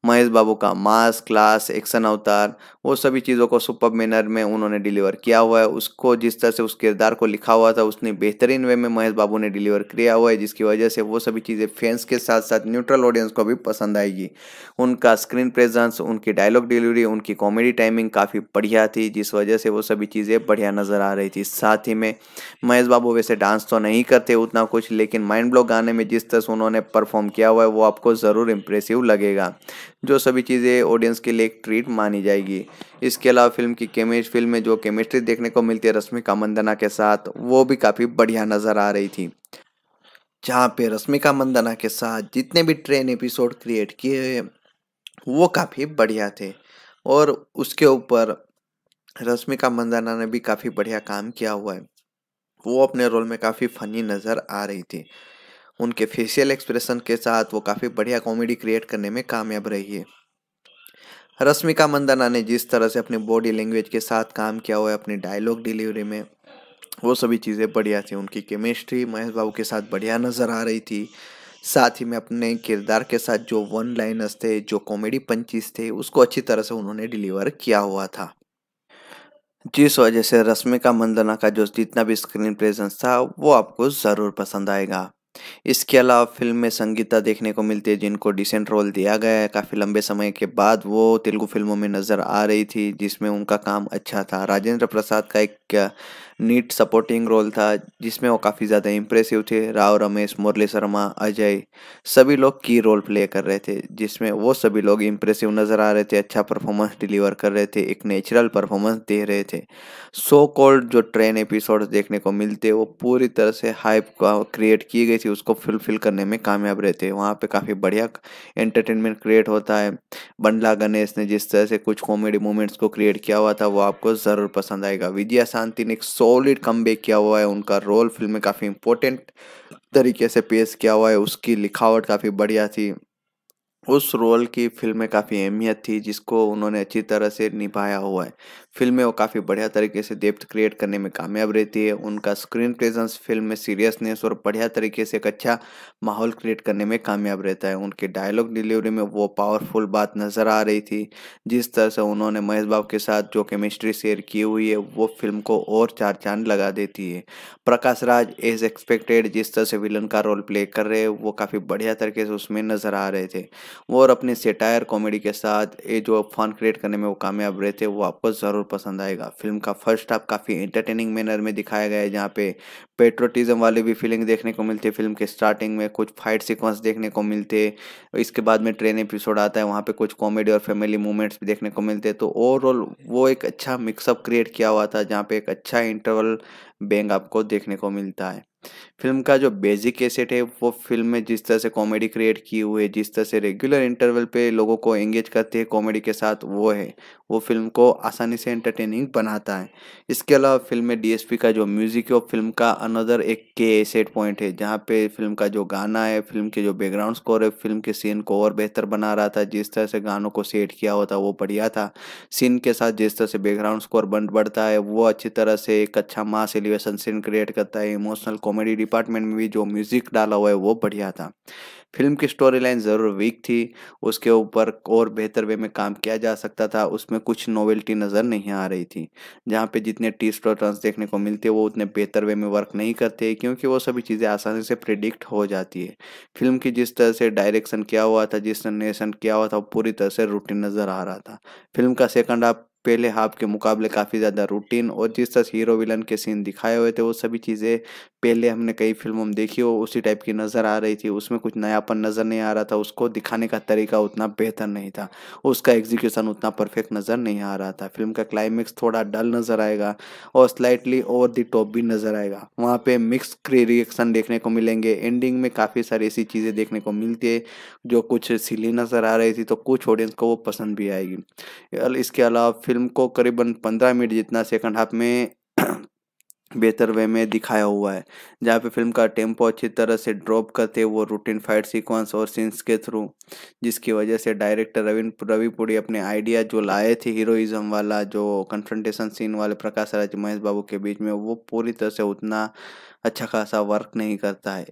महेश बाबू का मास क्लास एक्शन अवतार वो सभी चीज़ों को सुपर मैनर में उन्होंने डिलीवर किया हुआ है उसको जिस तरह से उस किरदार को लिखा हुआ था उसने बेहतरीन वे में महेश बाबू ने डिलीवर किया हुआ है जिसकी वजह से वो सभी चीज़ें फैंस के साथ साथ न्यूट्रल ऑडियंस को भी पसंद आएगी उनका स्क्रीन प्रेजेंस उनकी डायलॉग डिलीवरी उनकी कॉमेडी टाइमिंग काफ़ी बढ़िया थी जिस वजह से वो सभी चीज़ें बढ़िया नज़र आ रही थी साथ ही में महेश बाबू वैसे डांस तो नहीं करते उतना कुछ लेकिन माइंड ब्लॉक गाने में जिस तरह से उन्होंने परफॉर्म किया हुआ है वो आपको ज़रूर इम्प्रेसिव लगेगा जो सभी चीज़ें ऑडियंस के लिए एक ट्रीट मानी जाएगी इसके अलावा फिल्म की केमिस्ट फिल्म में जो केमिस्ट्री देखने को मिलती है रश्मिका मंदना के साथ वो भी काफ़ी बढ़िया नज़र आ रही थी जहाँ पे रश्मिका मंदना के साथ जितने भी ट्रेन एपिसोड क्रिएट किए वो काफ़ी बढ़िया थे और उसके ऊपर रश्मिका मंदना ने भी काफ़ी बढ़िया काम किया हुआ है वो अपने रोल में काफ़ी फनी नज़र आ रही थी उनके फेशियल एक्सप्रेशन के साथ वो काफ़ी बढ़िया कॉमेडी क्रिएट करने में कामयाब रही है रश्मिका मंदाना ने जिस तरह से अपने बॉडी लैंग्वेज के साथ काम किया हुआ है अपनी डायलॉग डिलीवरी में वो सभी चीज़ें बढ़िया थी उनकी केमिस्ट्री महेश बाबू के साथ बढ़िया नज़र आ रही थी साथ ही में अपने किरदार के साथ जो वन लाइनर्स थे जो कॉमेडी पंचीज थे उसको अच्छी तरह से उन्होंने डिलीवर किया हुआ था जिस वजह से रश्मिका मंदना का जो जितना भी स्क्रीन प्रेजेंस था वो आपको ज़रूर पसंद आएगा इसके अलावा फिल्म में संगीता देखने को मिलती है जिनको डिसेंट रोल दिया गया है काफ़ी लंबे समय के बाद वो तेलुगु फिल्मों में नज़र आ रही थी जिसमें उनका काम अच्छा था राजेंद्र प्रसाद का एक नीट सपोर्टिंग रोल था जिसमें वो काफ़ी ज़्यादा इम्प्रेसिव थे राव रमेश मुरली शर्मा अजय सभी लोग की रोल प्ले कर रहे थे जिसमें वो सभी लोग इम्प्रेसिव नज़र आ रहे थे अच्छा परफॉर्मेंस डिलीवर कर रहे थे एक नेचुरल परफॉर्मेंस दे रहे थे सो कॉल्ड जो ट्रेन एपिसोड्स देखने को मिलते वो पूरी तरह से हाइप क्रिएट की गई थी उसको फुलफिल करने में कामयाब रहते वहाँ पर काफ़ी बढ़िया एंटरटेनमेंट क्रिएट होता है बंडला गणेश ने जिस तरह से कुछ कॉमेडी मोमेंट्स को क्रिएट किया हुआ था वो आपको ज़रूर पसंद आएगा विजया शांति ने एक सो सॉलिड कम किया हुआ है उनका रोल फिल्म में काफ़ी इम्पोर्टेंट तरीके से पेश किया हुआ है उसकी लिखावट काफ़ी बढ़िया थी उस रोल की फिल्म में काफ़ी अहमियत थी जिसको उन्होंने अच्छी तरह से निभाया हुआ है फिल्म में वो काफ़ी बढ़िया तरीके से डेप्थ क्रिएट करने में कामयाब रहती है उनका स्क्रीन प्रेजेंस फिल्म में सीरियसनेस और बढ़िया तरीके से एक अच्छा माहौल क्रिएट करने में कामयाब रहता है उनके डायलॉग डिलीवरी में वो पावरफुल बात नज़र आ रही थी जिस तरह से उन्होंने महेश बाब के साथ जो केमिस्ट्री शेयर की हुई है वो फिल्म को और चार चांद लगा देती है प्रकाश राज एज एक्सपेक्टेड जिस तरह से विलन का रोल प्ले कर रहे हैं वो काफ़ी बढ़िया तरीके से उसमें नज़र आ रहे थे और अपने सेटायर कॉमेडी के साथ ये जो फन क्रिएट करने में वो कामयाब रहे थे वो आपको ज़रूर ज़रूर पसंद आएगा फिल्म का फर्स्ट हाफ काफ़ी एंटरटेनिंग मैनर में दिखाया गया है जहाँ पे पेट्रोटिज्म वाली भी फीलिंग देखने को मिलती है फिल्म के स्टार्टिंग में कुछ फाइट सिक्वेंस देखने को मिलते इसके बाद में ट्रेन एपिसोड आता है वहाँ पे कुछ कॉमेडी और फैमिली मूवमेंट्स भी देखने को मिलते हैं तो ओवरऑल वो एक अच्छा मिक्सअप क्रिएट किया हुआ था जहाँ पे एक अच्छा इंटरवल बैंग आपको देखने को मिलता है फिल्म का जो बेसिक एसेट है वो फिल्म में जिस तरह से कॉमेडी क्रिएट की हुई है जिस तरह से रेगुलर इंटरवल पे लोगों को एंगेज करते हैं कॉमेडी के साथ वो है वो फिल्म को आसानी से एंटरटेनिंग बनाता है इसके अलावा फिल्म में डीएसपी का जो म्यूज़िक है वो फिल्म का अनदर एक के एसेट पॉइंट है जहाँ पे फिल्म का जो गाना है फिल्म के जो बैकग्राउंड स्कोर है फिल्म के सीन को और बेहतर बना रहा था जिस तरह से गानों को सेट किया हुआ था वो बढ़िया था सीन के साथ जिस तरह से बैकग्राउंड स्कोर बन बढ़ता है वो अच्छी तरह से एक अच्छा माँ से मोटिवेशन सीन क्रिएट करता है इमोशनल कॉमेडी डिपार्टमेंट में भी जो म्यूजिक डाला हुआ है वो बढ़िया था फिल्म की स्टोरी लाइन ज़रूर वीक थी उसके ऊपर और बेहतर वे में काम किया जा सकता था उसमें कुछ नोवेल्टी नज़र नहीं आ रही थी जहाँ पे जितने टीस्ट और टर्न्स देखने को मिलते हैं वो उतने बेहतर वे में वर्क नहीं करते क्योंकि वो सभी चीज़ें आसानी से प्रिडिक्ट हो जाती है फिल्म की जिस तरह से डायरेक्शन किया हुआ था जिस तरह नेशन किया हुआ था वो पूरी तरह से रूटीन नज़र आ रहा था फिल्म का सेकंड हाफ पहले हाफ के मुकाबले काफ़ी ज़्यादा रूटीन और जिस तरह हीरो विलन के सीन दिखाए हुए थे वो सभी चीज़ें पहले हमने कई फिल्मों में देखी हो उसी टाइप की नज़र आ रही थी उसमें कुछ नयापन नज़र नहीं आ रहा था उसको दिखाने का तरीका उतना बेहतर नहीं था उसका एग्जीक्यूशन उतना परफेक्ट नज़र नहीं आ रहा था फिल्म का क्लाइमेक्स थोड़ा डल नज़र आएगा और स्लाइटली ओवर द टॉप भी नज़र आएगा वहाँ पर मिक्स रिएक्शन देखने को मिलेंगे एंडिंग में काफ़ी सारी ऐसी चीज़ें देखने को मिलती है जो कुछ सिली नज़र आ रही थी तो कुछ ऑडियंस को वो पसंद भी आएगी इसके अलावा फिल्म को करीबन पंद्रह मिनट जितना सेकंड हाफ में बेहतर वे में दिखाया हुआ है जहाँ पे फिल्म का टेम्पो अच्छी तरह से ड्रॉप करते वो रूटीन फाइट सीक्वेंस और सीन्स के थ्रू जिसकी वजह से डायरेक्टर रवि रविपुरी अपने आइडिया जो लाए थे हीरोइज्म वाला जो कन्फ्रंटेशन सीन वाले प्रकाश राज महेश बाबू के बीच में वो पूरी तरह से उतना अच्छा खासा वर्क नहीं करता है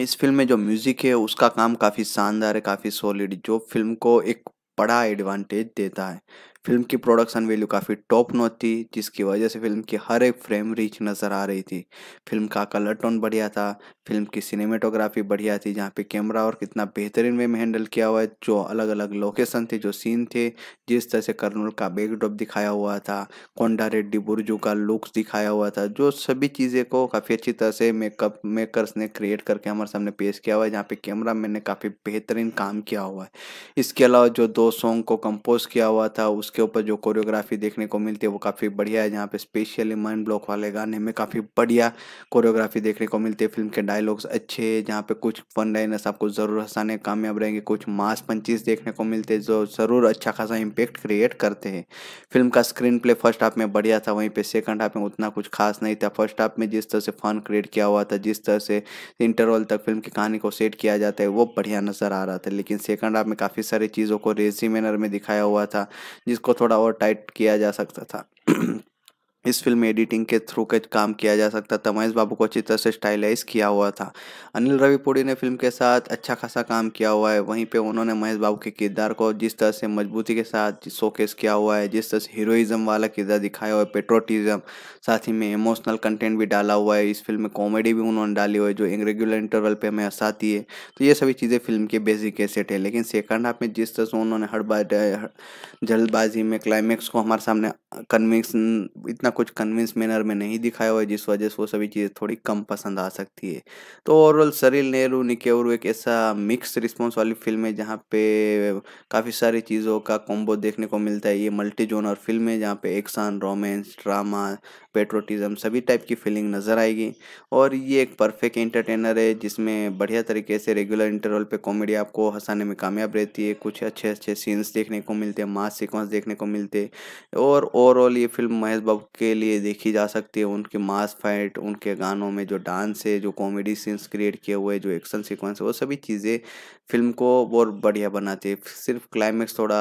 इस फिल्म में जो म्यूज़िक है उसका काम काफ़ी शानदार है काफ़ी सॉलिड जो फिल्म को एक बड़ा एडवांटेज देता है फिल्म की प्रोडक्शन वैल्यू काफ़ी टॉप नोट थी जिसकी वजह से फिल्म की हर एक फ्रेम रिच नज़र आ रही थी फिल्म का कलर टोन बढ़िया था फिल्म की सिनेमेटोग्राफी बढ़िया थी जहाँ पे कैमरा और कितना बेहतरीन वे में हैंडल किया हुआ है जो अलग अलग लोकेशन थे जो सीन थे जिस तरह से कर्नूल का बैकड्रॉप दिखाया हुआ था कोंडा रेड्डी बुर्जू का लुक्स दिखाया हुआ था जो सभी चीज़ें को काफ़ी अच्छी तरह से मेकअप मेकर्स ने क्रिएट करके हमारे सामने पेश किया हुआ है जहाँ पे कैमरा मैन ने काफ़ी बेहतरीन काम किया हुआ है इसके अलावा जो दो सॉन्ग को कंपोज किया हुआ था उस उसके ऊपर जो कोरियोग्राफी देखने को मिलती है वो काफ़ी बढ़िया है जहाँ पे स्पेशली माइंड ब्लॉक वाले गाने में काफ़ी बढ़िया कोरियोग्राफी देखने को मिलती है फिल्म के डायलॉग्स अच्छे हैं जहाँ पे कुछ फन लाइनर्स आपको ज़रूर हंसाने कामयाब रहेंगे कुछ मास पंचीज देखने को मिलते हैं जो ज़रूर अच्छा खासा इम्पेक्ट क्रिएट करते हैं फिल्म का स्क्रीन प्ले फर्स्ट हाफ में बढ़िया था वहीं पर सेकंड हाफ में उतना कुछ खास नहीं था फर्स्ट हाफ में जिस तरह से फन क्रिएट किया हुआ था जिस तरह से इंटरवल तक फिल्म की कहानी को सेट किया जाता है वो बढ़िया नज़र आ रहा था लेकिन सेकंड हाफ में काफ़ी सारी चीज़ों को रेजी मैनर में दिखाया हुआ था जिस इसको थोड़ा और टाइट किया जा सकता था इस फिल्म में एडिटिंग के थ्रू के काम किया जा सकता था महेश बाबू को अच्छी तरह से स्टाइलाइज किया हुआ था अनिल रविपुड़ी ने फिल्म के साथ अच्छा खासा काम किया हुआ है वहीं पे उन्होंने महेश बाबू के किरदार को जिस तरह से मजबूती के साथ शोकेस किया हुआ है जिस तरह से हीरोइज्म वाला किरदार दिखाया हुआ है पेट्रोटिज्म साथ ही में इमोशनल कंटेंट भी डाला हुआ है इस फिल्म में कॉमेडी भी उन्होंने डाली हुई है जो रेगुलर इंटरवल पर हमें हंसाती है तो ये सभी चीज़ें फिल्म के बेसिक एसेट है लेकिन सेकंड हाफ में जिस तरह से उन्होंने हर बार जल्दबाजी में क्लाइमैक्स को हमारे सामने कन्विंस इतना कुछ कन्विंस मैनर में नहीं दिखाया हुआ है जिस वजह से वो सभी चीज़ें थोड़ी कम पसंद आ सकती है तो ओवरऑल सरिल नेहरू निकेवरू एक ऐसा मिक्स रिस्पॉन्स वाली फिल्म है जहाँ पे काफ़ी सारी चीज़ों का कॉम्बो देखने को मिलता है ये मल्टी जोनर फिल्म है जहाँ पे एक्शन रोमांस ड्रामा पेट्रोटिज्म सभी टाइप की फीलिंग नज़र आएगी और ये एक परफेक्ट एंटरटेनर है जिसमें बढ़िया तरीके से रेगुलर इंटरवल पे कॉमेडी आपको हंसाने में कामयाब रहती है कुछ अच्छे अच्छे सीन्स देखने को मिलते हैं मास सिक्वेंस देखने को मिलते हैं और ओवरऑल ये फिल्म महेश बाबू के लिए देखी जा सकती है उनके मास फाइट उनके गानों में जो डांस है जो कॉमेडी सीन्स क्रिएट किए हुए जो एक्शन सीक्वेंस वो सभी चीज़ें फिल्म को और बढ़िया बनाती है सिर्फ क्लाइमैक्स थोड़ा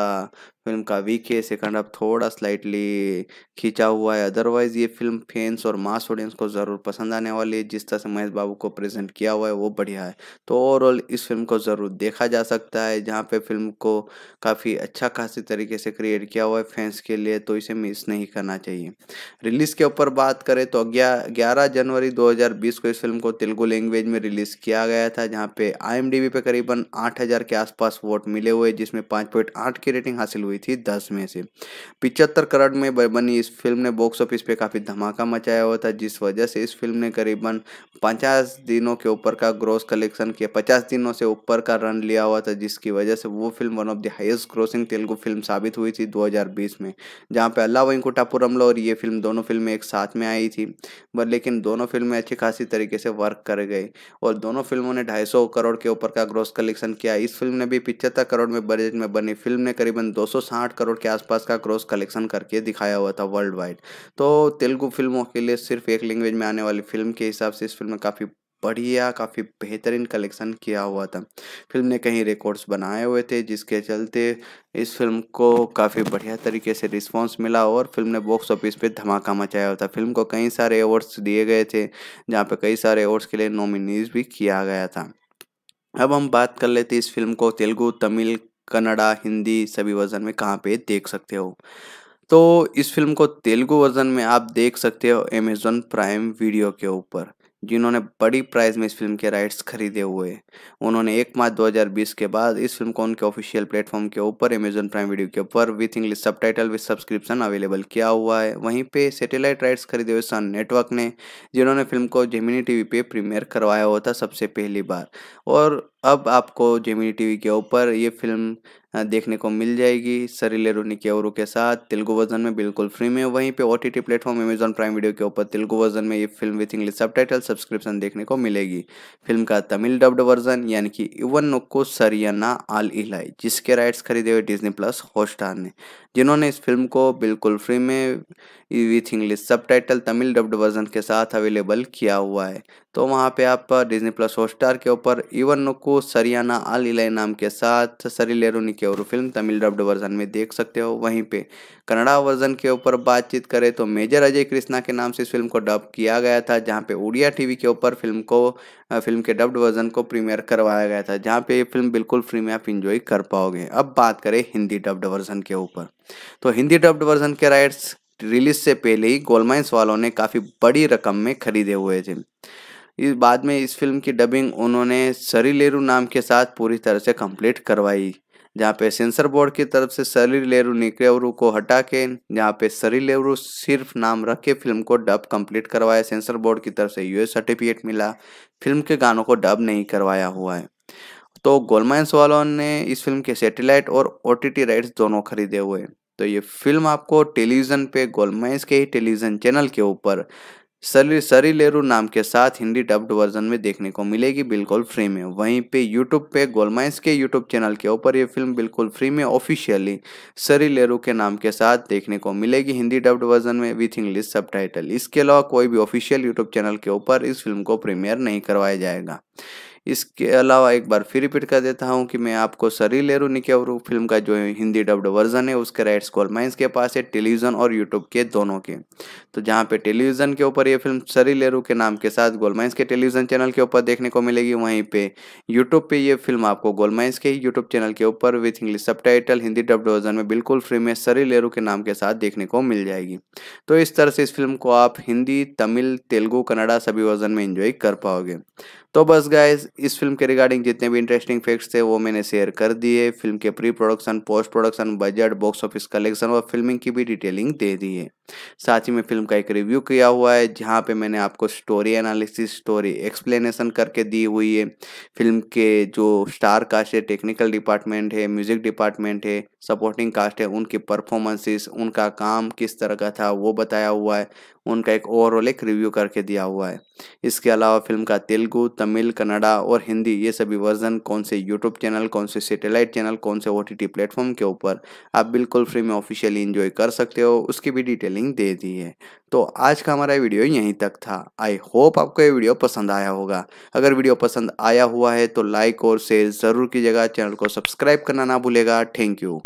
फिल्म का वीक है सेकंड हाफ थोड़ा स्लाइटली खींचा हुआ है अदरवाइज ये फिल्म फैंस और मास ऑडियंस को ज़रूर पसंद आने वाली है जिस तरह से महेश बाबू को प्रेजेंट किया हुआ है वो बढ़िया है तो ओवरऑल इस फिल्म को ज़रूर देखा जा सकता है जहाँ पे फिल्म को काफ़ी अच्छा खासी तरीके से क्रिएट किया हुआ है फैंस के लिए तो इसे मिस नहीं करना चाहिए रिलीज़ के ऊपर बात करें तो ग्यारह जनवरी दो को इस फिल्म को तेलुगु लैंग्वेज में रिलीज़ किया गया था जहाँ पे आई पे करीबन आठ के आसपास वोट मिले हुए जिसमें पाँच की रेटिंग हासिल हुई हुई थी दस में से पिचहत्तर करोड़ में बनी इस फिल्म ने बॉक्स ऑफिस पे काफ़ी धमाका मचाया हुआ था जिस वजह से इस फिल्म ने करीबन पचास दिनों के ऊपर का ग्रोस कलेक्शन किया पचास दिनों से ऊपर का रन लिया हुआ था जिसकी वजह से वो film one of the highest grossing Telugu film साबित हुई थी दो में जहाँ पर अल्लाह वेंकुटापुरमलो और ये फिल्म दोनों फिल्में एक साथ में आई थी बट लेकिन दोनों फिल्में अच्छी खासी तरीके से वर्क कर गई और दोनों फिल्मों ने ढाई करोड़ के ऊपर का ग्रोस कलेक्शन किया इस फिल्म ने भी पिचहत्तर करोड़ में बजट में बनी फिल्म ने करीबन दो 160 करोड़ के आसपास का क्रॉस कलेक्शन करके दिखाया हुआ था वर्ल्ड वाइड तो तेलुगु फिल्मों के लिए सिर्फ एक लैंग्वेज में आने वाली फिल्म के हिसाब से इस फिल्म में काफ़ी बढ़िया काफ़ी बेहतरीन कलेक्शन किया हुआ था फिल्म ने कई रिकॉर्ड्स बनाए हुए थे जिसके चलते इस फिल्म को काफ़ी बढ़िया तरीके से रिस्पांस मिला और फिल्म ने बॉक्स ऑफिस पे धमाका मचाया हुआ था फिल्म को कई सारे अवार्ड्स दिए गए थे जहाँ पे कई सारे अवार्ड्स के लिए नॉमिनीज भी किया गया था अब हम बात कर लेते इस फिल्म को तेलुगु तमिल कन्नड़ा हिंदी सभी वर्जन में कहाँ पे देख सकते हो तो इस फिल्म को तेलुगु वर्जन में आप देख सकते हो अमेजोन प्राइम वीडियो के ऊपर जिन्होंने बड़ी प्राइस में इस फिल्म के राइट्स खरीदे हुए उन्होंने एक मार्च 2020 के बाद इस फिल्म को उनके ऑफिशियल प्लेटफॉर्म के ऊपर अमेजोन प्राइम वीडियो के ऊपर with English subtitle with subscription available किया हुआ है वहीं पे सैटेलाइट राइट्स खरीदे हुए सन नेटवर्क ने जिन्होंने फिल्म को जेमिनी टीवी पे प्रीमियर करवाया हुआ था सबसे पहली बार और अब आपको जेमिनी टीवी के ऊपर ये फिल्म देखने को मिल जाएगी सरीले रोनी के और के साथ तेलुगु वर्जन में बिल्कुल फ्री में वहीं पे O T T platform Amazon prime video के ऊपर तेलुगु वर्जन में ये film with English sub subscription देखने को मिलेगी फिल्म का तमिल डब्ड वर्जन यानी कि इवन नुक्को सरियना आल इलाई जिसके राइट्स खरीदे हुए डिजनी प्लस हॉटस्टार ने जिन्होंने इस फिल्म को बिल्कुल फ्री में विथ इंग्लिश सब तमिल डब्ड वर्जन के साथ अवेलेबल किया हुआ है तो वहाँ पे आप डिज्नी प्लस हॉटस्टार के ऊपर इवन नुकू सरियाना आल इलाई नाम के साथ सरी लेरोनी की और फिल्म तमिल डब्ड वर्जन में देख सकते हो वहीं पे कन्नड़ा वर्जन के ऊपर बातचीत करें तो मेजर अजय कृष्णा के नाम से इस फिल्म को डब किया गया था जहाँ पे उड़िया टीवी के ऊपर फिल्म को फिल्म के डब्ड वर्जन को प्रीमियर करवाया गया था जहाँ पे ये फिल्म बिल्कुल फ्री में आप इंजॉय कर पाओगे अब बात करें हिंदी डब्ड वर्जन के ऊपर तो हिंदी डब्ड वर्जन के राइट्स रिलीज से पहले ही गोलमाइंस वालों ने काफ़ी बड़ी रकम में खरीदे हुए थे इस बाद में इस फिल्म की डबिंग उन्होंने सरीलेरू नाम के साथ पूरी तरह से कंप्लीट करवाई जहाँ पे सेंसर बोर्ड की तरफ से सरी लेरू निकेवरू को हटा के जहाँ पे सरी लेरू सिर्फ नाम रख के फिल्म को डब कंप्लीट करवाया सेंसर बोर्ड की तरफ से यूएस सर्टिफिकेट मिला फिल्म के गानों को डब नहीं करवाया हुआ है तो गोलमाइंस वालों ने इस फिल्म के सेटेलाइट और ओ राइट्स दोनों खरीदे हुए तो ये फिल्म आपको टेलीविज़न पे गोलमाइंस के ही टेलीविज़न चैनल के ऊपर सरी लेरू नाम के साथ हिंदी डब्ड वर्जन में देखने को मिलेगी बिल्कुल फ्री में वहीं पे यूट्यूब पे गोलमाइंस के यूट्यूब चैनल के ऊपर ये फिल्म बिल्कुल फ्री में ऑफिशियली सरी लेरू के नाम के साथ देखने को मिलेगी हिंदी डब्ड वर्जन में विथ इंग्लिश सब इसके अलावा कोई भी ऑफिशियल यूट्यूब चैनल के ऊपर इस फिल्म को प्रीमियर नहीं करवाया जाएगा इसके अलावा एक बार फिर रिपीट कर देता हूँ कि मैं आपको सरी लेरू निकेवरू फिल्म का जो हिंदी डब्ड वर्जन है उसके राइट्स गोलमाइंस के पास है टेलीविज़न और यूट्यूब के दोनों के तो जहाँ पे टेलीविज़न के ऊपर ये फिल्म सरी लेरू के नाम के साथ गोलमाइंस के टेलीविज़न चैनल के ऊपर देखने को मिलेगी वहीं पे यूट्यूब पे ये फिल्म आपको गोलमाइंस के ही यूट्यूब चैनल के ऊपर विथ इंग्लिश सब हिंदी डब्ड वर्जन में बिल्कुल फ्री में सरी लेरू के नाम के साथ देखने को मिल जाएगी तो इस तरह से इस फिल्म को आप हिंदी तमिल तेलुगू कन्नडा सभी वर्जन में इंजॉय कर पाओगे तो बस गाइज इस फिल्म के रिगार्डिंग जितने भी इंटरेस्टिंग फैक्ट्स थे वो मैंने शेयर कर दिए फिल्म के pre production post production budget box office collection और फिल्मिंग की भी डिटेलिंग दे दी है साथ ही में फिल्म का एक रिव्यू किया हुआ है जहाँ पे मैंने आपको स्टोरी एनालिसिस स्टोरी एक्सप्लेनेशन करके दी हुई है फिल्म के जो स्टार कास्ट है टेक्निकल डिपार्टमेंट है म्यूजिक डिपार्टमेंट है सपोर्टिंग कास्ट है उनकी परफॉर्मेंसेस उनका काम किस तरह का था वो बताया हुआ है उनका एक ओवरऑल एक रिव्यू करके दिया हुआ है इसके अलावा फिल्म का तेलुगु तमिल कन्नडा और हिंदी ये सभी वर्जन कौन से यूट्यूब चैनल कौन से सेटेलाइट चैनल कौन से ओ टी प्लेटफॉर्म के ऊपर आप बिल्कुल फ्री में ऑफिशियली इन्जॉय कर सकते हो उसकी भी डिटेलिंग दे दी है तो आज का हमारा वीडियो यहीं तक था आई होप आपको ये वीडियो पसंद आया होगा अगर वीडियो पसंद आया हुआ है तो लाइक और शेयर ज़रूर कीजिएगा चैनल को सब्सक्राइब करना ना भूलेगा थैंक यू